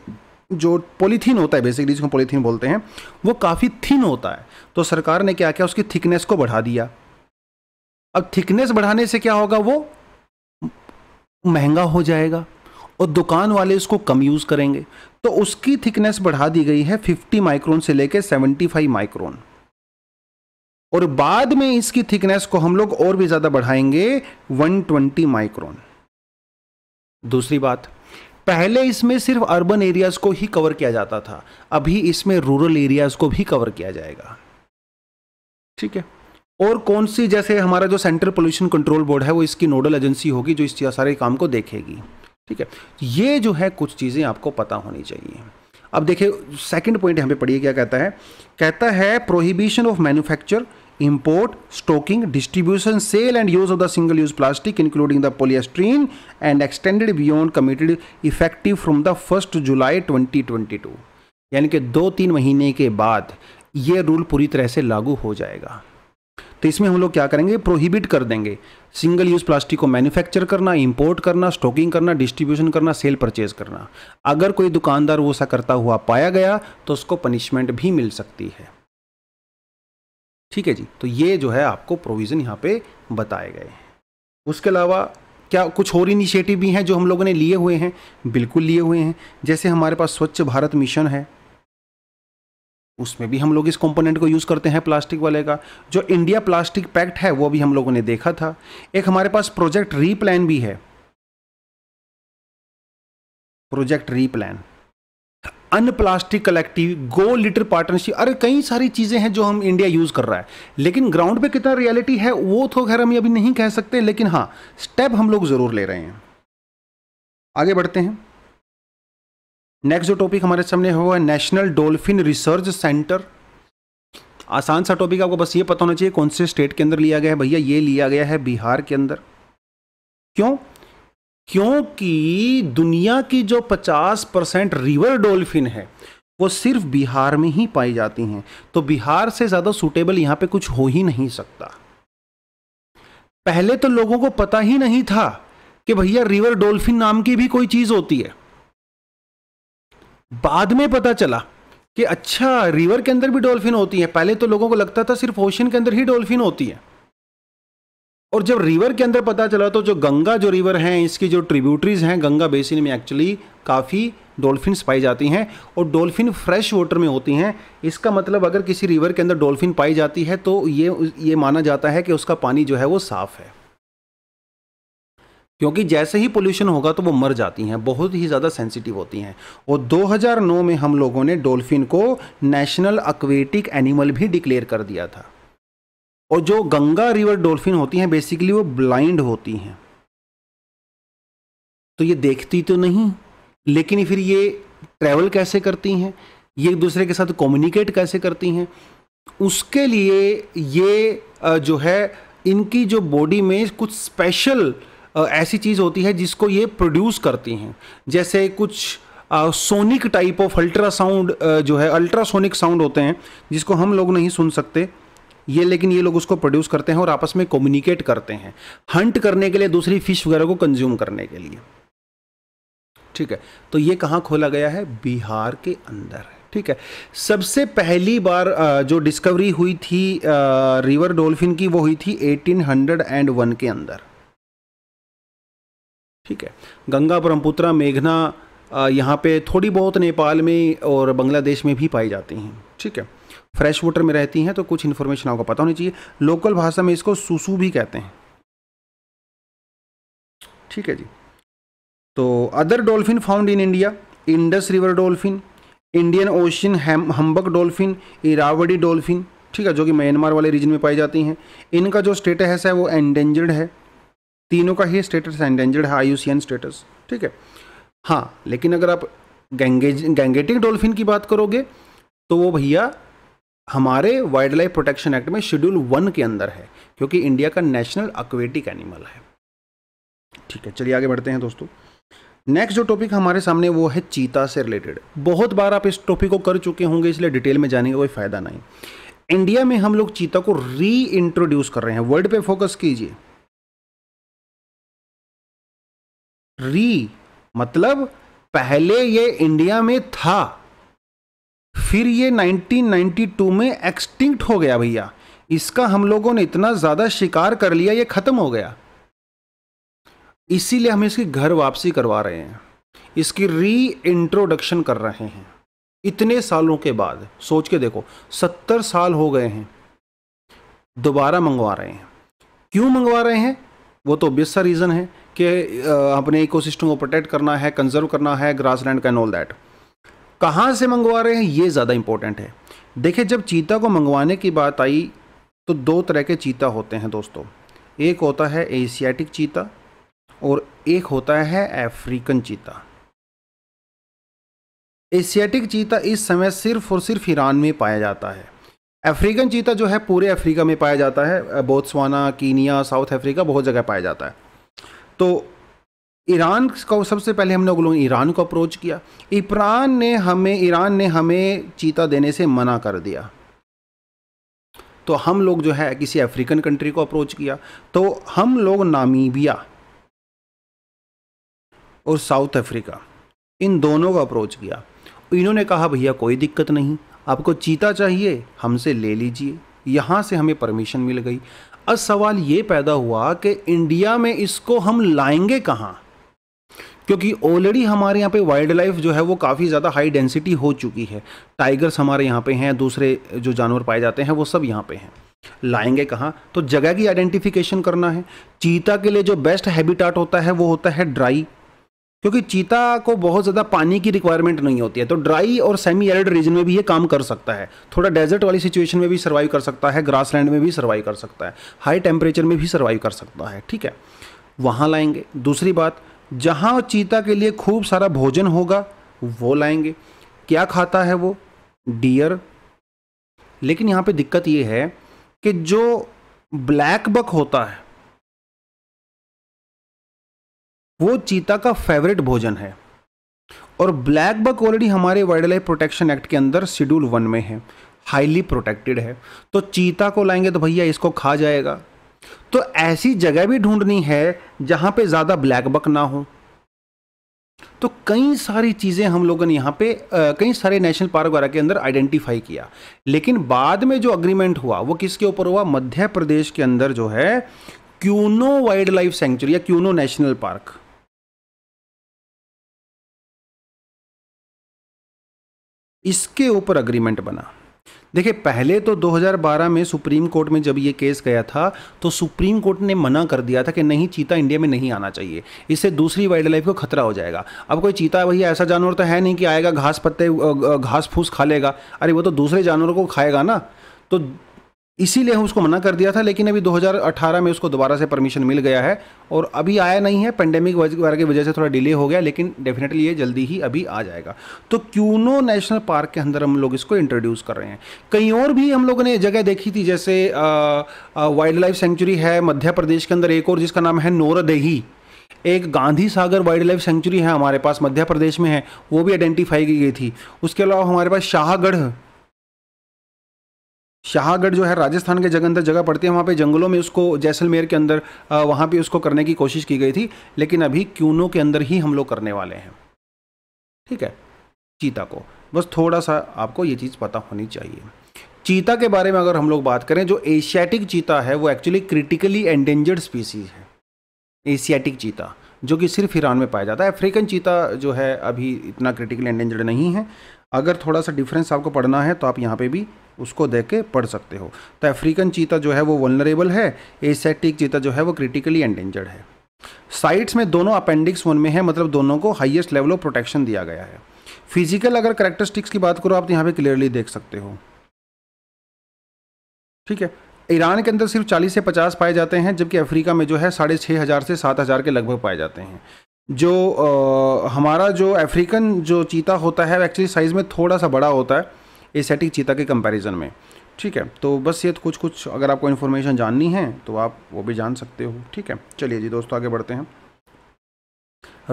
जो पॉलीथीन होता है बेसिकली जिसको पॉलीथीन बोलते हैं वो काफ़ी थिन होता है तो सरकार ने क्या किया उसकी थिकनेस को बढ़ा दिया अब थिकनेस बढ़ाने से क्या होगा वो महंगा हो जाएगा और दुकान वाले उसको कम यूज़ करेंगे तो उसकी थिकनेस बढ़ा दी गई है 50 माइक्रोन से लेकर 75 माइक्रोन और बाद में इसकी थिकनेस को हम लोग और भी ज़्यादा बढ़ाएंगे 120 माइक्रोन दूसरी बात पहले इसमें सिर्फ अर्बन एरियाज़ को ही कवर किया जाता था अभी इसमें रूरल एरियाज़ को भी कवर किया जाएगा ठीक है और कौन सी जैसे हमारा जो सेंट्रल पोल्यूशन कंट्रोल बोर्ड है वो इसकी नोडल एजेंसी होगी जो इस सारे काम को देखेगी ठीक है ये जो है कुछ चीज़ें आपको पता होनी चाहिए अब देखिए सेकंड पॉइंट यहाँ पे पढ़िए क्या कहता है कहता है prohibition of manufacture import stocking distribution sale and use of the single use plastic including the polystyrene and extended beyond committed effective from the first July 2022 यानी कि दो तीन महीने के बाद यह रूल पूरी तरह से लागू हो जाएगा तो इसमें हम लोग क्या करेंगे प्रोहिबिट कर देंगे सिंगल यूज़ प्लास्टिक को मैन्युफैक्चर करना इंपोर्ट करना स्टॉकिंग करना डिस्ट्रीब्यूशन करना सेल परचेज करना अगर कोई दुकानदार वो सा करता हुआ पाया गया तो उसको पनिशमेंट भी मिल सकती है ठीक है जी तो ये जो है आपको प्रोविज़न यहाँ पे बताए गए हैं उसके अलावा क्या कुछ और इनिशिएटिव भी हैं जो हम लोगों ने लिए हुए हैं बिल्कुल लिए हुए हैं जैसे हमारे पास स्वच्छ भारत मिशन है उसमें भी हम लोग इस कंपोनेंट को यूज़ करते हैं प्लास्टिक वाले का जो इंडिया प्लास्टिक पैक्ट है वो भी हम लोगों ने देखा था एक हमारे पास प्रोजेक्ट रीप्लान भी है project replan plastic collective go litter partnership अरे कई सारी चीज़ें हैं जो हम इंडिया यूज़ कर रहा है लेकिन ग्राउंड पे कितना रियलिटी है वो तो खैर हम अभी नहीं कह सकते लेकिन हाँ स्टेप हम लोग ज़रूर ले रहे हैं आगे बढ़ते हैं नेक्स्ट जो टॉपिक हमारे सामने हुआ है नेशनल डोल्फिन रिसर्च सेंटर आसान सा टॉपिक आपको बस ये पता होना चाहिए कौन से स्टेट के अंदर लिया गया है भैया ये लिया गया है बिहार के अंदर क्यों क्योंकि दुनिया की जो 50 परसेंट रिवर डोल्फिन है वो सिर्फ बिहार में ही पाई जाती हैं तो बिहार से ज़्यादा सुटेबल यहां पे कुछ हो ही नहीं सकता पहले तो लोगों को पता ही नहीं था कि भैया रिवर डोल्फिन नाम की भी कोई चीज़ होती है बाद में पता चला कि अच्छा रिवर के अंदर भी डॉल्फिन होती है पहले तो लोगों को लगता था सिर्फ ओशन के अंदर ही डॉल्फिन होती है और जब रिवर के अंदर पता चला तो जो गंगा जो रिवर हैं इसकी जो ट्रिब्यूटरीज हैं गंगा बेसिन में एक्चुअली काफ़ी डॉल्फिन्स पाई जाती हैं और डॉल्फिन फ्रेश वाटर में होती हैं इसका मतलब अगर किसी रिवर के अंदर डॉल्फिन पाई जाती है तो ये ये माना जाता है कि उसका पानी जो है वो साफ़ है क्योंकि जैसे ही पोल्यूशन होगा तो वो मर जाती हैं बहुत ही ज़्यादा सेंसिटिव होती हैं और 2009 में हम लोगों ने डॉल्फिन को नेशनल अक्वेटिक एनिमल भी डिक्लेयर कर दिया था और जो गंगा रिवर डॉल्फिन होती हैं बेसिकली वो ब्लाइंड होती हैं तो ये देखती तो नहीं लेकिन फिर ये ट्रैवल कैसे करती हैं ये एक दूसरे के साथ कम्युनिकेट कैसे करती हैं उसके लिए ये जो है इनकी जो बॉडी में कुछ स्पेशल ऐसी चीज़ होती है जिसको ये प्रोड्यूस करती हैं जैसे कुछ सोनिक टाइप ऑफ अल्ट्रासाउंड जो है अल्ट्रासोनिक साउंड होते हैं जिसको हम लोग नहीं सुन सकते ये लेकिन ये लोग उसको प्रोड्यूस करते हैं और आपस में कम्युनिकेट करते हैं हंट करने के लिए दूसरी फिश वगैरह को कंज्यूम करने के लिए ठीक है तो ये कहाँ खोला गया है बिहार के अंदर ठीक है सबसे पहली बार जो डिस्कवरी हुई थी रिवर डोल्फिन की वो हुई थी 1801 के अंदर ठीक है गंगा ब्रह्मपुत्रा मेघना यहाँ पे थोड़ी बहुत नेपाल में और बांग्लादेश में भी पाई जाती हैं ठीक है फ्रेश वाटर में रहती हैं तो कुछ इन्फॉर्मेशन आपको पता होनी चाहिए लोकल भाषा में इसको सुसु भी कहते हैं ठीक है जी तो other dolphin found in India Indus river dolphin Indian ocean humpback dolphin Irrawaddy dolphin ठीक है जो कि म्यांमार वाले रीजन में पाई जाती हैं इनका जो स्टेटस है वो एंडेंजर्ड है तीनों का ही स्टेटस एंडेंजर्ड है आई स्टेटस ठीक है हाँ लेकिन अगर आप गैंगेज गैंगेटिक डोल्फिन की बात करोगे तो वो भैया हमारे वाइल्ड लाइफ प्रोटेक्शन एक्ट में शेड्यूल वन के अंदर है क्योंकि इंडिया का नेशनल अक्वेटिक एनिमल है ठीक है चलिए आगे बढ़ते हैं दोस्तों नेक्स्ट जो टॉपिक हमारे सामने वो है चीता से रिलेटेड बहुत बार आप इस टॉपिक को कर चुके होंगे इसलिए डिटेल में जाने का कोई फ़ायदा नहीं इंडिया में हम लोग चीता को री इंट्रोड्यूस कर रहे हैं वर्ल्ड पे फोकस कीजिए री मतलब पहले ये इंडिया में था फिर ये 1992 में एक्सटिंक्ट हो गया भैया इसका हम लोगों ने इतना ज़्यादा शिकार कर लिया ये ख़त्म हो गया इसीलिए हम इसकी घर वापसी करवा रहे हैं इसकी री इंट्रोडक्शन कर रहे हैं इतने सालों के बाद सोच के देखो सत्तर साल हो गए हैं दोबारा मंगवा रहे हैं क्यों मंगवा रहे हैं वो तो ऑब्वियस सा रीज़न है कि अपने इकोसिस्टम को प्रोटेक्ट करना है कंजर्व करना है grassland can all that कहाँ से मंगवा रहे हैं ये ज़्यादा इंपॉर्टेंट है देखिए जब चीता को मंगवाने की बात आई तो दो तरह के चीता होते हैं दोस्तों एक होता है एशियाटिक चीता और एक होता है अफ्रीकन चीता एशियाटिक चीता इस समय सिर्फ और सिर्फ ईरान में पाया जाता है अफ्रीकन चीता जो है पूरे अफ्रीका में पाया जाता है बोत्सवाना कीनिया साउथ अफ्रीका बहुत जगह पाया जाता है तो ईरान को सबसे पहले हमने लोगों ने ईरान को अप्रोच किया ईरान ने हमें ईरान ने हमें चीता देने से मना कर दिया तो हम लोग जो है किसी अफ्रीकन कंट्री को अप्रोच किया तो हम लोग नामीबिया और साउथ अफ्रीका इन दोनों को अप्रोच किया इन्होंने कहा भैया कोई दिक्कत नहीं आपको चीता चाहिए हमसे ले लीजिए यहाँ से हमें परमिशन मिल गई अब सवाल ये पैदा हुआ कि इंडिया में इसको हम लाएंगे कहाँ क्योंकि ऑलरेडी हमारे यहाँ पे वाइल्ड लाइफ जो है वो काफ़ी ज़्यादा हाई डेंसिटी हो चुकी है टाइगर्स हमारे यहाँ पे हैं दूसरे जो जानवर पाए जाते हैं वो सब यहाँ पे हैं लाएंगे कहाँ तो जगह की आइडेंटिफिकेशन करना है चीता के लिए जो बेस्ट हैबिटाट होता है वो होता है ड्राई क्योंकि चीता को बहुत ज़्यादा पानी की रिक्वायरमेंट नहीं होती है तो ड्राई और सेमी एरिड रीजन में भी ये काम कर सकता है थोड़ा डेजर्ट वाली सिचुएशन में भी सर्वाइव कर सकता है लैंड में भी सर्वाइव कर सकता है हाई टेम्परेचर में भी सर्वाइव कर सकता है ठीक है वहाँ लाएंगे दूसरी बात जहाँ चीता के लिए खूब सारा भोजन होगा वो लाएंगे क्या खाता है वो डियर लेकिन यहाँ पे दिक्कत ये है कि जो ब्लैक बक होता है वो चीता का फेवरेट भोजन है और ब्लैक बक ऑलरेडी हमारे वाइल्ड लाइफ प्रोटेक्शन एक्ट के अंदर शेड्यूल वन में है हाईली प्रोटेक्टेड है तो चीता को लाएंगे तो भैया इसको खा जाएगा तो ऐसी जगह भी ढूंढनी है जहां पे ज़्यादा ब्लैक बक ना हो तो कई सारी चीज़ें हम लोगों ने यहाँ पे कई सारे नेशनल पार्क वगैरह के अंदर आइडेंटिफाई किया लेकिन बाद में जो अग्रीमेंट हुआ वो किसके ऊपर हुआ मध्य प्रदेश के अंदर जो है क्यूनो वाइल्ड लाइफ सेंचुरी या क्यूनो नेशनल पार्क इसके ऊपर अग्रीमेंट बना देखिए पहले तो 2012 में सुप्रीम कोर्ट में जब ये केस गया था तो सुप्रीम कोर्ट ने मना कर दिया था कि नहीं चीता इंडिया में नहीं आना चाहिए इससे दूसरी वाइल्ड लाइफ को खतरा हो जाएगा अब कोई चीता वही ऐसा जानवर तो है नहीं कि आएगा घास पत्ते घास फूस खा लेगा अरे वो तो दूसरे जानवरों को खाएगा ना तो इसीलिए हम उसको मना कर दिया था लेकिन अभी 2018 में उसको दोबारा से परमिशन मिल गया है और अभी आया नहीं है पेंडेमिक वगैरह की वजह से थोड़ा डिले हो गया लेकिन डेफिनेटली ये जल्दी ही अभी आ जाएगा तो क्यूनो नेशनल पार्क के अंदर हम लोग इसको इंट्रोड्यूस कर रहे हैं कहीं और भी हम लोगों ने जगह देखी थी जैसे वाइल्ड लाइफ सेंचुरी है मध्य प्रदेश के अंदर एक और जिसका नाम है नोरदेही एक Gandhi Sagar wildlife sanctuary है हमारे पास मध्य प्रदेश में है वो भी आइडेंटिफाई की गई थी उसके अलावा हमारे पास शाहगढ़ शाहगढ़ जो है राजस्थान के जगह जगह पड़ती है वहाँ पे जंगलों में उसको जैसलमेर के अंदर वहाँ पे उसको करने की कोशिश की गई थी लेकिन अभी क्यूनो के अंदर ही हम लोग करने वाले हैं ठीक है चीता को बस थोड़ा सा आपको ये चीज़ पता होनी चाहिए चीता के बारे में अगर हम लोग बात करें जो एशियाटिक चीता है वो एक्चुअली क्रिटिकली एंडेंजर्ड स्पीसीज है एशियाटिक चीता जो कि सिर्फ ईरान में पाया जाता है अफ्रीकन चीता जो है अभी इतना क्रिटिकली एंडेंजर्ड नहीं है अगर थोड़ा सा डिफरेंस आपको पढ़ना है तो आप यहाँ पे भी उसको दे के पढ़ सकते हो तो अफ्रीकन चीता जो है वो वनरेबल है एसेटिक चीता जो है वो क्रिटिकली एंडेंजर्ड है साइट्स में दोनों अपेंडिक्स वन में है मतलब दोनों को हाइएस्ट लेवल ऑफ प्रोटेक्शन दिया गया है फिजिकल अगर करेक्टरिस्टिक्स की बात करो आप तो यहाँ पर क्लियरली देख सकते हो ठीक है ईरान के अंदर सिर्फ 40 से 50 पाए जाते हैं जबकि अफ्रीका में जो है साढ़े छः हज़ार से सात हज़ार के लगभग पाए जाते हैं जो आ, हमारा जो अफ्रीकन जो चीता होता है वो एक्चुअली साइज़ में थोड़ा सा बड़ा होता है एसेटिक चीता के कंपैरिजन में ठीक है तो बस ये तो कुछ कुछ अगर आपको इन्फॉर्मेशन जाननी है तो आप वो भी जान सकते हो ठीक है चलिए जी दोस्तों आगे बढ़ते हैं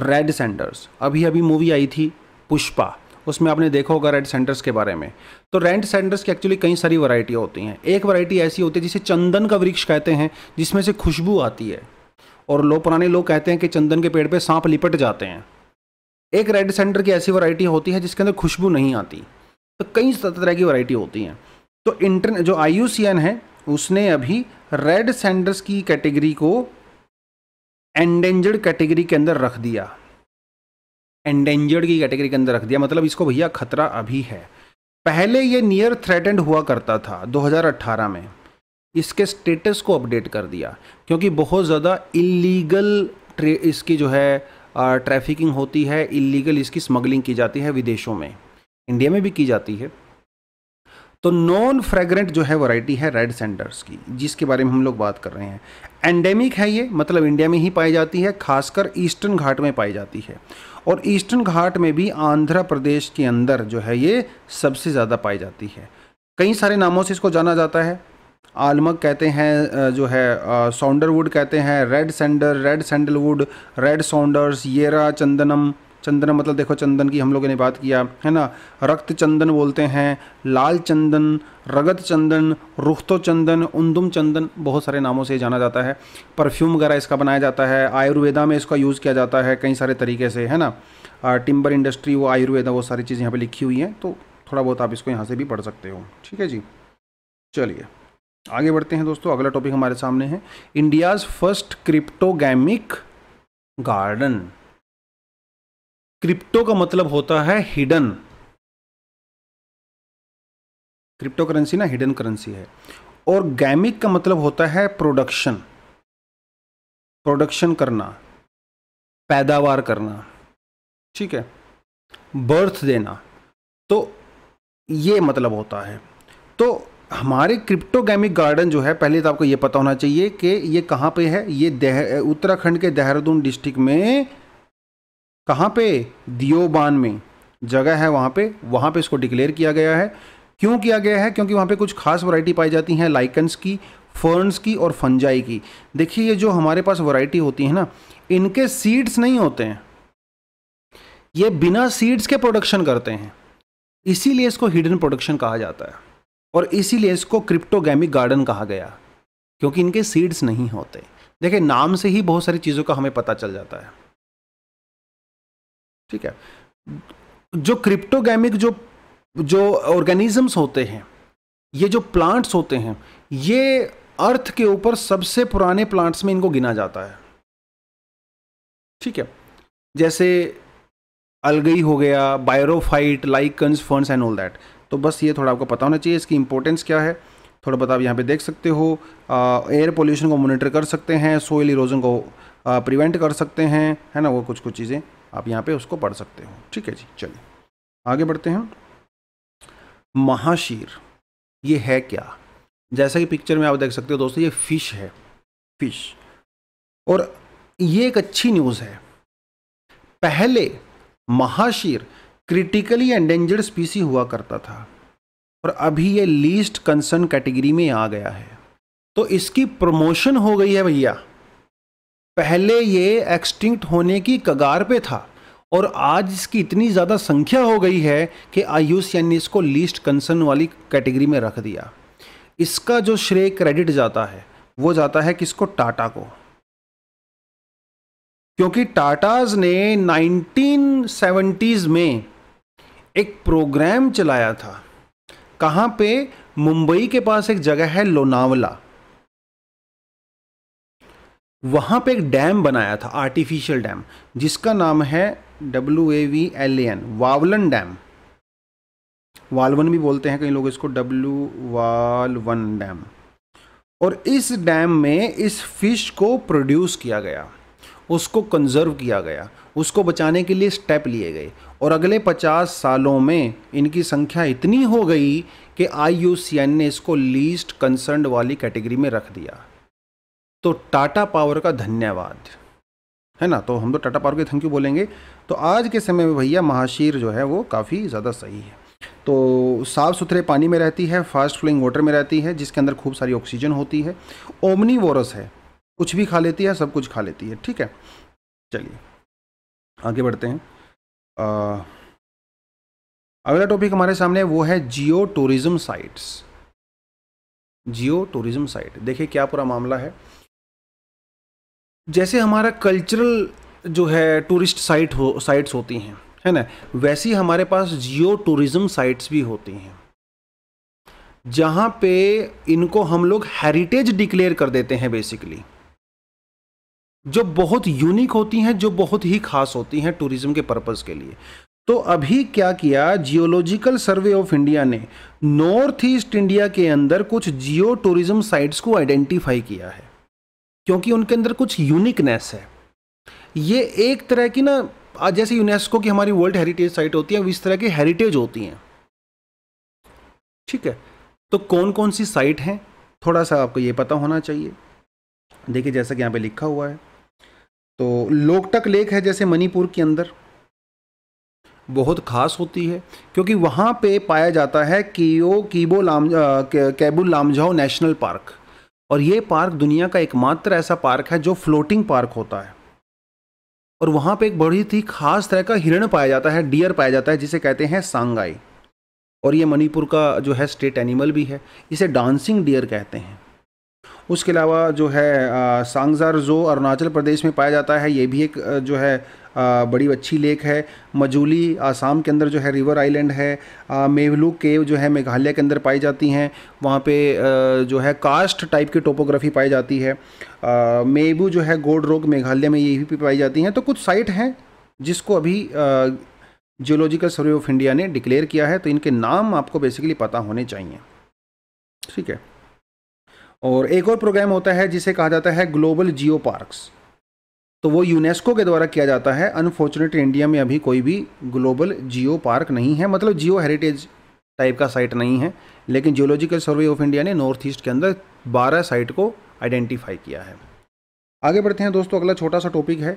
रेड सेंडर्स अभी अभी मूवी आई थी पुष्पा उसमें आपने देखा होगा रेड सेंडर्स के बारे में तो रेड सेंडर्स की एक्चुअली कई सारी वैरायटियाँ होती हैं एक वरायटी ऐसी होती है जिसे चंदन का वृक्ष कहते हैं जिसमें से खुशबू आती है और लोग पुराने लोग कहते हैं कि चंदन के पेड़ पे सांप लिपट जाते हैं एक रेड सेंडर की ऐसी वरायटी होती है जिसके अंदर खुशबू नहीं आती तो कई तरह की वैरायटी होती हैं तो इंटर जो आई है उसने अभी रेड सैंडर्स की कैटेगरी को एंडेंजर्ड कैटेगरी के अंदर रख दिया एंडेंजर्ड की कैटेगरी के अंदर रख दिया मतलब इसको भैया खतरा अभी है पहले ये नियर थ्रेटेंड हुआ करता था 2018 में इसके स्टेटस को अपडेट कर दिया क्योंकि बहुत ज़्यादा इलीगल इसकी जो है ट्रैफिकिंग होती है इलीगल इसकी स्मगलिंग की जाती है विदेशों में इंडिया में भी की जाती है तो नॉन फ्रेगरेंट जो है वैरायटी है रेड सेंडर्स की जिसके बारे में हम लोग बात कर रहे हैं एंडेमिक है ये मतलब इंडिया में ही पाई जाती है खासकर ईस्टर्न घाट में पाई जाती है और ईस्टर्न घाट में भी आंध्र प्रदेश के अंदर जो है ये सबसे ज़्यादा पाई जाती है कई सारे नामों से इसको जाना जाता है आलमक कहते हैं जो है सौंडरवुड कहते हैं red sander red sandalwood red sanders Yerra Chandanam चंदन मतलब देखो चंदन की हम लोगों ने बात किया है ना रक्त चंदन बोलते हैं लाल चंदन रगत चंदन रुख्तो चंदन उन्दुम चंदन बहुत सारे नामों से जाना जाता है परफ्यूम वगैरह इसका बनाया जाता है आयुर्वेदा में इसका यूज़ किया जाता है कई सारे तरीके से है ना टिम्बर इंडस्ट्री वो आयुर्वेदा वो सारी चीज़ यहाँ पर लिखी हुई हैं तो थोड़ा बहुत आप इसको यहाँ से भी पढ़ सकते हो ठीक है जी चलिए आगे बढ़ते हैं दोस्तों अगला टॉपिक हमारे सामने है India's first cryptogamic garden crypto का मतलब होता है हिडन क्रिप्टो करेंसी ना हिडन करेंसी है और गैमिक का मतलब होता है प्रोडक्शन प्रोडक्शन करना पैदावार करना ठीक है बर्थ देना तो ये मतलब होता है तो हमारे गैमिक गार्डन जो है पहले तो आपको ये पता होना चाहिए कि ये कहाँ पे है ये उत्तराखंड के देहरादून डिस्ट्रिक्ट में कहाँ पे दियोबान में जगह है वहाँ पे वहाँ पे इसको डिक्लेयर किया गया है क्यों किया गया है क्योंकि वहाँ पे कुछ खास वैरायटी पाई जाती हैं लाइकन्स की फर्न्स की और फंजाई की देखिए ये जो हमारे पास वैरायटी होती है ना इनके सीड्स नहीं होते हैं ये बिना सीड्स के प्रोडक्शन करते हैं इसीलिए इसको हिडन प्रोडक्शन कहा जाता है और इसीलिए इसको क्रिप्टोगेमिक गार्डन कहा गया क्योंकि इनके सीड्स नहीं होते देखिए नाम से ही बहुत सारी चीज़ों का हमें पता चल जाता है ठीक है जो क्रिप्टोगेमिक जो जो ऑर्गेनिजम्स होते हैं ये जो प्लांट्स होते हैं ये अर्थ के ऊपर सबसे पुराने प्लांट्स में इनको गिना जाता है ठीक है जैसे अलगई हो गया bryophyte lichens ferns and all that तो बस ये थोड़ा आपको पता होना चाहिए इसकी इंपॉर्टेंस क्या है थोड़ा बहुत आप यहाँ पे देख सकते हो एयर पोल्यूशन को मॉनिटर कर सकते हैं सोइल इरोजन को प्रिवेंट कर सकते हैं है ना वो कुछ कुछ चीज़ें आप यहाँ पे उसको पढ़ सकते हो ठीक है जी चलिए आगे बढ़ते हैं महाशीर ये है क्या जैसा कि पिक्चर में आप देख सकते हो दोस्तों ये फिश है फिश और ये एक अच्छी न्यूज़ है पहले महाशीर क्रिटिकली एंडेंजर्ड स्पीसी हुआ करता था और अभी ये लीस्ट कंसर्न कैटेगरी में आ गया है तो इसकी प्रमोशन हो गई है भैया पहले ये एक्सटिंक्ट होने की कगार पे था और आज इसकी इतनी ज़्यादा संख्या हो गई है कि आई ने इसको लीस्ट कंसर्न वाली कैटेगरी में रख दिया इसका जो श्रेय क्रेडिट जाता है वो जाता है किसको टाटा को क्योंकि टाटाज ने 1970s में एक प्रोग्राम चलाया था कहाँ पे मुंबई के पास एक जगह है लोनावला वहाँ पे एक डैम बनाया था आर्टिफिशियल डैम जिसका नाम है W A V L N Wavlan dam Walwan भी बोलते हैं कई लोग इसको डब्ल्यू वालवन डैम और इस डैम में इस फिश को प्रोड्यूस किया गया उसको कंजर्व किया गया उसको बचाने के लिए स्टेप लिए गए और अगले 50 सालों में इनकी संख्या इतनी हो गई कि आई ने इसको लीस्ट कंसर्न वाली कैटेगरी में रख दिया तो टाटा पावर का धन्यवाद है ना तो हम तो टाटा पावर के थैंक यू बोलेंगे तो आज के समय में भैया महाशीर जो है वो काफ़ी ज़्यादा सही है तो साफ़ सुथरे पानी में रहती है फास्ट फ्लोइंग वाटर में रहती है जिसके अंदर खूब सारी ऑक्सीजन होती है ओमनी वोरस है कुछ भी खा लेती है सब कुछ खा लेती है ठीक है चलिए आगे बढ़ते हैं आ, अगला टॉपिक हमारे सामने वो है geo tourism sites geo tourism site देखिए क्या पूरा मामला है जैसे हमारा कल्चरल जो है टूरिस्ट साइट हो साइट्स होती हैं है ना वैसी हमारे पास जियो टूरिज़्म साइट्स भी होती हैं जहाँ पे इनको हम लोग हेरिटेज डिक्लेयर कर देते हैं बेसिकली जो बहुत यूनिक होती हैं जो बहुत ही खास होती हैं टूरिज्म के पर्पज़ के लिए तो अभी क्या किया जियोलॉजिकल सर्वे ऑफ इंडिया ने नॉर्थ ईस्ट इंडिया के अंदर कुछ जियो टूरिज़्म साइट्स को आइडेंटिफाई किया है क्योंकि उनके अंदर कुछ यूनिकनेस है ये एक तरह की ना जैसे यूनेस्को की हमारी वर्ल्ड हेरिटेज साइट होती है इस तरह की हेरिटेज होती हैं ठीक है तो कौन कौन सी साइट हैं थोड़ा सा आपको ये पता होना चाहिए देखिए जैसा कि यहाँ पे लिखा हुआ है तो लोकटक लेक है जैसे मणिपुर के अंदर बहुत खास होती है क्योंकि वहाँ पे पाया जाता है कियो कीबो लाम कैबुल लामझाओ नेशनल पार्क और ये पार्क दुनिया का एकमात्र ऐसा पार्क है जो फ्लोटिंग पार्क होता है और वहाँ पे एक बड़ी ही खास तरह का हिरण पाया जाता है डियर पाया जाता है जिसे कहते हैं सांगाई और ये मणिपुर का जो है स्टेट एनिमल भी है इसे डांसिंग डियर कहते हैं उसके अलावा जो है सांगजार ज़ो अरुणाचल प्रदेश में पाया जाता है ये भी एक जो है बड़ी अच्छी लेक है मजूली आसाम के अंदर जो है रिवर आइलैंड है मेवलू केव जो है मेघालय के अंदर पाई जाती हैं वहाँ पे जो है कास्ट टाइप की टोपोग्राफी पाई जाती है मेबू जो है गोड रोग मेघालय में ये भी पाई जाती हैं तो कुछ साइट हैं जिसको अभी जियोलॉजिकल सर्वे ऑफ इंडिया ने डिक्लेयर किया है तो इनके नाम आपको बेसिकली पता होने चाहिए ठीक है और एक और प्रोग्राम होता है जिसे कहा जाता है ग्लोबल जियो पार्क्स तो वो यूनेस्को के द्वारा किया जाता है अनफॉर्चुनेट इंडिया में अभी कोई भी ग्लोबल जियो पार्क नहीं है मतलब जियो हेरिटेज टाइप का साइट नहीं है लेकिन जियोलॉजिकल सर्वे ऑफ इंडिया ने नॉर्थ ईस्ट के अंदर बारह साइट को आइडेंटिफाई किया है आगे बढ़ते हैं दोस्तों अगला छोटा सा टॉपिक है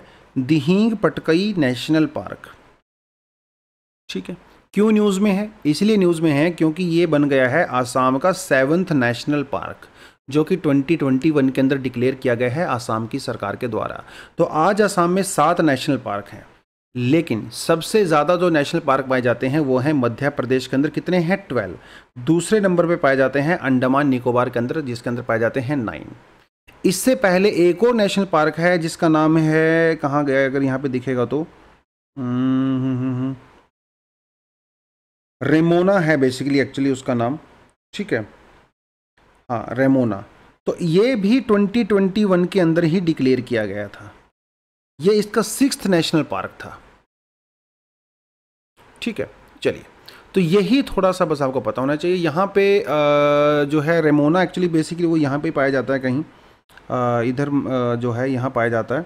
दिहिंग पटकई नेशनल पार्क ठीक है क्यों न्यूज़ में है इसलिए न्यूज़ में है क्योंकि ये बन गया है आसाम का सेवन्थ नेशनल पार्क जो कि 2021 के अंदर डिक्लेयर किया गया है आसाम की सरकार के द्वारा तो आज आसाम में सात नेशनल पार्क हैं लेकिन सबसे ज़्यादा जो नेशनल पार्क पाए जाते हैं वो हैं मध्य प्रदेश के अंदर कितने हैं ट्वेल्व दूसरे नंबर पे पाए जाते हैं अंडमान निकोबार के अंदर जिसके अंदर पाए जाते हैं नाइन इससे पहले एक और नेशनल पार्क है जिसका नाम है कहाँ गया अगर यहाँ पर दिखेगा तो रेमोना है बेसिकली एक्चुअली उसका नाम ठीक है हाँ रेमोना तो ये भी 2021 के अंदर ही डिक्लेयर किया गया था ये इसका सिक्स नेशनल पार्क था ठीक है चलिए तो यही थोड़ा सा बस आपको पता होना चाहिए यहाँ पे आ, जो है रेमोना एक्चुअली बेसिकली वो यहाँ पे पाया जाता है कहीं आ, इधर आ, जो है यहाँ पाया जाता है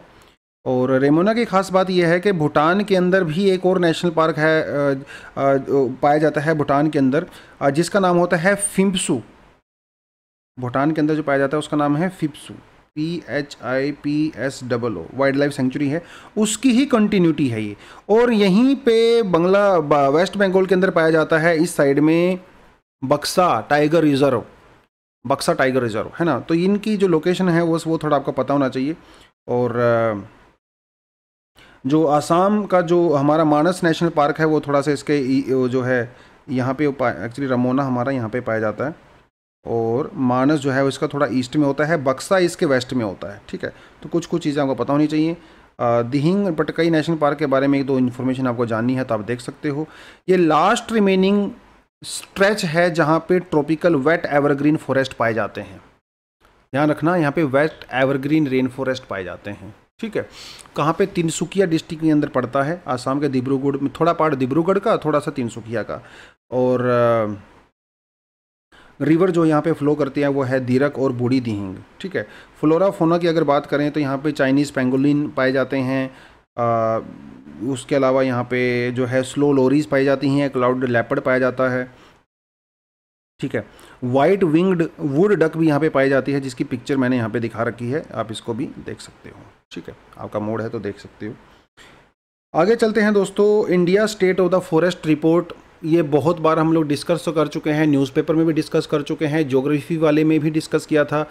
और रेमोना की खास बात यह है कि भूटान के अंदर भी एक और नेशनल पार्क है पाया जाता है भूटान के अंदर जिसका नाम होता है फिम्पसू भूटान के अंदर जो पाया जाता है उसका नाम है Phipsu P H I P S double O wildlife sanctuary है उसकी ही कंटिन्यूटी है ये और यहीं पे बंगला वेस्ट बंगाल के अंदर पाया जाता है इस साइड में Buxa tiger reserve Buxa tiger reserve है ना तो इनकी जो लोकेशन है वो वो थोड़ा आपको पता होना चाहिए और जो आसाम का जो हमारा मानस नेशनल पार्क है वो थोड़ा सा इसके जो है यहाँ पे एक्चुअली रमोना हमारा यहाँ पे पाया जाता है और मानस जो है उसका थोड़ा ईस्ट में होता है बक्सा इसके वेस्ट में होता है ठीक है तो कुछ कुछ चीज़ें आपको पता होनी चाहिए दिहिंग पटकई नेशनल पार्क के बारे में एक दो इन्फॉर्मेशन आपको जाननी है तो आप देख सकते हो ये लास्ट रिमेनिंग स्ट्रेच है जहाँ पे ट्रॉपिकल वेट एवरग्रीन फॉरेस्ट पाए जाते हैं ध्यान रखना यहाँ पे वेट एवरग्रीन रेन फॉरेस्ट पाए जाते हैं ठीक है कहाँ पे तिनसुकिया डिस्ट्रिक्ट के अंदर पड़ता है आसाम के डिब्रूगढ़ में थोड़ा पार्ट डिब्रूगढ़ का थोड़ा सा तिनसुकिया का और रिवर जो यहाँ पे फ्लो करते हैं वो है दीरक और बूढ़ी दिहिंग ठीक है फ्लोरा फोना की अगर बात करें तो यहाँ पे चाइनीज़ पेंगोलिन पाए जाते हैं आ, उसके अलावा यहाँ पे जो है स्लो लोरीज पाई जाती हैं क्लाउड लेपर्ड पाया जाता है ठीक है वाइट विंग्ड वुड डक भी यहाँ पे पाई जाती है जिसकी पिक्चर मैंने यहाँ पे दिखा रखी है आप इसको भी देख सकते हो ठीक है आपका मोड है तो देख सकते हो आगे चलते हैं दोस्तों India state of the forest report ये बहुत बार हम लोग डिस्कस तो कर चुके हैं न्यूज़पेपर में भी डिस्कस कर चुके हैं ज्योग्राफी वाले में भी डिस्कस किया था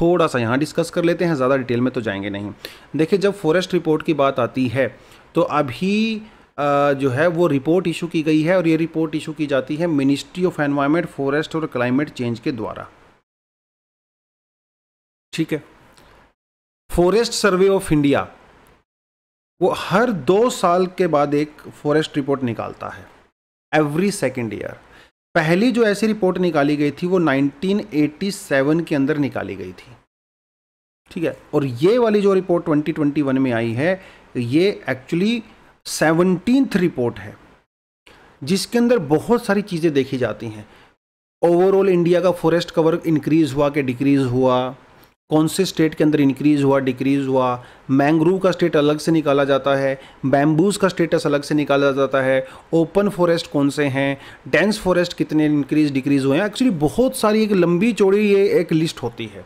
थोड़ा सा यहाँ डिस्कस कर लेते हैं ज़्यादा डिटेल में तो जाएंगे नहीं देखिए जब फॉरेस्ट रिपोर्ट की बात आती है तो अभी जो है वो रिपोर्ट इशू की गई है और ये रिपोर्ट इशू की जाती है मिनिस्ट्री ऑफ एनवायरमेंट फॉरेस्ट और क्लाइमेट चेंज के द्वारा ठीक है फॉरेस्ट सर्वे ऑफ इंडिया वो हर दो साल के बाद एक फॉरेस्ट रिपोर्ट निकालता है एवरी सेकेंड ईयर पहली जो ऐसी रिपोर्ट निकाली गई थी वो 1987 के अंदर निकाली गई थी ठीक है और ये वाली जो रिपोर्ट 2021 में आई है ये एक्चुअली सेवनटीन्थ रिपोर्ट है जिसके अंदर बहुत सारी चीज़ें देखी जाती हैं ओवरऑल इंडिया का फॉरेस्ट कवर इंक्रीज़ हुआ कि डिक्रीज़ हुआ कौन से स्टेट के अंदर इंक्रीज हुआ डिक्रीज हुआ मैंग्रोव का स्टेट अलग से निकाला जाता है बैम्बूज का स्टेटस अलग से निकाला जाता है ओपन फॉरेस्ट कौन से हैं डेंस फॉरेस्ट कितने इंक्रीज डिक्रीज हुए हैं एक्चुअली बहुत सारी एक लंबी चौड़ी ये एक लिस्ट होती है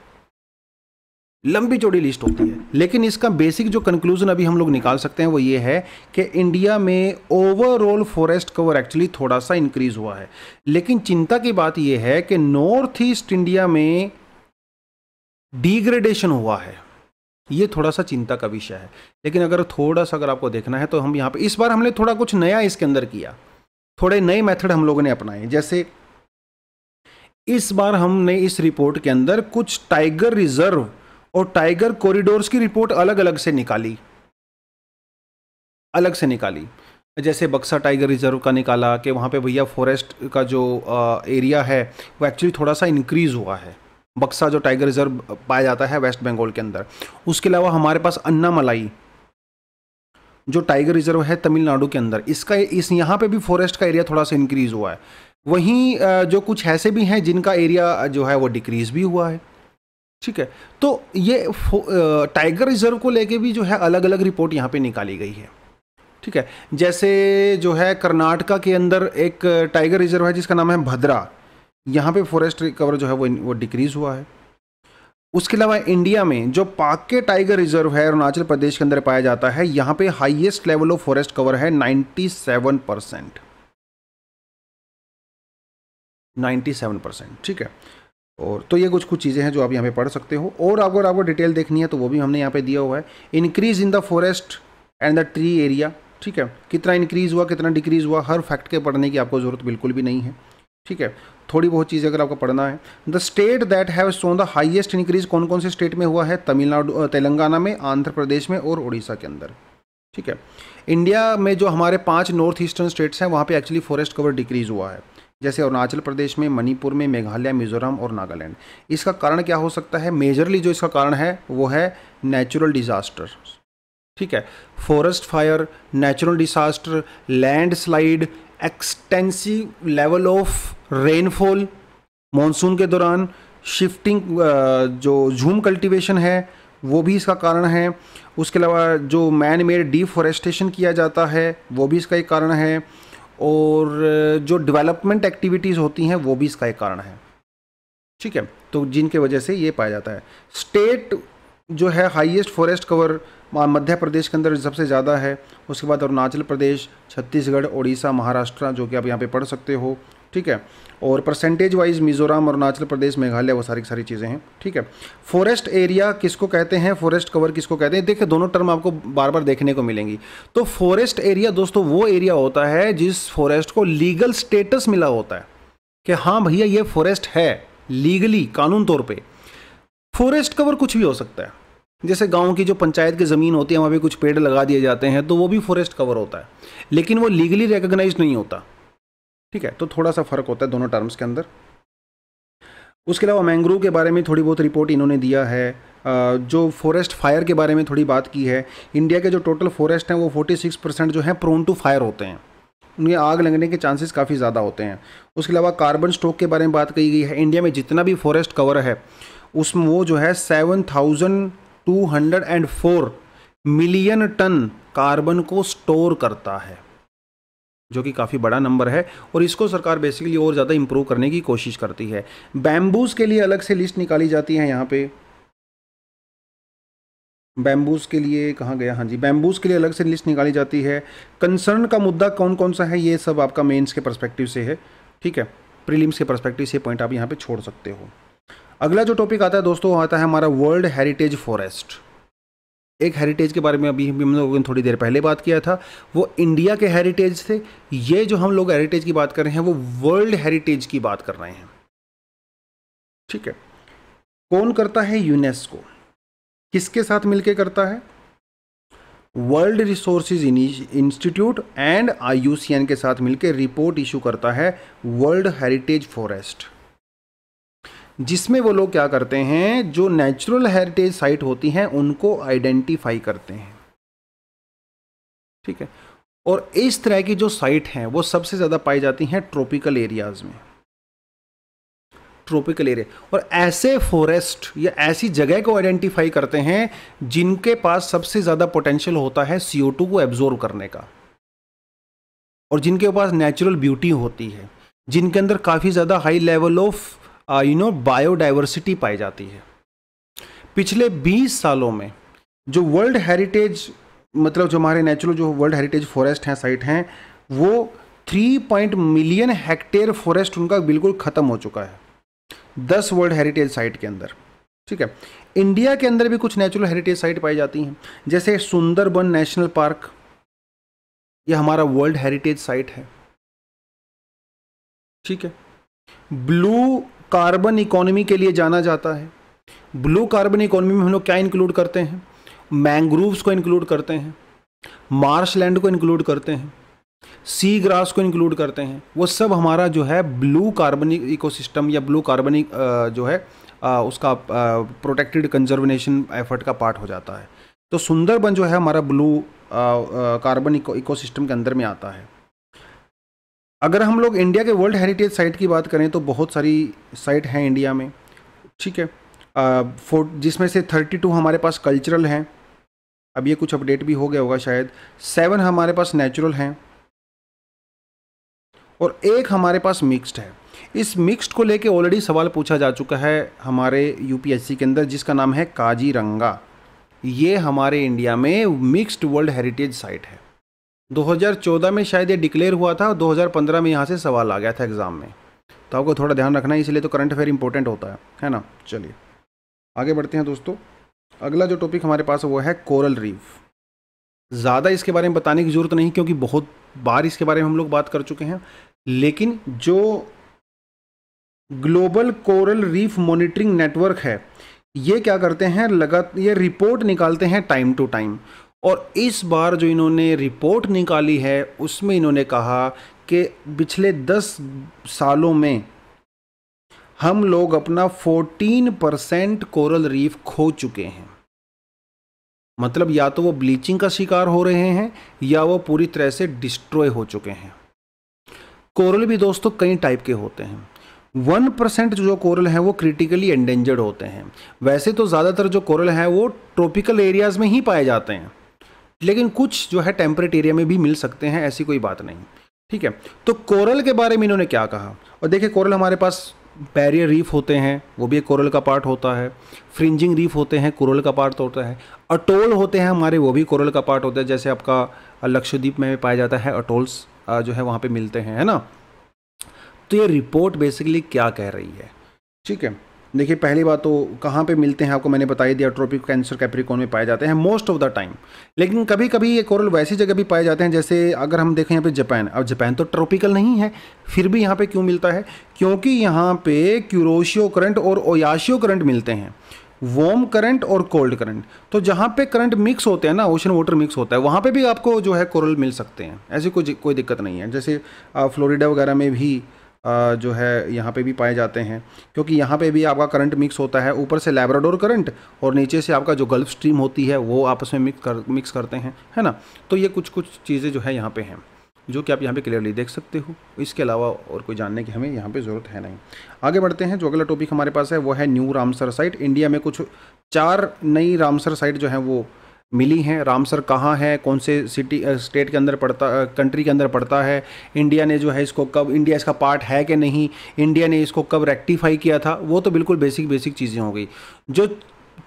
लंबी चौड़ी लिस्ट होती है लेकिन इसका बेसिक जो कंक्लूजन अभी हम लोग निकाल सकते हैं वो ये है कि इंडिया में ओवरऑल फॉरेस्ट कवर एक्चुअली थोड़ा सा इंक्रीज हुआ है लेकिन चिंता की बात यह है कि नॉर्थ ईस्ट इंडिया में डिग्रेडेशन हुआ है ये थोड़ा सा चिंता का विषय है लेकिन अगर थोड़ा सा अगर आपको देखना है तो हम यहाँ पे इस बार हमने थोड़ा कुछ नया इसके अंदर किया थोड़े नए मेथड हम लोगों ने अपनाए जैसे इस बार हमने इस रिपोर्ट के अंदर कुछ टाइगर रिजर्व और टाइगर कॉरिडोर्स की रिपोर्ट अलग अलग से निकाली अलग से निकाली जैसे बक्सा टाइगर रिजर्व का निकाला कि वहाँ पे भैया फॉरेस्ट का जो एरिया है वो एक्चुअली थोड़ा सा इंक्रीज़ हुआ है बक्सा जो टाइगर रिजर्व पाया जाता है वेस्ट बंगाल के अंदर उसके अलावा हमारे पास अन्नामलाई जो टाइगर रिजर्व है तमिलनाडु के अंदर इसका इस यहाँ पे भी फॉरेस्ट का एरिया थोड़ा सा इंक्रीज़ हुआ है वहीं जो कुछ ऐसे भी हैं जिनका एरिया जो है वो डिक्रीज़ भी हुआ है ठीक है तो ये टाइगर रिजर्व को लेके भी जो है अलग अलग रिपोर्ट यहाँ पे निकाली गई है ठीक है जैसे जो है कर्नाटका के अंदर एक टाइगर रिजर्व है जिसका नाम है भद्रा यहाँ पे फॉरेस्ट कवर जो है वो वो डिक्रीज़ हुआ है उसके अलावा इंडिया में जो पाक के टाइगर रिजर्व है अरुणाचल प्रदेश के अंदर पाया जाता है यहाँ पे highest level of forest cover है 97 परसेंट नाइन्टी सेवन परसेंट ठीक है और तो ये कुछ कुछ चीज़ें हैं जो आप यहाँ पे पढ़ सकते हो और अगर आपको डिटेल देखनी है तो वो भी हमने यहाँ पे दिया हुआ है increase in the forest and the tree area ठीक है कितना इंक्रीज़ हुआ कितना डिक्रीज़ हुआ हर फैक्ट के पढ़ने की आपको ज़रूरत बिल्कुल भी नहीं है ठीक है थोड़ी बहुत चीज़ें अगर आपको पढ़ना है the state that have shown the highest increase कौन कौन से स्टेट में हुआ है तमिलनाडु तेलंगाना में आंध्र प्रदेश में और उड़ीसा के अंदर ठीक है इंडिया में जो हमारे पांच नॉर्थ ईस्टर्न स्टेट्स हैं वहाँ पे एक्चुअली फॉरेस्ट कवर डिक्रीज़ हुआ है जैसे अरुणाचल प्रदेश में मणिपुर में मेघालय मिजोरम और नागालैंड इसका कारण क्या हो सकता है मेजरली जो इसका कारण है वो है नेचुरल डिज़ास्टर ठीक है forest fire natural disaster landslide extensive level of rainfall monsoon के दौरान शिफ्टिंग जो झूम कल्टीवेशन है वो भी इसका कारण है उसके अलावा जो मैन मेड डिफॉरेस्टेशन किया जाता है वो भी इसका एक कारण है और जो डेवलपमेंट एक्टिविटीज़ होती हैं वो भी इसका एक कारण है ठीक है तो जिनके वजह से ये पाया जाता है स्टेट जो है highest forest cover Madhya Pradesh के अंदर सबसे ज़्यादा है उसके बाद अरुणाचल प्रदेश छत्तीसगढ़ उड़ीसा महाराष्ट्र जो कि आप यहाँ पे पढ़ सकते हो ठीक है और परसेंटेज वाइज मिजोरम अरुणाचल प्रदेश मेघालय वो सारी सारी चीज़ें हैं ठीक है फॉरेस्ट एरिया किसको कहते हैं फॉरेस्ट कवर किसको कहते हैं देखिए दोनों टर्म आपको बार बार देखने को मिलेंगी तो फॉरेस्ट एरिया दोस्तों वो एरिया होता है जिस फॉरेस्ट को लीगल स्टेटस मिला होता है कि हाँ भैया ये फॉरेस्ट है लीगली कानून तौर पर फॉरेस्ट कवर कुछ भी हो सकता है जैसे गांव की जो पंचायत की ज़मीन होती है वहाँ पे कुछ पेड़ लगा दिए जाते हैं तो वो भी फॉरेस्ट कवर होता है लेकिन वो लीगली रिकग्नाइज नहीं होता ठीक है तो थोड़ा सा फ़र्क होता है दोनों टर्म्स के अंदर उसके अलावा मैंग्रोव के बारे में थोड़ी बहुत रिपोर्ट इन्होंने दिया है जो फॉरेस्ट फायर के बारे में थोड़ी बात की है इंडिया के जो टोटल फॉरेस्ट हैं वो 46 परसेंट जो है प्रोन टू फायर होते हैं उनके आग लगने के चांसेस काफ़ी ज़्यादा होते हैं उसके अलावा कार्बन स्टॉक के बारे में बात की गई है इंडिया में जितना भी फॉरेस्ट कवर है उसमें वो जो है seven thousand two hundred and four million ton carbon को स्टोर करता है जो कि काफ़ी बड़ा नंबर है और इसको सरकार बेसिकली और ज़्यादा इम्प्रूव करने की कोशिश करती है बैम्बूज़ के लिए अलग से लिस्ट निकाली जाती है यहाँ पे बैम्बूज़ के लिए कहाँ गया हाँ जी बैम्बूज़ के लिए अलग से लिस्ट निकाली जाती है कंसर्न का मुद्दा कौन कौन सा है ये सब आपका मेंस के परस्पेक्टिव से है ठीक है प्रीलिम्स के परस्पेक्टिव से पॉइंट आप यहाँ पे छोड़ सकते हो अगला जो टॉपिक आता है दोस्तों आता है हमारा वर्ल्ड हेरिटेज फॉरेस्ट एक हेरिटेज के बारे में अभी हम लोगों ने थोड़ी देर पहले बात किया था वो इंडिया के हेरिटेज थे ये जो हम लोग हेरिटेज की बात कर रहे हैं वो वर्ल्ड हेरिटेज की बात कर रहे हैं ठीक है कौन करता है यूनेस्को किसके साथ मिलके करता है world resources institute and I के साथ मिलकर रिपोर्ट इशू करता है वर्ल्ड हेरिटेज फॉरेस्ट जिसमें वो लोग क्या करते हैं जो नेचुरल हेरिटेज साइट होती हैं उनको आइडेंटिफाई करते हैं ठीक है और इस तरह की जो साइट हैं वो सबसे ज़्यादा पाई जाती हैं ट्रॉपिकल एरियाज़ में ट्रॉपिकल एरिया और ऐसे फॉरेस्ट या ऐसी जगह को आइडेंटिफाई करते हैं जिनके पास सबसे ज़्यादा पोटेंशियल होता है सी को एब्जॉर्व करने का और जिनके पास नेचुरल ब्यूटी होती है जिनके अंदर काफ़ी ज़्यादा high level of you know biodiversity पाई जाती है पिछले 20 सालों में जो वर्ल्ड हेरिटेज मतलब जो हमारे नेचुरल जो वर्ल्ड हेरिटेज फॉरेस्ट हैं साइट हैं वो 3 पॉइंट मिलियन हेक्टेयर फॉरेस्ट उनका बिल्कुल ख़त्म हो चुका है 10 वर्ल्ड हेरिटेज साइट के अंदर ठीक है इंडिया के अंदर भी कुछ नेचुरल हेरिटेज साइट पाई जाती हैं जैसे सुंदरबन नेशनल पार्क यह हमारा वर्ल्ड हेरिटेज साइट है ठीक है ब्लू कार्बन इकोनॉमी के लिए जाना जाता है ब्लू कार्बन इकोनॉमी में हम लोग क्या इंक्लूड करते हैं मैंग्रोव्स को इंक्लूड करते हैं मार्श लैंड को इंक्लूड करते हैं सी ग्रास को इंक्लूड करते हैं वो सब हमारा जो है ब्लू कार्बनिक इकोसिस्टम या ब्लू कार्बनिक जो है उसका प्रोटेक्टेड कंजर्वेशन एफर्ट का पार्ट हो जाता है तो सुंदरबन जो है हमारा ब्लू कार्बन इकोसिस्टम के अंदर में आता है अगर हम लोग इंडिया के वर्ल्ड हेरिटेज साइट की बात करें तो बहुत सारी साइट हैं इंडिया में ठीक है फोर जिसमें से थर्टी टू हमारे पास कल्चरल हैं अब ये कुछ अपडेट भी हो गया होगा शायद सेवन हमारे पास नेचुरल हैं और एक हमारे पास मिक्स्ड है इस मिक्स्ड को लेके ऑलरेडी सवाल पूछा जा चुका है हमारे यूपीएससी के अंदर जिसका नाम है काजीरंगा ये हमारे इंडिया में मिक्स्ड वर्ल्ड हेरिटेज साइट है 2014 में शायद ये डिक्लेयर हुआ था और 2015 में यहाँ से सवाल आ गया था एग्ज़ाम में तो आपको थोड़ा ध्यान रखना है इसलिए तो करंट अफेयर इंपॉर्टेंट होता है है ना चलिए आगे बढ़ते हैं दोस्तों अगला जो टॉपिक हमारे पास वो है कोरल रीफ ज़्यादा इसके बारे में बताने की ज़रूरत नहीं क्योंकि बहुत बार इसके बारे में हम लोग बात कर चुके हैं लेकिन जो global coral reef monitoring network है ये क्या करते हैं लगा ये रिपोर्ट निकालते हैं टाइम टू टाइम और इस बार जो इन्होंने रिपोर्ट निकाली है उसमें इन्होंने कहा कि पिछले दस सालों में हम लोग अपना 14 परसेंट कोरल रीफ खो चुके हैं मतलब या तो वो ब्लीचिंग का शिकार हो रहे हैं या वो पूरी तरह से डिस्ट्रॉय हो चुके हैं कोरल भी दोस्तों कई टाइप के होते हैं वन परसेंट जो कोरल हैं वो क्रिटिकली एंडेंजर्ड होते हैं वैसे तो ज़्यादातर जो कोरल हैं वो ट्रॉपिकल एरियाज़ में ही पाए जाते हैं लेकिन कुछ जो है टेम्परेट एरिया में भी मिल सकते हैं ऐसी कोई बात नहीं ठीक है तो कोरल के बारे में इन्होंने क्या कहा और देखिए कोरल हमारे पास बैरियर रीफ होते हैं वो भी एक कोरल का पार्ट होता है फ्रिंजिंग रीफ होते हैं कोरल का पार्ट होता है अटोल होते हैं हमारे वो भी कोरल का पार्ट होता है जैसे आपका लक्षद्वीप में पाया जाता है अटोल्स जो है वहाँ पर मिलते हैं है ना तो ये रिपोर्ट बेसिकली क्या कह रही है ठीक है देखिए पहली बात तो कहाँ पे मिलते हैं आपको मैंने बताई दिया ट्रॉपिक कैंसर कैप्रिकॉन में पाए जाते हैं मोस्ट ऑफ द टाइम लेकिन कभी कभी ये कोरल वैसी जगह भी पाए जाते हैं जैसे अगर हम देखें यहाँ पे जापान अब जापान तो ट्रॉपिकल नहीं है फिर भी यहाँ पे क्यों मिलता है क्योंकि यहाँ पे क्यूरोशियो करंट और ओयाशियो करंट मिलते हैं वॉम करंट और कोल्ड करंट तो जहाँ पे करंट मिक्स होते हैं ना ओशन वाटर मिक्स होता है वहाँ पे भी आपको जो है कोरल मिल सकते हैं ऐसी कोई कोई दिक्कत नहीं है जैसे फ्लोरिडा वगैरह में भी जो है यहाँ पे भी पाए जाते हैं क्योंकि यहाँ पे भी आपका करंट मिक्स होता है ऊपर से लेबराडोर करंट और नीचे से आपका जो गल्फ स्ट्रीम होती है वो आपस में मिक्स कर मिक्स करते हैं है ना तो ये कुछ कुछ चीज़ें जो है यहाँ पे हैं जो कि आप यहाँ पे क्लियरली देख सकते हो इसके अलावा और कोई जानने की हमें यहाँ पे ज़रूरत है नहीं आगे बढ़ते हैं जो अगला टॉपिक हमारे पास है वो है न्यू रामसर साइट इंडिया में कुछ चार नई रामसर साइट जो है वो मिली हैं रामसर कहाँ है कौन से सिटी स्टेट के अंदर पड़ता कंट्री के अंदर पड़ता है इंडिया ने जो है इसको कब इंडिया इसका पार्ट है कि नहीं इंडिया ने इसको कब रेक्टिफाई किया था वो तो बिल्कुल बेसिक बेसिक चीज़ें हो गई जो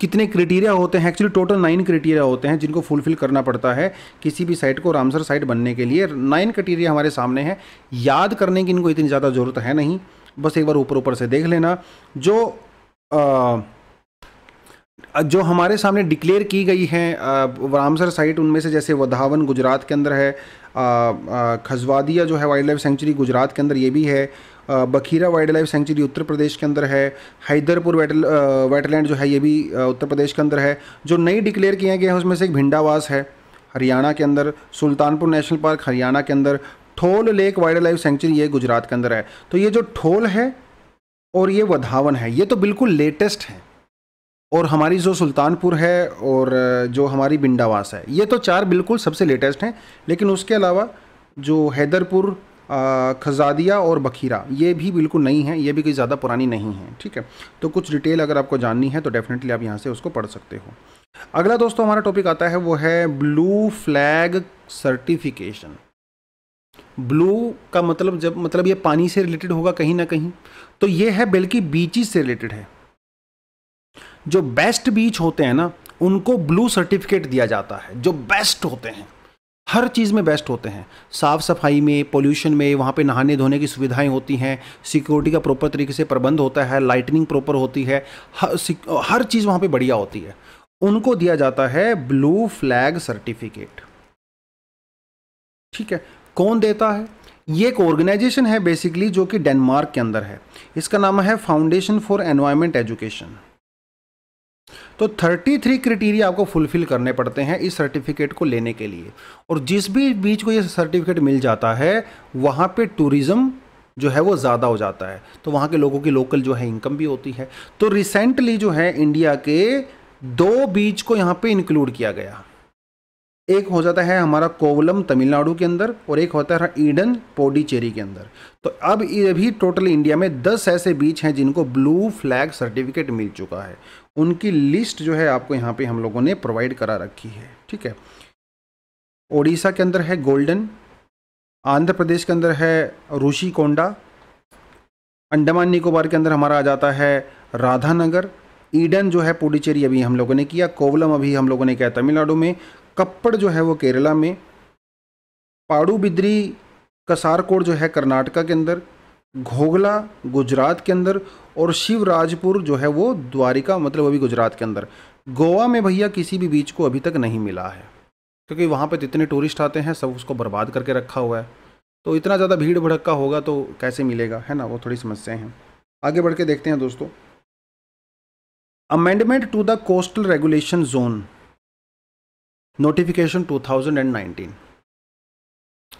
कितने क्राइटेरिया होते हैं एक्चुअली टोटल नाइन क्राइटेरिया होते हैं जिनको फुलफिल करना पड़ता है किसी भी साइट को रामसर साइट बनने के लिए नाइन क्राइटेरिया हमारे सामने हैं याद करने की इनको इतनी ज़्यादा ज़रूरत है नहीं बस एक बार ऊपर ऊपर से देख लेना जो आ, जो हमारे सामने डिक्लेयर की गई हैं रामसर साइट उनमें से जैसे वधावन गुजरात के अंदर है खजवादिया जो है वाइल्ड लाइफ सेंचुरी गुजरात के अंदर ये भी है Bakhira wildlife sanctuary Uttar Pradesh के अंदर है हैदरपुर वेटल वेटलैंड जो है ये भी उत्तर प्रदेश के अंदर है जो नई डिक्लेयर किए गए हैं उसमें से एक भिंडावास है हरियाणा के अंदर सुल्तानपुर नेशनल पार्क हरियाणा के अंदर Thol lake wildlife sanctuary ये गुजरात के अंदर है तो ये जो ठोल है और ये वधावन है ये तो बिल्कुल लेटेस्ट है और हमारी जो सुल्तानपुर है और जो हमारी बिंडावास है ये तो चार बिल्कुल सबसे लेटेस्ट हैं लेकिन उसके अलावा जो हैदरपुर खजादिया और बखीरा ये भी बिल्कुल नई है ये भी कोई ज़्यादा पुरानी नहीं है ठीक है तो कुछ डिटेल अगर आपको जाननी है तो डेफिनेटली आप यहाँ से उसको पढ़ सकते हो अगला दोस्तों हमारा टॉपिक आता है वो है ब्लू फ्लैग सर्टिफिकेशन ब्लू का मतलब जब मतलब ये पानी से रिलेटेड होगा कहीं ना कहीं तो ये है बल्कि बीचिस से रिलेटेड है जो बेस्ट बीच होते हैं ना उनको ब्लू सर्टिफिकेट दिया जाता है जो बेस्ट होते हैं हर चीज़ में बेस्ट होते हैं साफ़ सफाई में पोल्यूशन में वहाँ पे नहाने धोने की सुविधाएं होती हैं सिक्योरिटी का प्रॉपर तरीके से प्रबंध होता है लाइटनिंग प्रॉपर होती है हर, हर चीज़ वहाँ पे बढ़िया होती है उनको दिया जाता है ब्लू फ्लैग सर्टिफिकेट ठीक है कौन देता है ये एक ऑर्गेनाइजेशन है बेसिकली जो कि डेनमार्क के अंदर है इसका नाम है फाउंडेशन फॉर एनवायरमेंट एजुकेशन तो 33 क्रिटेरिया आपको फुलफिल करने पड़ते हैं इस सर्टिफिकेट को लेने के लिए और जिस भी बीच को ये सर्टिफिकेट मिल जाता है वहाँ पे टूरिज़्म जो है वो ज़्यादा हो जाता है तो वहाँ के लोगों की लोकल जो है इनकम भी होती है तो रिसेंटली जो है इंडिया के दो बीच को यहाँ पे इंक्लूड किया गया एक हो जाता है हमारा कोवलम तमिलनाडु के अंदर और एक होता है ईडन पोडीचेरी के अंदर तो अब ये भी टोटल इंडिया में 10 ऐसे बीच हैं जिनको ब्लू फ्लैग सर्टिफिकेट मिल चुका है उनकी लिस्ट जो है आपको यहाँ पे हम लोगों ने प्रोवाइड करा रखी है ठीक है ओडिशा के अंदर है गोल्डन आंध्र प्रदेश के अंदर है रूशी कोंडा अंडमान निकोबार के अंदर हमारा आ जाता है राधानगर ईडन जो है पुडुचेरी अभी हम लोगों ने किया कोवलम अभी हम लोगों ने किया तमिलनाडु में कप्पड़ जो है वो केरला में पाड़ू बिद्री कसारकोड जो है कर्नाटका के अंदर घोगला गुजरात के अंदर और शिवराजपुर जो है वो द्वारिका मतलब अभी गुजरात के अंदर गोवा में भैया किसी भी बीच को अभी तक नहीं मिला है क्योंकि वहाँ पर जितने टूरिस्ट आते हैं सब उसको बर्बाद करके रखा हुआ है तो इतना ज़्यादा भीड़ का होगा तो कैसे मिलेगा है ना वो थोड़ी समस्याएं हैं आगे बढ़ के देखते हैं दोस्तों amendment to the coastal regulation zone notification 2019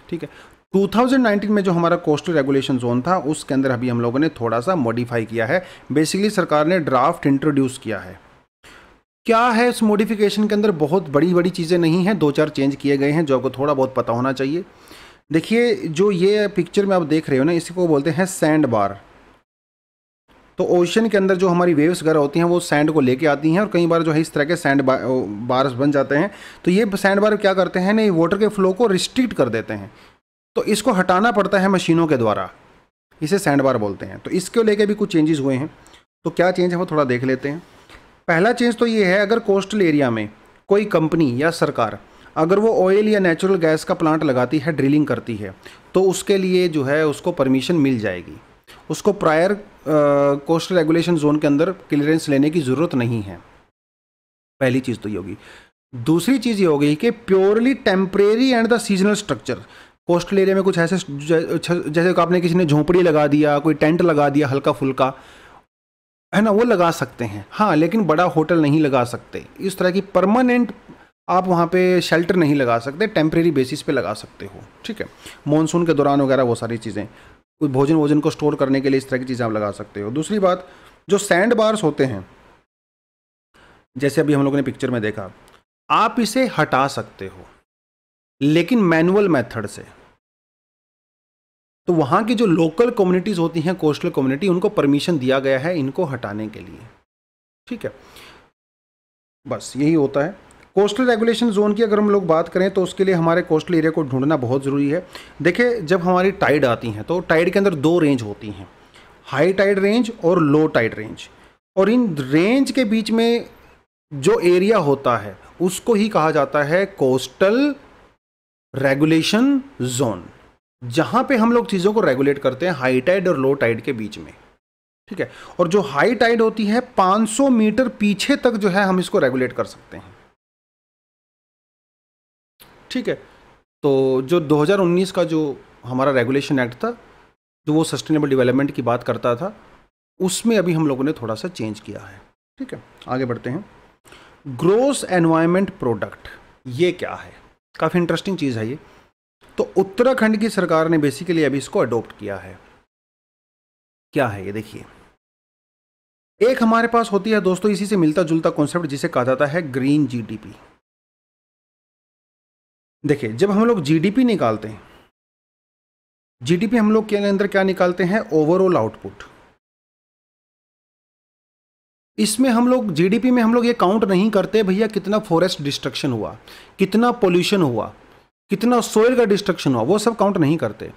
ठीक है 2019 में जो हमारा कोस्टल रेगुलेशन जोन था उसके अंदर अभी हम लोगों ने थोड़ा सा मॉडिफाई किया है बेसिकली सरकार ने ड्राफ्ट इंट्रोड्यूस किया है क्या है इस मॉडिफिकेशन के अंदर बहुत बड़ी बड़ी चीज़ें नहीं हैं दो चार चेंज किए गए हैं जो आपको थोड़ा बहुत पता होना चाहिए देखिए जो ये पिक्चर में आप देख रहे हो ना इसी को बोलते हैं सैंड बार तो ओशन के अंदर जो हमारी वेव्स वगैरह होती हैं वो सैंड को लेके आती हैं और कई बार जो है इस तरह के सैंड बार्स बन जाते हैं तो ये सैंड बार क्या करते हैं ना ये वाटर के फ्लो को रिस्ट्रिक्ट कर देते हैं तो इसको हटाना पड़ता है मशीनों के द्वारा इसे सैंड बार बोलते हैं तो इसको लेके भी कुछ चेंजेस हुए हैं तो क्या चेंज है वो थोड़ा देख लेते हैं पहला चेंज तो ये है अगर कोस्टल एरिया में कोई कंपनी या सरकार अगर वो ऑयल या नेचुरल गैस का प्लांट लगाती है ड्रिलिंग करती है तो उसके लिए जो है उसको परमिशन मिल जाएगी उसको प्रायर कोस्टल रेगुलेशन जोन के अंदर क्लियरेंस लेने की ज़रूरत नहीं है पहली चीज़ तो ये होगी दूसरी चीज़ ये होगी कि purely temporary and the seasonal structure coastal area में कुछ ऐसे जैसे आपने किसी ने झोंपड़ी लगा दिया कोई टेंट लगा दिया हल्का फुल्का है ना वो लगा सकते हैं हाँ लेकिन बड़ा होटल नहीं लगा सकते इस तरह की परमानेंट आप वहाँ पे शेल्टर नहीं लगा सकते टेम्प्रेरी बेसिस पे लगा सकते हो ठीक है मानसून के दौरान वगैरह वो सारी चीज़ें कुछ भोजन वोजन को स्टोर करने के लिए इस तरह की चीज़ें आप लगा सकते हो दूसरी बात जो सैंड बार्स होते हैं जैसे अभी हम लोगों ने पिक्चर में देखा आप इसे हटा सकते हो लेकिन मैनुअल मेथड से तो वहां की जो लोकल कम्युनिटीज़ होती हैं कोस्टल कम्युनिटी उनको परमिशन दिया गया है इनको हटाने के लिए ठीक है बस यही होता है कोस्टल रेगुलेशन जोन की अगर हम लोग बात करें तो उसके लिए हमारे कोस्टल एरिया को ढूंढना बहुत ज़रूरी है देखिए जब हमारी टाइड आती हैं तो टाइड के अंदर दो रेंज होती हैं हाई टाइड रेंज और लो टाइड रेंज और इन रेंज के बीच में जो एरिया होता है उसको ही कहा जाता है कोस्टल रेगुलेशन जोन जहां पे हम लोग चीज़ों को रेगुलेट करते हैं हाई टाइड और लो टाइड के बीच में ठीक है और जो हाई टाइड होती है 500 मीटर पीछे तक जो है हम इसको रेगुलेट कर सकते हैं ठीक है तो जो 2019 का जो हमारा रेगुलेशन एक्ट था जो वो सस्टेनेबल डेवलपमेंट की बात करता था उसमें अभी हम लोगों ने थोड़ा सा चेंज किया है ठीक है आगे बढ़ते हैं ग्रोस एनवायरमेंट प्रोडक्ट ये क्या है काफ़ी इंटरेस्टिंग चीज़ है ये तो उत्तराखंड की सरकार ने बेसिकली अभी इसको अडोप्ट किया है क्या है ये देखिए एक हमारे पास होती है दोस्तों इसी से मिलता जुलता कॉन्सेप्ट जिसे कहा जाता है ग्रीन जीडीपी देखिए जब हम लोग जीडीपी निकालते हैं जीडीपी हम लोग के अंदर क्या निकालते हैं ओवरऑल आउटपुट इसमें हम लोग जीडीपी में हम लोग ये काउंट नहीं करते भैया कितना फॉरेस्ट डिस्ट्रक्शन हुआ कितना पोल्यूशन हुआ कितना सोयल का डिस्ट्रक्शन हुआ वो सब काउंट नहीं करते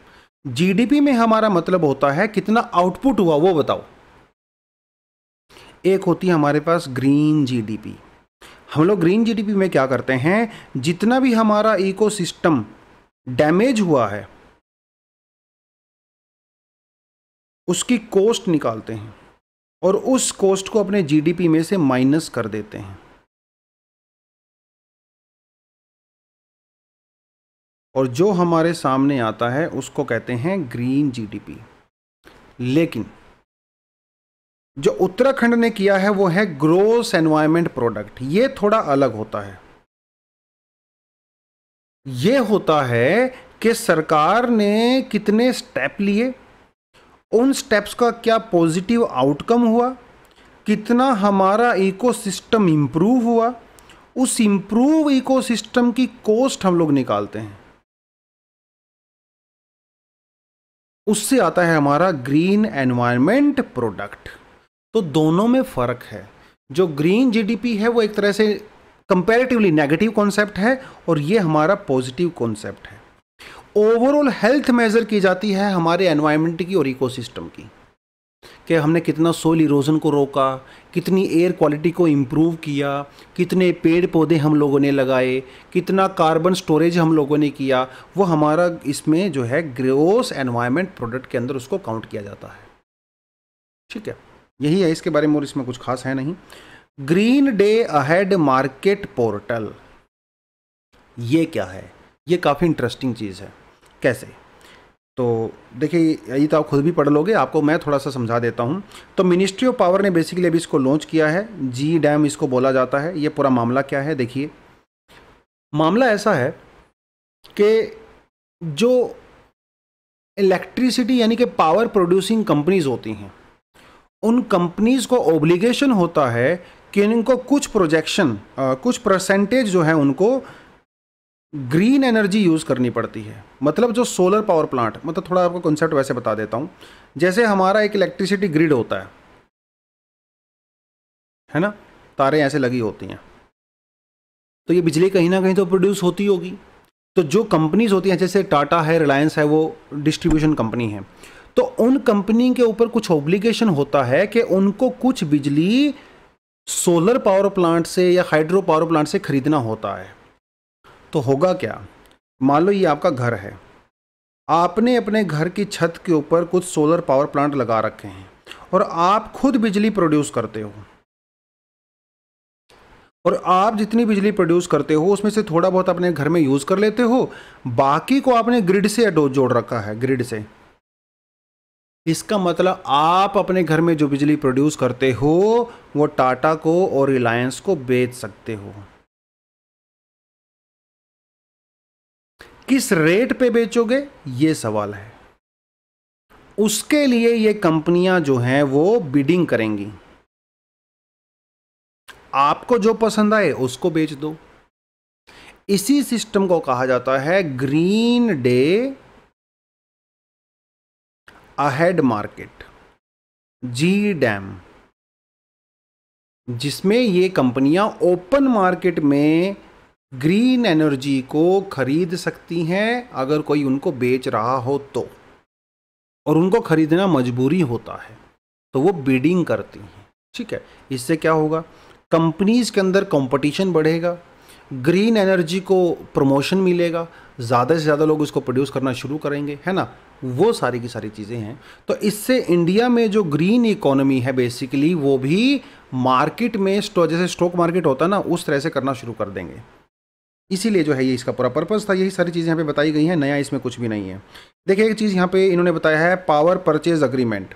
जीडीपी में हमारा मतलब होता है कितना आउटपुट हुआ वो बताओ एक होती है हमारे पास ग्रीन जीडीपी हम लोग ग्रीन जीडीपी में क्या करते हैं जितना भी हमारा इकोसिस्टम डैमेज हुआ है उसकी कोस्ट निकालते हैं और उस कॉस्ट को अपने जीडीपी में से माइनस कर देते हैं और जो हमारे सामने आता है उसको कहते हैं ग्रीन जीडीपी लेकिन जो उत्तराखंड ने किया है वो है ग्रोस एनवायरमेंट प्रोडक्ट ये थोड़ा अलग होता है ये होता है कि सरकार ने कितने स्टेप लिए उन स्टेप्स का क्या पॉजिटिव आउटकम हुआ कितना हमारा इकोसिस्टम इम्प्रूव हुआ उस इम्प्रूव इकोसिस्टम की कॉस्ट हम लोग निकालते हैं उससे आता है हमारा ग्रीन एनवायरनमेंट प्रोडक्ट तो दोनों में फ़र्क है जो ग्रीन जीडीपी है वो एक तरह से कंपैरेटिवली नेगेटिव कॉन्सेप्ट है और ये हमारा पॉजिटिव कॉन्सेप्ट है ओवरऑल हेल्थ मेज़र की जाती है हमारे एनवायरमेंट की और इकोसिस्टम की कि हमने कितना सोल इरोजन को रोका कितनी एयर क्वालिटी को इम्प्रूव किया कितने पेड़ पौधे हम लोगों ने लगाए कितना कार्बन स्टोरेज हम लोगों ने किया वो हमारा इसमें जो है ग्रोस एनवायरमेंट प्रोडक्ट के अंदर उसको काउंट किया जाता है ठीक है यही है इसके बारे में और इसमें कुछ खास है नहीं green day ahead market portal ये क्या है ये काफ़ी इंटरेस्टिंग चीज़ है कैसे तो देखिए ये तो आप खुद भी पढ़ लोगे आपको मैं थोड़ा सा समझा देता हूँ तो मिनिस्ट्री ऑफ पावर ने बेसिकली अभी इसको लॉन्च किया है जी डैम इसको बोला जाता है ये पूरा मामला क्या है देखिए मामला ऐसा है कि जो इलेक्ट्रिसिटी यानी कि पावर प्रोड्यूसिंग कंपनीज होती हैं उन कंपनीज़ को ओब्लिगेशन होता है कि इनको कुछ प्रोजेक्शन कुछ परसेंटेज जो है उनको ग्रीन एनर्जी यूज़ करनी पड़ती है मतलब जो सोलर पावर प्लांट मतलब थोड़ा आपको कॉन्सेप्ट वैसे बता देता हूँ जैसे हमारा एक इलेक्ट्रिसिटी ग्रिड होता है है ना तारें ऐसे लगी होती हैं तो ये बिजली कहीं ना कहीं तो प्रोड्यूस होती होगी तो जो कंपनीज होती हैं जैसे टाटा है रिलायंस है वो डिस्ट्रीब्यूशन कंपनी है तो उन कंपनी के ऊपर कुछ ऑब्लिगेशन होता है कि उनको कुछ बिजली सोलर पावर प्लांट से या हाइड्रो पावर प्लांट से खरीदना होता है तो होगा क्या मान लो ये आपका घर है आपने अपने घर की छत के ऊपर कुछ सोलर पावर प्लांट लगा रखे हैं और आप खुद बिजली प्रोड्यूस करते हो और आप जितनी बिजली प्रोड्यूस करते हो उसमें से थोड़ा बहुत अपने घर में यूज़ कर लेते हो बाकी को आपने ग्रिड से जोड़ रखा है ग्रिड से इसका मतलब आप अपने घर में जो बिजली प्रोड्यूस करते हो वो टाटा को और रिलायंस को बेच सकते हो किस रेट पे बेचोगे ये सवाल है उसके लिए ये कंपनियां जो हैं वो बिडिंग करेंगी आपको जो पसंद आए उसको बेच दो इसी सिस्टम को कहा जाता है green day ahead market G DAM जिसमें ये कंपनियां ओपन मार्केट में ग्रीन एनर्जी को खरीद सकती हैं अगर कोई उनको बेच रहा हो तो और उनको खरीदना मजबूरी होता है तो वो बीडिंग करती हैं ठीक है इससे क्या होगा कंपनीज के अंदर कंपटीशन बढ़ेगा ग्रीन एनर्जी को प्रमोशन मिलेगा ज़्यादा से ज़्यादा लोग उसको प्रोड्यूस करना शुरू करेंगे है ना वो सारी की सारी चीज़ें हैं तो इससे इंडिया में जो ग्रीन इकोनॉमी है बेसिकली वो भी मार्केट में जैसे स्टॉक मार्केट होता है ना उस तरह से करना शुरू कर देंगे इसीलिए जो है ये इसका पूरा पर्पज था यही सारी चीज़ यहाँ पे बताई गई हैं नया इसमें कुछ भी नहीं है देखिए एक चीज़ यहाँ पे इन्होंने बताया है power purchase agreement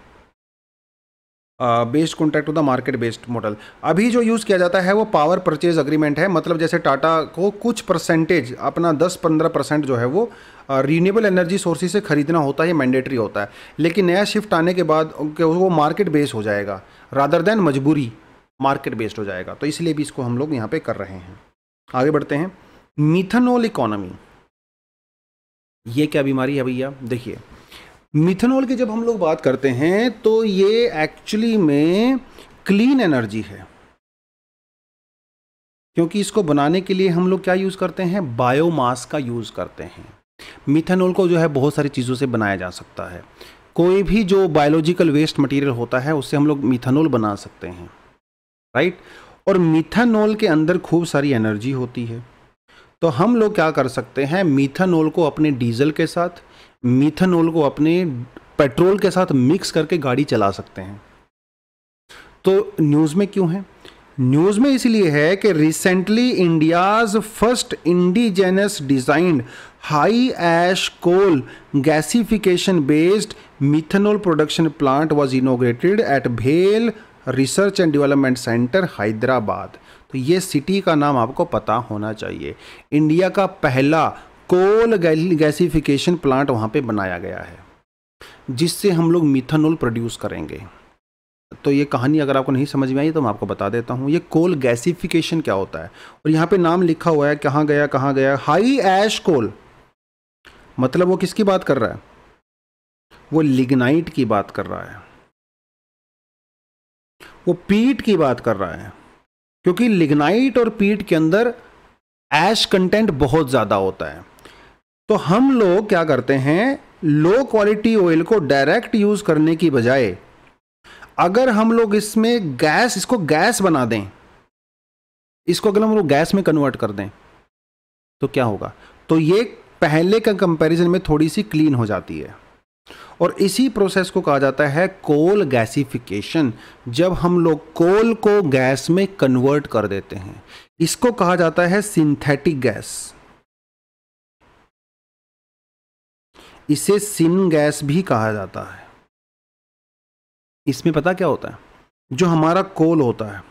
based contract to the market based model अभी जो यूज़ किया जाता है वो पावर परचेज अग्रीमेंट है मतलब जैसे टाटा को कुछ परसेंटेज अपना 10-15 परसेंट जो है वो रीनेबल एनर्जी सोर्सेज से खरीदना होता है मैंडेटरी होता है लेकिन नया शिफ्ट आने के बाद वो मार्केट बेस्ड हो जाएगा रादर देन मजबूरी मार्केट बेस्ड हो जाएगा तो इसलिए भी इसको हम लोग यहाँ पर कर रहे हैं आगे बढ़ते हैं मिथनोल इकोनॉमी ये क्या बीमारी है भैया देखिए मिथेनॉल की जब हम लोग बात करते हैं तो ये एक्चुअली में क्लीन एनर्जी है क्योंकि इसको बनाने के लिए हम लोग क्या यूज़ करते हैं बायोमास का यूज़ करते हैं मिथेनॉल को जो है बहुत सारी चीज़ों से बनाया जा सकता है कोई भी जो बायोलॉजिकल वेस्ट मटेरियल होता है उससे हम लोग मिथेनॉल बना सकते हैं राइट और मिथेनॉल के अंदर खूब सारी एनर्जी होती है तो हम लोग क्या कर सकते हैं मीथानोल को अपने डीजल के साथ मीथानोल को अपने पेट्रोल के साथ मिक्स करके गाड़ी चला सकते हैं तो न्यूज़ में क्यों है न्यूज़ में इसलिए है कि recently India's first indigenous designed high ash coal gasification based methanol production plant was inaugurated at भेल research and development centre Hyderabad तो ये सिटी का नाम आपको पता होना चाहिए इंडिया का पहला कोल गैसिफिकेशन प्लांट वहाँ पे बनाया गया है जिससे हम लोग मिथानोल प्रोड्यूस करेंगे तो ये कहानी अगर आपको नहीं समझ में आई तो मैं आपको बता देता हूँ ये कोल गैसिफिकेशन क्या होता है और यहाँ पे नाम लिखा हुआ है कहाँ गया कहाँ गया हाई एश कोल मतलब वो किसकी बात कर रहा है वो लिग्नाइट की बात कर रहा है वो पीट की बात कर रहा है क्योंकि लिग्नाइट और पीट के अंदर एश कंटेंट बहुत ज़्यादा होता है तो हम लोग क्या करते हैं लो क्वालिटी ऑयल को डायरेक्ट यूज़ करने की बजाय अगर हम लोग इसमें गैस इसको गैस बना दें इसको अगर हम लोग गैस में कन्वर्ट कर दें तो क्या होगा तो ये पहले का कंपैरिजन में थोड़ी सी क्लीन हो जाती है और इसी प्रोसेस को कहा जाता है कोल गैसिफिकेशन जब हम लोग कोल को गैस में कन्वर्ट कर देते हैं इसको कहा जाता है सिंथेटिक गैस इसे सिन गैस भी कहा जाता है इसमें पता क्या होता है जो हमारा कोल होता है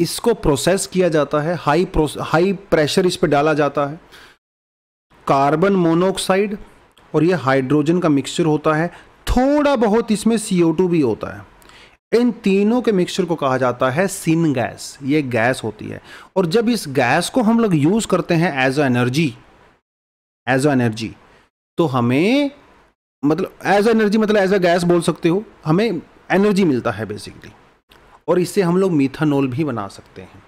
इसको प्रोसेस किया जाता है हाई हाई प्रेशर इस पर डाला जाता है कार्बन मोनोऑक्साइड और ये हाइड्रोजन का मिक्सचर होता है थोड़ा बहुत इसमें CO2 भी होता है इन तीनों के मिक्सचर को कहा जाता है सिन गैस ये गैस होती है और जब इस गैस को हम लोग यूज़ करते हैं as a energy as a energy तो हमें मतलब एज एनर्जी मतलब एज अ गैस बोल सकते हो हमें एनर्जी मिलता है बेसिकली और इससे हम लोग मीथानोल भी बना सकते हैं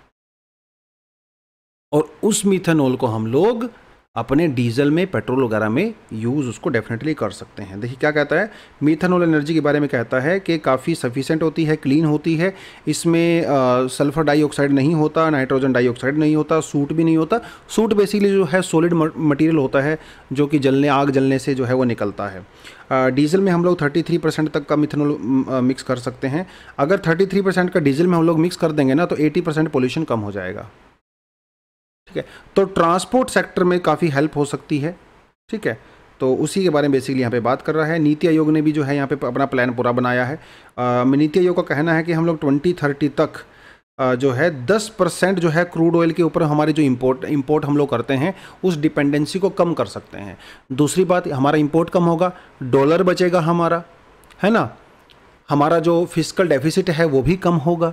और उस मीथानोल को हम लोग अपने डीजल में पेट्रोल वगैरह में यूज़ उसको डेफिनेटली कर सकते हैं देखिए क्या कहता है मीथानोल एनर्जी के बारे में कहता है कि काफ़ी सफिशेंट होती है क्लीन होती है इसमें सल्फर डाइऑक्साइड नहीं होता नाइट्रोजन डाइऑक्साइड नहीं होता सूट भी नहीं होता सूट बेसिकली जो है सॉलिड मटेरियल होता है जो कि जलने आग जलने से जो है वो निकलता है डीजल में हम लोग 33 परसेंट तक का मिथेनॉल मिक्स कर सकते हैं अगर 33 परसेंट का डीजल में हम लोग मिक्स कर देंगे ना तो 80 परसेंट पोल्यूशन कम हो जाएगा ठीक है तो ट्रांसपोर्ट सेक्टर में काफ़ी हेल्प हो सकती है ठीक है तो उसी के बारे में बेसिकली यहाँ पे बात कर रहा है नीति आयोग ने भी जो है यहाँ पे अपना प्लान पूरा बनाया है नीति आयोग का कहना है कि हम लोग ट्वेंटी थर्टी तक आ, जो है दस परसेंट जो है क्रूड ऑयल के ऊपर हमारे जो इम्पोर्ट इम्पोर्ट हम लोग करते हैं उस डिपेंडेंसी को कम कर सकते हैं दूसरी बात हमारा इम्पोर्ट कम होगा डॉलर बचेगा हमारा है ना हमारा जो फिजिकल डेफिसिट है वो भी कम होगा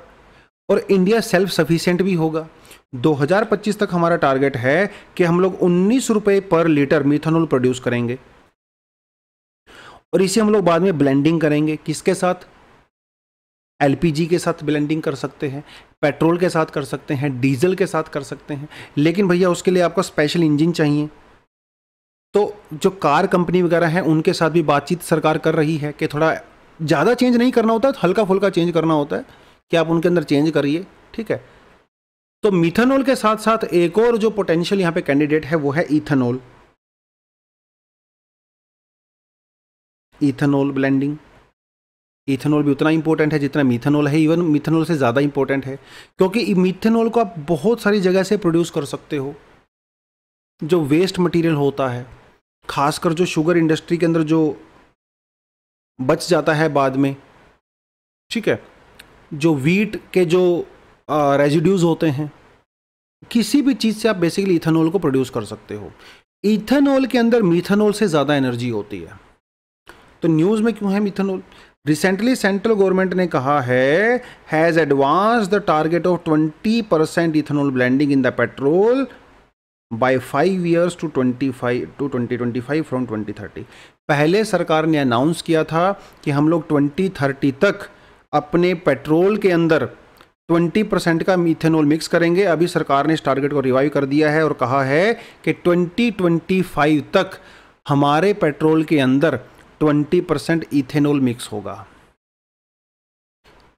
और इंडिया सेल्फ सफिशेंट भी होगा 2025 तक हमारा टारगेट है कि हम लोग उन्नीस रुपये पर लीटर मिथेनॉल प्रोड्यूस करेंगे और इसे हम लोग बाद में ब्लेंडिंग करेंगे किसके साथ एलपीजी के साथ ब्लेंडिंग कर सकते हैं पेट्रोल के साथ कर सकते हैं डीजल के साथ कर सकते हैं लेकिन भैया उसके लिए आपका स्पेशल इंजन चाहिए तो जो कार कंपनी वगैरह हैं उनके साथ भी बातचीत सरकार कर रही है कि थोड़ा ज़्यादा चेंज नहीं करना होता हल्का फुल्का चेंज करना होता है कि आप उनके अंदर चेंज करिए ठीक है तो मिथेनॉल के साथ साथ एक और जो पोटेंशियल यहां पे कैंडिडेट है वो है इथेनॉल इथेनॉल ब्लेंडिंग इथेनॉल भी उतना इंपॉर्टेंट है जितना मिथेनॉल है इवन मिथेनॉल से ज़्यादा इंपॉर्टेंट है क्योंकि मिथेनॉल को आप बहुत सारी जगह से प्रोड्यूस कर सकते हो जो वेस्ट मटेरियल होता है खासकर जो शुगर इंडस्ट्री के अंदर जो बच जाता है बाद में ठीक है जो वीट के जो रेजिड्यूज़ होते हैं किसी भी चीज़ से आप बेसिकली इथेनॉल को प्रोड्यूस कर सकते हो इथेनॉल के अंदर मिथेनॉल से ज़्यादा एनर्जी होती है तो न्यूज़ में क्यों है मिथेनॉल रिसेंटली सेंट्रल गवर्नमेंट ने कहा है has advance the target of 20 percent ethanol blending in the petrol by five years to twenty five to twenty twenty five from twenty thirty पहले सरकार ने अनाउंस किया था कि हम लोग ट्वेंटी थर्टी तक अपने पेट्रोल के अंदर ट्वेंटी परसेंट का इथेनॉल मिक्स करेंगे अभी सरकार ने इस टारगेट को रिवाइव कर दिया है और कहा है कि ट्वेंटी ट्वेंटी फाइव तक हमारे पेट्रोल के अंदर ट्वेंटी परसेंट इथेनॉल मिक्स होगा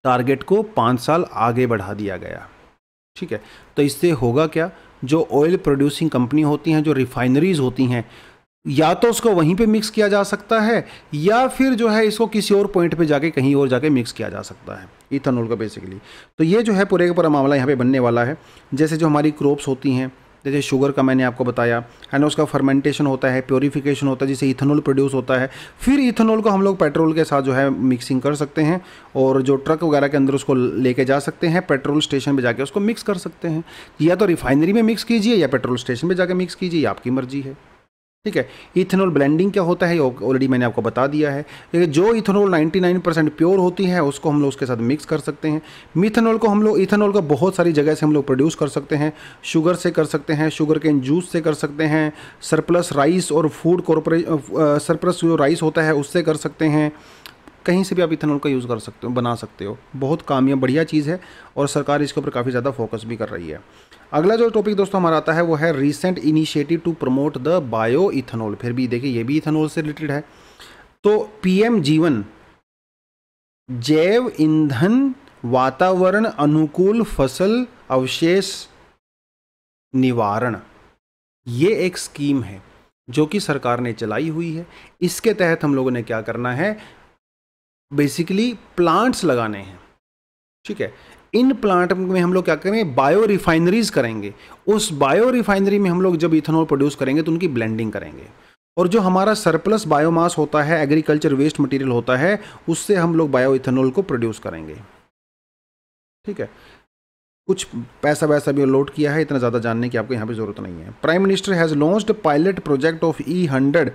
टारगेट को पाँच साल आगे बढ़ा दिया गया ठीक है तो इससे होगा क्या जो ऑयल प्रोड्यूसिंग कंपनी होती हैं जो रिफाइनरीज होती हैं या तो उसको वहीं पे मिक्स किया जा सकता है या फिर जो है इसको किसी और पॉइंट पे जाके कहीं और जाके मिक्स किया जा सकता है इथेनॉल का बेसिकली तो ये जो है पूरे का पूरा मामला यहाँ पे बनने वाला है जैसे जो हमारी क्रॉप्स होती हैं जैसे शुगर का मैंने आपको बताया है ना उसका फर्मेंटेशन होता है प्योरीफिकेशन होता है जिससे इथेनॉल प्रोड्यूस होता है फिर इथेनॉल को हम लोग पेट्रोल के साथ जो है मिक्सिंग कर सकते हैं और जो ट्रक वगैरह के अंदर उसको लेके जा सकते हैं पेट्रोल स्टेशन पर जाके उसको मिक्स कर सकते हैं या तो रिफाइनरी में मिक्स कीजिए या पेट्रोल स्टेशन पर जाकर मिक्स कीजिए आपकी मर्जी है ठीक है इथेनॉल ब्लेंडिंग क्या होता है ऑलरेडी मैंने आपको बता दिया है लेकिन जो इथेनॉल 99 परसेंट प्योर होती है उसको हम लोग उसके साथ मिक्स कर सकते हैं मिथेनॉल को हम लोग इथेनॉल को बहुत सारी जगह से हम लोग प्रोड्यूस कर सकते हैं शुगर से कर सकते हैं शुगर के जूस से कर सकते हैं सरप्लस राइस और फूड कॉरपोरे सरप्लस जो राइस होता है उससे कर सकते हैं कहीं से भी आप इथेनॉल का यूज़ कर सकते हो बना सकते हो बहुत कामयाब बढ़िया चीज़ है और सरकार इसके ऊपर काफ़ी ज़्यादा फोकस भी कर रही है अगला जो टॉपिक दोस्तों हमारा आता है वो है recent initiative to promote the bioethanol फिर भी देखिए ये भी इथेनॉल से रिलेटेड है तो पीएम जीवन जैव ईंधन वातावरण अनुकूल फसल अवशेष निवारण ये एक स्कीम है जो कि सरकार ने चलाई हुई है इसके तहत हम लोगों ने क्या करना है बेसिकली प्लांट्स लगाने हैं ठीक है इन प्लांट में हम लोग क्या करेंगे बायो रिफाइनरीज करेंगे उस बायो रिफाइनरी में हम लोग जब इथेनॉल प्रोड्यूस करेंगे तो उनकी ब्लेंडिंग करेंगे और जो हमारा सरप्लस बायोमास होता है एग्रीकल्चर वेस्ट मटेरियल होता है उससे हम लोग बायो इथेनॉल को प्रोड्यूस करेंगे ठीक है कुछ पैसा वैसा भी लोड किया है इतना ज़्यादा जानने की आपको यहाँ पर ज़रूरत नहीं है prime minister has launched pilot project of E hundred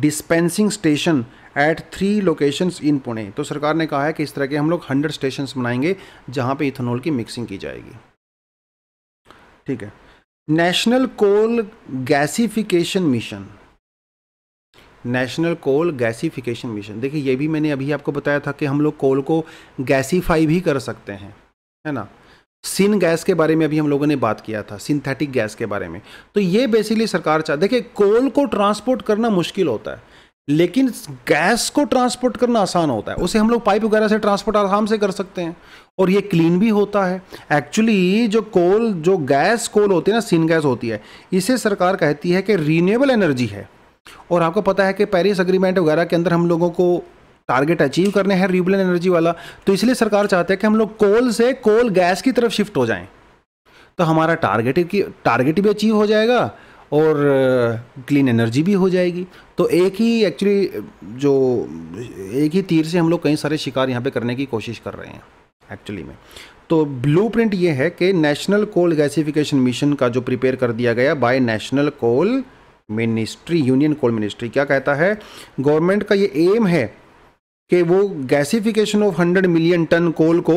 dispensing station at three locations in Pune तो सरकार ने कहा है कि इस तरह के हम लोग हंड्रेड स्टेशन बनाएंगे जहाँ पे इथेनॉल की मिक्सिंग की जाएगी ठीक है national coal gasification mission national coal gasification mission देखिए ये भी मैंने अभी आपको बताया था कि हम लोग कोल को गैसीफाई भी कर सकते हैं है ना सिन गैस के बारे में अभी हम लोगों ने बात किया था सिंथेटिक गैस के बारे में तो ये बेसिकली सरकार चाह देखिए कोल को ट्रांसपोर्ट करना मुश्किल होता है लेकिन गैस को ट्रांसपोर्ट करना आसान होता है उसे हम लोग पाइप वगैरह से ट्रांसपोर्ट आराम से कर सकते हैं और ये क्लीन भी होता है एक्चुअली जो कोल जो गैस कोल होती है ना सिन गैस होती है इसे सरकार कहती है कि रीनेबल एनर्जी है और आपको पता है कि पेरिस अग्रीमेंट वगैरह के अंदर हम लोगों को टारगेट अचीव करने हैं रिबल एनर्जी वाला तो इसलिए सरकार चाहते हैं कि हम लोग कोल से कोल गैस की तरफ शिफ्ट हो जाएं तो हमारा टारगेट की टारगेट भी अचीव हो जाएगा और क्लीन एनर्जी भी हो जाएगी तो एक ही एक्चुअली जो एक ही तीर से हम लोग कई सारे शिकार यहाँ पे करने की कोशिश कर रहे हैं एक्चुअली में तो ब्लू प्रिंट ये है कि नेशनल कोल गैसिफिकेशन मिशन का जो प्रिपेयर कर दिया गया by national coal ministry union coal ministry क्या कहता है गवर्नमेंट का ये एम है कि वो gasification of 100 million ton coal को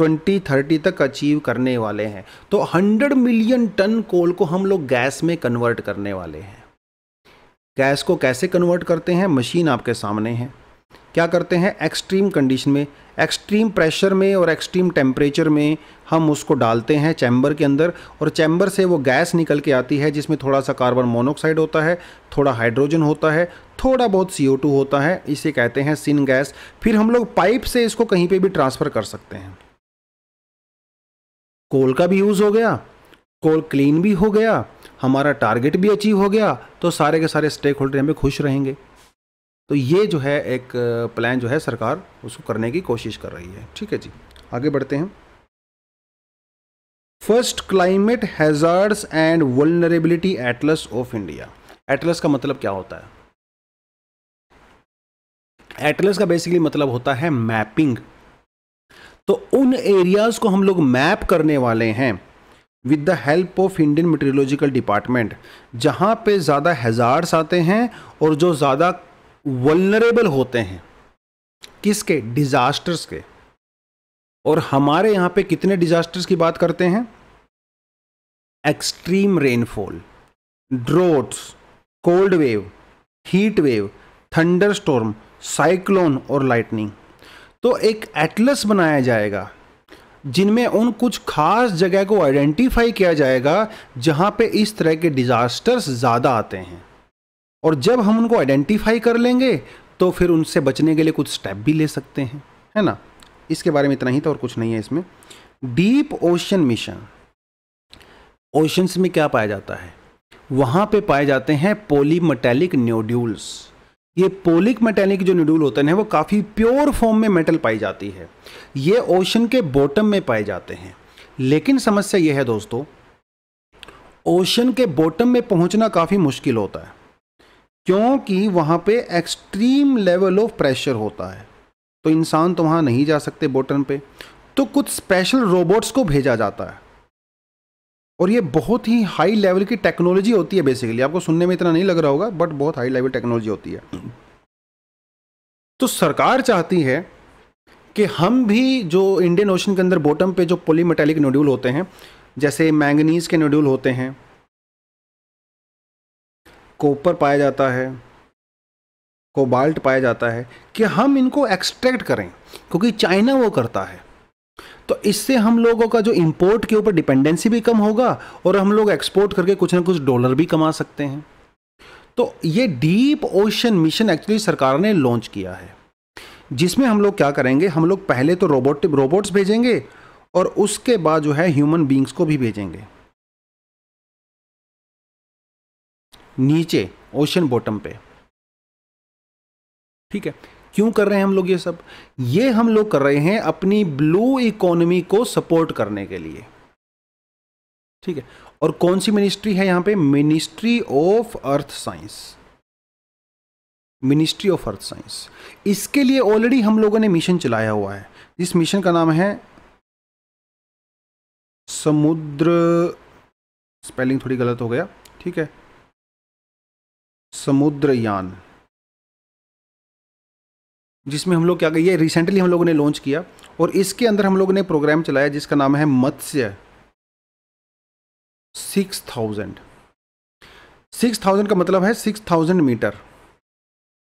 2030 तक अचीव करने वाले हैं तो 100 मिलियन टन कोल को हम लोग गैस में कन्वर्ट करने वाले हैं गैस को कैसे कन्वर्ट करते हैं मशीन आपके सामने है क्या करते हैं एक्सट्रीम कंडीशन में एक्सट्रीम प्रेशर में और एक्सट्रीम टेम्परेचर में हम उसको डालते हैं चैम्बर के अंदर और चैम्बर से वो गैस निकल के आती है जिसमें थोड़ा सा कार्बन मोनोक्साइड होता है थोड़ा हाइड्रोजन होता है थोड़ा बहुत सी होता है इसे कहते हैं सिन गैस फिर हम लोग पाइप से इसको कहीं पर भी ट्रांसफ़र कर सकते हैं कोल का भी यूज़ हो गया कोल क्लीन भी हो गया हमारा टारगेट भी अचीव हो गया तो सारे के सारे स्टेक होल्डर हमें खुश रहेंगे तो ये जो है एक प्लान जो है सरकार उसको करने की कोशिश कर रही है ठीक है जी आगे बढ़ते हैं first climate hazards and vulnerability atlas of India atlas का मतलब क्या होता है एटलस का बेसिकली मतलब होता है मैपिंग तो उन एरियाज को हम लोग मैप करने वाले हैं with the help of Indian meteorological department जहां पे ज़्यादा हैज़ार्ड्स आते हैं और जो ज़्यादा वनरेबल होते हैं किसके डिज़ास्टर्स के और हमारे यहां पे कितने डिज़ास्टर्स की बात करते हैं extreme rainfall droughts cold wave heat wave thunderstorm cyclone और लाइटनिंग तो एक एटलस बनाया जाएगा जिनमें उन कुछ खास जगह को आइडेंटिफाई किया जाएगा जहां पे इस तरह के डिज़ास्टर्स ज़्यादा आते हैं और जब हम उनको आइडेंटिफाई कर लेंगे तो फिर उनसे बचने के लिए कुछ स्टेप भी ले सकते हैं है ना इसके बारे में इतना ही था और कुछ नहीं है इसमें डीप ओशन मिशन ओशंस में क्या पाया जाता है वहाँ पे पाए जाते हैं पोलीमेटेलिक न्योड्यूल्स ये पोलिक मेटेलिक जो न्यूडूल होते हैं वो काफ़ी प्योर फॉर्म में मेटल पाई जाती है ये ओशन के बॉटम में पाए जाते हैं लेकिन समस्या ये है दोस्तों ओशन के बॉटम में पहुंचना काफ़ी मुश्किल होता है क्योंकि वहाँ पे एक्सट्रीम लेवल ऑफ प्रेशर होता है तो इंसान तो वहाँ नहीं जा सकते बोटन पे तो कुछ स्पेशल रोबोट्स को भेजा जाता है और ये बहुत ही हाई लेवल की टेक्नोलॉजी होती है बेसिकली आपको सुनने में इतना नहीं लग रहा होगा बट बहुत हाई लेवल टेक्नोलॉजी होती है तो सरकार चाहती है कि हम भी जो इंडियन ओशन के अंदर बॉटम पे जो पोलीमेटेलिक नोड्यूल होते हैं जैसे मैंगनीज के नोड्यूल होते हैं कॉपर पाया जाता है कोबाल्ट पाया जाता है कि हम इनको एक्सट्रैक्ट करें क्योंकि चाइना वो करता है तो इससे हम लोगों का जो इंपोर्ट के ऊपर डिपेंडेंसी भी कम होगा और हम लोग एक्सपोर्ट करके कुछ ना कुछ डॉलर भी कमा सकते हैं तो ये डीप ओशन मिशन एक्चुअली सरकार ने लॉन्च किया है जिसमें हम लोग क्या करेंगे हम लोग पहले तो रोबोट रोबोट्स भेजेंगे और उसके बाद जो है ह्यूमन बींग्स को भी भेजेंगे नीचे ओशन बॉटम पे ठीक है क्यों कर रहे हैं हम लोग ये सब ये हम लोग कर रहे हैं अपनी ब्लू इकोनॉमी को सपोर्ट करने के लिए ठीक है और कौन सी मिनिस्ट्री है यहां पे ministry of earth science ministry of earth science इसके लिए ऑलरेडी हम लोगों ने मिशन चलाया हुआ है इस मिशन का नाम है समुद्र स्पेलिंग थोड़ी गलत हो गया ठीक है समुद्रयान जिसमें हम लोग क्या ये रिसेंटली हम लोगों ने लॉन्च किया और इसके अंदर हम लोगों ने प्रोग्राम चलाया जिसका नाम है Matsya six thousand six thousand का मतलब है सिक्स थाउजेंड मीटर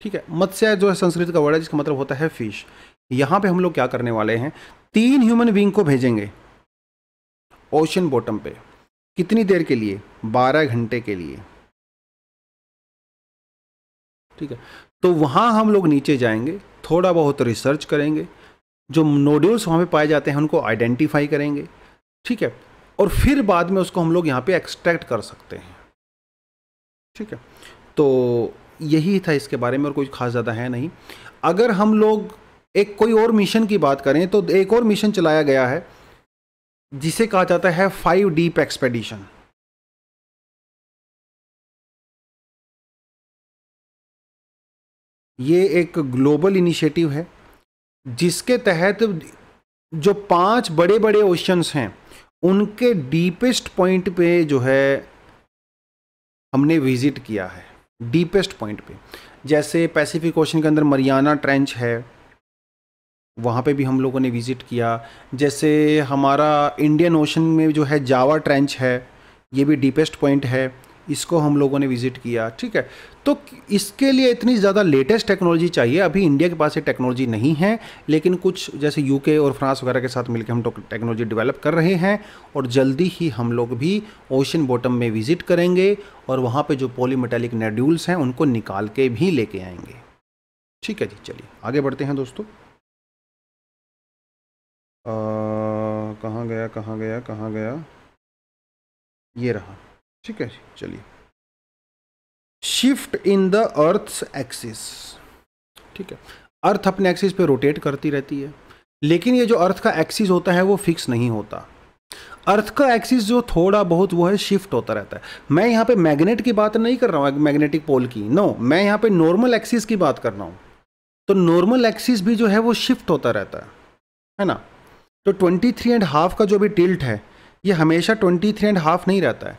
ठीक है मत्स्य जो है संस्कृत का वर्ड है जिसका मतलब होता है फिश यहां पे हम लोग क्या करने वाले हैं तीन ह्यूमन बींग को भेजेंगे ओशन बॉटम पे कितनी देर के लिए बारह घंटे के लिए ठीक है तो वहाँ हम लोग नीचे जाएंगे थोड़ा बहुत रिसर्च करेंगे जो नोड्यूल्स वहाँ पे पाए जाते हैं उनको आइडेंटिफाई करेंगे ठीक है और फिर बाद में उसको हम लोग यहाँ पे एक्सट्रैक्ट कर सकते हैं ठीक है तो यही था इसके बारे में और कुछ खास ज़्यादा है नहीं अगर हम लोग एक कोई और मिशन की बात करें तो एक और मिशन चलाया गया है जिसे कहा जाता है फाइव डीप एक्सपेडिशन ये एक ग्लोबल इनिशिएटिव है जिसके तहत जो पांच बड़े बड़े ओशंस हैं उनके डीपेस्ट पॉइंट पे जो है हमने विजिट किया है डीपेस्ट पॉइंट पे जैसे पैसिफिक ओशन के अंदर मरियाना ट्रेंच है वहाँ पे भी हम लोगों ने विज़िट किया जैसे हमारा इंडियन ओशन में जो है जावा ट्रेंच है ये भी डीपेस्ट पॉइंट है इसको हम लोगों ने विजिट किया ठीक है तो इसके लिए इतनी ज़्यादा लेटेस्ट टेक्नोलॉजी चाहिए अभी इंडिया के पास ये टेक्नोलॉजी नहीं है लेकिन कुछ जैसे यूके और फ्रांस वगैरह के साथ मिलकर हम तो टेक्नोलॉजी डेवलप कर रहे हैं और जल्दी ही हम लोग भी ओशन बॉटम में विजिट करेंगे और वहाँ पर जो पॉलीमेटेलिक नेड्यूल्स हैं उनको निकाल के भी लेके आएंगे ठीक है जी चलिए आगे बढ़ते हैं दोस्तों कहाँ गया कहाँ गया कहाँ गया ये रहा ठीक है चलिए shift in the earth axis ठीक है अर्थ अपने एक्सिस पे रोटेट करती रहती है लेकिन ये जो अर्थ का एक्सिस होता है वो फिक्स नहीं होता अर्थ का एक्सिस जो थोड़ा बहुत वो है शिफ्ट होता रहता है मैं यहाँ पे मैग्नेट की बात नहीं कर रहा हूँ मैग्नेटिक पोल की नो मैं यहाँ पे नॉर्मल एक्सिस की बात कर रहा हूँ तो नॉर्मल एक्सिस भी जो है वो शिफ्ट होता रहता है है ना तो ट्वेंटी थ्री एंड हाफ का जो भी टिल्ट है ये हमेशा ट्वेंटी थ्री एंड हाफ नहीं रहता है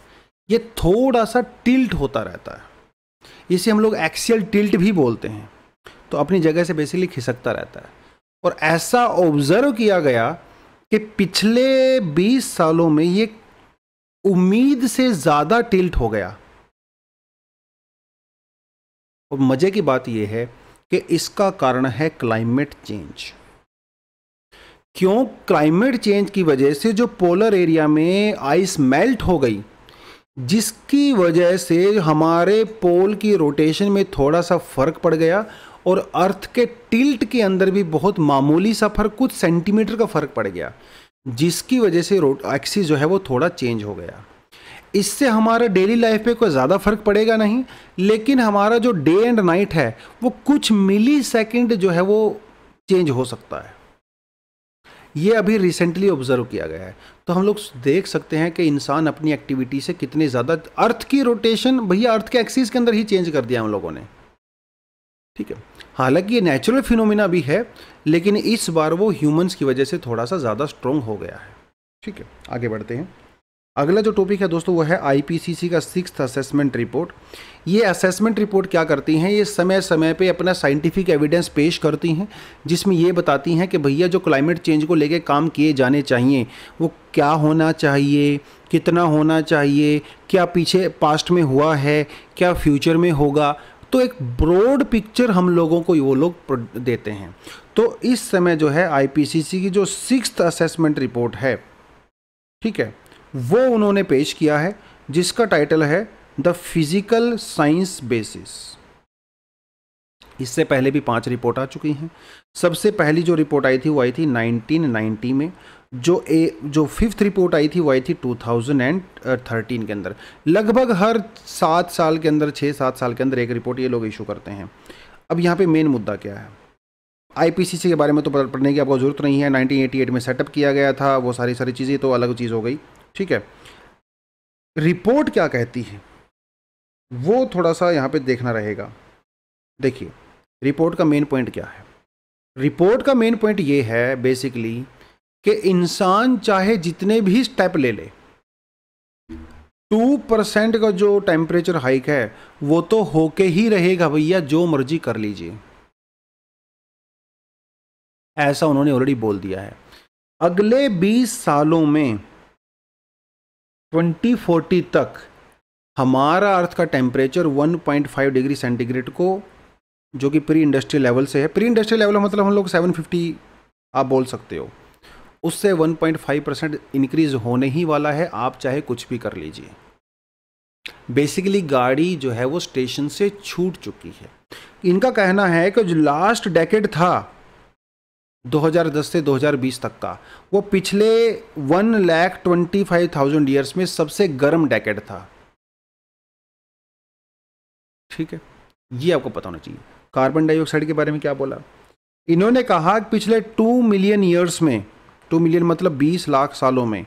ये थोड़ा सा टिल्ट होता रहता है इसे हम लोग एक्सियल टिल्ट भी बोलते हैं तो अपनी जगह से बेसिकली खिसकता रहता है और ऐसा ऑब्जर्व किया गया कि पिछले 20 सालों में ये उम्मीद से ज़्यादा टिल्ट हो गया और मज़े की बात यह है कि इसका कारण है क्लाइमेट चेंज क्यों क्लाइमेट चेंज की वजह से जो पोलर एरिया में आइस मेल्ट हो गई जिसकी वजह से हमारे पोल की रोटेशन में थोड़ा सा फ़र्क पड़ गया और अर्थ के टिल्ट के अंदर भी बहुत मामूली सा फर्क कुछ सेंटीमीटर का फ़र्क पड़ गया जिसकी वजह से रोट एक्सिस जो है वो थोड़ा चेंज हो गया इससे हमारा डेली लाइफ पे कोई ज़्यादा फ़र्क पड़ेगा नहीं लेकिन हमारा जो डे एंड नाइट है वो कुछ मिली सेकेंड जो है वो चेंज हो सकता है ये अभी रिसेंटली ऑब्जर्व किया गया है तो हम लोग देख सकते हैं कि इंसान अपनी एक्टिविटी से कितने ज़्यादा अर्थ की रोटेशन भैया अर्थ के एक्सिस के अंदर ही चेंज कर दिया हम लोगों ने ठीक है हालांकि ये नेचुरल फिनोमिना भी है लेकिन इस बार वो ह्यूमंस की वजह से थोड़ा सा ज़्यादा स्ट्रोंग हो गया है ठीक है आगे बढ़ते हैं अगला जो टॉपिक है दोस्तों वो है आईपीसीसी का सिक्स असेसमेंट रिपोर्ट ये असेसमेंट रिपोर्ट क्या करती हैं ये समय समय पे अपना साइंटिफिक एविडेंस पेश करती हैं जिसमें ये बताती हैं कि भैया जो क्लाइमेट चेंज को लेके काम किए जाने चाहिए वो क्या होना चाहिए कितना होना चाहिए क्या पीछे पास्ट में हुआ है क्या फ्यूचर में होगा तो एक ब्रॉड पिक्चर हम लोगों को वो लोग देते हैं तो इस समय जो है आई की जो सिक्स असेसमेंट रिपोर्ट है ठीक है वो उन्होंने पेश किया है जिसका टाइटल है द फिज़िकल साइंस बेसिस इससे पहले भी पांच रिपोर्ट आ चुकी हैं सबसे पहली जो रिपोर्ट आई थी वो आई थी 1990 में जो ए जो फिफ्थ रिपोर्ट आई थी वो आई थी 2013 के अंदर लगभग हर सात साल के अंदर छः सात साल के अंदर एक रिपोर्ट ये लोग इशू करते हैं अब यहाँ पे मेन मुद्दा क्या है आईपीसीसी के बारे में तो पढ़ने की आपको ज़रूरत नहीं है 1988 में सेटअप किया गया था वो सारी सारी चीज़ें तो अलग चीज़ हो गई ठीक है रिपोर्ट क्या कहती है वो थोड़ा सा यहाँ पे देखना रहेगा देखिए रिपोर्ट का मेन पॉइंट क्या है रिपोर्ट का मेन पॉइंट ये है बेसिकली कि इंसान चाहे जितने भी स्टेप ले ले टू परसेंट का जो टेम्परेचर हाइक है वो तो होके ही रहेगा भैया जो मर्जी कर लीजिए ऐसा उन्होंने ऑलरेडी बोल दिया है अगले बीस सालों में 2040 तक हमारा अर्थ का टेम्परेचर 1.5 डिग्री सेंटीग्रेड को जो कि प्री इंडस्ट्रियल लेवल से है प्री इंडस्ट्रियल लेवल मतलब हम लोग 750 आप बोल सकते हो उससे 1.5 परसेंट इंक्रीज होने ही वाला है आप चाहे कुछ भी कर लीजिए बेसिकली गाड़ी जो है वो स्टेशन से छूट चुकी है इनका कहना है कि जो लास्ट डेकेड था 2010 से 2020 तक का वो पिछले one lakh twenty five thousand years में सबसे गर्म डैकेट था ठीक है ये आपको पता होना चाहिए कार्बन डाइऑक्साइड के बारे में क्या बोला इन्होंने कहा पिछले टू मिलियन ईयर्स में टू मिलियन मतलब बीस लाख सालों में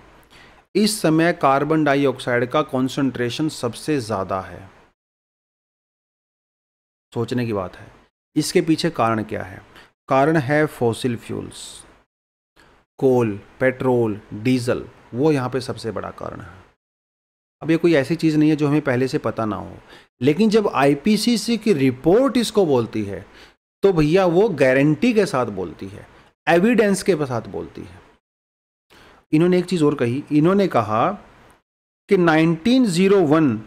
इस समय कार्बन डाइऑक्साइड का कॉन्सेंट्रेशन सबसे ज़्यादा है सोचने की बात है इसके पीछे कारण क्या है कारण है fossil fuels coal petrol diesel वो यहाँ पे सबसे बड़ा कारण है अब ये कोई ऐसी चीज़ नहीं है जो हमें पहले से पता ना हो लेकिन जब आईपीसीसी की रिपोर्ट इसको बोलती है तो भैया वो गारंटी के साथ बोलती है एविडेंस के साथ बोलती है इन्होंने एक चीज़ और कही इन्होंने कहा कि 1901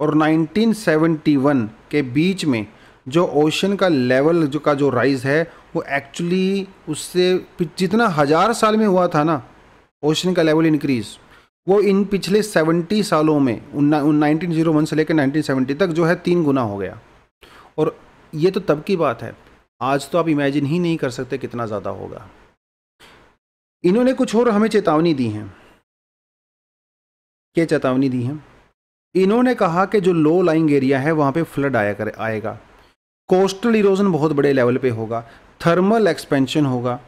और 1971 के बीच में जो ओशन का लेवल जो का जो राइज है वो एक्चुअली उससे जितना हज़ार साल में हुआ था ना ओशन का लेवल इंक्रीज़ वो इन पिछले 70 सालों में नाइनटीन जीरो वन से लेकर 1970 तक जो है तीन गुना हो गया और ये तो तब की बात है आज तो आप इमेजिन ही नहीं कर सकते कितना ज़्यादा होगा इन्होंने कुछ और हमें चेतावनी दी है क्या चेतावनी दी है इन्होंने कहा कि जो लो लाइंग एरिया है वहाँ पे फ्लड आया कर आएगा कोस्टल इरोजन बहुत बड़े लेवल पे होगा थर्मल एक्सपेंशन होगा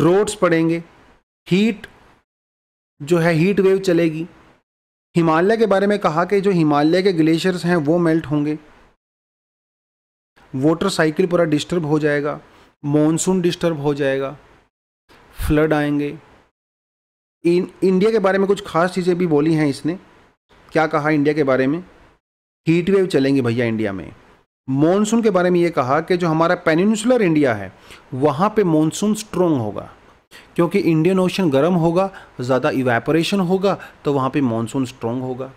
ड्रोट्स पड़ेंगे हीट जो है हीट वेव चलेगी हिमालय के बारे में कहा कि जो हिमालय के ग्लेशियर्स हैं वो मेल्ट होंगे वाटर साइकिल पूरा डिस्टर्ब हो जाएगा मॉनसून डिस्टर्ब हो जाएगा फ्लड आएंगे इन इंडिया के बारे में कुछ खास चीज़ें भी बोली हैं इसने क्या कहा इंडिया के बारे में हीट वेव चलेंगे भैया इंडिया में मॉनसून के बारे में ये कहा कि जो हमारा पेनिनसुलर इंडिया है वहाँ पे मॉनसून स्ट्रोंग होगा क्योंकि इंडियन ओशन गर्म होगा ज़्यादा इवेपोरेशन होगा तो वहाँ पे मॉनसून स्ट्रोंग होगा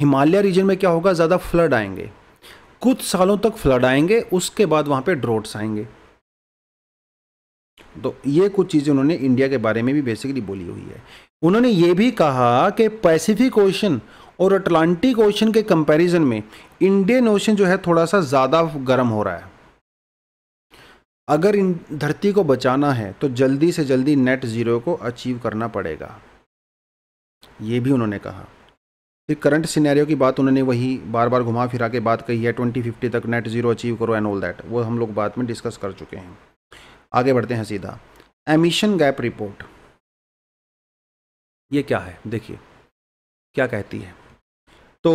हिमालय रीजन में क्या होगा ज़्यादा फ्लड आएंगे कुछ सालों तक फ्लड आएंगे उसके बाद वहाँ पर ड्रोट्स आएंगे तो ये कुछ चीज़ें उन्होंने इंडिया के बारे में भी बेसिकली बोली हुई है उन्होंने ये भी कहा कि पैसिफिक ओशन और अटलांटिक ओशन के कंपैरिजन में इंडियन ओशन जो है थोड़ा सा ज़्यादा गर्म हो रहा है अगर इन धरती को बचाना है तो जल्दी से जल्दी नेट ज़ीरो को अचीव करना पड़ेगा ये भी उन्होंने कहा फिर करंट सिनेरियो की बात उन्होंने वही बार बार घुमा फिरा के बात कही है ट्वेंटी फिफ्टी तक नेट ज़ीरो अचीव करो एंड ऑल दैट वो हम लोग बाद में डिस्कस कर चुके हैं आगे बढ़ते हैं सीधा एमिशन गैप रिपोर्ट ये क्या है देखिए क्या कहती है तो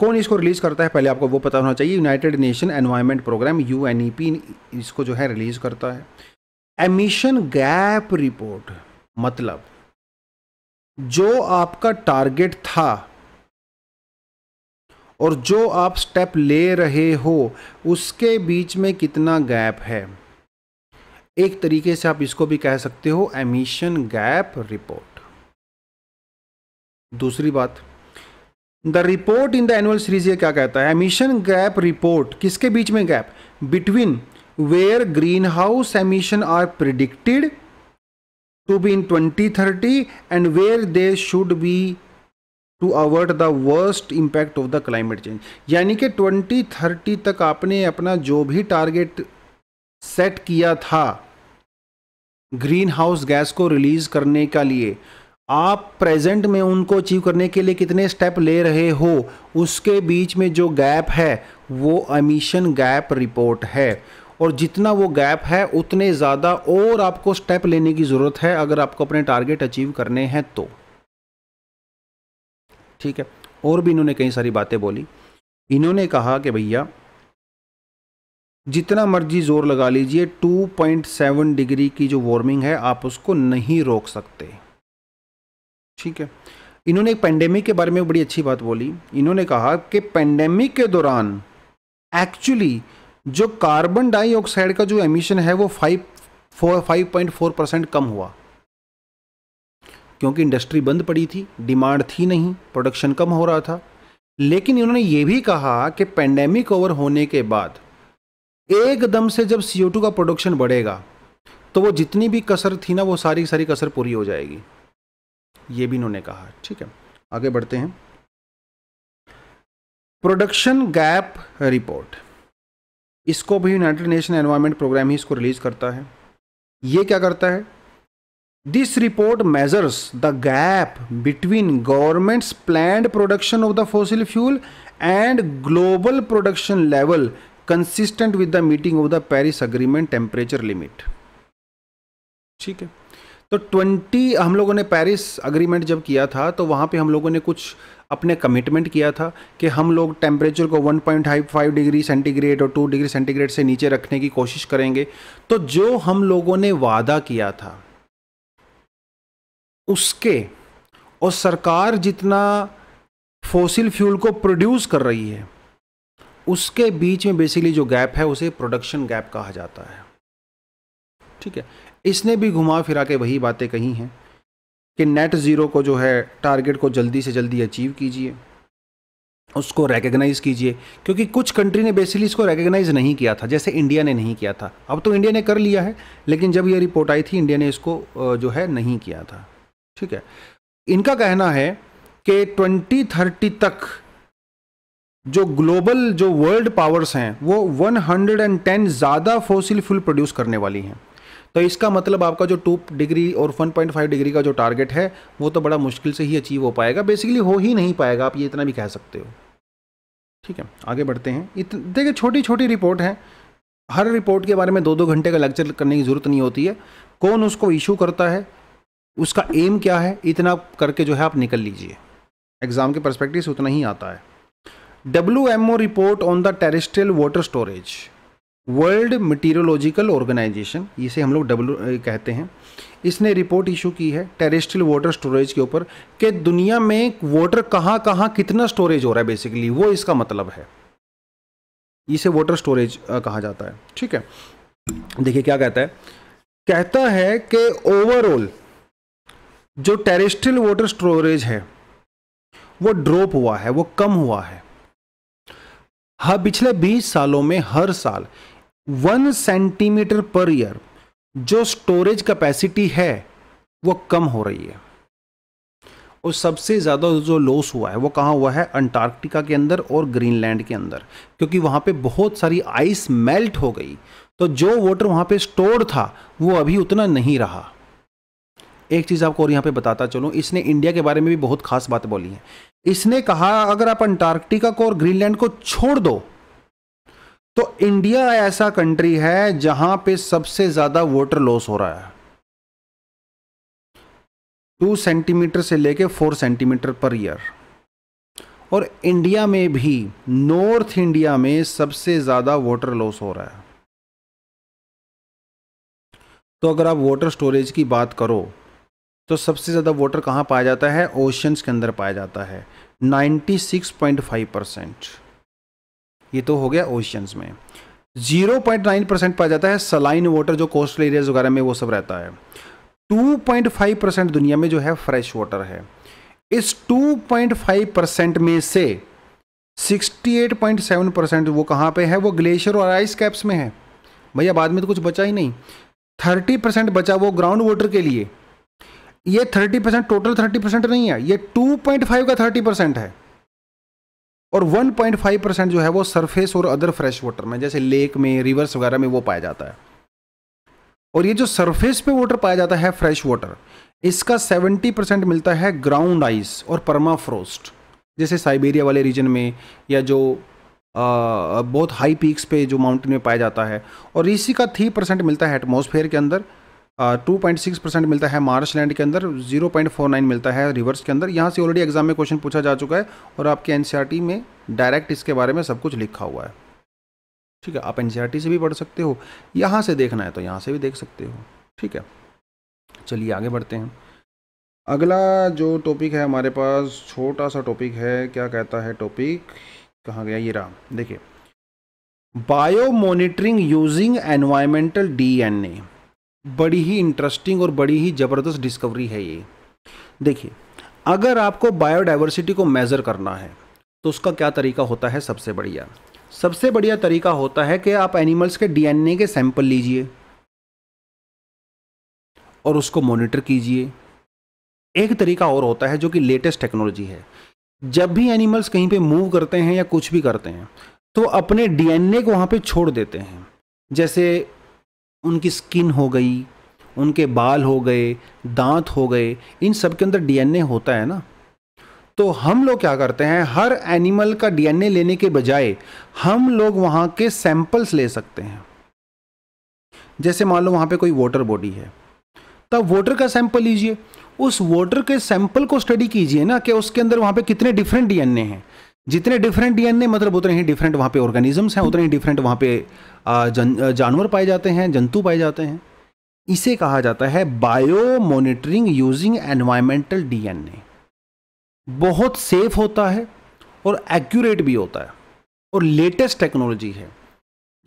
कौन इसको रिलीज़ करता है पहले आपको वो पता होना चाहिए United Nation Environment Programme you इसको जो है रिलीज़ करता है एमिशन गैप रिपोर्ट मतलब जो आपका टारगेट था और जो आप स्टेप ले रहे हो उसके बीच में कितना गैप है एक तरीके से आप इसको भी कह सकते हो एमिशन गैप रिपोर्ट दूसरी बात the report in the annual series ये क्या कहता है एमिशन गैप रिपोर्ट किसके बीच में gap between where greenhouse emission are predicted to be in twenty thirty and where they should be to avoid the worst impact of the climate change यानी कि 2030 तक आपने अपना जो भी टारगेट सेट किया था ग्रीन हाउस गैस को रिलीज करने का लिए आप प्रेजेंट में उनको अचीव करने के लिए कितने स्टेप ले रहे हो उसके बीच में जो गैप है वो अमीशन गैप रिपोर्ट है और जितना वो गैप है उतने ज़्यादा और आपको स्टेप लेने की ज़रूरत है अगर आपको अपने टारगेट अचीव करने हैं तो ठीक है और भी इन्होंने कई सारी बातें बोली इन्होंने कहा कि भैया जितना मर्जी ज़ोर लगा लीजिए 2.7 डिग्री की जो वार्मिंग है आप उसको नहीं रोक सकते ठीक है इन्होंने एक पैंडेमिक के बारे में बड़ी अच्छी बात बोली इन्होंने कहा कि पेंडेमिक के दौरान एक्चुअली जो कार्बन डाइऑक्साइड का जो एमिशन है वो five four five point four percent कम हुआ क्योंकि इंडस्ट्री बंद पड़ी थी डिमांड थी नहीं प्रोडक्शन कम हो रहा था लेकिन इन्होंने ये भी कहा कि पैंडेमिक ओवर होने के बाद एकदम से जब सी का प्रोडक्शन बढ़ेगा तो वो जितनी भी कसर थी ना वो सारी सारी कसर पूरी हो जाएगी ये भी इन्होंने कहा ठीक है आगे बढ़ते हैं प्रोडक्शन गैप रिपोर्ट इसको भी यूनाइटेड नेशन एनवायरमेंट प्रोग्राम ही इसको रिलीज करता है ये क्या करता है this report measures the gap between governments planned production of the fossil fuel and global production level consistent with the meeting of the Paris agreement temperature limit ठीक है तो 20 हम लोगों ने पेरिस अग्रीमेंट जब किया था तो वहाँ पे हम लोगों ने कुछ अपने कमिटमेंट किया था कि हम लोग टेम्परेचर को 1.5 डिग्री सेंटीग्रेड और 2 डिग्री सेंटीग्रेड से नीचे रखने की कोशिश करेंगे तो जो हम लोगों ने वादा किया था उसके और सरकार जितना फोसिल फ्यूल को प्रोड्यूस कर रही है उसके बीच में बेसिकली जो गैप है उसे प्रोडक्शन गैप कहा जाता है ठीक है इसने भी घुमा फिरा के वही बातें कही हैं कि नेट ज़ीरो को जो है टारगेट को जल्दी से जल्दी अचीव कीजिए उसको रेकग्नाइज कीजिए क्योंकि कुछ कंट्री ने बेसिकली इसको रेकग्नाइज नहीं किया था जैसे इंडिया ने नहीं किया था अब तो इंडिया ने कर लिया है लेकिन जब यह रिपोर्ट आई थी इंडिया ने इसको जो है नहीं किया था ठीक है इनका कहना है कि ट्वेंटी थर्टी तक जो ग्लोबल जो वर्ल्ड पावर्स हैं वो 110 ज़्यादा फोसिल फ्यूल प्रोड्यूस करने वाली हैं तो इसका मतलब आपका जो टू डिग्री और 1.5 डिग्री का जो टारगेट है वो तो बड़ा मुश्किल से ही अचीव हो पाएगा बेसिकली हो ही नहीं पाएगा आप ये इतना भी कह सकते हो ठीक है आगे बढ़ते हैं देखिए छोटी छोटी रिपोर्ट है हर रिपोर्ट के बारे में दो दो घंटे का लेक्चर करने की ज़रूरत नहीं होती है कौन उसको इशू करता है उसका एम क्या है इतना करके जो है आप निकल लीजिए एग्ज़ाम के परस्पेक्टिव से उतना ही आता है W report on the terrestrial water storage World Meteorological Organization इसे हम लोग डब्ल्यू कहते हैं इसने रिपोर्ट इशू की है टेरेस्ट्रियल वाटर स्टोरेज के ऊपर कि दुनिया में वाटर कहाँ कहाँ कितना स्टोरेज हो रहा है बेसिकली वो इसका मतलब है इसे वाटर स्टोरेज कहा जाता है ठीक है देखिए क्या कहता है कहता है कि ओवरऑल जो टेरेस्ट्रियल वाटर स्टोरेज है वो ड्रॉप हुआ है वो कम हुआ है हर हाँ, पिछले 20 सालों में हर साल वन सेंटीमीटर पर ईयर जो स्टोरेज कैपेसिटी है वो कम हो रही है और सबसे ज़्यादा जो लॉस हुआ है वो कहाँ हुआ है अंटार्कटिका के अंदर और ग्रीनलैंड के अंदर क्योंकि वहाँ पे बहुत सारी आइस मेल्ट हो गई तो जो वाटर वहाँ पे स्टोर था वो अभी उतना नहीं रहा एक चीज़ आपको और यहाँ पे बताता चलूँ इसने इंडिया के बारे में भी बहुत खास बात बोली है इसने कहा अगर आप अंटार्कटिका को और ग्रीनलैंड को छोड़ दो तो इंडिया ऐसा कंट्री है जहां पे सबसे ज्यादा वोटर लॉस हो रहा है टू सेंटीमीटर से लेके फोर सेंटीमीटर पर ईयर और इंडिया में भी नॉर्थ इंडिया में सबसे ज़्यादा वाटर लॉस हो रहा है तो अगर आप वाटर स्टोरेज की बात करो तो सबसे ज़्यादा वाटर कहां पाया जाता है ओशंस के अंदर पाया जाता है 96.5 परसेंट ये तो हो गया ओशियंस में 0.9 परसेंट पाया जाता है सलाइन वाटर जो कोस्टल एरियाज वगैरह में वो सब रहता है 2.5 परसेंट दुनिया में जो है फ्रेश वाटर है इस 2.5 परसेंट में से 68.7 परसेंट वो कहाँ पे है वो ग्लेशियर और आइस कैप्स में है भैया बाद में तो कुछ बचा ही नहीं 30 परसेंट बचा वो ग्राउंड वाटर के लिए ये 30 परसेंट टोटल 30 परसेंट नहीं है ये 2.5 का 30 परसेंट है और 1.5 परसेंट जो है वो सरफेस और अदर फ्रेश वाटर में जैसे लेक में रिवर्स वगैरह में वो पाया जाता है और ये जो सरफेस पे वाटर पाया जाता है फ्रेश वाटर इसका 70 परसेंट मिलता है ग्राउंड आइस और परमाफ्रोस्ट जैसे साइबेरिया वाले रीजन में या जो आ, बहुत हाई पीक्स पे जो माउंटेन में पाया जाता है और इसी का थ्री परसेंट मिलता है एटमोसफेयर के अंदर टू पॉइंट सिक्स परसेंट मिलता है मार्श लैंड के अंदर जीरो पॉइंट फोर नाइन मिलता है रिवर्स के अंदर यहाँ से ऑलरेडी एग्जाम में क्वेश्चन पूछा जा चुका है और आपके एन e में डायरेक्ट इसके बारे में सब कुछ लिखा हुआ है ठीक है आप एन e से भी पढ़ सकते हो यहाँ से देखना है तो यहाँ से भी देख सकते हो ठीक है चलिए आगे बढ़ते हैं अगला जो टॉपिक है हमारे पास छोटा सा टॉपिक है क्या कहता है टॉपिक कहाँ गया ये राम देखिए biomonitoring using environmental DNA बड़ी ही इंटरेस्टिंग और बड़ी ही ज़बरदस्त डिस्कवरी है ये देखिए अगर आपको बायोडाइवर्सिटी को मेज़र करना है तो उसका क्या तरीका होता है सबसे बढ़िया सबसे बढ़िया तरीका होता है कि आप एनिमल्स के डीएनए के सैंपल लीजिए और उसको मॉनिटर कीजिए एक तरीका और होता है जो कि लेटेस्ट टेक्नोलॉजी है जब भी एनिमल्स कहीं पे मूव करते हैं या कुछ भी करते हैं तो अपने डीएनए को वहाँ पे छोड़ देते हैं जैसे उनकी स्किन हो गई उनके बाल हो गए दांत हो गए इन सब के अंदर डीएनए होता है ना तो हम लोग क्या करते हैं हर एनिमल का डीएनए लेने के बजाय हम लोग वहाँ के सैंपल्स ले सकते हैं जैसे मान लो वहाँ पे कोई वाटर बॉडी है तब वाटर का सैंपल लीजिए उस वाटर के सैंपल को स्टडी कीजिए ना कि उसके अंदर वहाँ पे कितने डिफरेंट डीएनए हैं जितने डिफरेंट डीएनए मतलब उतने ही डिफरेंट वहाँ पे ऑर्गेनिजम्स हैं उतने ही डिफरेंट वहाँ पे जन जानवर पाए जाते हैं जंतु पाए जाते हैं इसे कहा जाता है biomonitoring using environmental DNA बहुत सेफ होता है और एक्यूरेट भी होता है और लेटेस्ट टेक्नोलॉजी है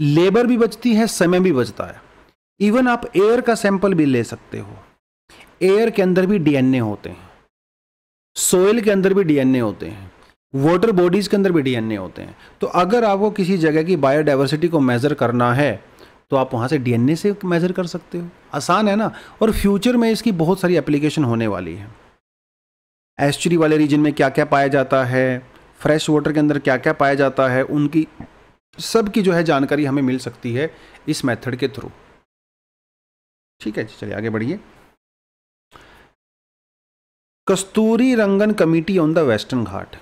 लेबर भी बचती है समय भी बचता है इवन आप एयर का सैंपल भी ले सकते हो एयर के अंदर भी डीएनए होते हैं सोयल के अंदर भी डीएनए होते हैं वाटर बॉडीज़ के अंदर भी डीएनए होते हैं तो अगर आपको किसी जगह की बायोडाइवर्सिटी को मेज़र करना है तो आप वहाँ से डीएनए से मेज़र कर सकते हो आसान है ना और फ्यूचर में इसकी बहुत सारी एप्लीकेशन होने वाली है एस्चुरी वाले रीजन में क्या क्या पाया जाता है फ्रेश वाटर के अंदर क्या क्या पाया जाता है उनकी सब की जो है जानकारी हमें मिल सकती है इस मेथड के थ्रू ठीक है चलिए आगे बढ़िए Kasturi Rangan committee on the western Ghat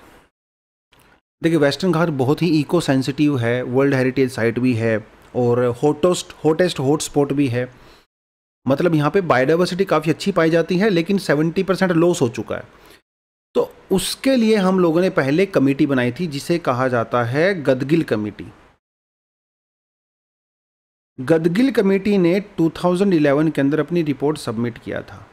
देखिए वेस्टर्न घाट बहुत ही इको सेंसिटिव है वर्ल्ड हेरिटेज साइट भी है और होटोस्ट होटेस्ट हॉट स्पॉट भी है मतलब यहाँ पे बायोडाइवर्सिटी काफ़ी अच्छी पाई जाती है लेकिन 70 परसेंट लॉस हो चुका है तो उसके लिए हम लोगों ने पहले कमेटी बनाई थी जिसे कहा जाता है गदगिल कमेटी गदगिल कमेटी ने 2011 के अंदर अपनी रिपोर्ट सबमिट किया था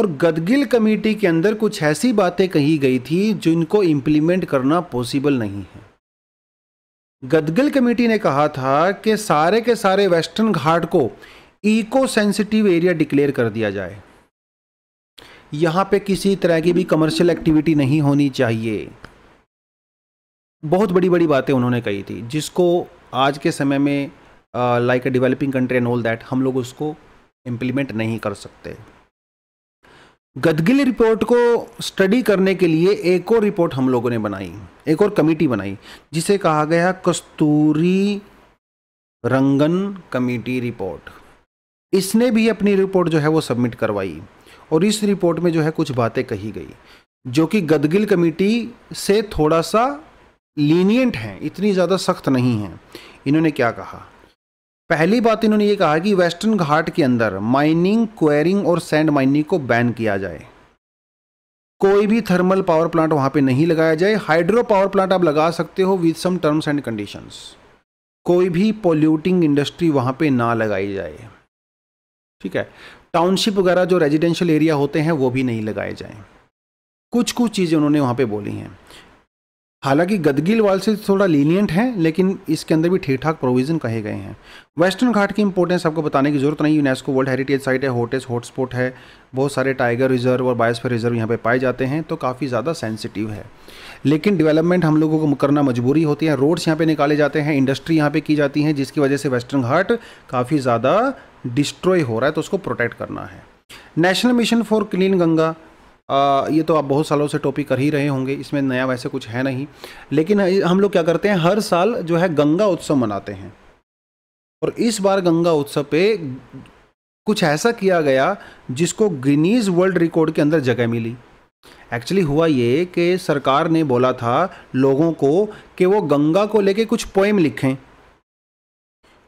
और गदगिल कमेटी के अंदर कुछ ऐसी बातें कही गई थी जिनको इम्प्लीमेंट करना पॉसिबल नहीं है गदगिल कमेटी ने कहा था कि सारे के सारे वेस्टर्न घाट को इको सेंसिटिव एरिया डिक्लेयर कर दिया जाए यहाँ पे किसी तरह की भी कमर्शियल एक्टिविटी नहीं होनी चाहिए बहुत बड़ी बड़ी बातें उन्होंने कही थी जिसको आज के समय में like a developing country and all that हम लोग उसको इम्प्लीमेंट नहीं कर सकते गदगिल रिपोर्ट को स्टडी करने के लिए एक और रिपोर्ट हम लोगों ने बनाई एक और कमेटी बनाई जिसे कहा गया कस्तूरी रंगन कमेटी रिपोर्ट इसने भी अपनी रिपोर्ट जो है वो सबमिट करवाई और इस रिपोर्ट में जो है कुछ बातें कही गई जो कि गदगिल कमेटी से थोड़ा सा लीनियंट हैं इतनी ज़्यादा सख्त नहीं हैं इन्होंने क्या कहा पहली बात इन्होंने ये कहा कि वेस्टर्न घाट के अंदर माइनिंग क्वेरिंग और सैंड माइनिंग को बैन किया जाए कोई भी थर्मल पावर प्लांट वहां पे नहीं लगाया जाए हाइड्रो पावर प्लांट आप लगा सकते हो with some terms and conditions कोई भी पोल्यूटिंग इंडस्ट्री वहां पे ना लगाई जाए ठीक है टाउनशिप वगैरह जो रेजिडेंशियल एरिया होते हैं वो भी नहीं लगाए जाए कुछ कुछ चीज़ें उन्होंने वहां पे बोली हैं हालांकि वाल से थोड़ा लीनियंट है लेकिन इसके अंदर भी ठीक ठाक प्रोविजन कहे गए हैं वेस्टर्न घाट की इंपोर्टेंस आपको बताने की जरूरत नहीं यूनेस्को वर्ल्ड हेरिटेज साइट है होटेस हॉटस्पॉट है बहुत सारे टाइगर रिजर्व और बायोस्फीयर रिजर्व यहाँ पे पाए जाते हैं तो काफ़ी ज़्यादा सेंसिटिव है लेकिन डेवलपमेंट हम लोगों को करना मजबूरी होती है रोड्स यहाँ पर निकाले जाते हैं इंडस्ट्री यहाँ पर की जाती है जिसकी वजह से वेस्टर्न घाट काफ़ी ज़्यादा डिस्ट्रॉय हो रहा है तो उसको प्रोटेक्ट करना है national mission for clean Ganga ये तो आप बहुत सालों से टोपी कर ही रहे होंगे इसमें नया वैसे कुछ है नहीं लेकिन हम लोग क्या करते हैं हर साल जो है गंगा उत्सव मनाते हैं और इस बार गंगा उत्सव पे कुछ ऐसा किया गया जिसको गिनीज वर्ल्ड रिकॉर्ड के अंदर जगह मिली एक्चुअली हुआ ये कि सरकार ने बोला था लोगों को कि वो गंगा को लेके कुछ पोएम लिखें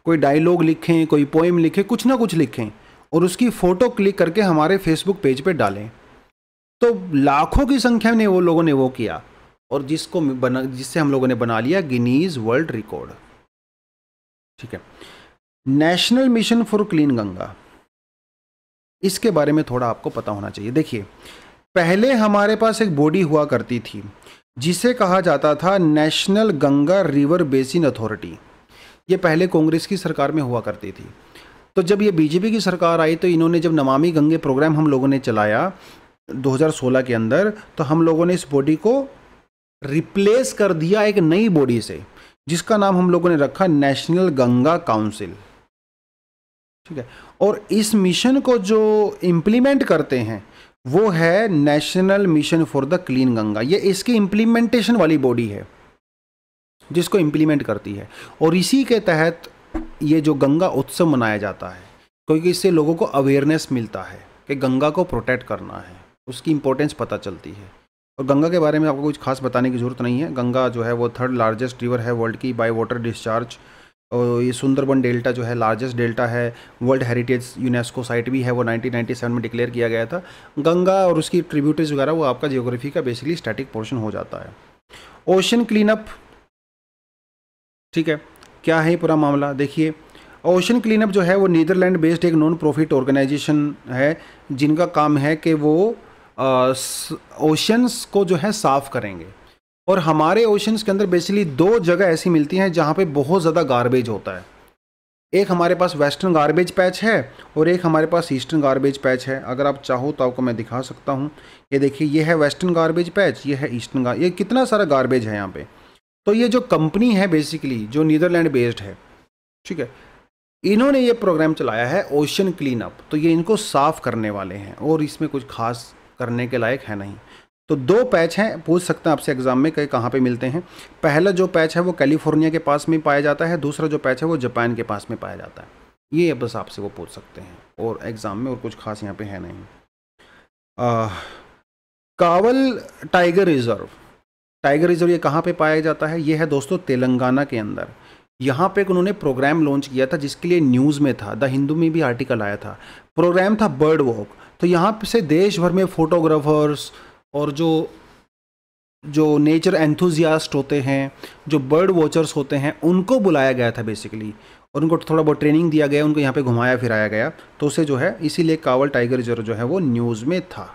कोई डायलॉग लिखें कोई पोएम लिखें कुछ ना कुछ लिखें और उसकी फ़ोटो क्लिक करके हमारे फेसबुक पेज पे डालें तो लाखों की संख्या में वो लोगों ने वो किया और जिसको बना जिससे हम लोगों ने बना लिया गिनीज वर्ल्ड रिकॉर्ड ठीक है national mission for clean Ganga इसके बारे में थोड़ा आपको पता होना चाहिए देखिए पहले हमारे पास एक बॉडी हुआ करती थी जिसे कहा जाता था national Ganga river basin authority ये पहले कांग्रेस की सरकार में हुआ करती थी तो जब ये बीजेपी की सरकार आई तो इन्होंने जब नमामि गंगे प्रोग्राम हम लोगों ने चलाया 2016 के अंदर तो हम लोगों ने इस बॉडी को रिप्लेस कर दिया एक नई बॉडी से जिसका नाम हम लोगों ने रखा नेशनल गंगा काउंसिल ठीक है और इस मिशन को जो इम्प्लीमेंट करते हैं वो है national mission for the clean Ganga ये इसकी इम्प्लीमेंटेशन वाली बॉडी है जिसको इम्प्लीमेंट करती है और इसी के तहत ये जो गंगा उत्सव मनाया जाता है क्योंकि इससे लोगों को अवेयरनेस मिलता है कि गंगा को प्रोटेक्ट करना है उसकी इंपॉर्टेंस पता चलती है और गंगा के बारे में आपको कुछ खास बताने की ज़रूरत नहीं है गंगा जो है वो थर्ड लार्जेस्ट रिवर है वर्ल्ड की बाय वाटर डिस्चार्ज और ये सुंदरबन डेल्टा जो है लार्जेस्ट डेल्टा है वर्ल्ड हेरिटेज यूनेस्को साइट भी है वो 1997 में डिक्लेयर किया गया था गंगा और उसकी ट्रिब्यूटरीज वगैरह वो आपका जियोग्राफी का बेसिकली स्टैटिक पोर्शन हो जाता है ओशन क्लीनअप ठीक है क्या है पूरा मामला देखिए ओशन क्लीनअप जो है वो नीदरलैंड बेस्ड एक नॉन प्रॉफिट ऑर्गेनाइजेशन है जिनका काम है कि वो ओशंस को जो है साफ़ करेंगे और हमारे ओशंस के अंदर बेसिकली दो जगह ऐसी मिलती हैं जहाँ पे बहुत ज़्यादा गारबेज होता है एक हमारे पास वेस्टर्न गारबेज पैच है और एक हमारे पास ईस्टर्न गारबेज पैच है अगर आप चाहो तो आपको मैं दिखा सकता हूँ ये देखिए ये है वेस्टर्न गारबेज पैच ये है ईस्टर्न गार ये कितना सारा गारबेज है यहाँ पे तो ये जो कंपनी है बेसिकली जो नीदरलैंड बेस्ड है ठीक है इन्होंने ये प्रोग्राम चलाया है ओशन क्लीन अप तो ये इनको साफ़ करने वाले हैं और इसमें कुछ खास करने के लायक है नहीं तो दो पैच हैं पूछ सकते हैं आपसे एग्जाम में कई कहाँ पे मिलते हैं पहला जो पैच है वो कैलिफोर्निया के पास में पाया जाता है दूसरा जो पैच है वो जापान के पास में पाया जाता है ये बस आपसे वो पूछ सकते हैं और एग्ज़ाम में और कुछ खास यहाँ पे है नहीं आ, Kawal tiger reserve tiger reserve ये कहाँ पे पाया जाता है ये है दोस्तों तेलंगाना के अंदर यहाँ पे उन्होंने प्रोग्राम लॉन्च किया था जिसके लिए न्यूज़ में था द हिंदू में भी आर्टिकल आया था प्रोग्राम था बर्ड वॉक तो यहाँ से देश भर में फोटोग्राफर्स और जो जो नेचर एंथुजियास्ट होते हैं जो बर्ड वॉचर्स होते हैं उनको बुलाया गया था बेसिकली और उनको थोड़ा बहुत ट्रेनिंग दिया गया उनको यहाँ पे घुमाया फिराया गया तो उसे जो है इसीलिए कावल टाइगर रिजर्व जो है वो न्यूज़ में था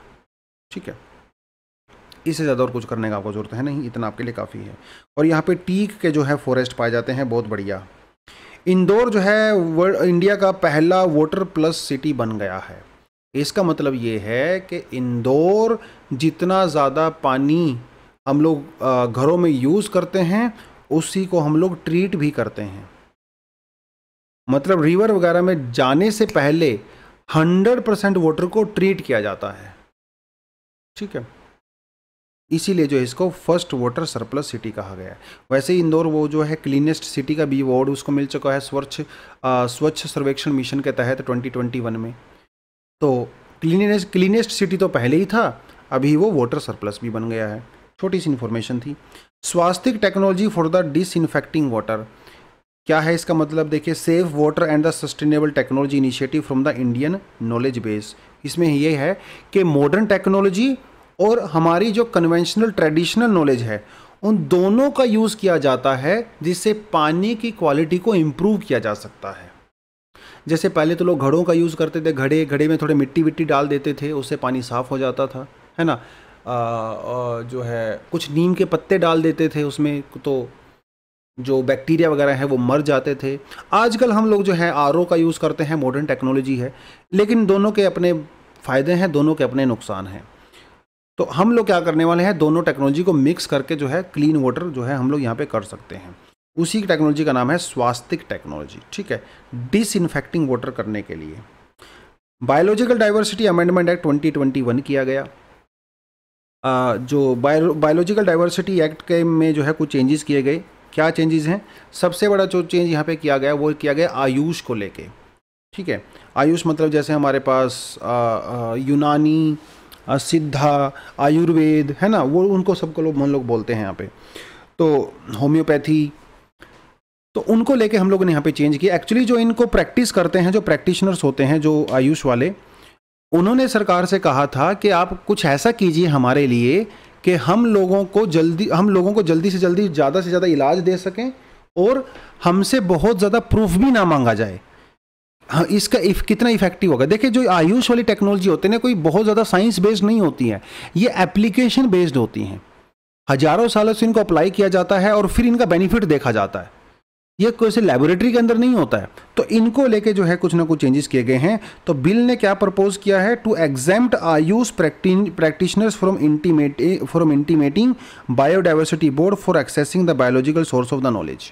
ठीक है इससे ज़्यादा और कुछ करने का आपको ज़रूरत है नहीं इतना आपके लिए काफ़ी है और यहाँ पर टीक के जो है फॉरेस्ट पाए जाते हैं बहुत बढ़िया इंदौर जो है वर्ल्ड इंडिया का पहला वाटर प्लस सिटी बन गया है इसका मतलब ये है कि इंदौर जितना ज़्यादा पानी हम लोग घरों में यूज़ करते हैं उसी को हम लोग ट्रीट भी करते हैं मतलब रिवर वगैरह में जाने से पहले 100 परसेंट वाटर को ट्रीट किया जाता है ठीक है इसीलिए जो इसको फर्स्ट वाटर सरप्लस सिटी कहा गया है वैसे ही इंदौर वो जो है क्लीनेस्ट सिटी का भी अवार्ड उसको मिल चुका है स्वच्छ स्वच्छ सर्वेक्षण मिशन के तहत 2021 में तो क्लीनेस क्लीनेस्ट सिटी तो पहले ही था अभी वो वाटर सरप्लस भी बन गया है छोटी सी इन्फॉर्मेशन थी स्वास्थ्य technology for the disinfecting water क्या है इसका मतलब देखिए safe water and the sustainable technology initiative from the Indian knowledge base इसमें ये है कि मॉडर्न टेक्नोलॉजी और हमारी जो कन्वेंशनल ट्रेडिशनल नॉलेज है उन दोनों का यूज़ किया जाता है जिससे पानी की क्वालिटी को इम्प्रूव किया जा सकता है जैसे पहले तो लोग घड़ों का यूज़ करते थे घड़े घड़े में थोड़े मिट्टी विट्टी डाल देते थे उससे पानी साफ़ हो जाता था है ना आ, जो है कुछ नीम के पत्ते डाल देते थे उसमें तो जो बैक्टीरिया वगैरह है वो मर जाते थे आजकल हम लोग जो है आर का यूज़ करते हैं मॉडर्न टेक्नोलॉजी है लेकिन दोनों के अपने फ़ायदे हैं दोनों के अपने नुकसान हैं तो हम लोग क्या करने वाले हैं दोनों टेक्नोलॉजी को मिक्स करके जो है क्लीन वाटर जो है हम लोग यहाँ पे कर सकते हैं उसी की टेक्नोलॉजी का नाम है स्वास्तिक टेक्नोलॉजी ठीक है डिसइनफेक्टिंग वाटर करने के लिए बायोलॉजिकल डाइवर्सिटी अमेंडमेंट एक्ट 2021 किया गया आ, जो बायोलॉजिकल डाइवर्सिटी एक्ट के में जो है कुछ चेंजेस किए गए क्या चेंजेस हैं सबसे बड़ा जो चेंज यहाँ पे किया गया वो किया गया आयुष को लेके ठीक है आयुष मतलब जैसे हमारे पास आ, आ, यूनानी आ, सिद्धा आयुर्वेद है ना वो उनको सबको लोग हम लोग बोलते हैं यहाँ पे तो होम्योपैथी तो उनको लेके हम लोगों ने यहाँ पे चेंज किया एक्चुअली जो इनको प्रैक्टिस करते हैं जो प्रैक्टिशनर्स होते हैं जो आयुष वाले उन्होंने सरकार से कहा था कि आप कुछ ऐसा कीजिए हमारे लिए कि हम लोगों को जल्दी हम लोगों को जल्दी से जल्दी ज़्यादा से ज़्यादा इलाज दे सकें और हमसे बहुत ज़्यादा प्रूफ भी ना मांगा जाए हाँ इसका इफ कितना इफेक्टिव होगा देखिए जो आयुष वाली टेक्नोलॉजी होती है ना कोई बहुत ज़्यादा साइंस बेस्ड नहीं होती है ये एप्लीकेशन बेस्ड होती हैं हज़ारों सालों से इनको अप्लाई किया जाता है और फिर इनका बेनिफिट देखा जाता है ये कोई लेबोरेटरी के अंदर नहीं होता है तो इनको लेके जो है कुछ ना कुछ चेंजेस किए गए हैं तो बिल ने क्या प्रपोज किया है to exempt AYUSH practitioners from intimate from intimating biodiversity board for accessing the biological source of the knowledge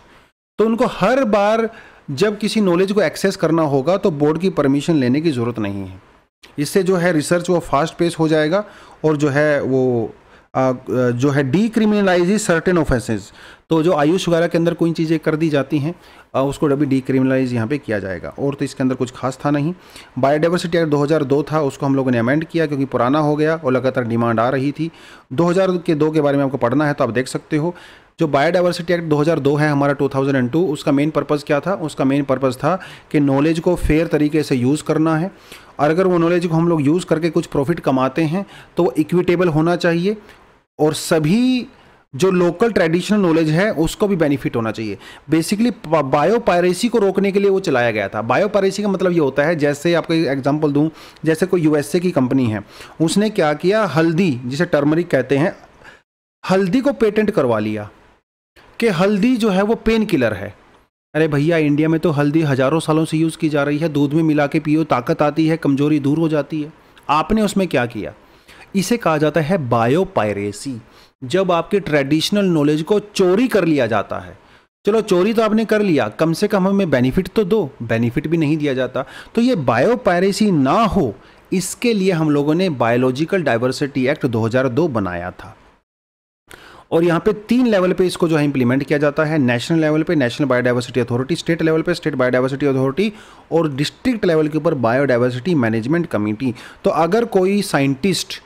तो उनको हर बार जब किसी नॉलेज को एक्सेस करना होगा तो बोर्ड की परमिशन लेने की ज़रूरत नहीं है इससे जो है रिसर्च वो फास्ट पेस हो जाएगा और जो है वो आ, जो है डीक्रिमिनलाइज सर्टेन ऑफेंसेस तो जो आयुष वगैरह के अंदर कोई चीज़ें कर दी जाती हैं उसको अभी डिक्रिमिनलाइज यहाँ पे किया जाएगा और तो इसके अंदर कुछ खास था नहीं बायोडाइवर्सिटी एक्ट 2002 था उसको हम लोगों ने अमेंड किया क्योंकि पुराना हो गया और लगातार डिमांड आ रही थी दो के दो के बारे में आपको पढ़ना है तो आप देख सकते हो जो बायोडाइवर्सिटी एक्ट 2002 है हमारा 2002 उसका मेन पर्पज़ क्या था उसका मेन पर्पज़ था कि नॉलेज को फेयर तरीके से यूज़ करना है और अगर वो नॉलेज को हम लोग यूज़ करके कुछ प्रॉफिट कमाते हैं तो वो इक्विटेबल होना चाहिए और सभी जो लोकल ट्रेडिशनल नॉलेज है उसको भी बेनिफिट होना चाहिए बेसिकली बायो पायरेसी को रोकने के लिए वो चलाया गया था बायो पायरेसी का मतलब ये होता है जैसे आपको एग्जांपल दूं जैसे कोई यूएसए की कंपनी है उसने क्या किया हल्दी जिसे टर्मरिक कहते हैं हल्दी को पेटेंट करवा लिया कि हल्दी जो है वो पेन किलर है अरे भैया इंडिया में तो हल्दी हज़ारों सालों से यूज़ की जा रही है दूध में मिला के पियो ताकत आती है कमज़ोरी दूर हो जाती है आपने उसमें क्या किया इसे कहा जाता है बायोपायरेसी जब आपके ट्रेडिशनल नॉलेज को चोरी कर लिया जाता है चलो चोरी तो आपने कर लिया कम से कम हमें बेनिफिट तो दो बेनिफिट भी नहीं दिया जाता तो ये बायो पायरेसी ना हो इसके लिए हम लोगों ने बायोलॉजिकल डाइवर्सिटी एक्ट 2002 बनाया था और यहाँ पे तीन लेवल पे इसको जो है इंप्लीमेंट किया जाता है नेशनल लेवल पे national biodiversity authority state level पे स्टेट बायोडाइवर्सिटी अथॉरिटी और डिस्ट्रिक्ट लेवल के ऊपर बायोडाइवर्सिटी मैनेजमेंट कमेटी तो अगर कोई साइंटिस्ट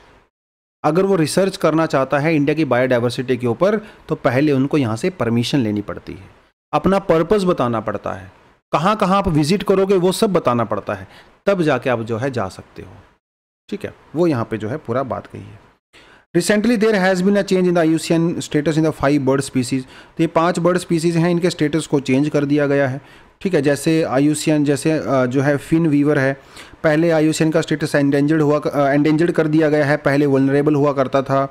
अगर वो रिसर्च करना चाहता है इंडिया की बायोडाइवर्सिटी के ऊपर तो पहले उनको यहाँ से परमिशन लेनी पड़ती है अपना पर्पज़ बताना पड़ता है कहाँ कहाँ आप विजिट करोगे वो सब बताना पड़ता है तब जाके आप जो है जा सकते हो ठीक है वो यहाँ पे जो है पूरा बात कही है recently there has been a change in the IUCN status in the five bird species तो ये पांच बर्ड स्पीसीज हैं इनके स्टेटस को चेंज कर दिया गया है ठीक है जैसे आयुसियन जैसे जो है फिन वीवर है पहले आयुसियन का स्टेटस एंडेंजर्ड हुआ एंडेंजर्ड कर दिया गया है पहले वनरेबल हुआ करता था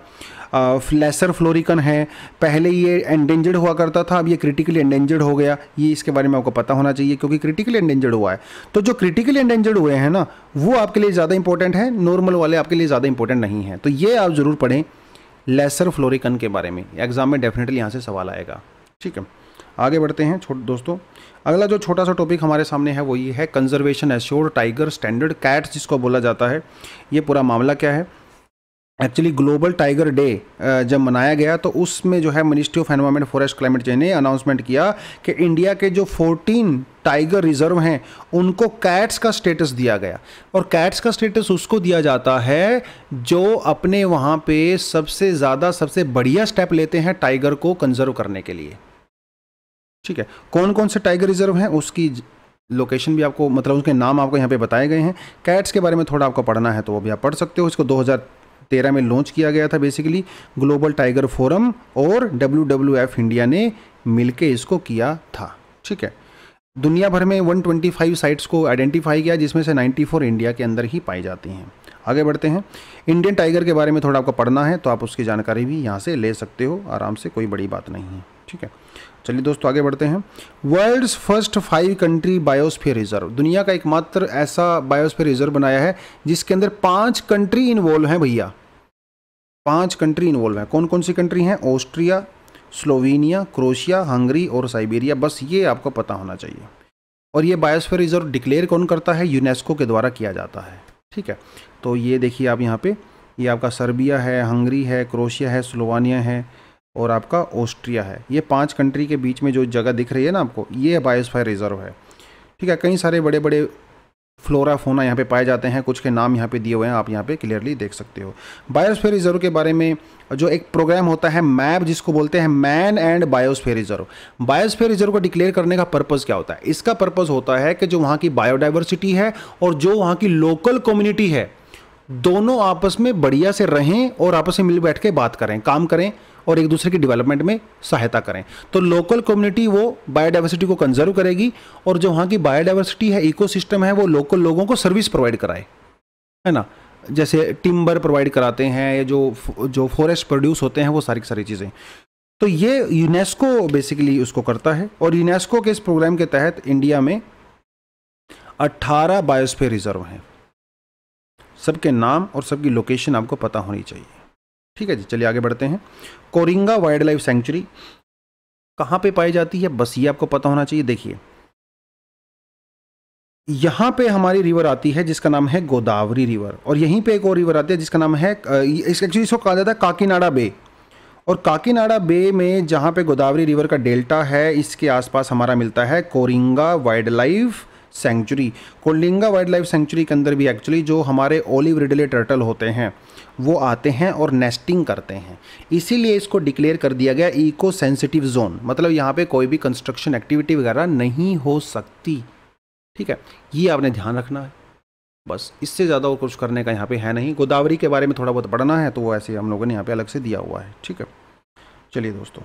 फ्लैसर फ्लोरिकन है पहले ये एंडेंजर्ड हुआ करता था अब ये क्रिटिकली एंडेंजर्ड हो गया ये इसके बारे में आपको पता होना चाहिए क्योंकि क्रिटिकली एंडेंजर्ड हुआ है तो जो क्रिटिकली एंडेंजर्ड हुए हैं ना वो आपके लिए ज़्यादा इंपॉर्टेंट है नॉर्मल वाले आपके लिए ज़्यादा इंपॉर्टेंट नहीं है तो ये आप ज़रूर पढ़ें लेसर फ्लोरिकन के बारे में एग्ज़ाम में डेफिनेटली यहाँ से सवाल आएगा ठीक है आगे बढ़ते हैं छोटे दोस्तों अगला जो छोटा सा टॉपिक हमारे सामने है वो ये है conservation assured tiger standard CATS जिसको बोला जाता है ये पूरा मामला क्या है एक्चुअली ग्लोबल टाइगर डे जब मनाया गया तो उसमें जो है ministry of environment forest climate change ने अनाउंसमेंट किया कि इंडिया के जो 14 टाइगर रिजर्व हैं उनको कैट्स का स्टेटस दिया गया और कैट्स का स्टेटस उसको दिया जाता है जो अपने वहाँ पे सबसे ज़्यादा सबसे बढ़िया स्टेप लेते हैं टाइगर को कंजर्व करने के लिए ठीक है कौन कौन से टाइगर रिजर्व हैं उसकी लोकेशन भी आपको मतलब उसके नाम आपको यहाँ पे बताए गए हैं कैट्स के बारे में थोड़ा आपको पढ़ना है तो वो भी आप पढ़ सकते हो इसको 2013 में लॉन्च किया गया था बेसिकली ग्लोबल टाइगर फोरम और डब्ल्यू इंडिया ने मिल इसको किया था ठीक है दुनिया भर में 125 साइट्स को आइडेंटिफाई किया जिसमें से 94 इंडिया के अंदर ही पाई जाती हैं आगे बढ़ते हैं इंडियन टाइगर के बारे में थोड़ा आपको पढ़ना है तो आप उसकी जानकारी भी यहाँ से ले सकते हो आराम से कोई बड़ी बात नहीं है ठीक है चलिए दोस्तों आगे बढ़ते हैं world's first five country biosphere reserve दुनिया का एकमात्र ऐसा बायोस्फीयर रिजर्व बनाया है जिसके अंदर पांच कंट्री इन्वॉल्व हैं भैया पांच कंट्री इन्वॉल्व हैं कौन कौन सी कंट्री हैं ऑस्ट्रिया स्लोवेनिया क्रोशिया हंगरी और साइबेरिया बस ये आपको पता होना चाहिए और ये बायोस्फीयर रिजर्व डिक्लेयर कौन करता है यूनेस्को के द्वारा किया जाता है ठीक है तो ये देखिए आप यहाँ पे ये आपका सर्बिया है हंगरी है क्रोशिया है स्लोवानिया है और आपका ऑस्ट्रिया है ये पांच कंट्री के बीच में जो जगह दिख रही है ना आपको ये बायोस्फायर रिजर्व है ठीक है कई सारे बड़े बड़े फ्लोरा फोना यहाँ पे पाए जाते हैं कुछ के नाम यहाँ पे दिए हुए हैं आप यहाँ पे क्लियरली देख सकते हो बायोस्फेयर रिजर्व के बारे में जो एक प्रोग्राम होता है मैप जिसको बोलते हैं man and biosphere reserve biosphere reserve को डिक्लेयर करने का पर्पज़ क्या होता है इसका पर्पज़ होता है कि जो वहाँ की बायोडाइवर्सिटी है और जो वहाँ की लोकल कम्युनिटी है दोनों आपस में बढ़िया से रहें और आपस में मिल बैठ के बात करें काम करें और एक दूसरे की डेवलपमेंट में सहायता करें तो लोकल कम्युनिटी वो बायोडाइवर्सिटी को कंजर्व करेगी और जो वहाँ की बायोडाइवर्सिटी है इकोसिस्टम है वो लोकल लोगों को सर्विस प्रोवाइड कराए है ना जैसे टिम्बर प्रोवाइड कराते हैं या जो जो फॉरेस्ट प्रोड्यूस होते हैं वो सारी सारी चीज़ें तो ये यूनेस्को बेसिकली उसको करता है और यूनेस्को के इस प्रोग्राम के तहत इंडिया में 18 बायोस्फीयर रिजर्व हैं सबके नाम और सबकी लोकेशन आपको पता होनी चाहिए ठीक है जी चलिए आगे बढ़ते हैं कोरिंगा वाइल्ड लाइफ सेंचुरी कहाँ पे पाई जाती है बस ये आपको पता होना चाहिए देखिए यहाँ पे हमारी रिवर आती है जिसका नाम है गोदावरी रिवर और यहीं पे एक और रिवर आती है जिसका नाम है एक्चुअली इसको कहा जाता है काकीनाडा बे और काकीनाडा बे में जहाँ पे गोदावरी रिवर का डेल्टा है इसके आसपास हमारा मिलता है Coringa wildlife sanctuary Coringa wildlife sanctuary के अंदर भी एक्चुअली जो हमारे ओलिव रिडले टर्टल होते हैं वो आते हैं और नेस्टिंग करते हैं इसीलिए इसको डिक्लेयर कर दिया गया इको सेंसिटिव जोन मतलब यहाँ पे कोई भी कंस्ट्रक्शन एक्टिविटी वगैरह नहीं हो सकती ठीक है ये आपने ध्यान रखना है बस इससे ज़्यादा और कुछ करने का यहाँ पे है नहीं गोदावरी के बारे में थोड़ा बहुत पढ़ना है तो वो ऐसे हम लोगों ने यहाँ पे अलग से दिया हुआ है ठीक है चलिए दोस्तों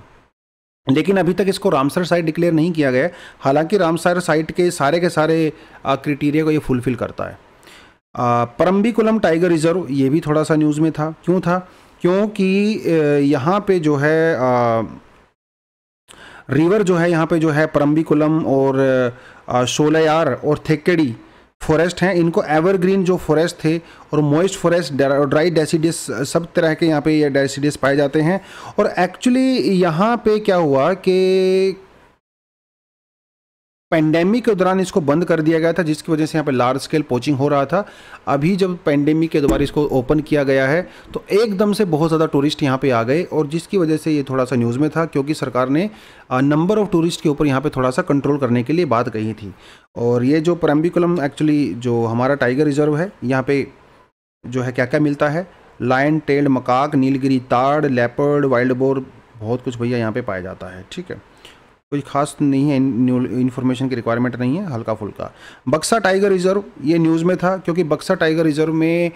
लेकिन अभी तक इसको रामसर साइट डिक्लेयर नहीं किया गया हालांकि रामसर साइट के सारे के सारे क्रिटेरिया को ये फुलफिल करता है परम्बिकुलम टाइगर रिजर्व ये भी थोड़ा सा न्यूज़ में था क्यों था क्योंकि यहाँ पे जो है आ, रिवर जो है यहाँ पे जो है परम्बिकुलम और शोलायार और थेक्केडी फॉरेस्ट हैं इनको एवरग्रीन जो फॉरेस्ट थे और मॉइस्ट फॉरेस्ट ड्राई डेसीडियस सब तरह के यहाँ पे ये डेसीडियस पाए जाते हैं और एक्चुअली यहाँ पे क्या हुआ कि पेंडेमिक के दौरान इसको बंद कर दिया गया था जिसकी वजह से यहाँ पे लार्ज स्केल पोचिंग हो रहा था अभी जब पेंडेमिक के दौरान इसको ओपन किया गया है तो एकदम से बहुत ज़्यादा टूरिस्ट यहाँ पे आ गए और जिसकी वजह से ये थोड़ा सा न्यूज़ में था क्योंकि सरकार ने नंबर ऑफ़ टूरिस्ट के ऊपर यहाँ पर थोड़ा सा कंट्रोल करने के लिए बात कही थी और ये जो परम्बिकुलम एक्चुअली जो हमारा टाइगर रिजर्व है यहाँ पर जो है क्या क्या मिलता है लाइन टेल्ड मकाक नीलगिरी ताड़ लेपर्ड वाइल्ड बोर बहुत कुछ भैया यहाँ पर पाया जाता है ठीक है कोई खास नहीं है इन्फॉर्मेशन की रिक्वायरमेंट नहीं है हल्का फुल्का बक्सा टाइगर रिजर्व ये न्यूज़ में था क्योंकि बक्सा टाइगर रिजर्व में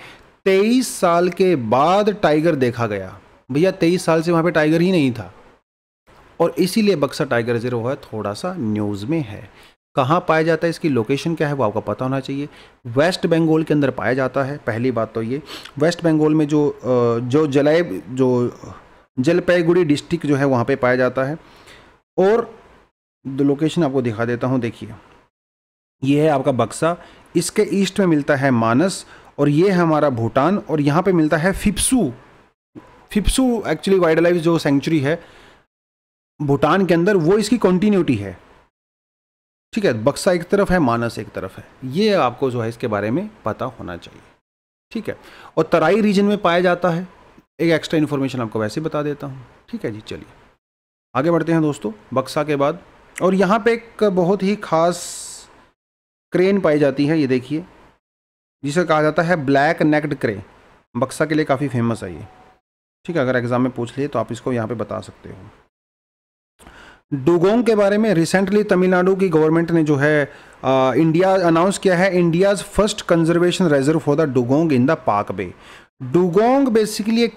तेईस साल के बाद टाइगर देखा गया भैया तेईस साल से वहाँ पे टाइगर ही नहीं था और इसीलिए बक्सा टाइगर रिजर्व है थोड़ा सा न्यूज़ में है कहाँ पाया जाता है इसकी लोकेशन क्या है वो आपको पता होना चाहिए वेस्ट बंगाल के अंदर पाया जाता है पहली बात तो ये वेस्ट बंगाल में जो जो जलाय जो जलपाईगुड़ी डिस्ट्रिक्ट जो है वहाँ पे पाया जाता है और लोकेशन आपको दिखा देता हूँ देखिए ये है आपका बक्सा इसके ईस्ट में मिलता है मानस और ये है हमारा भूटान और यहाँ पे मिलता है Phibsoo Phibsoo actually wildlife जो सेंचुरी है भूटान के अंदर वो इसकी कंटिन्यूटी है ठीक है बक्सा एक तरफ है मानस एक तरफ है ये आपको जो है इसके बारे में पता होना चाहिए ठीक है और तराई रीजन में पाया जाता है एक एक्स्ट्रा इन्फॉर्मेशन आपको वैसे बता देता हूँ ठीक है जी चलिए आगे बढ़ते हैं दोस्तों बक्सा के बाद और यहाँ पे एक बहुत ही ख़ास क्रेन पाई जाती है ये देखिए जिसे कहा जाता है ब्लैक नेक्ड क्रे बक्सा के लिए काफ़ी फेमस है ये ठीक है अगर एग्ज़ाम में पूछ लिए तो आप इसको यहाँ पे बता सकते हो डुगोंग के बारे में रिसेंटली तमिलनाडु की गवर्नमेंट ने जो है आ, इंडिया अनाउंस किया है India's first conservation reserve for the dugong in the Palk Bay dugong basically एक,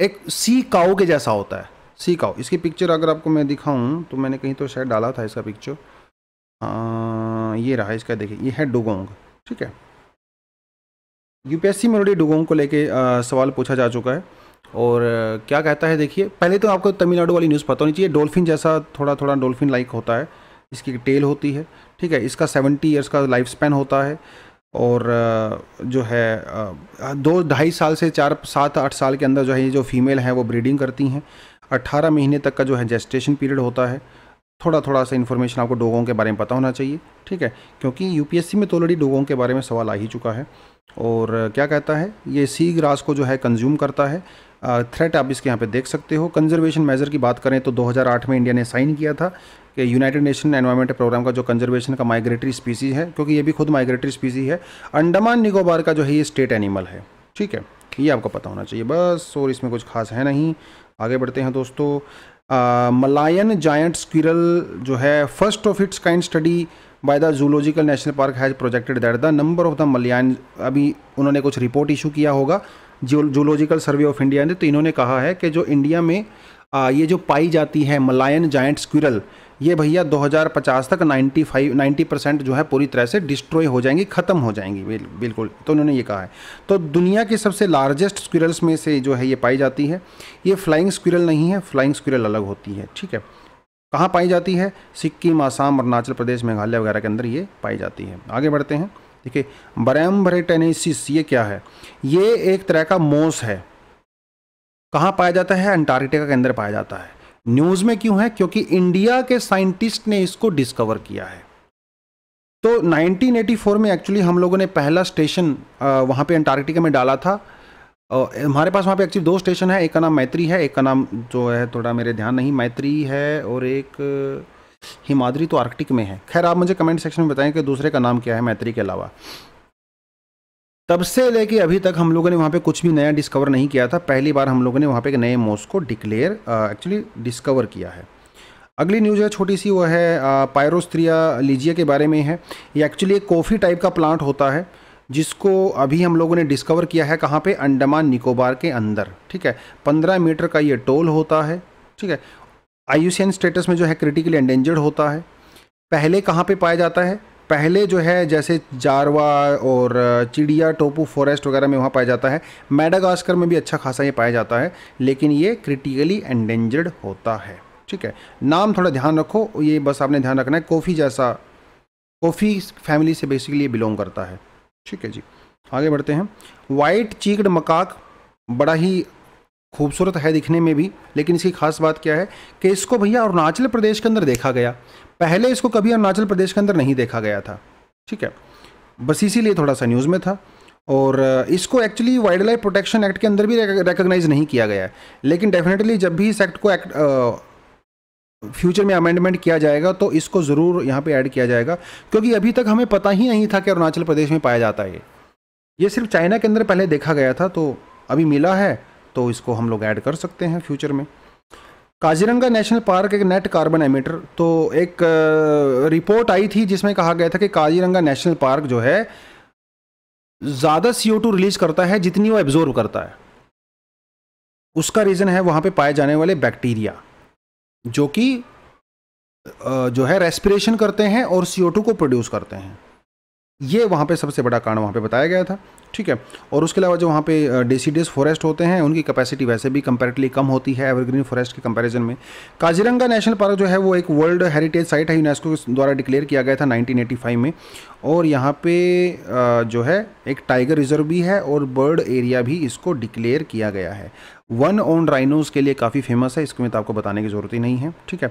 एक सी काओ के जैसा होता है सी काउ इसकी पिक्चर अगर आपको मैं दिखाऊं तो मैंने कहीं तो शायद डाला था इसका पिक्चर आ, ये रहा इसका देखिए ये है डुगोंग ठीक है यूपीएससी में ऑलरेडी डुगोंग को लेके सवाल पूछा जा चुका है और क्या कहता है देखिए पहले तो आपको तमिलनाडु वाली न्यूज़ पता होनी चाहिए डोल्फिन जैसा थोड़ा थोड़ा डोल्फिन लाइक होता है इसकी टेल होती है ठीक है इसका सेवेंटी ईयर्स का लाइफ स्पैन होता है और जो है दो ढाई साल से चार सात आठ साल के अंदर जो है ये जो फीमेल हैं वो ब्रीडिंग करती हैं अट्ठारह महीने तक का जो है जेस्टेशन पीरियड होता है थोड़ा थोड़ा सा इन्फॉर्मेशन आपको डोगों के बारे में पता होना चाहिए ठीक है क्योंकि यूपीएससी में तो ऑलरेडी डोगों के बारे में सवाल आ ही चुका है और क्या कहता है ये सी ग्रास को जो है कंज्यूम करता है थ्रेट आप इसके यहाँ पे देख सकते हो कंजर्वेशन मेजर की बात करें तो 2008 में इंडिया ने साइन किया था कि यूनाइटेड नेशन एनवायरमेंट प्रोग्राम का जो कंजर्वेशन का माइग्रेटरी स्पीसी है क्योंकि ये भी खुद माइग्रेटरी स्पीसी है अंडमान निकोबार का जो है ये स्टेट एनिमल है ठीक है ये आपको पता होना चाहिए बस और इसमें कुछ खास है नहीं आगे बढ़ते हैं दोस्तों मलायन जायंट स्क्विरल जो है first of its kind study by the zoological national park has projected that the number of the Malayan अभी उन्होंने कुछ रिपोर्ट इशू किया होगा जूलॉजिकल सर्वे ऑफ इंडिया ने तो इन्होंने कहा है कि जो इंडिया में आ, ये जो पाई जाती है मलायन जायंट स्क्विरल ये भैया 2050 तक 95 90 परसेंट जो है पूरी तरह से डिस्ट्रॉय हो जाएंगी ख़त्म हो जाएंगी बिल्कुल तो उन्होंने ये कहा है तो दुनिया के सबसे लार्जेस्ट स्क्रल्स में से जो है ये पाई जाती है ये फ्लाइंग स्क्रल नहीं है फ्लाइंग स्क्रल अलग होती है ठीक है कहाँ पाई जाती है सिक्किम आसाम अरुणाचल प्रदेश मेघालय वगैरह के अंदर ये पाई जाती है आगे बढ़ते हैं ठीक देखिए बरैम्बरेटेनेसिस ये क्या है ये एक तरह का मोस है कहाँ पाया जाता है अंटार्कटिका के अंदर पाया जाता है न्यूज में क्यों है क्योंकि इंडिया के साइंटिस्ट ने इसको डिस्कवर किया है तो 1984 में एक्चुअली हम लोगों ने पहला स्टेशन वहां पे अंटार्कटिका में डाला था हमारे पास वहाँ पे एक्चुअली दो स्टेशन है एक का नाम मैत्री है एक का नाम जो है थोड़ा मेरे ध्यान नहीं मैत्री है और एक हिमाद्री तो आर्कटिक में है खैर आप मुझे कमेंट सेक्शन में बताएं कि दूसरे का नाम क्या है मैत्री के अलावा तब से लेके अभी तक हम लोगों ने वहाँ पे कुछ भी नया डिस्कवर नहीं किया था पहली बार हम लोगों ने वहाँ पे एक नए मोस को डिक्लेयर एक्चुअली डिस्कवर किया है अगली न्यूज़ है छोटी सी वो है पायरोस्त्रिया uh, लीजिया के बारे में है ये एक्चुअली एक कॉफ़ी टाइप का प्लांट होता है जिसको अभी हम लोगों ने डिस्कवर किया है कहाँ पे अंडमान निकोबार के अंदर ठीक है पंद्रह मीटर का ये टोल होता है ठीक है आई स्टेटस में जो है क्रिटिकली एंडेंजर्ड होता है पहले कहाँ पे पाया जाता है पहले जो है जैसे जारवा और चिड़िया टोपू फॉरेस्ट वगैरह में वहाँ पाया जाता है मैडागास्कर में भी अच्छा खासा ये पाया जाता है लेकिन ये क्रिटिकली एंडेंजर्ड होता है ठीक है नाम थोड़ा ध्यान रखो ये बस आपने ध्यान रखना है कॉफ़ी जैसा कॉफ़ी फैमिली से बेसिकली ये बिलोंग करता है ठीक है जी आगे बढ़ते हैं वाइट चीकड मकाक बड़ा ही खूबसूरत है दिखने में भी लेकिन इसकी खास बात क्या है कि इसको भैया अरुणाचल प्रदेश के अंदर देखा गया पहले इसको कभी अरुणाचल प्रदेश के अंदर नहीं देखा गया था ठीक है बस इसीलिए थोड़ा सा न्यूज़ में था और इसको actually wild life protection act के अंदर भी रिकग्नाइज नहीं किया गया है लेकिन डेफिनेटली जब भी इस एक्ट को एक्ट फ्यूचर में अमेंडमेंट किया जाएगा तो इसको ज़रूर यहाँ पे ऐड किया जाएगा क्योंकि अभी तक हमें पता ही नहीं था कि अरुणाचल प्रदेश में पाया जाता है ये सिर्फ चाइना के अंदर पहले देखा गया था तो अभी मिला है तो इसको हम लोग ऐड कर सकते हैं फ्यूचर में काजीरंगा नेशनल पार्क एक नेट कार्बन एमिटर तो एक रिपोर्ट आई थी जिसमें कहा गया था कि काजीरंगा नेशनल पार्क जो है ज़्यादा सी रिलीज़ करता है जितनी वो एब्जॉर्व करता है उसका रीज़न है वहाँ पे पाए जाने वाले बैक्टीरिया जो कि जो है रेस्पिरेशन करते हैं और सी को प्रोड्यूस करते हैं ये वहाँ पे सबसे बड़ा कारण वहाँ पे बताया गया था ठीक है और उसके अलावा जो वहाँ पे डेसीडियस फॉरेस्ट होते हैं उनकी कैपेसिटी वैसे भी कंपेरेटिवली कम होती है एवरग्रीन फॉरेस्ट के कंपैरिजन में काजीरंगा नेशनल पार्क जो है वो एक वर्ल्ड हेरिटेज साइट है यूनेस्को द्वारा डिक्लेयर किया गया था नाइनटीन में और यहाँ पे जो है एक टाइगर रिजर्व भी है और बर्ड एरिया भी इसको डिक्लेयर किया गया है वन ओन राइनोज के लिए काफ़ी फेमस है इसको मैं तो आपको बताने की ज़रूरत ही नहीं है ठीक है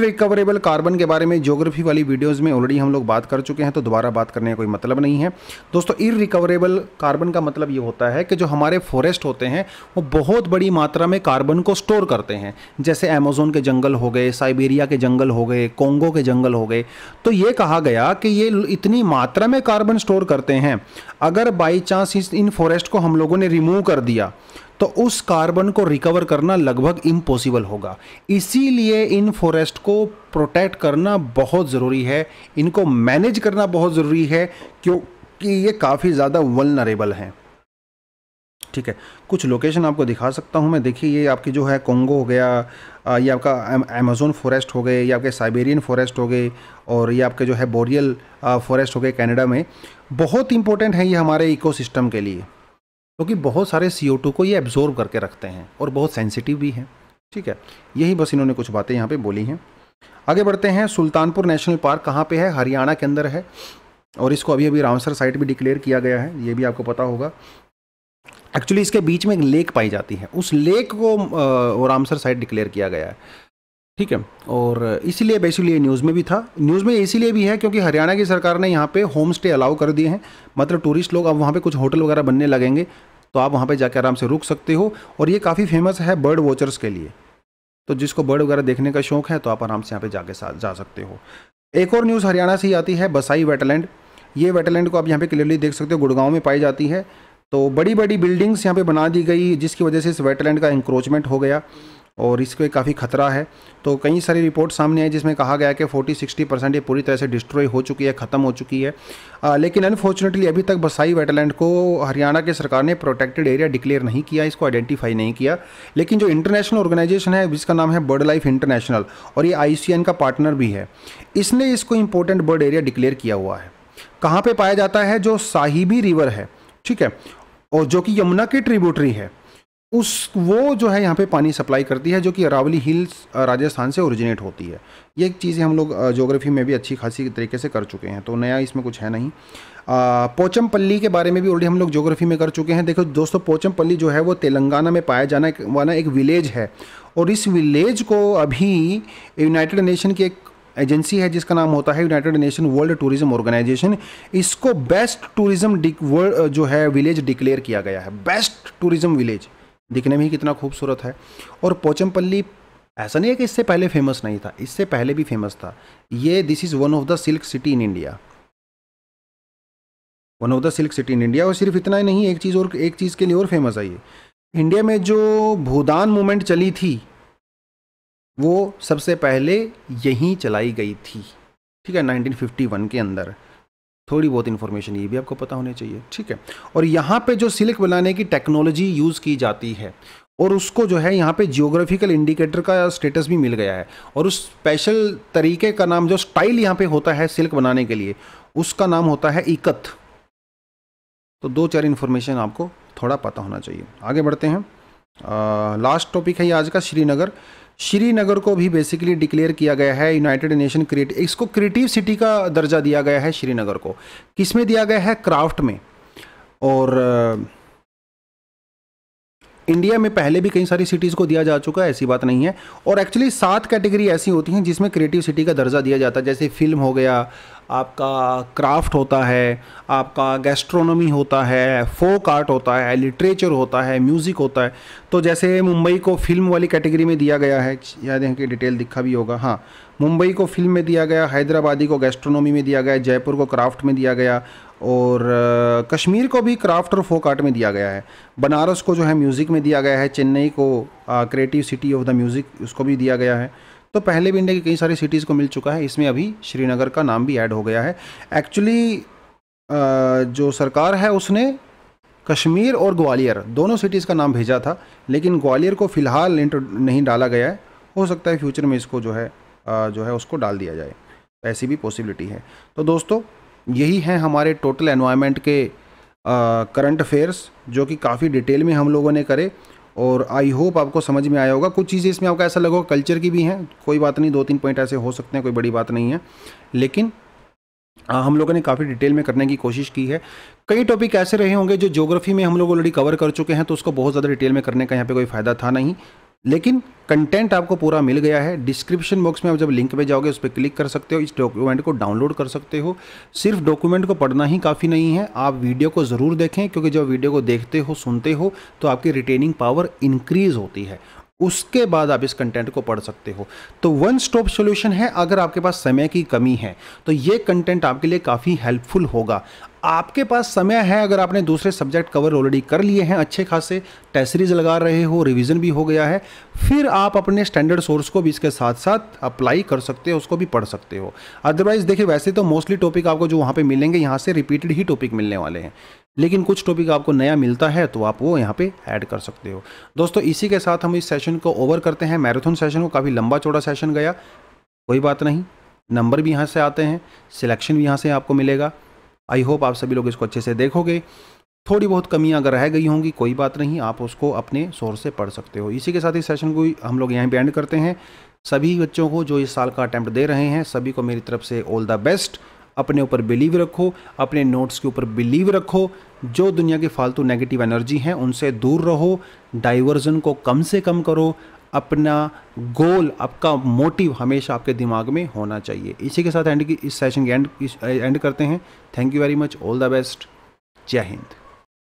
रिकवरेबल कार्बन के बारे में ज्योग्राफी वाली वीडियोज़ में ऑलरेडी हम लोग बात कर चुके हैं तो दोबारा बात करने का कोई मतलब नहीं है दोस्तों रिकवरेबल कार्बन का मतलब ये होता है कि जो हमारे फॉरेस्ट होते हैं वो बहुत बड़ी मात्रा में कार्बन को स्टोर करते हैं जैसे अमेजोन के जंगल हो गए साइबेरिया के जंगल हो गए कोंगो के जंगल हो गए तो ये कहा गया कि ये इतनी मात्रा में कार्बन स्टोर करते हैं अगर बाई चांस इन फॉरेस्ट को हम लोगों ने रिमूव कर दिया तो उस कार्बन को रिकवर करना लगभग इम्पॉसिबल होगा इसीलिए इन फॉरेस्ट को प्रोटेक्ट करना बहुत ज़रूरी है इनको मैनेज करना बहुत ज़रूरी है क्योंकि ये काफ़ी ज़्यादा वलनरेबल हैं ठीक है कुछ लोकेशन आपको दिखा सकता हूँ मैं देखिए ये आपकी जो है कोंगो हो गया ये आपका अमेजोन फॉरेस्ट हो गए ये आपके साइबेरियन फॉरेस्ट हो गए और ये आपके जो है बोरियल फॉरेस्ट हो गए कनाडा में बहुत इंपॉर्टेंट है ये हमारे इकोसिस्टम के लिए क्योंकि तो बहुत सारे सी को ये एब्जॉर्व करके रखते हैं और बहुत सेंसिटिव भी हैं ठीक है यही बस इन्होंने कुछ बातें यहाँ पे बोली हैं आगे बढ़ते हैं सुल्तानपुर नेशनल पार्क कहाँ पे है हरियाणा के अंदर है और इसको अभी अभी रामसर साइट भी डिक्लेयर किया गया है ये भी आपको पता होगा एक्चुअली इसके बीच में एक लेक पाई जाती है उस लेक को रामसर साइट डिक्लेयर किया गया है ठीक है और इसीलिए बेसिकली ये न्यूज़ में भी था न्यूज़ में इसीलिए भी है क्योंकि हरियाणा की सरकार ने यहाँ पे होम स्टे अलाउ कर दिए हैं मतलब टूरिस्ट लोग अब वहाँ पे कुछ होटल वगैरह बनने लगेंगे तो आप वहाँ पे जाके आराम से रुक सकते हो और ये काफ़ी फेमस है बर्ड वॉचर्स के लिए तो जिसको बर्ड वगैरह देखने का शौक है तो आप आराम से यहाँ पर जाके साथ जा सकते हो एक और न्यूज़ हरियाणा से ही आती है बसाई वेटलैंड ये वेटलैंड को आप यहाँ पर क्लियरली देख सकते हो गुड़गांव में पाई जाती है तो बड़ी बड़ी बिल्डिंग्स यहाँ पर बना दी गई जिसकी वजह से इस वेटलैंड का इंक्रोचमेंट हो गया और इसको काफ़ी खतरा है तो कई सारी रिपोर्ट सामने आई जिसमें कहा गया है कि 40-60 परसेंट ये पूरी तरह से डिस्ट्रॉय हो चुकी है ख़त्म हो चुकी है आ, लेकिन अनफॉर्चुनेटली अभी तक बसाई वेटलैंड को हरियाणा की सरकार ने प्रोटेक्टेड एरिया डिक्लेयर नहीं किया इसको आइडेंटिफाई नहीं किया लेकिन जो इंटरनेशनल ऑर्गेनाइजेशन है जिसका नाम है बर्ड लाइफ इंटरनेशनल और ये आई का पार्टनर भी है इसने इसको इम्पोर्टेंट बर्ड एरिया डिक्लेयर किया हुआ है कहाँ पर पाया जाता है जो साहिबी रिवर है ठीक है और जो कि यमुना की ट्रिब्यूटरी है उस वो जो है यहाँ पे पानी सप्लाई करती है जो कि अरावली हिल्स राजस्थान से ओरिजिनेट होती है ये एक चीज़ें हम लोग जोग्राफी में भी अच्छी खासी तरीके से कर चुके हैं तो नया इसमें कुछ है नहीं पोचमपल्ली के बारे में भी ऑलरेडी हम लोग जोग्राफी में कर चुके हैं देखो दोस्तों पोचमपल्ली जो है वो तेलंगाना में पाया जाना वाला एक विलेज है और इस विलेज को अभी यूनाइटेड नेशन की एक एजेंसी है जिसका नाम होता है United Nation world tourism organisation इसको बेस्ट टूरिज्म जो है विलेज डिक्लेयर किया गया है बेस्ट टूरिज्म विलेज दिखने में ही कितना खूबसूरत है और पोचमपल्ली ऐसा नहीं है कि इससे पहले फेमस नहीं था इससे पहले भी फेमस था ये this is one of the silk city in India one of the silk city in India और सिर्फ इतना ही नहीं एक चीज़ और एक चीज़ के लिए और फेमस है ये इंडिया में जो भूदान मूवमेंट चली थी वो सबसे पहले यहीं चलाई गई थी ठीक है 1951 के अंदर थोड़ी बहुत इन्फॉर्मेशन ये भी आपको पता होनी चाहिए ठीक है और यहाँ पे जो सिल्क बनाने की टेक्नोलॉजी यूज़ की जाती है और उसको जो है यहाँ पे जियोग्राफिकल इंडिकेटर का स्टेटस भी मिल गया है और उस स्पेशल तरीके का नाम जो स्टाइल यहाँ पे होता है सिल्क बनाने के लिए उसका नाम होता है इकत तो दो चार इन्फॉर्मेशन आपको थोड़ा पता होना चाहिए आगे बढ़ते हैं आ, लास्ट टॉपिक है ये आज का श्रीनगर श्रीनगर को भी बेसिकली डिक्लेयर किया गया है यूनाइटेड नेशन क्रिएट इसको क्रिएटिव सिटी का दर्जा दिया गया है श्रीनगर को किस में दिया गया है क्राफ्ट में और इंडिया में पहले भी कई सारी सिटीज़ को दिया जा चुका है ऐसी बात नहीं है और एक्चुअली सात कैटेगरी ऐसी होती हैं जिसमें क्रिएटिव सिटी का दर्जा दिया जाता है जैसे फिल्म हो गया आपका क्राफ्ट होता है आपका गैस्ट्रोनॉमी होता है फोक आर्ट होता है लिटरेचर होता है म्यूज़िक होता है तो जैसे मुंबई को फिल्म वाली कैटेगरी में दिया गया है याद है कि डिटेल दिखा भी होगा हाँ मुंबई को फिल्म में दिया गया हैदराबादी को गैस्ट्रोनॉमी में दिया गया जयपुर को क्राफ्ट में दिया गया और कश्मीर को भी क्राफ्ट और फोक आर्ट में दिया गया है बनारस को जो है म्यूज़िक में दिया गया है चेन्नई को creative city of the music उसको भी दिया गया है तो पहले भी इंडिया की कई सारी सिटीज़ को मिल चुका है इसमें अभी श्रीनगर का नाम भी ऐड हो गया है एक्चुअली जो सरकार है उसने कश्मीर और ग्वालियर दोनों सिटीज़ का नाम भेजा था लेकिन ग्वालियर को फ़िलहाल नहीं डाला गया है हो सकता है फ्यूचर में इसको जो है जो है उसको डाल दिया जाए ऐसी भी पॉसिबिलिटी है तो दोस्तों यही हैं हमारे टोटल एनवायरनमेंट के करंट अफेयर्स जो कि काफ़ी डिटेल में हम लोगों ने करे और आई होप आपको समझ में आया होगा कुछ चीज़ें इसमें आपको ऐसा लगेगा कल्चर की भी हैं कोई बात नहीं दो तीन पॉइंट ऐसे हो सकते हैं कोई बड़ी बात नहीं है लेकिन हाँ, हम लोगों ने काफ़ी डिटेल में करने की कोशिश की है कई टॉपिक ऐसे रहे होंगे जो ज्योग्राफी में हम लोग ऑलरेडी कवर कर चुके हैं तो उसको बहुत ज़्यादा डिटेल में करने का यहाँ पे कोई फ़ायदा था नहीं लेकिन कंटेंट आपको पूरा मिल गया है डिस्क्रिप्शन बॉक्स में आप जब लिंक पे जाओगे उस पर क्लिक कर सकते हो इस डॉक्यूमेंट को डाउनलोड कर सकते हो सिर्फ डॉक्यूमेंट को पढ़ना ही काफ़ी नहीं है आप वीडियो को ज़रूर देखें क्योंकि जब वीडियो को देखते हो सुनते हो तो आपकी रिटेनिंग पावर इंक्रीज़ होती है उसके बाद आप इस कंटेंट को पढ़ सकते हो तो वन स्टॉप सॉल्यूशन है अगर आपके पास समय की कमी है तो ये कंटेंट आपके लिए काफ़ी हेल्पफुल होगा आपके पास समय है अगर आपने दूसरे सब्जेक्ट कवर ऑलरेडी कर लिए हैं अच्छे खासे टेस्ट सीरीज लगा रहे हो रिवीजन भी हो गया है फिर आप अपने स्टैंडर्ड सोर्स को भी इसके साथ साथ अप्लाई कर सकते हो उसको भी पढ़ सकते हो अदरवाइज़ देखिए वैसे तो मोस्टली टॉपिक आपको जो वहाँ पर मिलेंगे यहाँ से रिपीटेड ही टॉपिक मिलने वाले हैं लेकिन कुछ टॉपिक आपको नया मिलता है तो आप वो यहाँ पे ऐड कर सकते हो दोस्तों इसी के साथ हम इस सेशन को ओवर करते हैं मैराथन सेशन को काफ़ी लंबा चौड़ा सेशन गया कोई बात नहीं नंबर भी यहाँ से आते हैं सिलेक्शन भी यहाँ से आपको मिलेगा आई होप आप सभी लोग इसको अच्छे से देखोगे थोड़ी बहुत कमियां अगर रह गई होंगी कोई बात नहीं आप उसको अपने सोर्स से पढ़ सकते हो इसी के साथ इस सेशन को हम लोग यहीं पे एंड करते हैं सभी बच्चों को जो इस साल का अटैम्प्ट दे रहे हैं सभी को मेरी तरफ से ऑल द बेस्ट अपने ऊपर बिलीव रखो अपने नोट्स के ऊपर बिलीव रखो जो दुनिया की फालतू नेगेटिव एनर्जी हैं उनसे दूर रहो डाइवर्जन को कम से कम करो अपना गोल आपका मोटिव हमेशा आपके दिमाग में होना चाहिए इसी के साथ एंड की इस सेशन के एंड एंड करते हैं thank you very much all the best जय हिंद